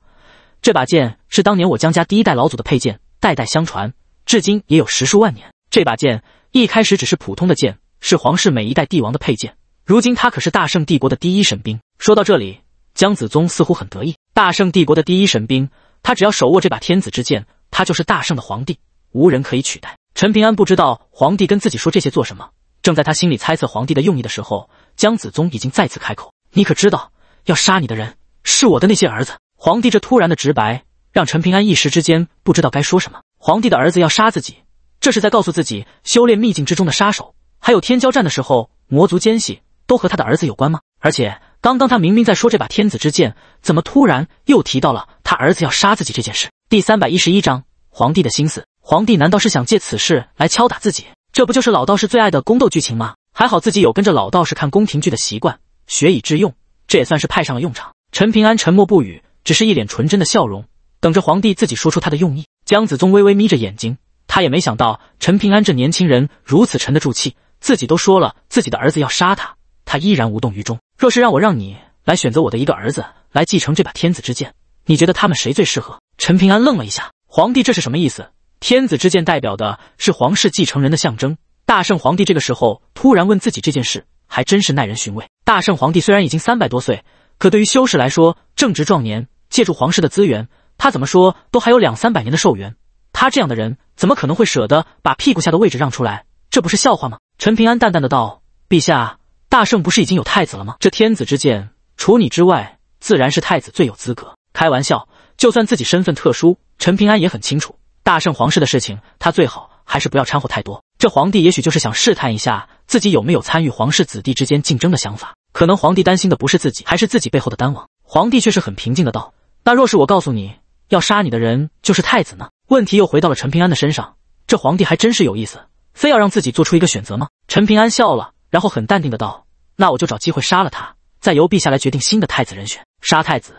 这把剑是当年我江家第一代老祖的佩剑，代代相传，至今也有十数万年。这把剑一开始只是普通的剑。”是皇室每一代帝王的佩剑，如今他可是大圣帝国的第一神兵。说到这里，江子宗似乎很得意。大圣帝国的第一神兵，他只要手握这把天子之剑，他就是大圣的皇帝，无人可以取代。陈平安不知道皇帝跟自己说这些做什么，正在他心里猜测皇帝的用意的时候，江子宗已经再次开口：“你可知道，要杀你的人是我的那些儿子？”皇帝这突然的直白，让陈平安一时之间不知道该说什么。皇帝的儿子要杀自己，这是在告诉自己，修炼秘境之中的杀手。还有天骄战的时候，魔族奸细都和他的儿子有关吗？而且刚刚他明明在说这把天子之剑，怎么突然又提到了他儿子要杀自己这件事？第三百一十一章皇帝的心思，皇帝难道是想借此事来敲打自己？这不就是老道士最爱的宫斗剧情吗？还好自己有跟着老道士看宫廷剧的习惯，学以致用，这也算是派上了用场。陈平安沉默不语，只是一脸纯真的笑容，等着皇帝自己说出他的用意。江子宗微微眯着眼睛，他也没想到陈平安这年轻人如此沉得住气。自己都说了自己的儿子要杀他，他依然无动于衷。若是让我让你来选择我的一个儿子来继承这把天子之剑，你觉得他们谁最适合？陈平安愣了一下，皇帝这是什么意思？天子之剑代表的是皇室继承人的象征。大圣皇帝这个时候突然问自己这件事，还真是耐人寻味。大圣皇帝虽然已经三百多岁，可对于修士来说正值壮年，借助皇室的资源，他怎么说都还有两三百年的寿元。他这样的人怎么可能会舍得把屁股下的位置让出来？这不是笑话吗？陈平安淡淡的道：“陛下，大圣不是已经有太子了吗？这天子之剑，除你之外，自然是太子最有资格。”开玩笑，就算自己身份特殊，陈平安也很清楚，大圣皇室的事情，他最好还是不要掺和太多。这皇帝也许就是想试探一下自己有没有参与皇室子弟之间竞争的想法。可能皇帝担心的不是自己，还是自己背后的丹王。皇帝却是很平静的道：“那若是我告诉你要杀你的人就是太子呢？”问题又回到了陈平安的身上。这皇帝还真是有意思，非要让自己做出一个选择吗？陈平安笑了，然后很淡定的道：“那我就找机会杀了他，再由陛下来决定新的太子人选。杀太子，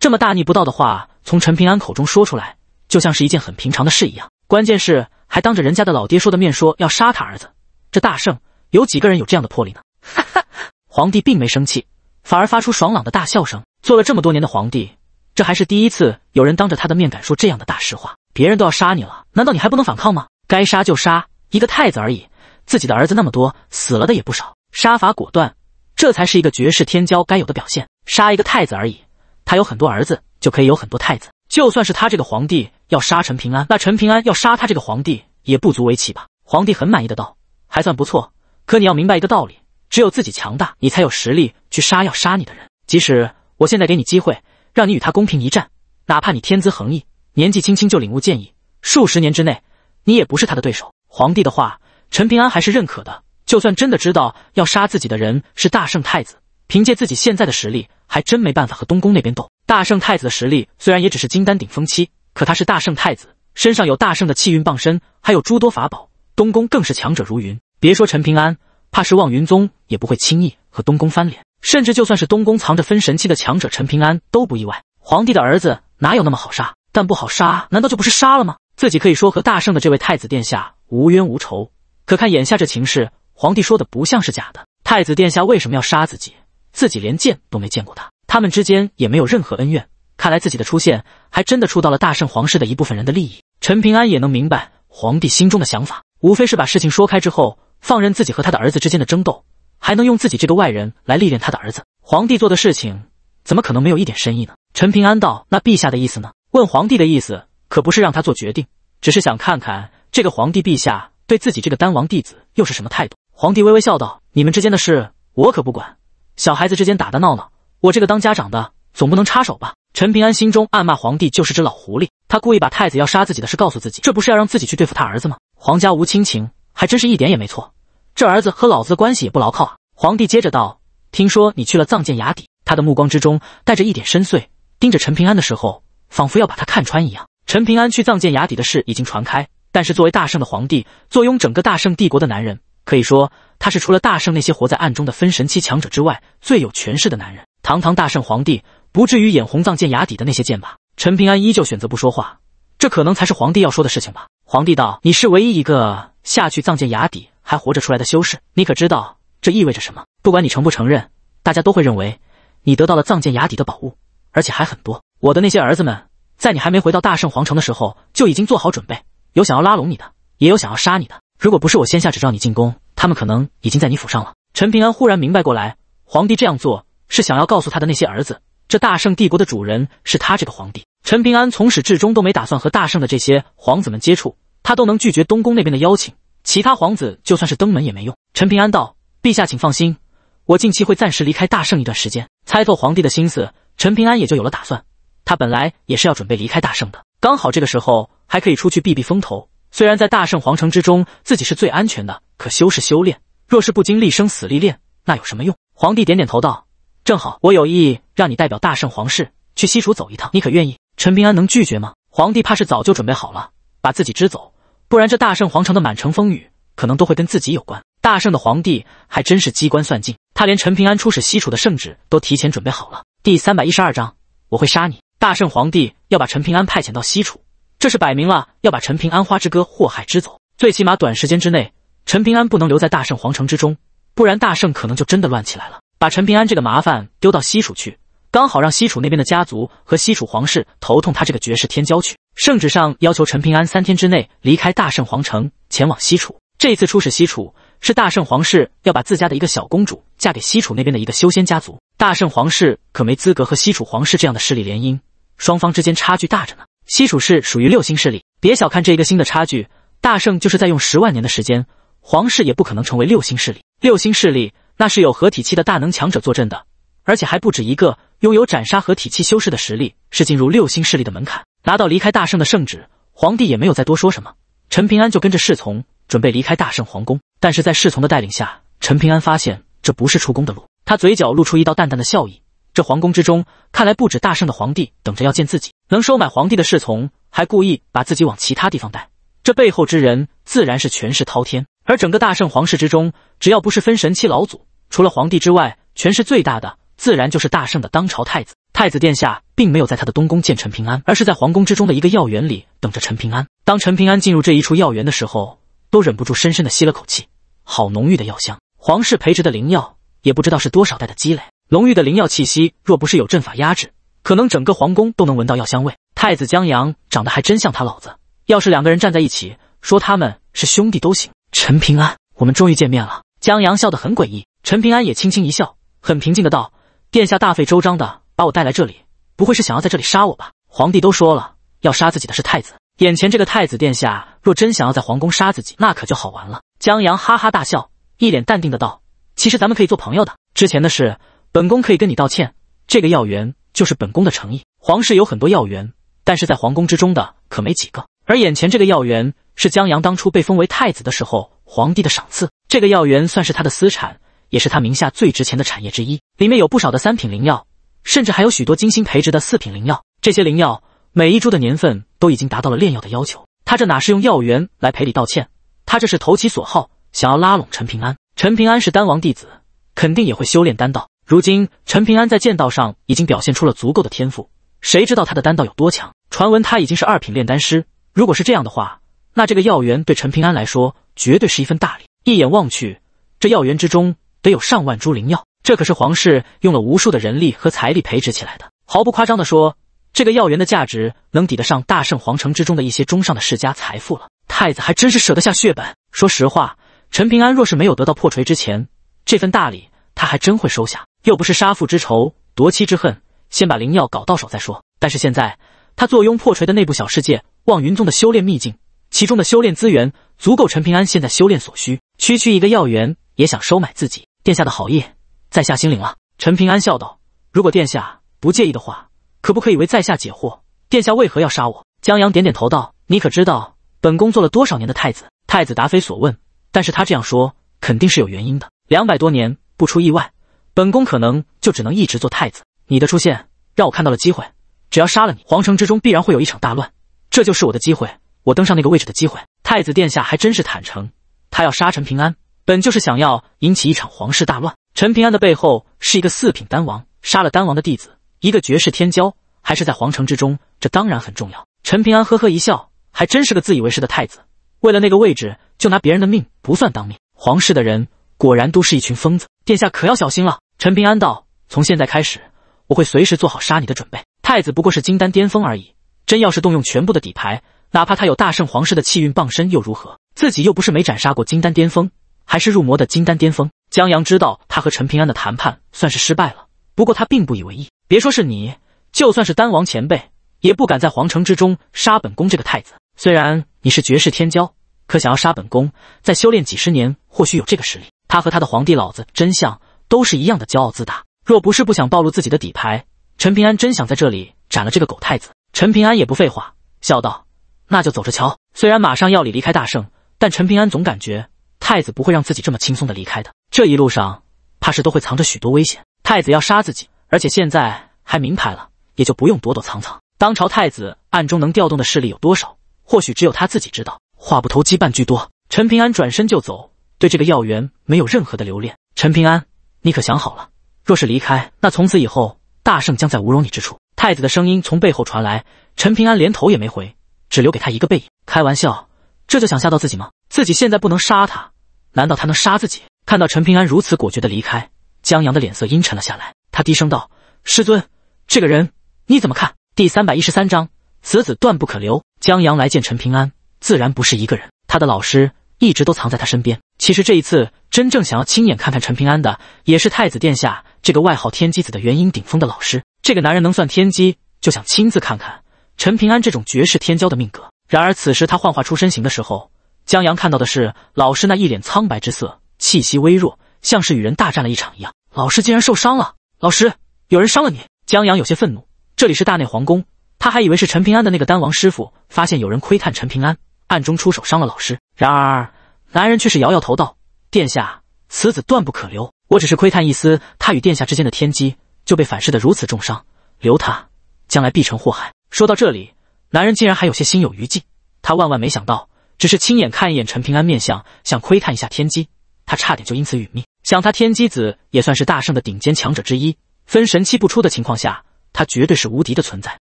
这么大逆不道的话，从陈平安口中说出来，就像是一件很平常的事一样。关键是还当着人家的老爹说的面说要杀他儿子，这大圣有几个人有这样的魄力呢？”哈哈，皇帝并没生气，反而发出爽朗的大笑声。做了这么多年的皇帝，这还是第一次有人当着他的面敢说这样的大实话。别人都要杀你了，难道你还不能反抗吗？该杀就杀，一个太子而已。自己的儿子那么多，死了的也不少，杀伐果断，这才是一个绝世天骄该有的表现。杀一个太子而已，他有很多儿子，就可以有很多太子。就算是他这个皇帝要杀陈平安，那陈平安要杀他这个皇帝也不足为奇吧？皇帝很满意的道：“还算不错，可你要明白一个道理，只有自己强大，你才有实力去杀要杀你的人。即使我现在给你机会，让你与他公平一战，哪怕你天资横溢，年纪轻轻就领悟剑意，数十年之内，你也不是他的对手。”皇帝的话。陈平安还是认可的。就算真的知道要杀自己的人是大圣太子，凭借自己现在的实力，还真没办法和东宫那边斗。大圣太子的实力虽然也只是金丹顶峰期，可他是大圣太子，身上有大圣的气运傍身，还有诸多法宝。东宫更是强者如云，别说陈平安，怕是望云宗也不会轻易和东宫翻脸。甚至就算是东宫藏着分神器的强者，陈平安都不意外。皇帝的儿子哪有那么好杀？但不好杀，难道就不是杀了吗？自己可以说和大圣的这位太子殿下无冤无仇。可看眼下这情势，皇帝说的不像是假的。太子殿下为什么要杀自己？自己连见都没见过他，他们之间也没有任何恩怨。看来自己的出现还真的触到了大圣皇室的一部分人的利益。陈平安也能明白皇帝心中的想法，无非是把事情说开之后，放任自己和他的儿子之间的争斗，还能用自己这个外人来历练他的儿子。皇帝做的事情怎么可能没有一点深意呢？陈平安道：“那陛下的意思呢？”问皇帝的意思可不是让他做决定，只是想看看这个皇帝陛下。对自己这个丹王弟子又是什么态度？皇帝微微笑道：“你们之间的事我可不管，小孩子之间打打闹闹，我这个当家长的总不能插手吧？”陈平安心中暗骂皇帝就是只老狐狸，他故意把太子要杀自己的事告诉自己，这不是要让自己去对付他儿子吗？皇家无亲情，还真是一点也没错，这儿子和老子的关系也不牢靠啊！皇帝接着道：“听说你去了藏剑崖底，他的目光之中带着一点深邃，盯着陈平安的时候，仿佛要把他看穿一样。”陈平安去藏剑崖底的事已经传开。但是，作为大圣的皇帝，坐拥整个大圣帝国的男人，可以说他是除了大圣那些活在暗中的分神期强者之外，最有权势的男人。堂堂大圣皇帝，不至于眼红藏剑崖底的那些剑吧？陈平安依旧选择不说话。这可能才是皇帝要说的事情吧？皇帝道：“你是唯一一个下去藏剑崖底还活着出来的修士，你可知道这意味着什么？不管你承不承认，大家都会认为你得到了藏剑崖底的宝物，而且还很多。我的那些儿子们，在你还没回到大圣皇城的时候，就已经做好准备。”有想要拉拢你的，也有想要杀你的。如果不是我先下旨召你进宫，他们可能已经在你府上了。陈平安忽然明白过来，皇帝这样做是想要告诉他的那些儿子，这大圣帝国的主人是他这个皇帝。陈平安从始至终都没打算和大圣的这些皇子们接触，他都能拒绝东宫那边的邀请，其他皇子就算是登门也没用。陈平安道：“陛下，请放心，我近期会暂时离开大圣一段时间。”猜透皇帝的心思，陈平安也就有了打算。他本来也是要准备离开大圣的，刚好这个时候。还可以出去避避风头。虽然在大圣皇城之中，自己是最安全的，可修士修炼，若是不经历生死历练，那有什么用？皇帝点点头道：“正好，我有意让你代表大圣皇室去西楚走一趟，你可愿意？”陈平安能拒绝吗？皇帝怕是早就准备好了，把自己支走，不然这大圣皇城的满城风雨，可能都会跟自己有关。大圣的皇帝还真是机关算尽，他连陈平安出使西楚的圣旨都提前准备好了。第三百一十二章，我会杀你！大圣皇帝要把陈平安派遣到西楚。这是摆明了要把陈平安《花之歌》祸害之走，最起码短时间之内，陈平安不能留在大圣皇城之中，不然大圣可能就真的乱起来了。把陈平安这个麻烦丢到西楚去，刚好让西楚那边的家族和西楚皇室头痛他这个绝世天骄去。圣旨上要求陈平安三天之内离开大圣皇城，前往西楚。这一次出使西楚，是大圣皇室要把自家的一个小公主嫁给西楚那边的一个修仙家族。大圣皇室可没资格和西楚皇室这样的势力联姻，双方之间差距大着呢。西楚氏属于六星势力，别小看这一个星的差距。大圣就是在用十万年的时间，皇室也不可能成为六星势力。六星势力那是有合体期的大能强者坐镇的，而且还不止一个。拥有斩杀合体期修士的实力，是进入六星势力的门槛。拿到离开大圣的圣旨，皇帝也没有再多说什么。陈平安就跟着侍从准备离开大圣皇宫，但是在侍从的带领下，陈平安发现这不是出宫的路。他嘴角露出一道淡淡的笑意。这皇宫之中，看来不止大圣的皇帝等着要见自己，能收买皇帝的侍从，还故意把自己往其他地方带。这背后之人，自然是权势滔天。而整个大圣皇室之中，只要不是分神期老祖，除了皇帝之外，权势最大的，自然就是大圣的当朝太子。太子殿下并没有在他的东宫见陈平安，而是在皇宫之中的一个药园里等着陈平安。当陈平安进入这一处药园的时候，都忍不住深深的吸了口气，好浓郁的药香，皇室培植的灵药，也不知道是多少代的积累。浓郁的灵药气息，若不是有阵法压制，可能整个皇宫都能闻到药香味。太子江阳长得还真像他老子，要是两个人站在一起，说他们是兄弟都行。陈平安，我们终于见面了。江阳笑得很诡异，陈平安也轻轻一笑，很平静的道：“殿下大费周章的把我带来这里，不会是想要在这里杀我吧？皇帝都说了，要杀自己的是太子，眼前这个太子殿下若真想要在皇宫杀自己，那可就好玩了。”江阳哈哈大笑，一脸淡定的道：“其实咱们可以做朋友的，之前的事。”本宫可以跟你道歉，这个药园就是本宫的诚意。皇室有很多药园，但是在皇宫之中的可没几个。而眼前这个药园是江阳当初被封为太子的时候，皇帝的赏赐。这个药园算是他的私产，也是他名下最值钱的产业之一。里面有不少的三品灵药，甚至还有许多精心培植的四品灵药。这些灵药每一株的年份都已经达到了炼药的要求。他这哪是用药园来赔礼道歉？他这是投其所好，想要拉拢陈平安。陈平安是丹王弟子，肯定也会修炼丹道。如今陈平安在剑道上已经表现出了足够的天赋，谁知道他的丹道有多强？传闻他已经是二品炼丹师。如果是这样的话，那这个药园对陈平安来说绝对是一份大礼。一眼望去，这药园之中得有上万株灵药，这可是皇室用了无数的人力和财力培植起来的。毫不夸张的说，这个药园的价值能抵得上大圣皇城之中的一些中上的世家财富了。太子还真是舍得下血本。说实话，陈平安若是没有得到破锤之前，这份大礼他还真会收下。又不是杀父之仇，夺妻之恨，先把灵药搞到手再说。但是现在他坐拥破锤的内部小世界，望云宗的修炼秘境，其中的修炼资源足够陈平安现在修炼所需。区区一个药园也想收买自己？殿下的好意，在下心领了。陈平安笑道：“如果殿下不介意的话，可不可以为在下解惑？殿下为何要杀我？”江阳点点头道：“你可知道本宫做了多少年的太子？”太子答非所问，但是他这样说肯定是有原因的。两百多年，不出意外。本宫可能就只能一直做太子。你的出现让我看到了机会，只要杀了你，皇城之中必然会有一场大乱，这就是我的机会，我登上那个位置的机会。太子殿下还真是坦诚，他要杀陈平安，本就是想要引起一场皇室大乱。陈平安的背后是一个四品丹王，杀了丹王的弟子，一个绝世天骄，还是在皇城之中，这当然很重要。陈平安呵呵一笑，还真是个自以为是的太子，为了那个位置就拿别人的命不算当命，皇室的人果然都是一群疯子，殿下可要小心了。陈平安道：“从现在开始，我会随时做好杀你的准备。太子不过是金丹巅峰而已，真要是动用全部的底牌，哪怕他有大圣皇室的气运傍身又如何？自己又不是没斩杀过金丹巅峰，还是入魔的金丹巅峰。”江阳知道他和陈平安的谈判算是失败了，不过他并不以为意。别说是你，就算是丹王前辈，也不敢在皇城之中杀本宫这个太子。虽然你是绝世天骄，可想要杀本宫，再修炼几十年或许有这个实力。他和他的皇帝老子真像。都是一样的骄傲自大。若不是不想暴露自己的底牌，陈平安真想在这里斩了这个狗太子。陈平安也不废话，笑道：“那就走着瞧。”虽然马上要李离开大圣，但陈平安总感觉太子不会让自己这么轻松的离开的。这一路上，怕是都会藏着许多危险。太子要杀自己，而且现在还明牌了，也就不用躲躲藏藏。当朝太子暗中能调动的势力有多少，或许只有他自己知道。话不投机半句多，陈平安转身就走，对这个要员没有任何的留恋。陈平安。你可想好了？若是离开，那从此以后，大圣将在无容你之处。太子的声音从背后传来，陈平安连头也没回，只留给他一个背影。开玩笑，这就想吓到自己吗？自己现在不能杀他，难道他能杀自己？看到陈平安如此果决的离开，江阳的脸色阴沉了下来。他低声道：“师尊，这个人你怎么看？”第三百一十三章，此子断不可留。江阳来见陈平安，自然不是一个人，他的老师。一直都藏在他身边。其实这一次真正想要亲眼看看陈平安的，也是太子殿下这个外号天机子的元婴顶峰的老师。这个男人能算天机，就想亲自看看陈平安这种绝世天骄的命格。然而此时他幻化出身形的时候，江阳看到的是老师那一脸苍白之色，气息微弱，像是与人大战了一场一样。老师竟然受伤了！老师，有人伤了你！江阳有些愤怒。这里是大内皇宫，他还以为是陈平安的那个丹王师傅发现有人窥探陈平安。暗中出手伤了老师，然而男人却是摇摇头道：“殿下，此子断不可留。我只是窥探一丝他与殿下之间的天机，就被反噬得如此重伤。留他将来必成祸害。”说到这里，男人竟然还有些心有余悸。他万万没想到，只是亲眼看一眼陈平安面相，想窥探一下天机，他差点就因此殒命。想他天机子也算是大圣的顶尖强者之一，分神期不出的情况下，他绝对是无敌的存在。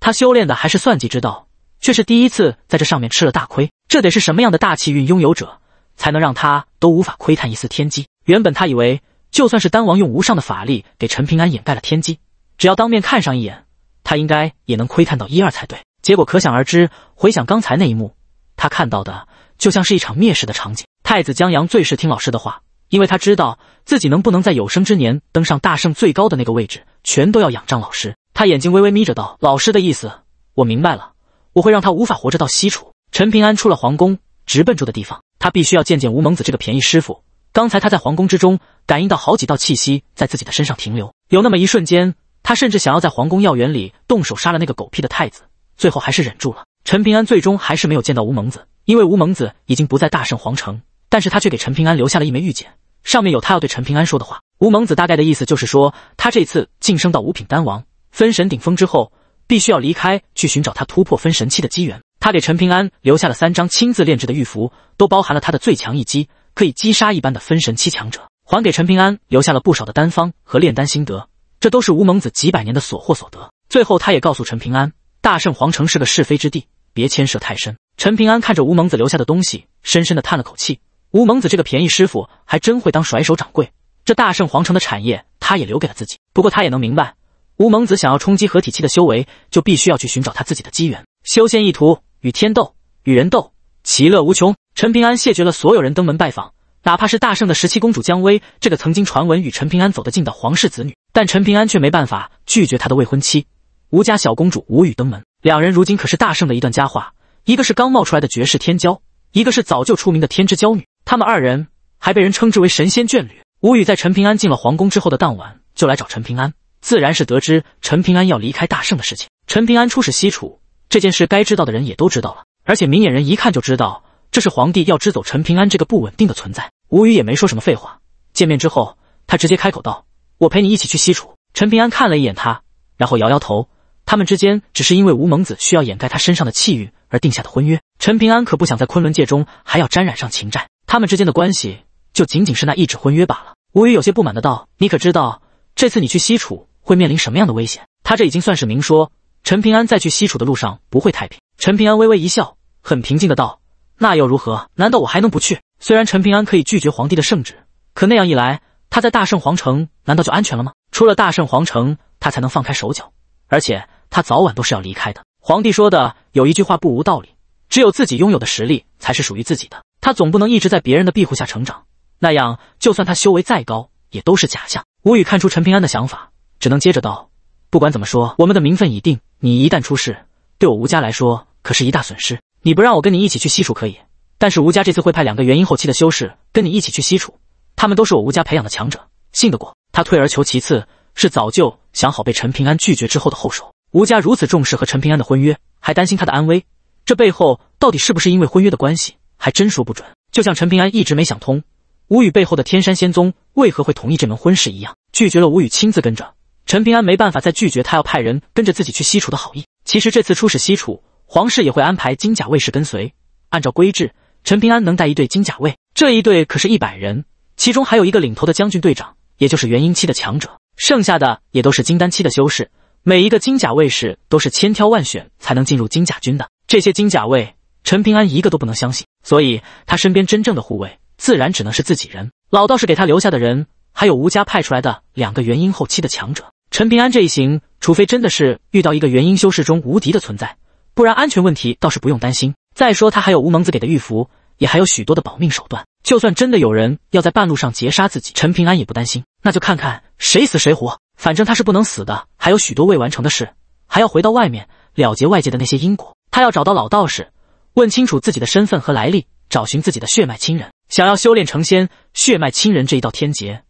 他修炼的还是算计之道，却是第一次在这上面吃了大亏。这得是什么样的大气运拥有者，才能让他都无法窥探一丝天机？原本他以为，就算是丹王用无上的法力给陈平安掩盖了天机，只要当面看上一眼，他应该也能窥探到一二才对。结果可想而知，回想刚才那一幕，他看到的就像是一场灭世的场景。太子江阳最是听老师的话，因为他知道自己能不能在有生之年登上大圣最高的那个位置，全都要仰仗老师。他眼睛微微眯着道：“老师的意思，我明白了。我会让他无法活着到西楚。”陈平安出了皇宫，直奔住的地方。他必须要见见吴蒙子这个便宜师傅。刚才他在皇宫之中感应到好几道气息在自己的身上停留，有那么一瞬间，他甚至想要在皇宫药园里动手杀了那个狗屁的太子，最后还是忍住了。陈平安最终还是没有见到吴蒙子，因为吴蒙子已经不在大圣皇城，但是他却给陈平安留下了一枚玉简，上面有他要对陈平安说的话。吴蒙子大概的意思就是说，他这次晋升到五品丹王分神顶峰之后，必须要离开去寻找他突破分神期的机缘。他给陈平安留下了三张亲自炼制的玉符，都包含了他的最强一击，可以击杀一般的分神期强者。还给陈平安留下了不少的丹方和炼丹心得，这都是吴蒙子几百年的所获所得。最后，他也告诉陈平安，大圣皇城是个是非之地，别牵涉太深。陈平安看着吴蒙子留下的东西，深深的叹了口气。吴蒙子这个便宜师傅还真会当甩手掌柜，这大圣皇城的产业他也留给了自己。不过他也能明白，吴蒙子想要冲击合体期的修为，就必须要去寻找他自己的机缘。修仙意图与天斗，与人斗，其乐无穷。陈平安谢绝了所有人登门拜访，哪怕是大圣的十七公主姜薇，这个曾经传闻与陈平安走得近的皇室子女，但陈平安却没办法拒绝他的未婚妻吴家小公主吴雨登门。两人如今可是大圣的一段佳话，一个是刚冒出来的绝世天骄，一个是早就出名的天之娇女，他们二人还被人称之为神仙眷侣。吴雨在陈平安进了皇宫之后的当晚就来找陈平安，自然是得知陈平安要离开大圣的事情。陈平安出使西楚。这件事该知道的人也都知道了，而且明眼人一看就知道，这是皇帝要支走陈平安这个不稳定的存在。吴宇也没说什么废话，见面之后，他直接开口道：“我陪你一起去西楚。”陈平安看了一眼他，然后摇摇头：“他们之间只是因为吴蒙子需要掩盖他身上的气运而定下的婚约。陈平安可不想在昆仑界中还要沾染上情债，他们之间的关系就仅仅是那一纸婚约罢了。”吴宇有些不满的道：“你可知道这次你去西楚会面临什么样的危险？”他这已经算是明说。陈平安在去西楚的路上不会太平。陈平安微微一笑，很平静的道：“那又如何？难道我还能不去？虽然陈平安可以拒绝皇帝的圣旨，可那样一来，他在大圣皇城难道就安全了吗？出了大圣皇城，他才能放开手脚。而且他早晚都是要离开的。皇帝说的有一句话不无道理：只有自己拥有的实力才是属于自己的。他总不能一直在别人的庇护下成长，那样就算他修为再高，也都是假象。”吴宇看出陈平安的想法，只能接着道：“不管怎么说，我们的名分已定。”你一旦出事，对我吴家来说可是一大损失。你不让我跟你一起去西楚可以，但是吴家这次会派两个元婴后期的修士跟你一起去西楚，他们都是我吴家培养的强者，信得过。他退而求其次，是早就想好被陈平安拒绝之后的后手。吴家如此重视和陈平安的婚约，还担心他的安危，这背后到底是不是因为婚约的关系，还真说不准。就像陈平安一直没想通吴宇背后的天山仙宗为何会同意这门婚事一样，拒绝了吴宇亲自跟着。陈平安没办法再拒绝他要派人跟着自己去西楚的好意。其实这次出使西楚，皇室也会安排金甲卫士跟随。按照规制，陈平安能带一队金甲卫，这一队可是一百人，其中还有一个领头的将军队长，也就是元婴期的强者，剩下的也都是金丹期的修士。每一个金甲卫士都是千挑万选才能进入金甲军的。这些金甲卫，陈平安一个都不能相信，所以他身边真正的护卫自然只能是自己人。老道士给他留下的人。还有吴家派出来的两个元婴后期的强者，陈平安这一行，除非真的是遇到一个元婴修士中无敌的存在，不然安全问题倒是不用担心。再说他还有吴蒙子给的玉符，也还有许多的保命手段，就算真的有人要在半路上截杀自己，陈平安也不担心。那就看看谁死谁活，反正他是不能死的，还有许多未完成的事，还要回到外面了结外界的那些因果。他要找到老道士，问清楚自己的身份和来历，找寻自己的血脉亲人，想要修炼成仙，血脉亲人这一道天劫。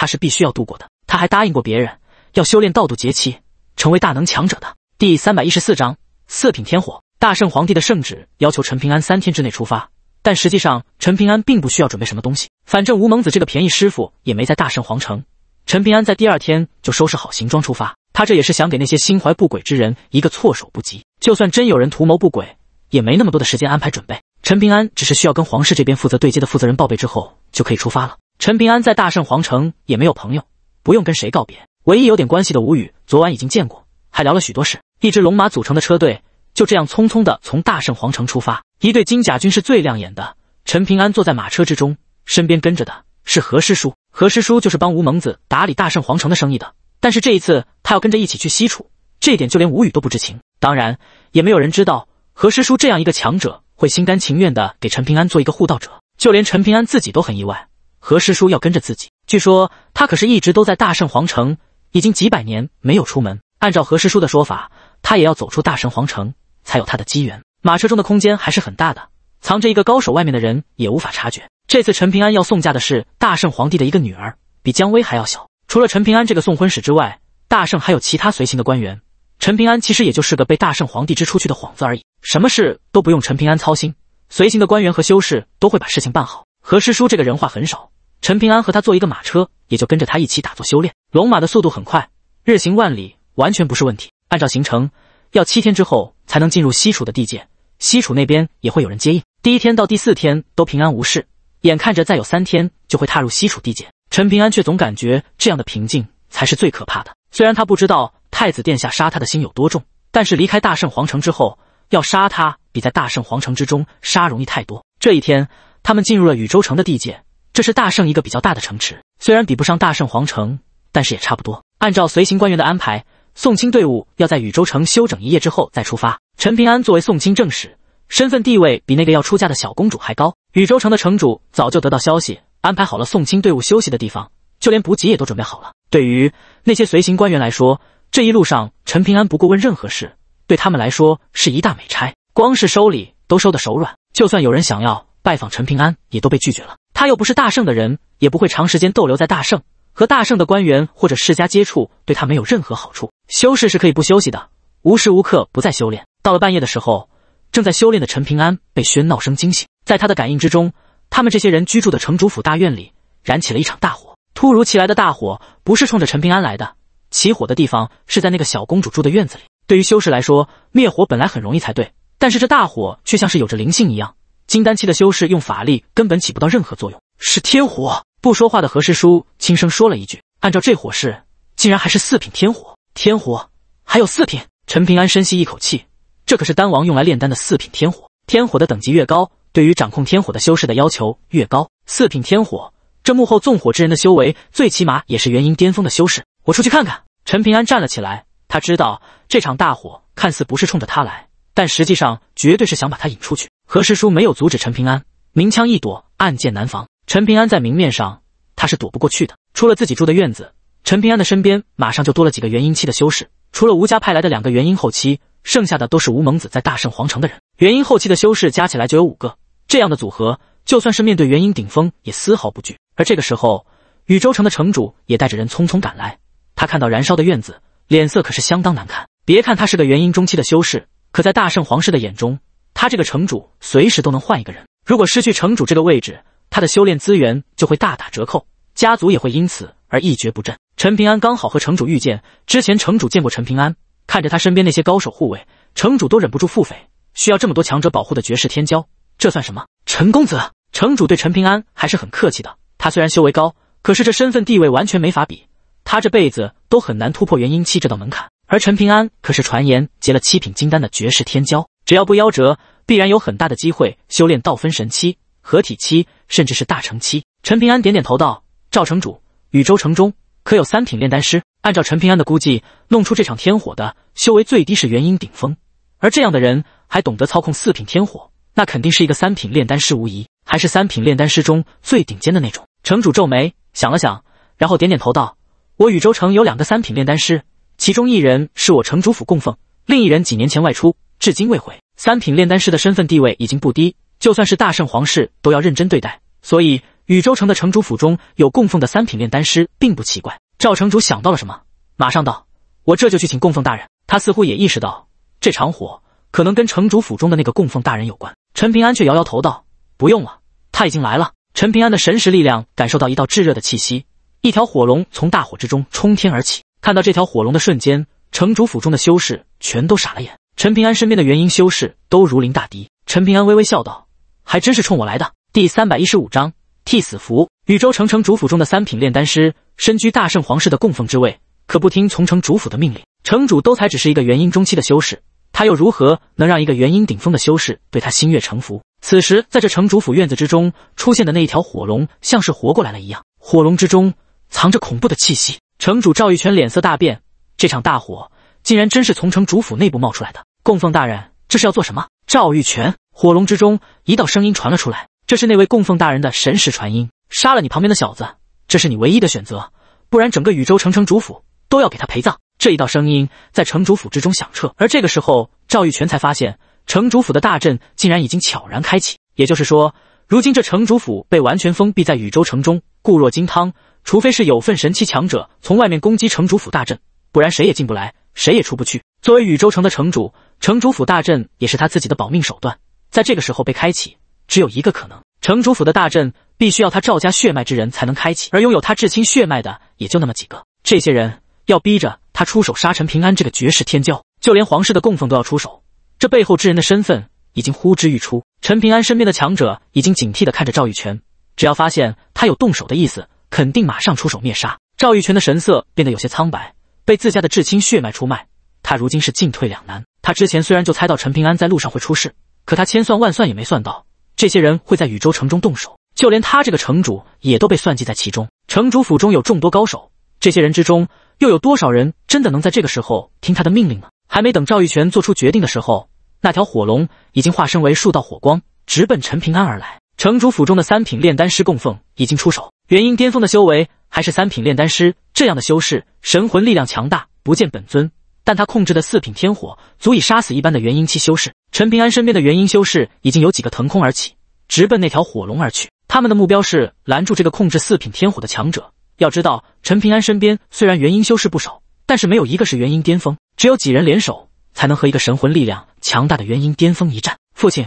他是必须要度过的。他还答应过别人，要修炼道度劫期，成为大能强者的。第三百一十四章四品天火。大圣皇帝的圣旨要求陈平安三天之内出发，但实际上陈平安并不需要准备什么东西，反正吴蒙子这个便宜师傅也没在大圣皇城。陈平安在第二天就收拾好行装出发，他这也是想给那些心怀不轨之人一个措手不及。就算真有人图谋不轨，也没那么多的时间安排准备。陈平安只是需要跟皇室这边负责对接的负责人报备之后，就可以出发了。陈平安在大圣皇城也没有朋友，不用跟谁告别。唯一有点关系的吴宇，昨晚已经见过，还聊了许多事。一支龙马组成的车队就这样匆匆的从大圣皇城出发。一队金甲军是最亮眼的。陈平安坐在马车之中，身边跟着的是何师叔。何师叔就是帮吴蒙子打理大圣皇城的生意的，但是这一次他要跟着一起去西楚，这一点就连吴宇都不知情。当然，也没有人知道何师叔这样一个强者会心甘情愿的给陈平安做一个护道者，就连陈平安自己都很意外。何师叔要跟着自己，据说他可是一直都在大圣皇城，已经几百年没有出门。按照何师叔的说法，他也要走出大圣皇城，才有他的机缘。马车中的空间还是很大的，藏着一个高手，外面的人也无法察觉。这次陈平安要送嫁的是大圣皇帝的一个女儿，比姜薇还要小。除了陈平安这个送婚使之外，大圣还有其他随行的官员。陈平安其实也就是个被大圣皇帝支出去的幌子而已，什么事都不用陈平安操心，随行的官员和修士都会把事情办好。何师叔这个人话很少，陈平安和他坐一个马车，也就跟着他一起打坐修炼。龙马的速度很快，日行万里完全不是问题。按照行程，要七天之后才能进入西楚的地界，西楚那边也会有人接应。第一天到第四天都平安无事，眼看着再有三天就会踏入西楚地界，陈平安却总感觉这样的平静才是最可怕的。虽然他不知道太子殿下杀他的心有多重，但是离开大圣皇城之后，要杀他比在大圣皇城之中杀容易太多。这一天。他们进入了禹州城的地界，这是大圣一个比较大的城池，虽然比不上大圣皇城，但是也差不多。按照随行官员的安排，送亲队伍要在禹州城休整一夜之后再出发。陈平安作为送亲正使，身份地位比那个要出嫁的小公主还高。禹州城的城主早就得到消息，安排好了送亲队伍休息的地方，就连补给也都准备好了。对于那些随行官员来说，这一路上陈平安不过问任何事，对他们来说是一大美差。光是收礼都收得手软，就算有人想要。拜访陈平安也都被拒绝了。他又不是大圣的人，也不会长时间逗留在大圣，和大圣的官员或者世家接触，对他没有任何好处。修士是可以不休息的，无时无刻不在修炼。到了半夜的时候，正在修炼的陈平安被喧闹声惊醒，在他的感应之中，他们这些人居住的城主府大院里燃起了一场大火。突如其来的大火不是冲着陈平安来的，起火的地方是在那个小公主住的院子里。对于修士来说，灭火本来很容易才对，但是这大火却像是有着灵性一样。金丹期的修士用法力根本起不到任何作用，是天火。不说话的何师叔轻声说了一句：“按照这火势，竟然还是四品天火。天火还有四品。”陈平安深吸一口气，这可是丹王用来炼丹的四品天火。天火的等级越高，对于掌控天火的修士的要求越高。四品天火，这幕后纵火之人的修为最起码也是元婴巅峰的修士。我出去看看。陈平安站了起来，他知道这场大火看似不是冲着他来，但实际上绝对是想把他引出去。何师叔没有阻止陈平安，明枪易躲，暗箭难防。陈平安在明面上，他是躲不过去的。出了自己住的院子，陈平安的身边马上就多了几个元婴期的修士。除了吴家派来的两个元婴后期，剩下的都是吴蒙子在大圣皇城的人。元婴后期的修士加起来就有五个，这样的组合，就算是面对元婴顶峰，也丝毫不惧。而这个时候，禹州城的城主也带着人匆匆赶来，他看到燃烧的院子，脸色可是相当难看。别看他是个元婴中期的修士，可在大圣皇室的眼中。他这个城主随时都能换一个人，如果失去城主这个位置，他的修炼资源就会大打折扣，家族也会因此而一蹶不振。陈平安刚好和城主遇见，之前城主见过陈平安，看着他身边那些高手护卫，城主都忍不住腹诽：需要这么多强者保护的绝世天骄，这算什么？陈公子，城主对陈平安还是很客气的。他虽然修为高，可是这身份地位完全没法比，他这辈子都很难突破元婴期这道门槛。而陈平安可是传言结了七品金丹的绝世天骄。只要不夭折，必然有很大的机会修炼到分神期、合体期，甚至是大成期。陈平安点点头道：“赵城主，宇宙城中可有三品炼丹师？”按照陈平安的估计，弄出这场天火的修为最低是元婴顶峰，而这样的人还懂得操控四品天火，那肯定是一个三品炼丹师无疑，还是三品炼丹师中最顶尖的那种。城主皱眉想了想，然后点点头道：“我宇宙城有两个三品炼丹师，其中一人是我城主府供奉，另一人几年前外出。”至今未悔。三品炼丹师的身份地位已经不低，就算是大圣皇室都要认真对待，所以禹州城的城主府中有供奉的三品炼丹师并不奇怪。赵城主想到了什么，马上道：“我这就去请供奉大人。”他似乎也意识到这场火可能跟城主府中的那个供奉大人有关。陈平安却摇摇头道：“不用了，他已经来了。”陈平安的神识力量感受到一道炙热的气息，一条火龙从大火之中冲天而起。看到这条火龙的瞬间，城主府中的修士全都傻了眼。陈平安身边的元婴修士都如临大敌。陈平安微微笑道：“还真是冲我来的。”第三百一十五章替死符。宇宙城城主府中的三品炼丹师，身居大圣皇室的供奉之位，可不听从城主府的命令。城主都才只是一个元婴中期的修士，他又如何能让一个元婴顶峰的修士对他心悦诚服？此时，在这城主府院子之中出现的那一条火龙，像是活过来了一样，火龙之中藏着恐怖的气息。城主赵玉泉脸色大变，这场大火。竟然真是从城主府内部冒出来的供奉大人，这是要做什么？赵玉泉，火龙之中一道声音传了出来，这是那位供奉大人的神识传音。杀了你旁边的小子，这是你唯一的选择，不然整个禹州城城主府都要给他陪葬。这一道声音在城主府之中响彻，而这个时候赵玉泉才发现，城主府的大阵竟然已经悄然开启。也就是说，如今这城主府被完全封闭在禹州城中，固若金汤，除非是有份神奇强者从外面攻击城主府大阵，不然谁也进不来。谁也出不去。作为禹州城的城主，城主府大阵也是他自己的保命手段。在这个时候被开启，只有一个可能：城主府的大阵必须要他赵家血脉之人才能开启。而拥有他至亲血脉的也就那么几个，这些人要逼着他出手杀陈平安这个绝世天骄，就连皇室的供奉都要出手。这背后之人的身份已经呼之欲出。陈平安身边的强者已经警惕地看着赵玉泉，只要发现他有动手的意思，肯定马上出手灭杀。赵玉泉的神色变得有些苍白。被自家的至亲血脉出卖，他如今是进退两难。他之前虽然就猜到陈平安在路上会出事，可他千算万算也没算到这些人会在禹州城中动手，就连他这个城主也都被算计在其中。城主府中有众多高手，这些人之中又有多少人真的能在这个时候听他的命令呢？还没等赵玉泉做出决定的时候，那条火龙已经化身为数道火光，直奔陈平安而来。城主府中的三品炼丹师供奉已经出手，元婴巅峰的修为。还是三品炼丹师，这样的修士神魂力量强大，不见本尊，但他控制的四品天火足以杀死一般的元婴期修士。陈平安身边的元婴修士已经有几个腾空而起，直奔那条火龙而去。他们的目标是拦住这个控制四品天火的强者。要知道，陈平安身边虽然元婴修士不少，但是没有一个是元婴巅峰，只有几人联手才能和一个神魂力量强大的元婴巅峰一战。父亲，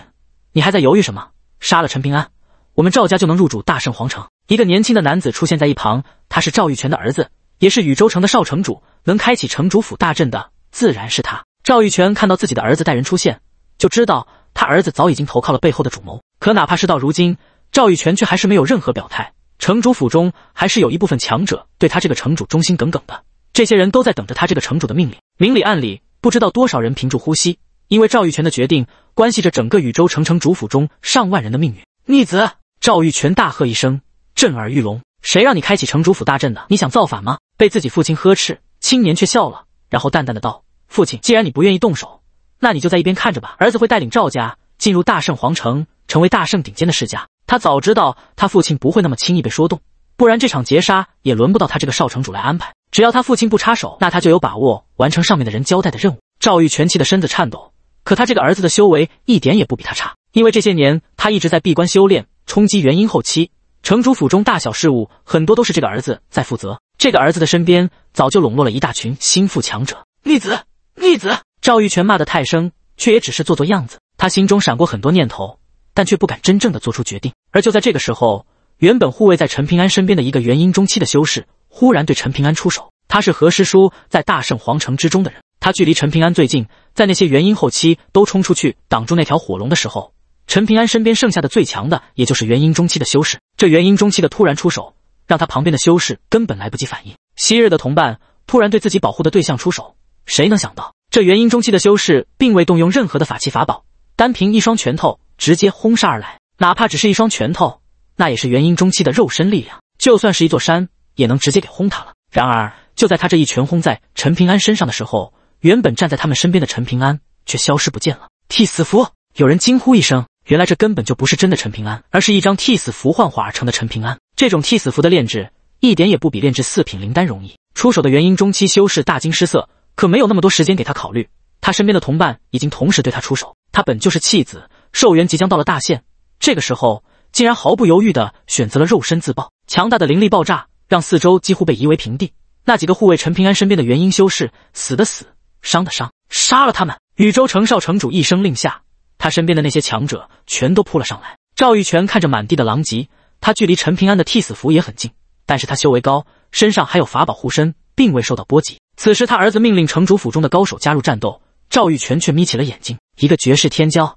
你还在犹豫什么？杀了陈平安，我们赵家就能入主大圣皇城。一个年轻的男子出现在一旁，他是赵玉泉的儿子，也是禹州城的少城主。能开启城主府大阵的，自然是他。赵玉泉看到自己的儿子带人出现，就知道他儿子早已经投靠了背后的主谋。可哪怕事到如今，赵玉泉却还是没有任何表态。城主府中还是有一部分强者对他这个城主忠心耿耿的，这些人都在等着他这个城主的命令。明里暗里，不知道多少人屏住呼吸，因为赵玉泉的决定关系着整个禹州城城主府中上万人的命运。逆子！赵玉泉大喝一声。震耳欲聋！谁让你开启城主府大阵的？你想造反吗？被自己父亲呵斥，青年却笑了，然后淡淡的道：“父亲，既然你不愿意动手，那你就在一边看着吧。儿子会带领赵家进入大圣皇城，成为大圣顶尖的世家。”他早知道他父亲不会那么轻易被说动，不然这场劫杀也轮不到他这个少城主来安排。只要他父亲不插手，那他就有把握完成上面的人交代的任务。赵玉全气的身子颤抖，可他这个儿子的修为一点也不比他差，因为这些年他一直在闭关修炼，冲击元婴后期。城主府中大小事务很多都是这个儿子在负责，这个儿子的身边早就笼络了一大群心腹强者。逆子，逆子！赵玉泉骂的太生，却也只是做做样子。他心中闪过很多念头，但却不敢真正的做出决定。而就在这个时候，原本护卫在陈平安身边的一个元婴中期的修士忽然对陈平安出手。他是何师叔在大圣皇城之中的人，他距离陈平安最近，在那些元婴后期都冲出去挡住那条火龙的时候。陈平安身边剩下的最强的，也就是元婴中期的修士。这元婴中期的突然出手，让他旁边的修士根本来不及反应。昔日的同伴突然对自己保护的对象出手，谁能想到，这元婴中期的修士并未动用任何的法器法宝，单凭一双拳头直接轰杀而来。哪怕只是一双拳头，那也是元婴中期的肉身力量，就算是一座山也能直接给轰塌了。然而，就在他这一拳轰在陈平安身上的时候，原本站在他们身边的陈平安却消失不见了。替死符！有人惊呼一声。原来这根本就不是真的陈平安，而是一张替死符幻化而成的陈平安。这种替死符的炼制一点也不比炼制四品灵丹容易。出手的元婴中期修士大惊失色，可没有那么多时间给他考虑。他身边的同伴已经同时对他出手。他本就是弃子，寿元即将到了大限，这个时候竟然毫不犹豫地选择了肉身自爆。强大的灵力爆炸让四周几乎被夷为平地。那几个护卫陈平安身边的元婴修士，死的死，伤的伤。杀了他们！禹州城少城主一声令下。他身边的那些强者全都扑了上来。赵玉泉看着满地的狼藉，他距离陈平安的替死符也很近，但是他修为高，身上还有法宝护身，并未受到波及。此时，他儿子命令城主府中的高手加入战斗，赵玉泉却眯起了眼睛：一个绝世天骄，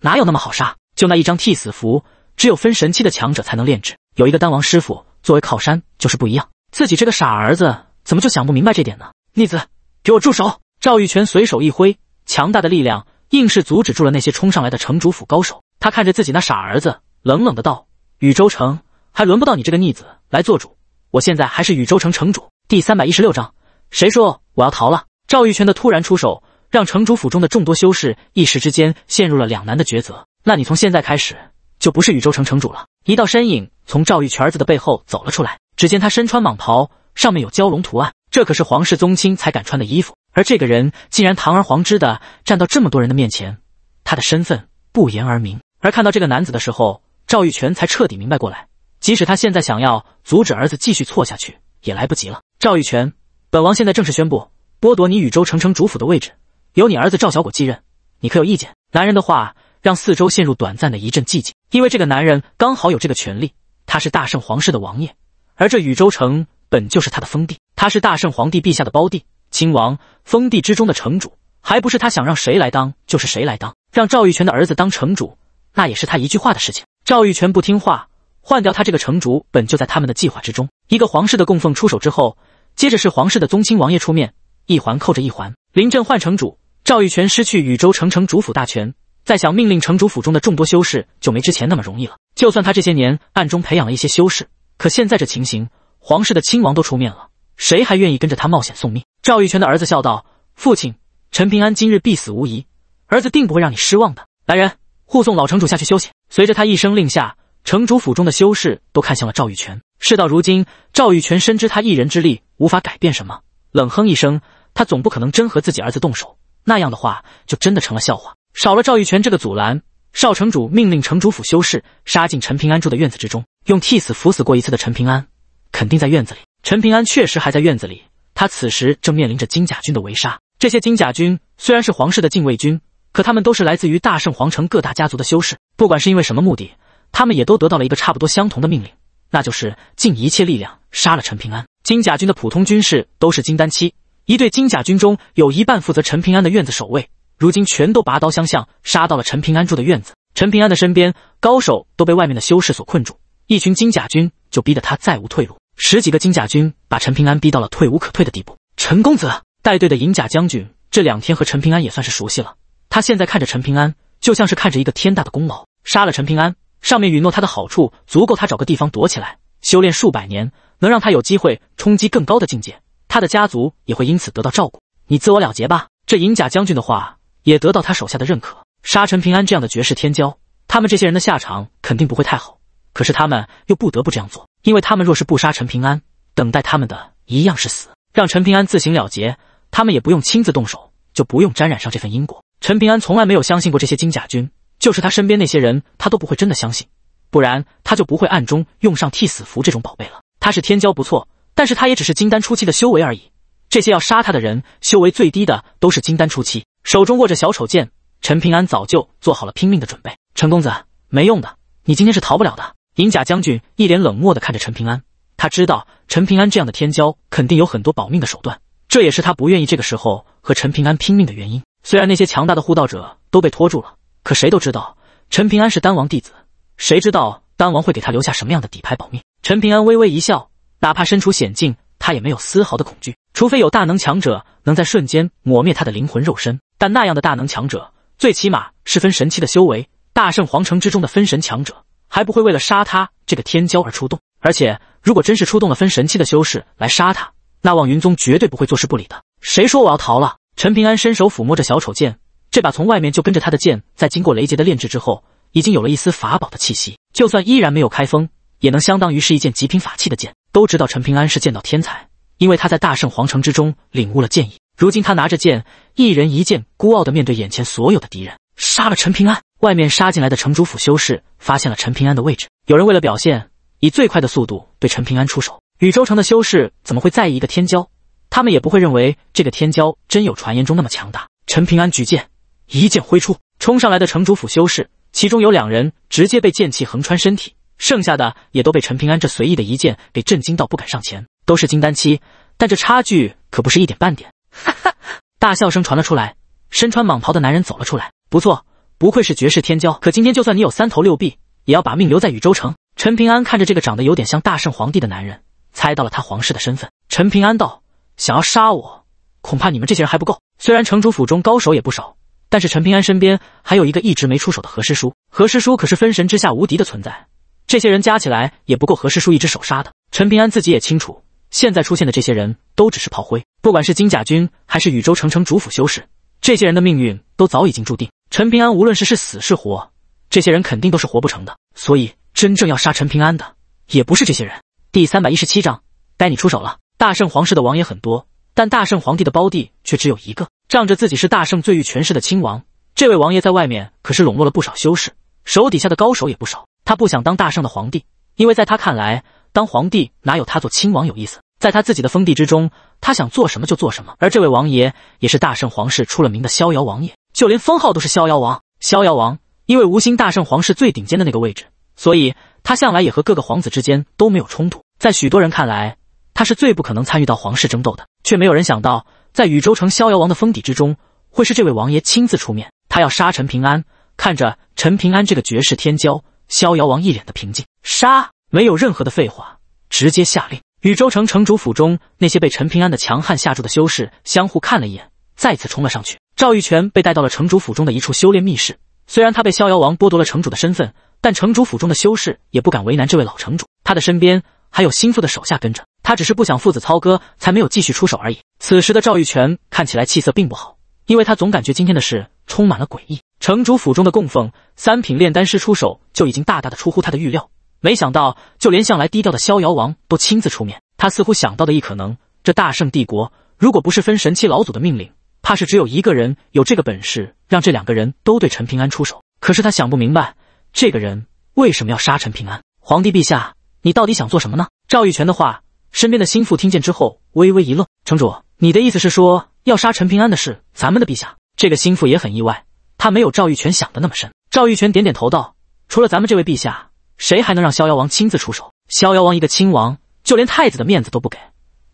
哪有那么好杀？就那一张替死符，只有分神期的强者才能炼制。有一个丹王师傅作为靠山，就是不一样。自己这个傻儿子，怎么就想不明白这点呢？逆子，给我住手！赵玉泉随手一挥，强大的力量。硬是阻止住了那些冲上来的城主府高手。他看着自己那傻儿子，冷冷的道：“禹州城还轮不到你这个逆子来做主，我现在还是禹州城城主。”第三百一十六章，谁说我要逃了？赵玉泉的突然出手，让城主府中的众多修士一时之间陷入了两难的抉择。那你从现在开始就不是禹州城城主了。一道身影从赵玉泉儿子的背后走了出来，只见他身穿蟒袍，上面有蛟龙图案，这可是皇室宗亲才敢穿的衣服。而这个人竟然堂而皇之的站到这么多人的面前，他的身份不言而明。而看到这个男子的时候，赵玉泉才彻底明白过来，即使他现在想要阻止儿子继续错下去，也来不及了。赵玉泉，本王现在正式宣布，剥夺你禹州城城主府的位置，由你儿子赵小果继任，你可有意见？男人的话让四周陷入短暂的一阵寂静，因为这个男人刚好有这个权利，他是大圣皇室的王爷，而这禹州城本就是他的封地，他是大圣皇帝陛下的胞弟。亲王封地之中的城主，还不是他想让谁来当就是谁来当。让赵玉泉的儿子当城主，那也是他一句话的事情。赵玉泉不听话，换掉他这个城主，本就在他们的计划之中。一个皇室的供奉出手之后，接着是皇室的宗亲王爷出面，一环扣着一环。临阵换城主，赵玉泉失去禹州城城主府大权，再想命令城主府中的众多修士就没之前那么容易了。就算他这些年暗中培养了一些修士，可现在这情形，皇室的亲王都出面了，谁还愿意跟着他冒险送命？赵玉泉的儿子笑道：“父亲，陈平安今日必死无疑，儿子定不会让你失望的。”来人，护送老城主下去休息。随着他一声令下，城主府中的修士都看向了赵玉泉。事到如今，赵玉泉深知他一人之力无法改变什么，冷哼一声，他总不可能真和自己儿子动手，那样的话就真的成了笑话。少了赵玉泉这个阻拦，少城主命令城主府修士杀进陈平安住的院子之中。用替死符死过一次的陈平安，肯定在院子里。陈平安确实还在院子里。他此时正面临着金甲军的围杀。这些金甲军虽然是皇室的禁卫军，可他们都是来自于大圣皇城各大家族的修士。不管是因为什么目的，他们也都得到了一个差不多相同的命令，那就是尽一切力量杀了陈平安。金甲军的普通军士都是金丹期，一队金甲军中有一半负责陈平安的院子守卫，如今全都拔刀相向，杀到了陈平安住的院子。陈平安的身边高手都被外面的修士所困住，一群金甲军就逼得他再无退路。十几个金甲军把陈平安逼到了退无可退的地步。陈公子带队的银甲将军这两天和陈平安也算是熟悉了。他现在看着陈平安，就像是看着一个天大的功劳。杀了陈平安，上面允诺他的好处足够他找个地方躲起来修炼数百年，能让他有机会冲击更高的境界。他的家族也会因此得到照顾。你自我了结吧。这银甲将军的话也得到他手下的认可。杀陈平安这样的绝世天骄，他们这些人的下场肯定不会太好。可是他们又不得不这样做，因为他们若是不杀陈平安，等待他们的一样是死。让陈平安自行了结，他们也不用亲自动手，就不用沾染上这份因果。陈平安从来没有相信过这些金甲军，就是他身边那些人，他都不会真的相信，不然他就不会暗中用上替死符这种宝贝了。他是天骄不错，但是他也只是金丹初期的修为而已。这些要杀他的人，修为最低的都是金丹初期，手中握着小丑剑，陈平安早就做好了拼命的准备。陈公子，没用的，你今天是逃不了的。银甲将军一脸冷漠地看着陈平安，他知道陈平安这样的天骄肯定有很多保命的手段，这也是他不愿意这个时候和陈平安拼命的原因。虽然那些强大的护道者都被拖住了，可谁都知道陈平安是丹王弟子，谁知道丹王会给他留下什么样的底牌保命？陈平安微微一笑，哪怕身处险境，他也没有丝毫的恐惧，除非有大能强者能在瞬间抹灭他的灵魂肉身。但那样的大能强者，最起码是分神器的修为，大圣皇城之中的分神强者。还不会为了杀他这个天骄而出动，而且如果真是出动了分神器的修士来杀他，那望云宗绝对不会坐视不理的。谁说我要逃了？陈平安伸手抚摸着小丑剑，这把从外面就跟着他的剑，在经过雷杰的炼制之后，已经有了一丝法宝的气息，就算依然没有开封，也能相当于是一件极品法器的剑。都知道陈平安是剑道天才，因为他在大圣皇城之中领悟了剑意，如今他拿着剑，一人一剑，孤傲的面对眼前所有的敌人。杀了陈平安！外面杀进来的城主府修士发现了陈平安的位置，有人为了表现，以最快的速度对陈平安出手。禹州城的修士怎么会在意一个天骄？他们也不会认为这个天骄真有传言中那么强大。陈平安举剑，一剑挥出，冲上来的城主府修士，其中有两人直接被剑气横穿身体，剩下的也都被陈平安这随意的一剑给震惊到不敢上前。都是金丹期，但这差距可不是一点半点。哈哈，大笑声传了出来。身穿蟒袍的男人走了出来，不错。不愧是绝世天骄，可今天就算你有三头六臂，也要把命留在禹州城。陈平安看着这个长得有点像大圣皇帝的男人，猜到了他皇室的身份。陈平安道：“想要杀我，恐怕你们这些人还不够。虽然城主府中高手也不少，但是陈平安身边还有一个一直没出手的何师叔。何师叔可是分神之下无敌的存在，这些人加起来也不够何师叔一只手杀的。陈平安自己也清楚，现在出现的这些人都只是炮灰，不管是金甲军还是禹州城城主府修士，这些人的命运都早已经注定。”陈平安无论是是死是活，这些人肯定都是活不成的。所以真正要杀陈平安的，也不是这些人。第三百一十七章，该你出手了。大圣皇室的王爷很多，但大圣皇帝的胞弟却只有一个。仗着自己是大圣最欲权势的亲王，这位王爷在外面可是笼络了不少修士，手底下的高手也不少。他不想当大圣的皇帝，因为在他看来，当皇帝哪有他做亲王有意思？在他自己的封地之中，他想做什么就做什么。而这位王爷也是大圣皇室出了名的逍遥王爷。就连封号都是逍遥王。逍遥王，因为无心大圣皇室最顶尖的那个位置，所以他向来也和各个皇子之间都没有冲突。在许多人看来，他是最不可能参与到皇室争斗的，却没有人想到，在禹州城逍遥王的封底之中，会是这位王爷亲自出面。他要杀陈平安。看着陈平安这个绝世天骄，逍遥王一脸的平静，杀，没有任何的废话，直接下令。禹州城城主府中那些被陈平安的强悍吓住的修士相互看了一眼，再次冲了上去。赵玉泉被带到了城主府中的一处修炼密室。虽然他被逍遥王剥夺了城主的身份，但城主府中的修士也不敢为难这位老城主。他的身边还有心腹的手下跟着他，只是不想父子操戈，才没有继续出手而已。此时的赵玉泉看起来气色并不好，因为他总感觉今天的事充满了诡异。城主府中的供奉三品炼丹师出手就已经大大的出乎他的预料，没想到就连向来低调的逍遥王都亲自出面。他似乎想到的一可能，这大圣帝国如果不是分神器老祖的命令。怕是只有一个人有这个本事，让这两个人都对陈平安出手。可是他想不明白，这个人为什么要杀陈平安？皇帝陛下，你到底想做什么呢？赵玉泉的话，身边的心腹听见之后微微一愣：“城主，你的意思是说，要杀陈平安的是咱们的陛下？”这个心腹也很意外，他没有赵玉泉想的那么深。赵玉泉点点头道：“除了咱们这位陛下，谁还能让逍遥王亲自出手？逍遥王一个亲王，就连太子的面子都不给，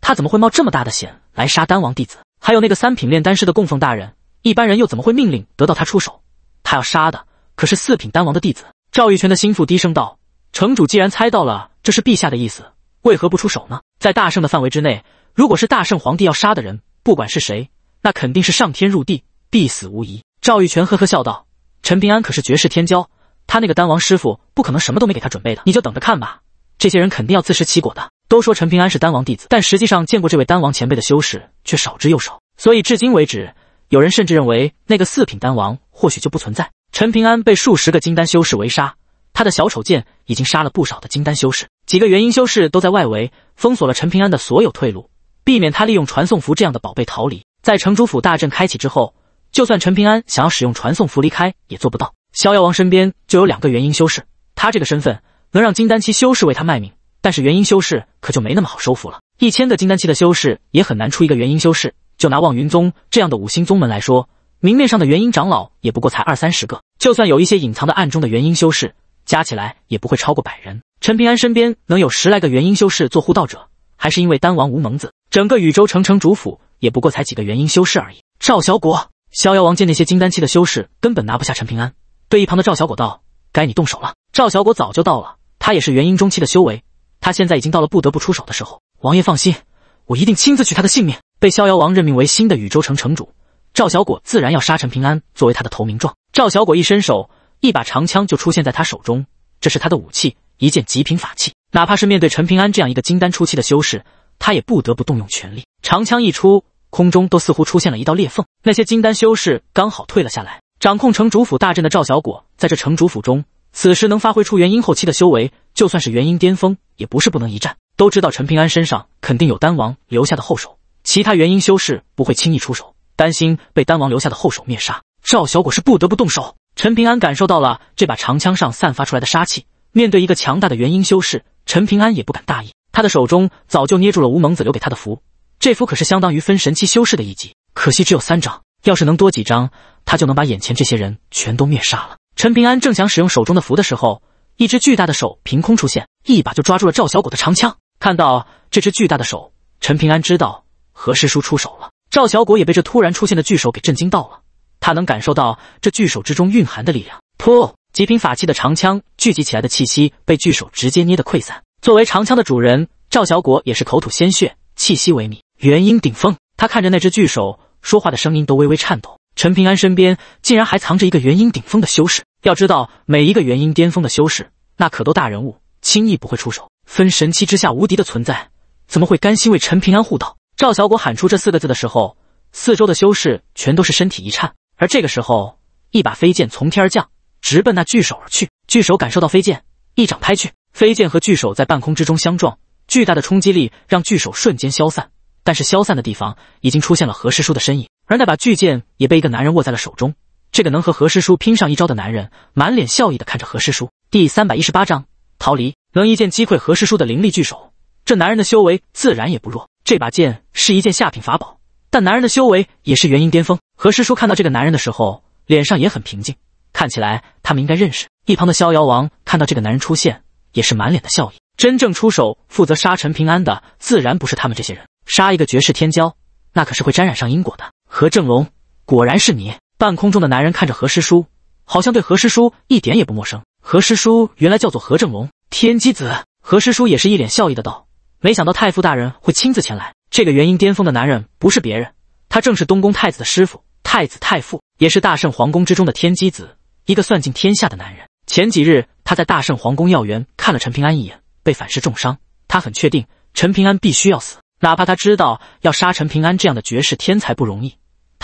他怎么会冒这么大的险来杀丹王弟子？”还有那个三品炼丹师的供奉大人，一般人又怎么会命令得到他出手？他要杀的可是四品丹王的弟子。赵玉泉的心腹低声道：“城主既然猜到了这是陛下的意思，为何不出手呢？在大圣的范围之内，如果是大圣皇帝要杀的人，不管是谁，那肯定是上天入地，必死无疑。”赵玉泉呵呵笑道：“陈平安可是绝世天骄，他那个丹王师傅不可能什么都没给他准备的，你就等着看吧，这些人肯定要自食其果的。”都说陈平安是丹王弟子，但实际上见过这位丹王前辈的修士却少之又少，所以至今为止，有人甚至认为那个四品丹王或许就不存在。陈平安被数十个金丹修士围杀，他的小丑剑已经杀了不少的金丹修士，几个元婴修士都在外围封锁了陈平安的所有退路，避免他利用传送符这样的宝贝逃离。在城主府大阵开启之后，就算陈平安想要使用传送符离开，也做不到。逍遥王身边就有两个元婴修士，他这个身份能让金丹期修士为他卖命。但是元婴修士可就没那么好收服了，一千个金丹期的修士也很难出一个元婴修士。就拿望云宗这样的五星宗门来说，明面上的元婴长老也不过才二三十个，就算有一些隐藏的暗中的元婴修士，加起来也不会超过百人。陈平安身边能有十来个元婴修士做护道者，还是因为丹王吴蒙子。整个宇宙城城主府也不过才几个元婴修士而已。赵小果，逍遥王见那些金丹期的修士根本拿不下陈平安，对一旁的赵小果道：“该你动手了。”赵小果早就到了，他也是元婴中期的修为。他现在已经到了不得不出手的时候。王爷放心，我一定亲自取他的性命。被逍遥王任命为新的宇宙城城主，赵小果自然要杀陈平安作为他的投名状。赵小果一伸手，一把长枪就出现在他手中，这是他的武器，一件极品法器。哪怕是面对陈平安这样一个金丹初期的修士，他也不得不动用全力。长枪一出，空中都似乎出现了一道裂缝，那些金丹修士刚好退了下来。掌控城主府大阵的赵小果，在这城主府中。此时能发挥出元婴后期的修为，就算是元婴巅峰，也不是不能一战。都知道陈平安身上肯定有丹王留下的后手，其他元婴修士不会轻易出手，担心被丹王留下的后手灭杀。赵小果是不得不动手。陈平安感受到了这把长枪上散发出来的杀气，面对一个强大的元婴修士，陈平安也不敢大意。他的手中早就捏住了吴蒙子留给他的符，这符可是相当于分神期修士的一级，可惜只有三张，要是能多几张，他就能把眼前这些人全都灭杀了。陈平安正想使用手中的符的时候，一只巨大的手凭空出现，一把就抓住了赵小果的长枪。看到这只巨大的手，陈平安知道何师叔出手了。赵小果也被这突然出现的巨手给震惊到了，他能感受到这巨手之中蕴含的力量。噗！极品法器的长枪聚集起来的气息被巨手直接捏得溃散。作为长枪的主人，赵小果也是口吐鲜血，气息萎靡，元婴顶峰。他看着那只巨手，说话的声音都微微颤抖。陈平安身边竟然还藏着一个元婴顶峰的修士。要知道，每一个元婴巅峰的修士，那可都大人物，轻易不会出手。分神期之下无敌的存在，怎么会甘心为陈平安护道？赵小果喊出这四个字的时候，四周的修士全都是身体一颤。而这个时候，一把飞剑从天而降，直奔那巨手而去。巨手感受到飞剑，一掌拍去。飞剑和巨手在半空之中相撞，巨大的冲击力让巨手瞬间消散。但是消散的地方，已经出现了何师叔的身影。而那把巨剑也被一个男人握在了手中。这个能和何师叔拼上一招的男人，满脸笑意的看着何师叔。第三百一十八章逃离。能一剑击溃何师叔的灵力巨手，这男人的修为自然也不弱。这把剑是一件下品法宝，但男人的修为也是元婴巅峰。何师叔看到这个男人的时候，脸上也很平静，看起来他们应该认识。一旁的逍遥王看到这个男人出现，也是满脸的笑意。真正出手负责杀陈平安的，自然不是他们这些人。杀一个绝世天骄，那可是会沾染上因果的。何正龙，果然是你！半空中的男人看着何师叔，好像对何师叔一点也不陌生。何师叔原来叫做何正龙，天机子。何师叔也是一脸笑意的道：“没想到太傅大人会亲自前来。”这个元婴巅峰的男人不是别人，他正是东宫太子的师傅，太子太傅，也是大圣皇宫之中的天机子，一个算尽天下的男人。前几日，他在大圣皇宫药园看了陈平安一眼，被反噬重伤。他很确定，陈平安必须要死，哪怕他知道要杀陈平安这样的绝世天才不容易。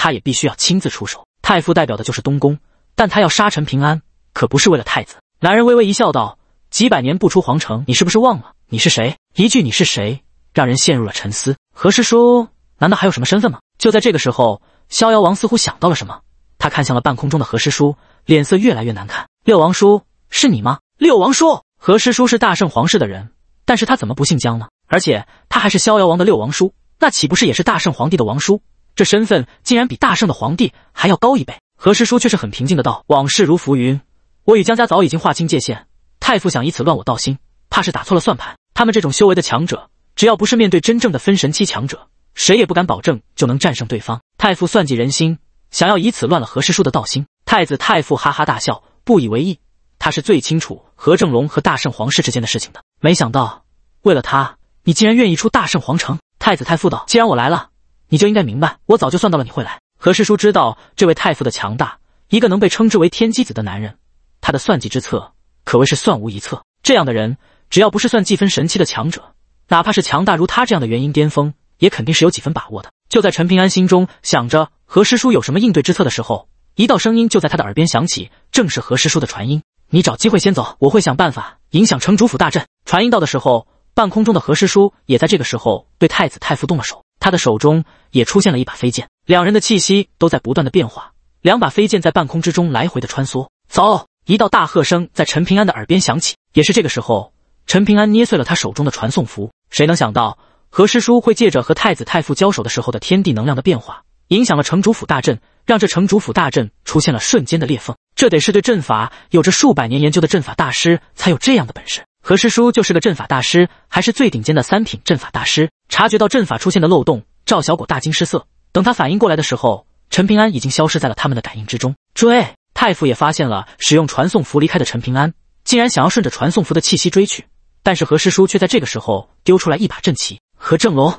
他也必须要亲自出手。太傅代表的就是东宫，但他要杀陈平安，可不是为了太子。男人微微一笑，道：“几百年不出皇城，你是不是忘了你是谁？”一句“你是谁”，让人陷入了沉思。何师叔，难道还有什么身份吗？就在这个时候，逍遥王似乎想到了什么，他看向了半空中的何师叔，脸色越来越难看。“六王叔，是你吗？”“六王叔，何师叔是大圣皇室的人，但是他怎么不姓江呢？而且他还是逍遥王的六王叔，那岂不是也是大圣皇帝的王叔？”这身份竟然比大圣的皇帝还要高一倍。何师叔却是很平静的道：“往事如浮云，我与江家早已经划清界限。太傅想以此乱我道心，怕是打错了算盘。他们这种修为的强者，只要不是面对真正的分神期强者，谁也不敢保证就能战胜对方。太傅算计人心，想要以此乱了何师叔的道心。”太子太傅哈哈大笑，不以为意。他是最清楚何正龙和大圣皇室之间的事情的。没想到，为了他，你竟然愿意出大圣皇城。太子太傅道：“既然我来了。”你就应该明白，我早就算到了你会来。何师叔知道这位太傅的强大，一个能被称之为天机子的男人，他的算计之策可谓是算无一策。这样的人，只要不是算计分神器的强者，哪怕是强大如他这样的元婴巅峰，也肯定是有几分把握的。就在陈平安心中想着何师叔有什么应对之策的时候，一道声音就在他的耳边响起，正是何师叔的传音：“你找机会先走，我会想办法影响城主府大阵。”传音到的时候，半空中的何师叔也在这个时候对太子太傅动了手。他的手中也出现了一把飞剑，两人的气息都在不断的变化，两把飞剑在半空之中来回的穿梭。走！一道大喝声在陈平安的耳边响起。也是这个时候，陈平安捏碎了他手中的传送符。谁能想到何师叔会借着和太子太傅交手的时候的天地能量的变化，影响了城主府大阵，让这城主府大阵出现了瞬间的裂缝？这得是对阵法有着数百年研究的阵法大师才有这样的本事。何师叔就是个阵法大师，还是最顶尖的三品阵法大师。察觉到阵法出现的漏洞，赵小果大惊失色。等他反应过来的时候，陈平安已经消失在了他们的感应之中。追！太傅也发现了使用传送符离开的陈平安，竟然想要顺着传送符的气息追去。但是何师叔却在这个时候丢出来一把阵旗：“何正龙，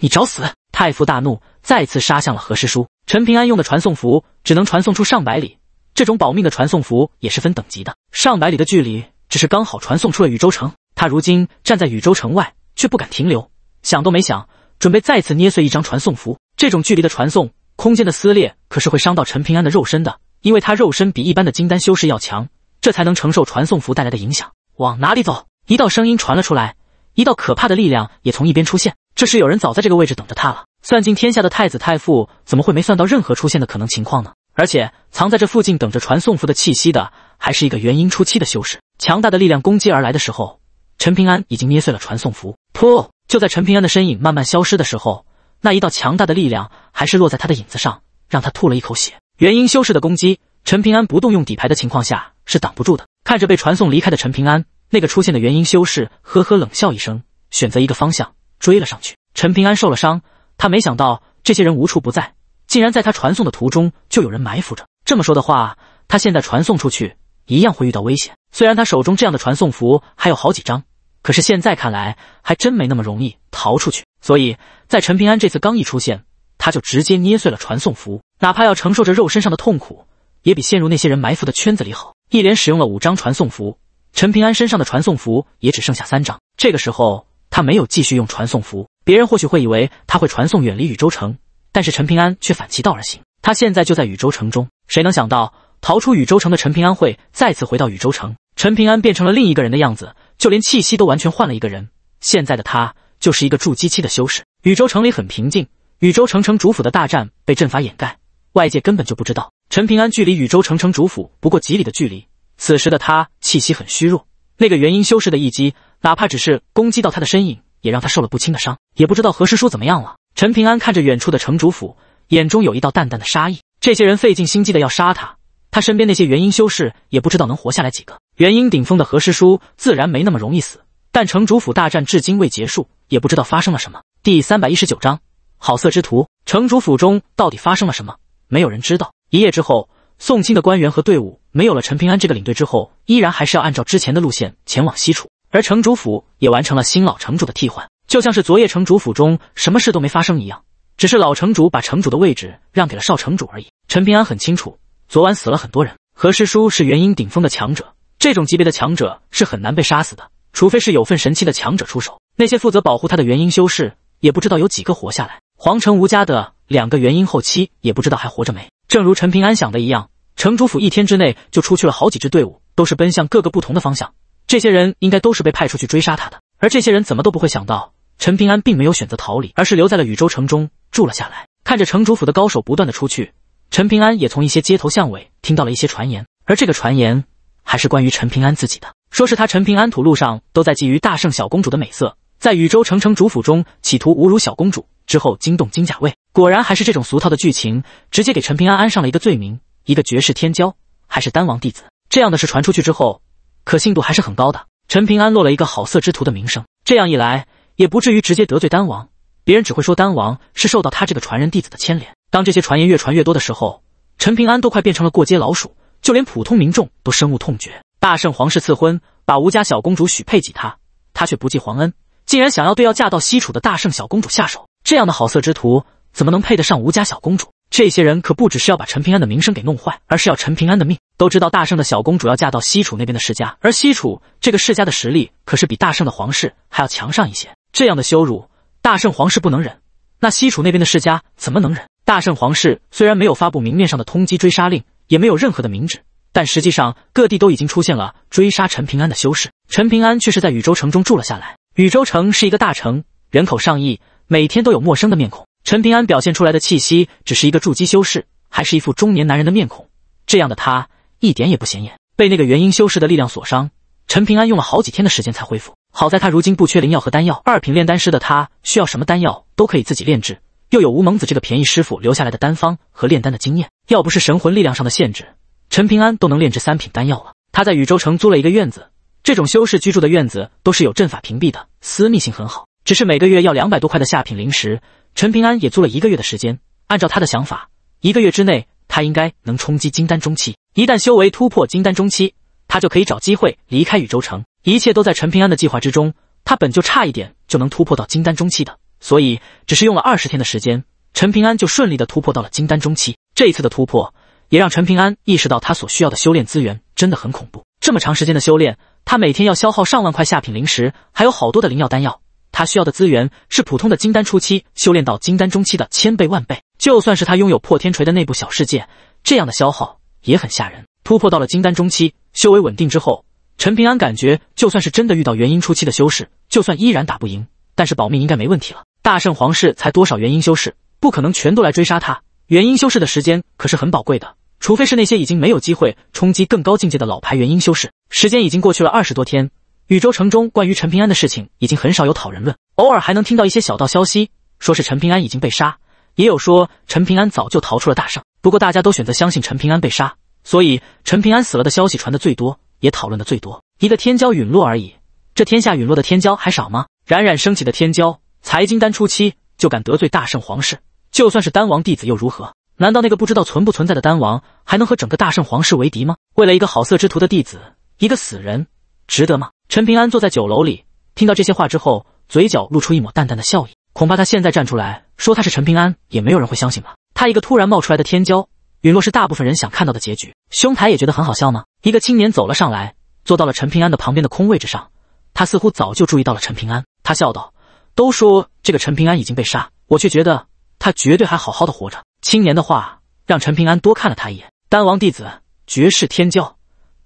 你找死！”太傅大怒，再次杀向了何师叔。陈平安用的传送符只能传送出上百里，这种保命的传送符也是分等级的，上百里的距离。只是刚好传送出了宇宙城，他如今站在宇宙城外，却不敢停留，想都没想，准备再次捏碎一张传送符。这种距离的传送，空间的撕裂，可是会伤到陈平安的肉身的，因为他肉身比一般的金丹修士要强，这才能承受传送符带来的影响。往哪里走？一道声音传了出来，一道可怕的力量也从一边出现。这是有人早在这个位置等着他了。算尽天下的太子太傅，怎么会没算到任何出现的可能情况呢？而且藏在这附近等着传送符的气息的，还是一个元婴初期的修士。强大的力量攻击而来的时候，陈平安已经捏碎了传送符。噗！就在陈平安的身影慢慢消失的时候，那一道强大的力量还是落在他的影子上，让他吐了一口血。元婴修士的攻击，陈平安不动用底牌的情况下是挡不住的。看着被传送离开的陈平安，那个出现的元婴修士呵呵冷笑一声，选择一个方向追了上去。陈平安受了伤，他没想到这些人无处不在，竟然在他传送的途中就有人埋伏着。这么说的话，他现在传送出去。一样会遇到危险。虽然他手中这样的传送符还有好几张，可是现在看来还真没那么容易逃出去。所以，在陈平安这次刚一出现，他就直接捏碎了传送符，哪怕要承受着肉身上的痛苦，也比陷入那些人埋伏的圈子里好。一连使用了五张传送符，陈平安身上的传送符也只剩下三张。这个时候，他没有继续用传送符。别人或许会以为他会传送远离宇宙城，但是陈平安却反其道而行。他现在就在宇宙城中，谁能想到？逃出禹州城的陈平安会再次回到禹州城。陈平安变成了另一个人的样子，就连气息都完全换了一个人。现在的他就是一个筑基期的修士。禹州城里很平静，禹州城城主府的大战被阵法掩盖，外界根本就不知道。陈平安距离禹州城城主府不过几里的距离，此时的他气息很虚弱。那个元婴修士的一击，哪怕只是攻击到他的身影，也让他受了不轻的伤。也不知道何师叔怎么样了。陈平安看着远处的城主府，眼中有一道淡淡的杀意。这些人费尽心机的要杀他。他身边那些元婴修士也不知道能活下来几个。元婴顶峰的何师叔自然没那么容易死，但城主府大战至今未结束，也不知道发生了什么。第三百一十九章，好色之徒。城主府中到底发生了什么？没有人知道。一夜之后，宋清的官员和队伍没有了陈平安这个领队之后，依然还是要按照之前的路线前往西楚。而城主府也完成了新老城主的替换，就像是昨夜城主府中什么事都没发生一样，只是老城主把城主的位置让给了少城主而已。陈平安很清楚。昨晚死了很多人，何师叔是元婴顶峰的强者，这种级别的强者是很难被杀死的，除非是有份神器的强者出手。那些负责保护他的元婴修士也不知道有几个活下来，皇城吴家的两个元婴后期也不知道还活着没。正如陈平安想的一样，城主府一天之内就出去了好几支队伍，都是奔向各个不同的方向。这些人应该都是被派出去追杀他的，而这些人怎么都不会想到，陈平安并没有选择逃离，而是留在了禹州城中住了下来。看着城主府的高手不断的出去。陈平安也从一些街头巷尾听到了一些传言，而这个传言还是关于陈平安自己的，说是他陈平安土路上都在觊觎大圣小公主的美色，在禹州城城主府中企图侮辱小公主，之后惊动金甲卫。果然还是这种俗套的剧情，直接给陈平安安上了一个罪名。一个绝世天骄，还是丹王弟子，这样的事传出去之后，可信度还是很高的。陈平安落了一个好色之徒的名声，这样一来也不至于直接得罪丹王，别人只会说丹王是受到他这个传人弟子的牵连。当这些传言越传越多的时候，陈平安都快变成了过街老鼠，就连普通民众都深恶痛绝。大圣皇室赐婚，把吴家小公主许配给他，他却不记皇恩，竟然想要对要嫁到西楚的大圣小公主下手。这样的好色之徒怎么能配得上吴家小公主？这些人可不只是要把陈平安的名声给弄坏，而是要陈平安的命。都知道大圣的小公主要嫁到西楚那边的世家，而西楚这个世家的实力可是比大圣的皇室还要强上一些。这样的羞辱，大圣皇室不能忍，那西楚那边的世家怎么能忍？大圣皇室虽然没有发布明面上的通缉追杀令，也没有任何的明旨，但实际上各地都已经出现了追杀陈平安的修士。陈平安却是在禹州城中住了下来。禹州城是一个大城，人口上亿，每天都有陌生的面孔。陈平安表现出来的气息只是一个筑基修士，还是一副中年男人的面孔，这样的他一点也不显眼。被那个元婴修士的力量所伤，陈平安用了好几天的时间才恢复。好在他如今不缺灵药和丹药，二品炼丹师的他需要什么丹药都可以自己炼制。又有吴蒙子这个便宜师傅留下来的丹方和炼丹的经验，要不是神魂力量上的限制，陈平安都能炼制三品丹药了。他在宇宙城租了一个院子，这种修士居住的院子都是有阵法屏蔽的，私密性很好，只是每个月要两百多块的下品灵石。陈平安也租了一个月的时间，按照他的想法，一个月之内他应该能冲击金丹中期。一旦修为突破金丹中期，他就可以找机会离开宇宙城。一切都在陈平安的计划之中，他本就差一点就能突破到金丹中期的。所以，只是用了二十天的时间，陈平安就顺利的突破到了金丹中期。这一次的突破，也让陈平安意识到他所需要的修炼资源真的很恐怖。这么长时间的修炼，他每天要消耗上万块下品灵石，还有好多的灵药丹药。他需要的资源是普通的金丹初期修炼到金丹中期的千倍万倍。就算是他拥有破天锤的内部小世界，这样的消耗也很吓人。突破到了金丹中期，修为稳定之后，陈平安感觉就算是真的遇到元婴初期的修士，就算依然打不赢，但是保命应该没问题了。大圣皇室才多少元婴修士？不可能全都来追杀他。元婴修士的时间可是很宝贵的，除非是那些已经没有机会冲击更高境界的老牌元婴修士。时间已经过去了二十多天，宇宙城中关于陈平安的事情已经很少有讨人论，偶尔还能听到一些小道消息，说是陈平安已经被杀，也有说陈平安早就逃出了大圣。不过大家都选择相信陈平安被杀，所以陈平安死了的消息传的最多，也讨论的最多。一个天骄陨落而已，这天下陨落的天骄还少吗？冉冉升起的天骄。财经丹初期就敢得罪大圣皇室，就算是丹王弟子又如何？难道那个不知道存不存在的丹王还能和整个大圣皇室为敌吗？为了一个好色之徒的弟子，一个死人，值得吗？陈平安坐在酒楼里，听到这些话之后，嘴角露出一抹淡淡的笑意。恐怕他现在站出来说他是陈平安，也没有人会相信吧。他一个突然冒出来的天骄陨落，是大部分人想看到的结局。兄台也觉得很好笑吗？一个青年走了上来，坐到了陈平安的旁边的空位置上。他似乎早就注意到了陈平安，他笑道。都说这个陈平安已经被杀，我却觉得他绝对还好好的活着。青年的话让陈平安多看了他一眼。丹王弟子，绝世天骄，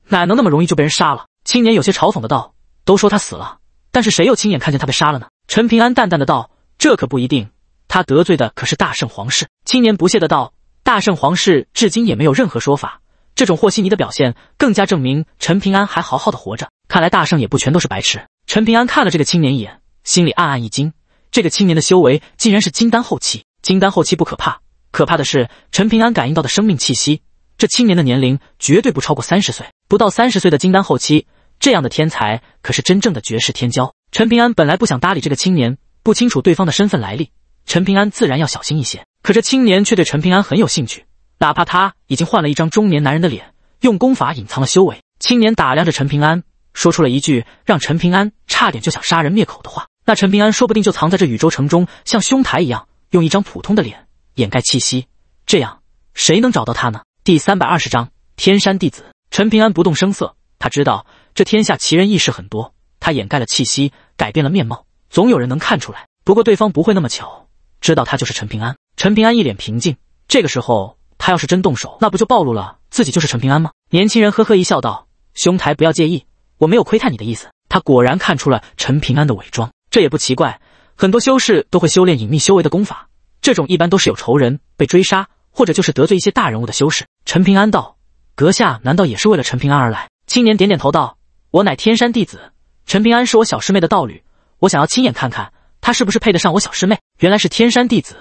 哪能那么容易就被人杀了？青年有些嘲讽的道：“都说他死了，但是谁又亲眼看见他被杀了呢？”陈平安淡淡的道：“这可不一定，他得罪的可是大圣皇室。”青年不屑的道：“大圣皇室至今也没有任何说法，这种和稀泥的表现，更加证明陈平安还好好的活着。看来大圣也不全都是白痴。”陈平安看了这个青年一眼。心里暗暗一惊，这个青年的修为竟然是金丹后期。金丹后期不可怕，可怕的是陈平安感应到的生命气息。这青年的年龄绝对不超过三十岁，不到三十岁的金丹后期，这样的天才可是真正的绝世天骄。陈平安本来不想搭理这个青年，不清楚对方的身份来历，陈平安自然要小心一些。可这青年却对陈平安很有兴趣，哪怕他已经换了一张中年男人的脸，用功法隐藏了修为。青年打量着陈平安，说出了一句让陈平安差点就想杀人灭口的话。那陈平安说不定就藏在这宇宙城中，像兄台一样，用一张普通的脸掩盖气息，这样谁能找到他呢？第三百二十章天山弟子。陈平安不动声色，他知道这天下奇人异事很多，他掩盖了气息，改变了面貌，总有人能看出来。不过对方不会那么巧知道他就是陈平安。陈平安一脸平静，这个时候他要是真动手，那不就暴露了自己就是陈平安吗？年轻人呵呵一笑，道：“兄台不要介意，我没有窥探你的意思。”他果然看出了陈平安的伪装。这也不奇怪，很多修士都会修炼隐秘修为的功法。这种一般都是有仇人被追杀，或者就是得罪一些大人物的修士。陈平安道：“阁下难道也是为了陈平安而来？”青年点点头道：“我乃天山弟子，陈平安是我小师妹的道侣，我想要亲眼看看他是不是配得上我小师妹。”原来是天山弟子，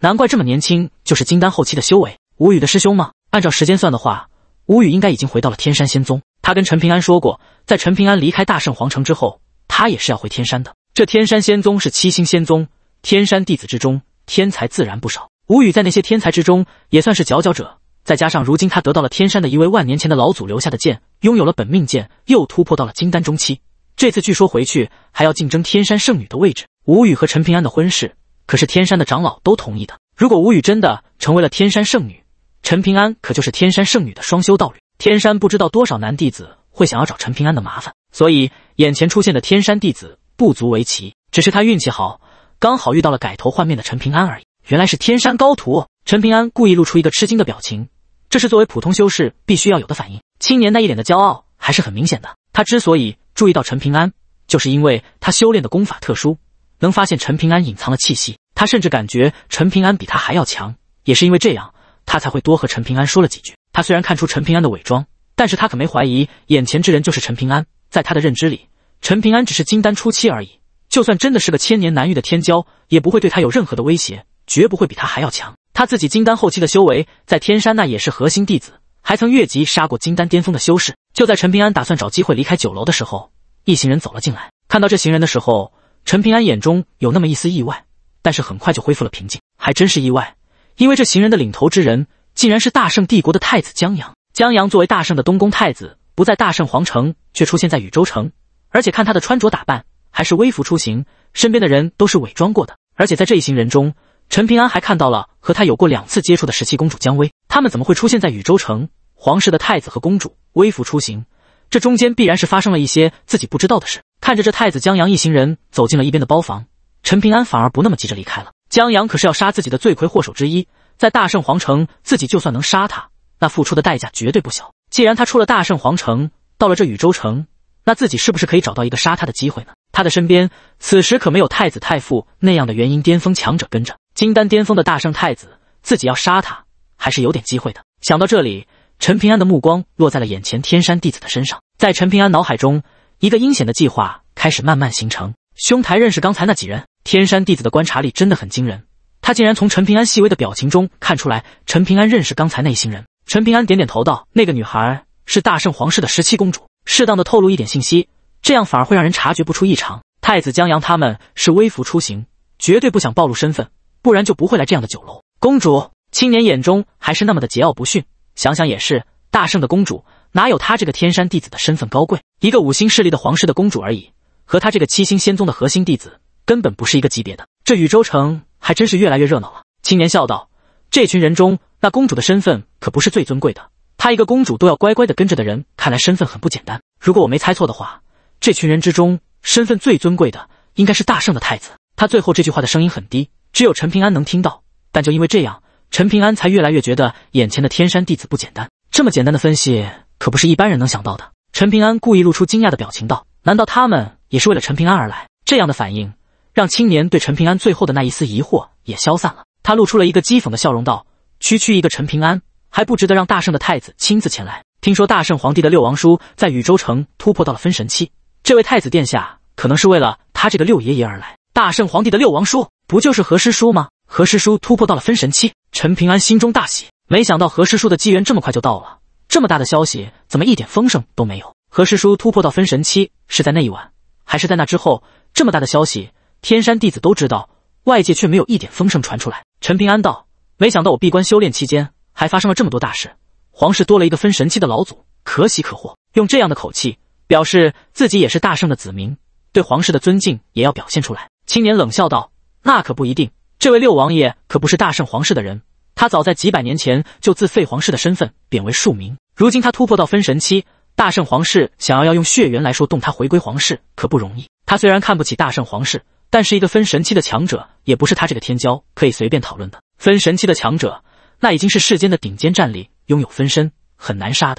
难怪这么年轻就是金丹后期的修为。吴宇的师兄吗？按照时间算的话，吴宇应该已经回到了天山仙宗。他跟陈平安说过，在陈平安离开大圣皇城之后，他也是要回天山的。这天山仙宗是七星仙宗，天山弟子之中天才自然不少。吴宇在那些天才之中也算是佼佼者，再加上如今他得到了天山的一位万年前的老祖留下的剑，拥有了本命剑，又突破到了金丹中期。这次据说回去还要竞争天山圣女的位置。吴宇和陈平安的婚事可是天山的长老都同意的。如果吴宇真的成为了天山圣女，陈平安可就是天山圣女的双修道侣。天山不知道多少男弟子会想要找陈平安的麻烦，所以眼前出现的天山弟子。不足为奇，只是他运气好，刚好遇到了改头换面的陈平安而已。原来是天山高徒陈平安，故意露出一个吃惊的表情，这是作为普通修士必须要有的反应。青年那一脸的骄傲还是很明显的。他之所以注意到陈平安，就是因为他修炼的功法特殊，能发现陈平安隐藏了气息。他甚至感觉陈平安比他还要强，也是因为这样，他才会多和陈平安说了几句。他虽然看出陈平安的伪装，但是他可没怀疑眼前之人就是陈平安，在他的认知里。陈平安只是金丹初期而已，就算真的是个千年难遇的天骄，也不会对他有任何的威胁，绝不会比他还要强。他自己金丹后期的修为，在天山那也是核心弟子，还曾越级杀过金丹巅峰的修士。就在陈平安打算找机会离开酒楼的时候，一行人走了进来。看到这行人的时候，陈平安眼中有那么一丝意外，但是很快就恢复了平静。还真是意外，因为这行人的领头之人，竟然是大圣帝国的太子江阳。江阳作为大圣的东宫太子，不在大圣皇城，却出现在禹州城。而且看他的穿着打扮，还是微服出行，身边的人都是伪装过的。而且在这一行人中，陈平安还看到了和他有过两次接触的十七公主江薇。他们怎么会出现在禹州城？皇室的太子和公主微服出行，这中间必然是发生了一些自己不知道的事。看着这太子江阳一行人走进了一边的包房，陈平安反而不那么急着离开了。江阳可是要杀自己的罪魁祸首之一，在大圣皇城，自己就算能杀他，那付出的代价绝对不小。既然他出了大圣皇城，到了这禹州城。那自己是不是可以找到一个杀他的机会呢？他的身边此时可没有太子太傅那样的元婴巅峰强者跟着，金丹巅峰的大圣太子，自己要杀他还是有点机会的。想到这里，陈平安的目光落在了眼前天山弟子的身上，在陈平安脑海中，一个阴险的计划开始慢慢形成。兄台认识刚才那几人？天山弟子的观察力真的很惊人，他竟然从陈平安细微的表情中看出来，陈平安认识刚才那一行人。陈平安点点头道：“那个女孩是大圣皇室的十七公主。”适当的透露一点信息，这样反而会让人察觉不出异常。太子江阳他们是微服出行，绝对不想暴露身份，不然就不会来这样的酒楼。公主，青年眼中还是那么的桀骜不驯。想想也是，大圣的公主哪有他这个天山弟子的身份高贵？一个五星势力的皇室的公主而已，和他这个七星仙宗的核心弟子根本不是一个级别的。这禹州城还真是越来越热闹了。青年笑道：“这群人中，那公主的身份可不是最尊贵的。”他一个公主都要乖乖的跟着的人，看来身份很不简单。如果我没猜错的话，这群人之中身份最尊贵的应该是大圣的太子。他最后这句话的声音很低，只有陈平安能听到。但就因为这样，陈平安才越来越觉得眼前的天山弟子不简单。这么简单的分析可不是一般人能想到的。陈平安故意露出惊讶的表情道：“难道他们也是为了陈平安而来？”这样的反应让青年对陈平安最后的那一丝疑惑也消散了。他露出了一个讥讽的笑容道：“区区一个陈平安。”还不值得让大圣的太子亲自前来。听说大圣皇帝的六王叔在禹州城突破到了分神期，这位太子殿下可能是为了他这个六爷爷而来。大圣皇帝的六王叔不就是何师叔吗？何师叔突破到了分神期，陈平安心中大喜。没想到何师叔的机缘这么快就到了，这么大的消息怎么一点风声都没有？何师叔突破到分神期是在那一晚，还是在那之后？这么大的消息，天山弟子都知道，外界却没有一点风声传出来。陈平安道：“没想到我闭关修炼期间。”还发生了这么多大事，皇室多了一个分神期的老祖，可喜可贺。用这样的口气表示自己也是大圣的子民，对皇室的尊敬也要表现出来。青年冷笑道：“那可不一定。这位六王爷可不是大圣皇室的人，他早在几百年前就自废皇室的身份，贬为庶民。如今他突破到分神期，大圣皇室想要要用血缘来说动他回归皇室，可不容易。他虽然看不起大圣皇室，但是一个分神期的强者，也不是他这个天骄可以随便讨论的。分神期的强者。”那已经是世间的顶尖战力，拥有分身，很难杀的。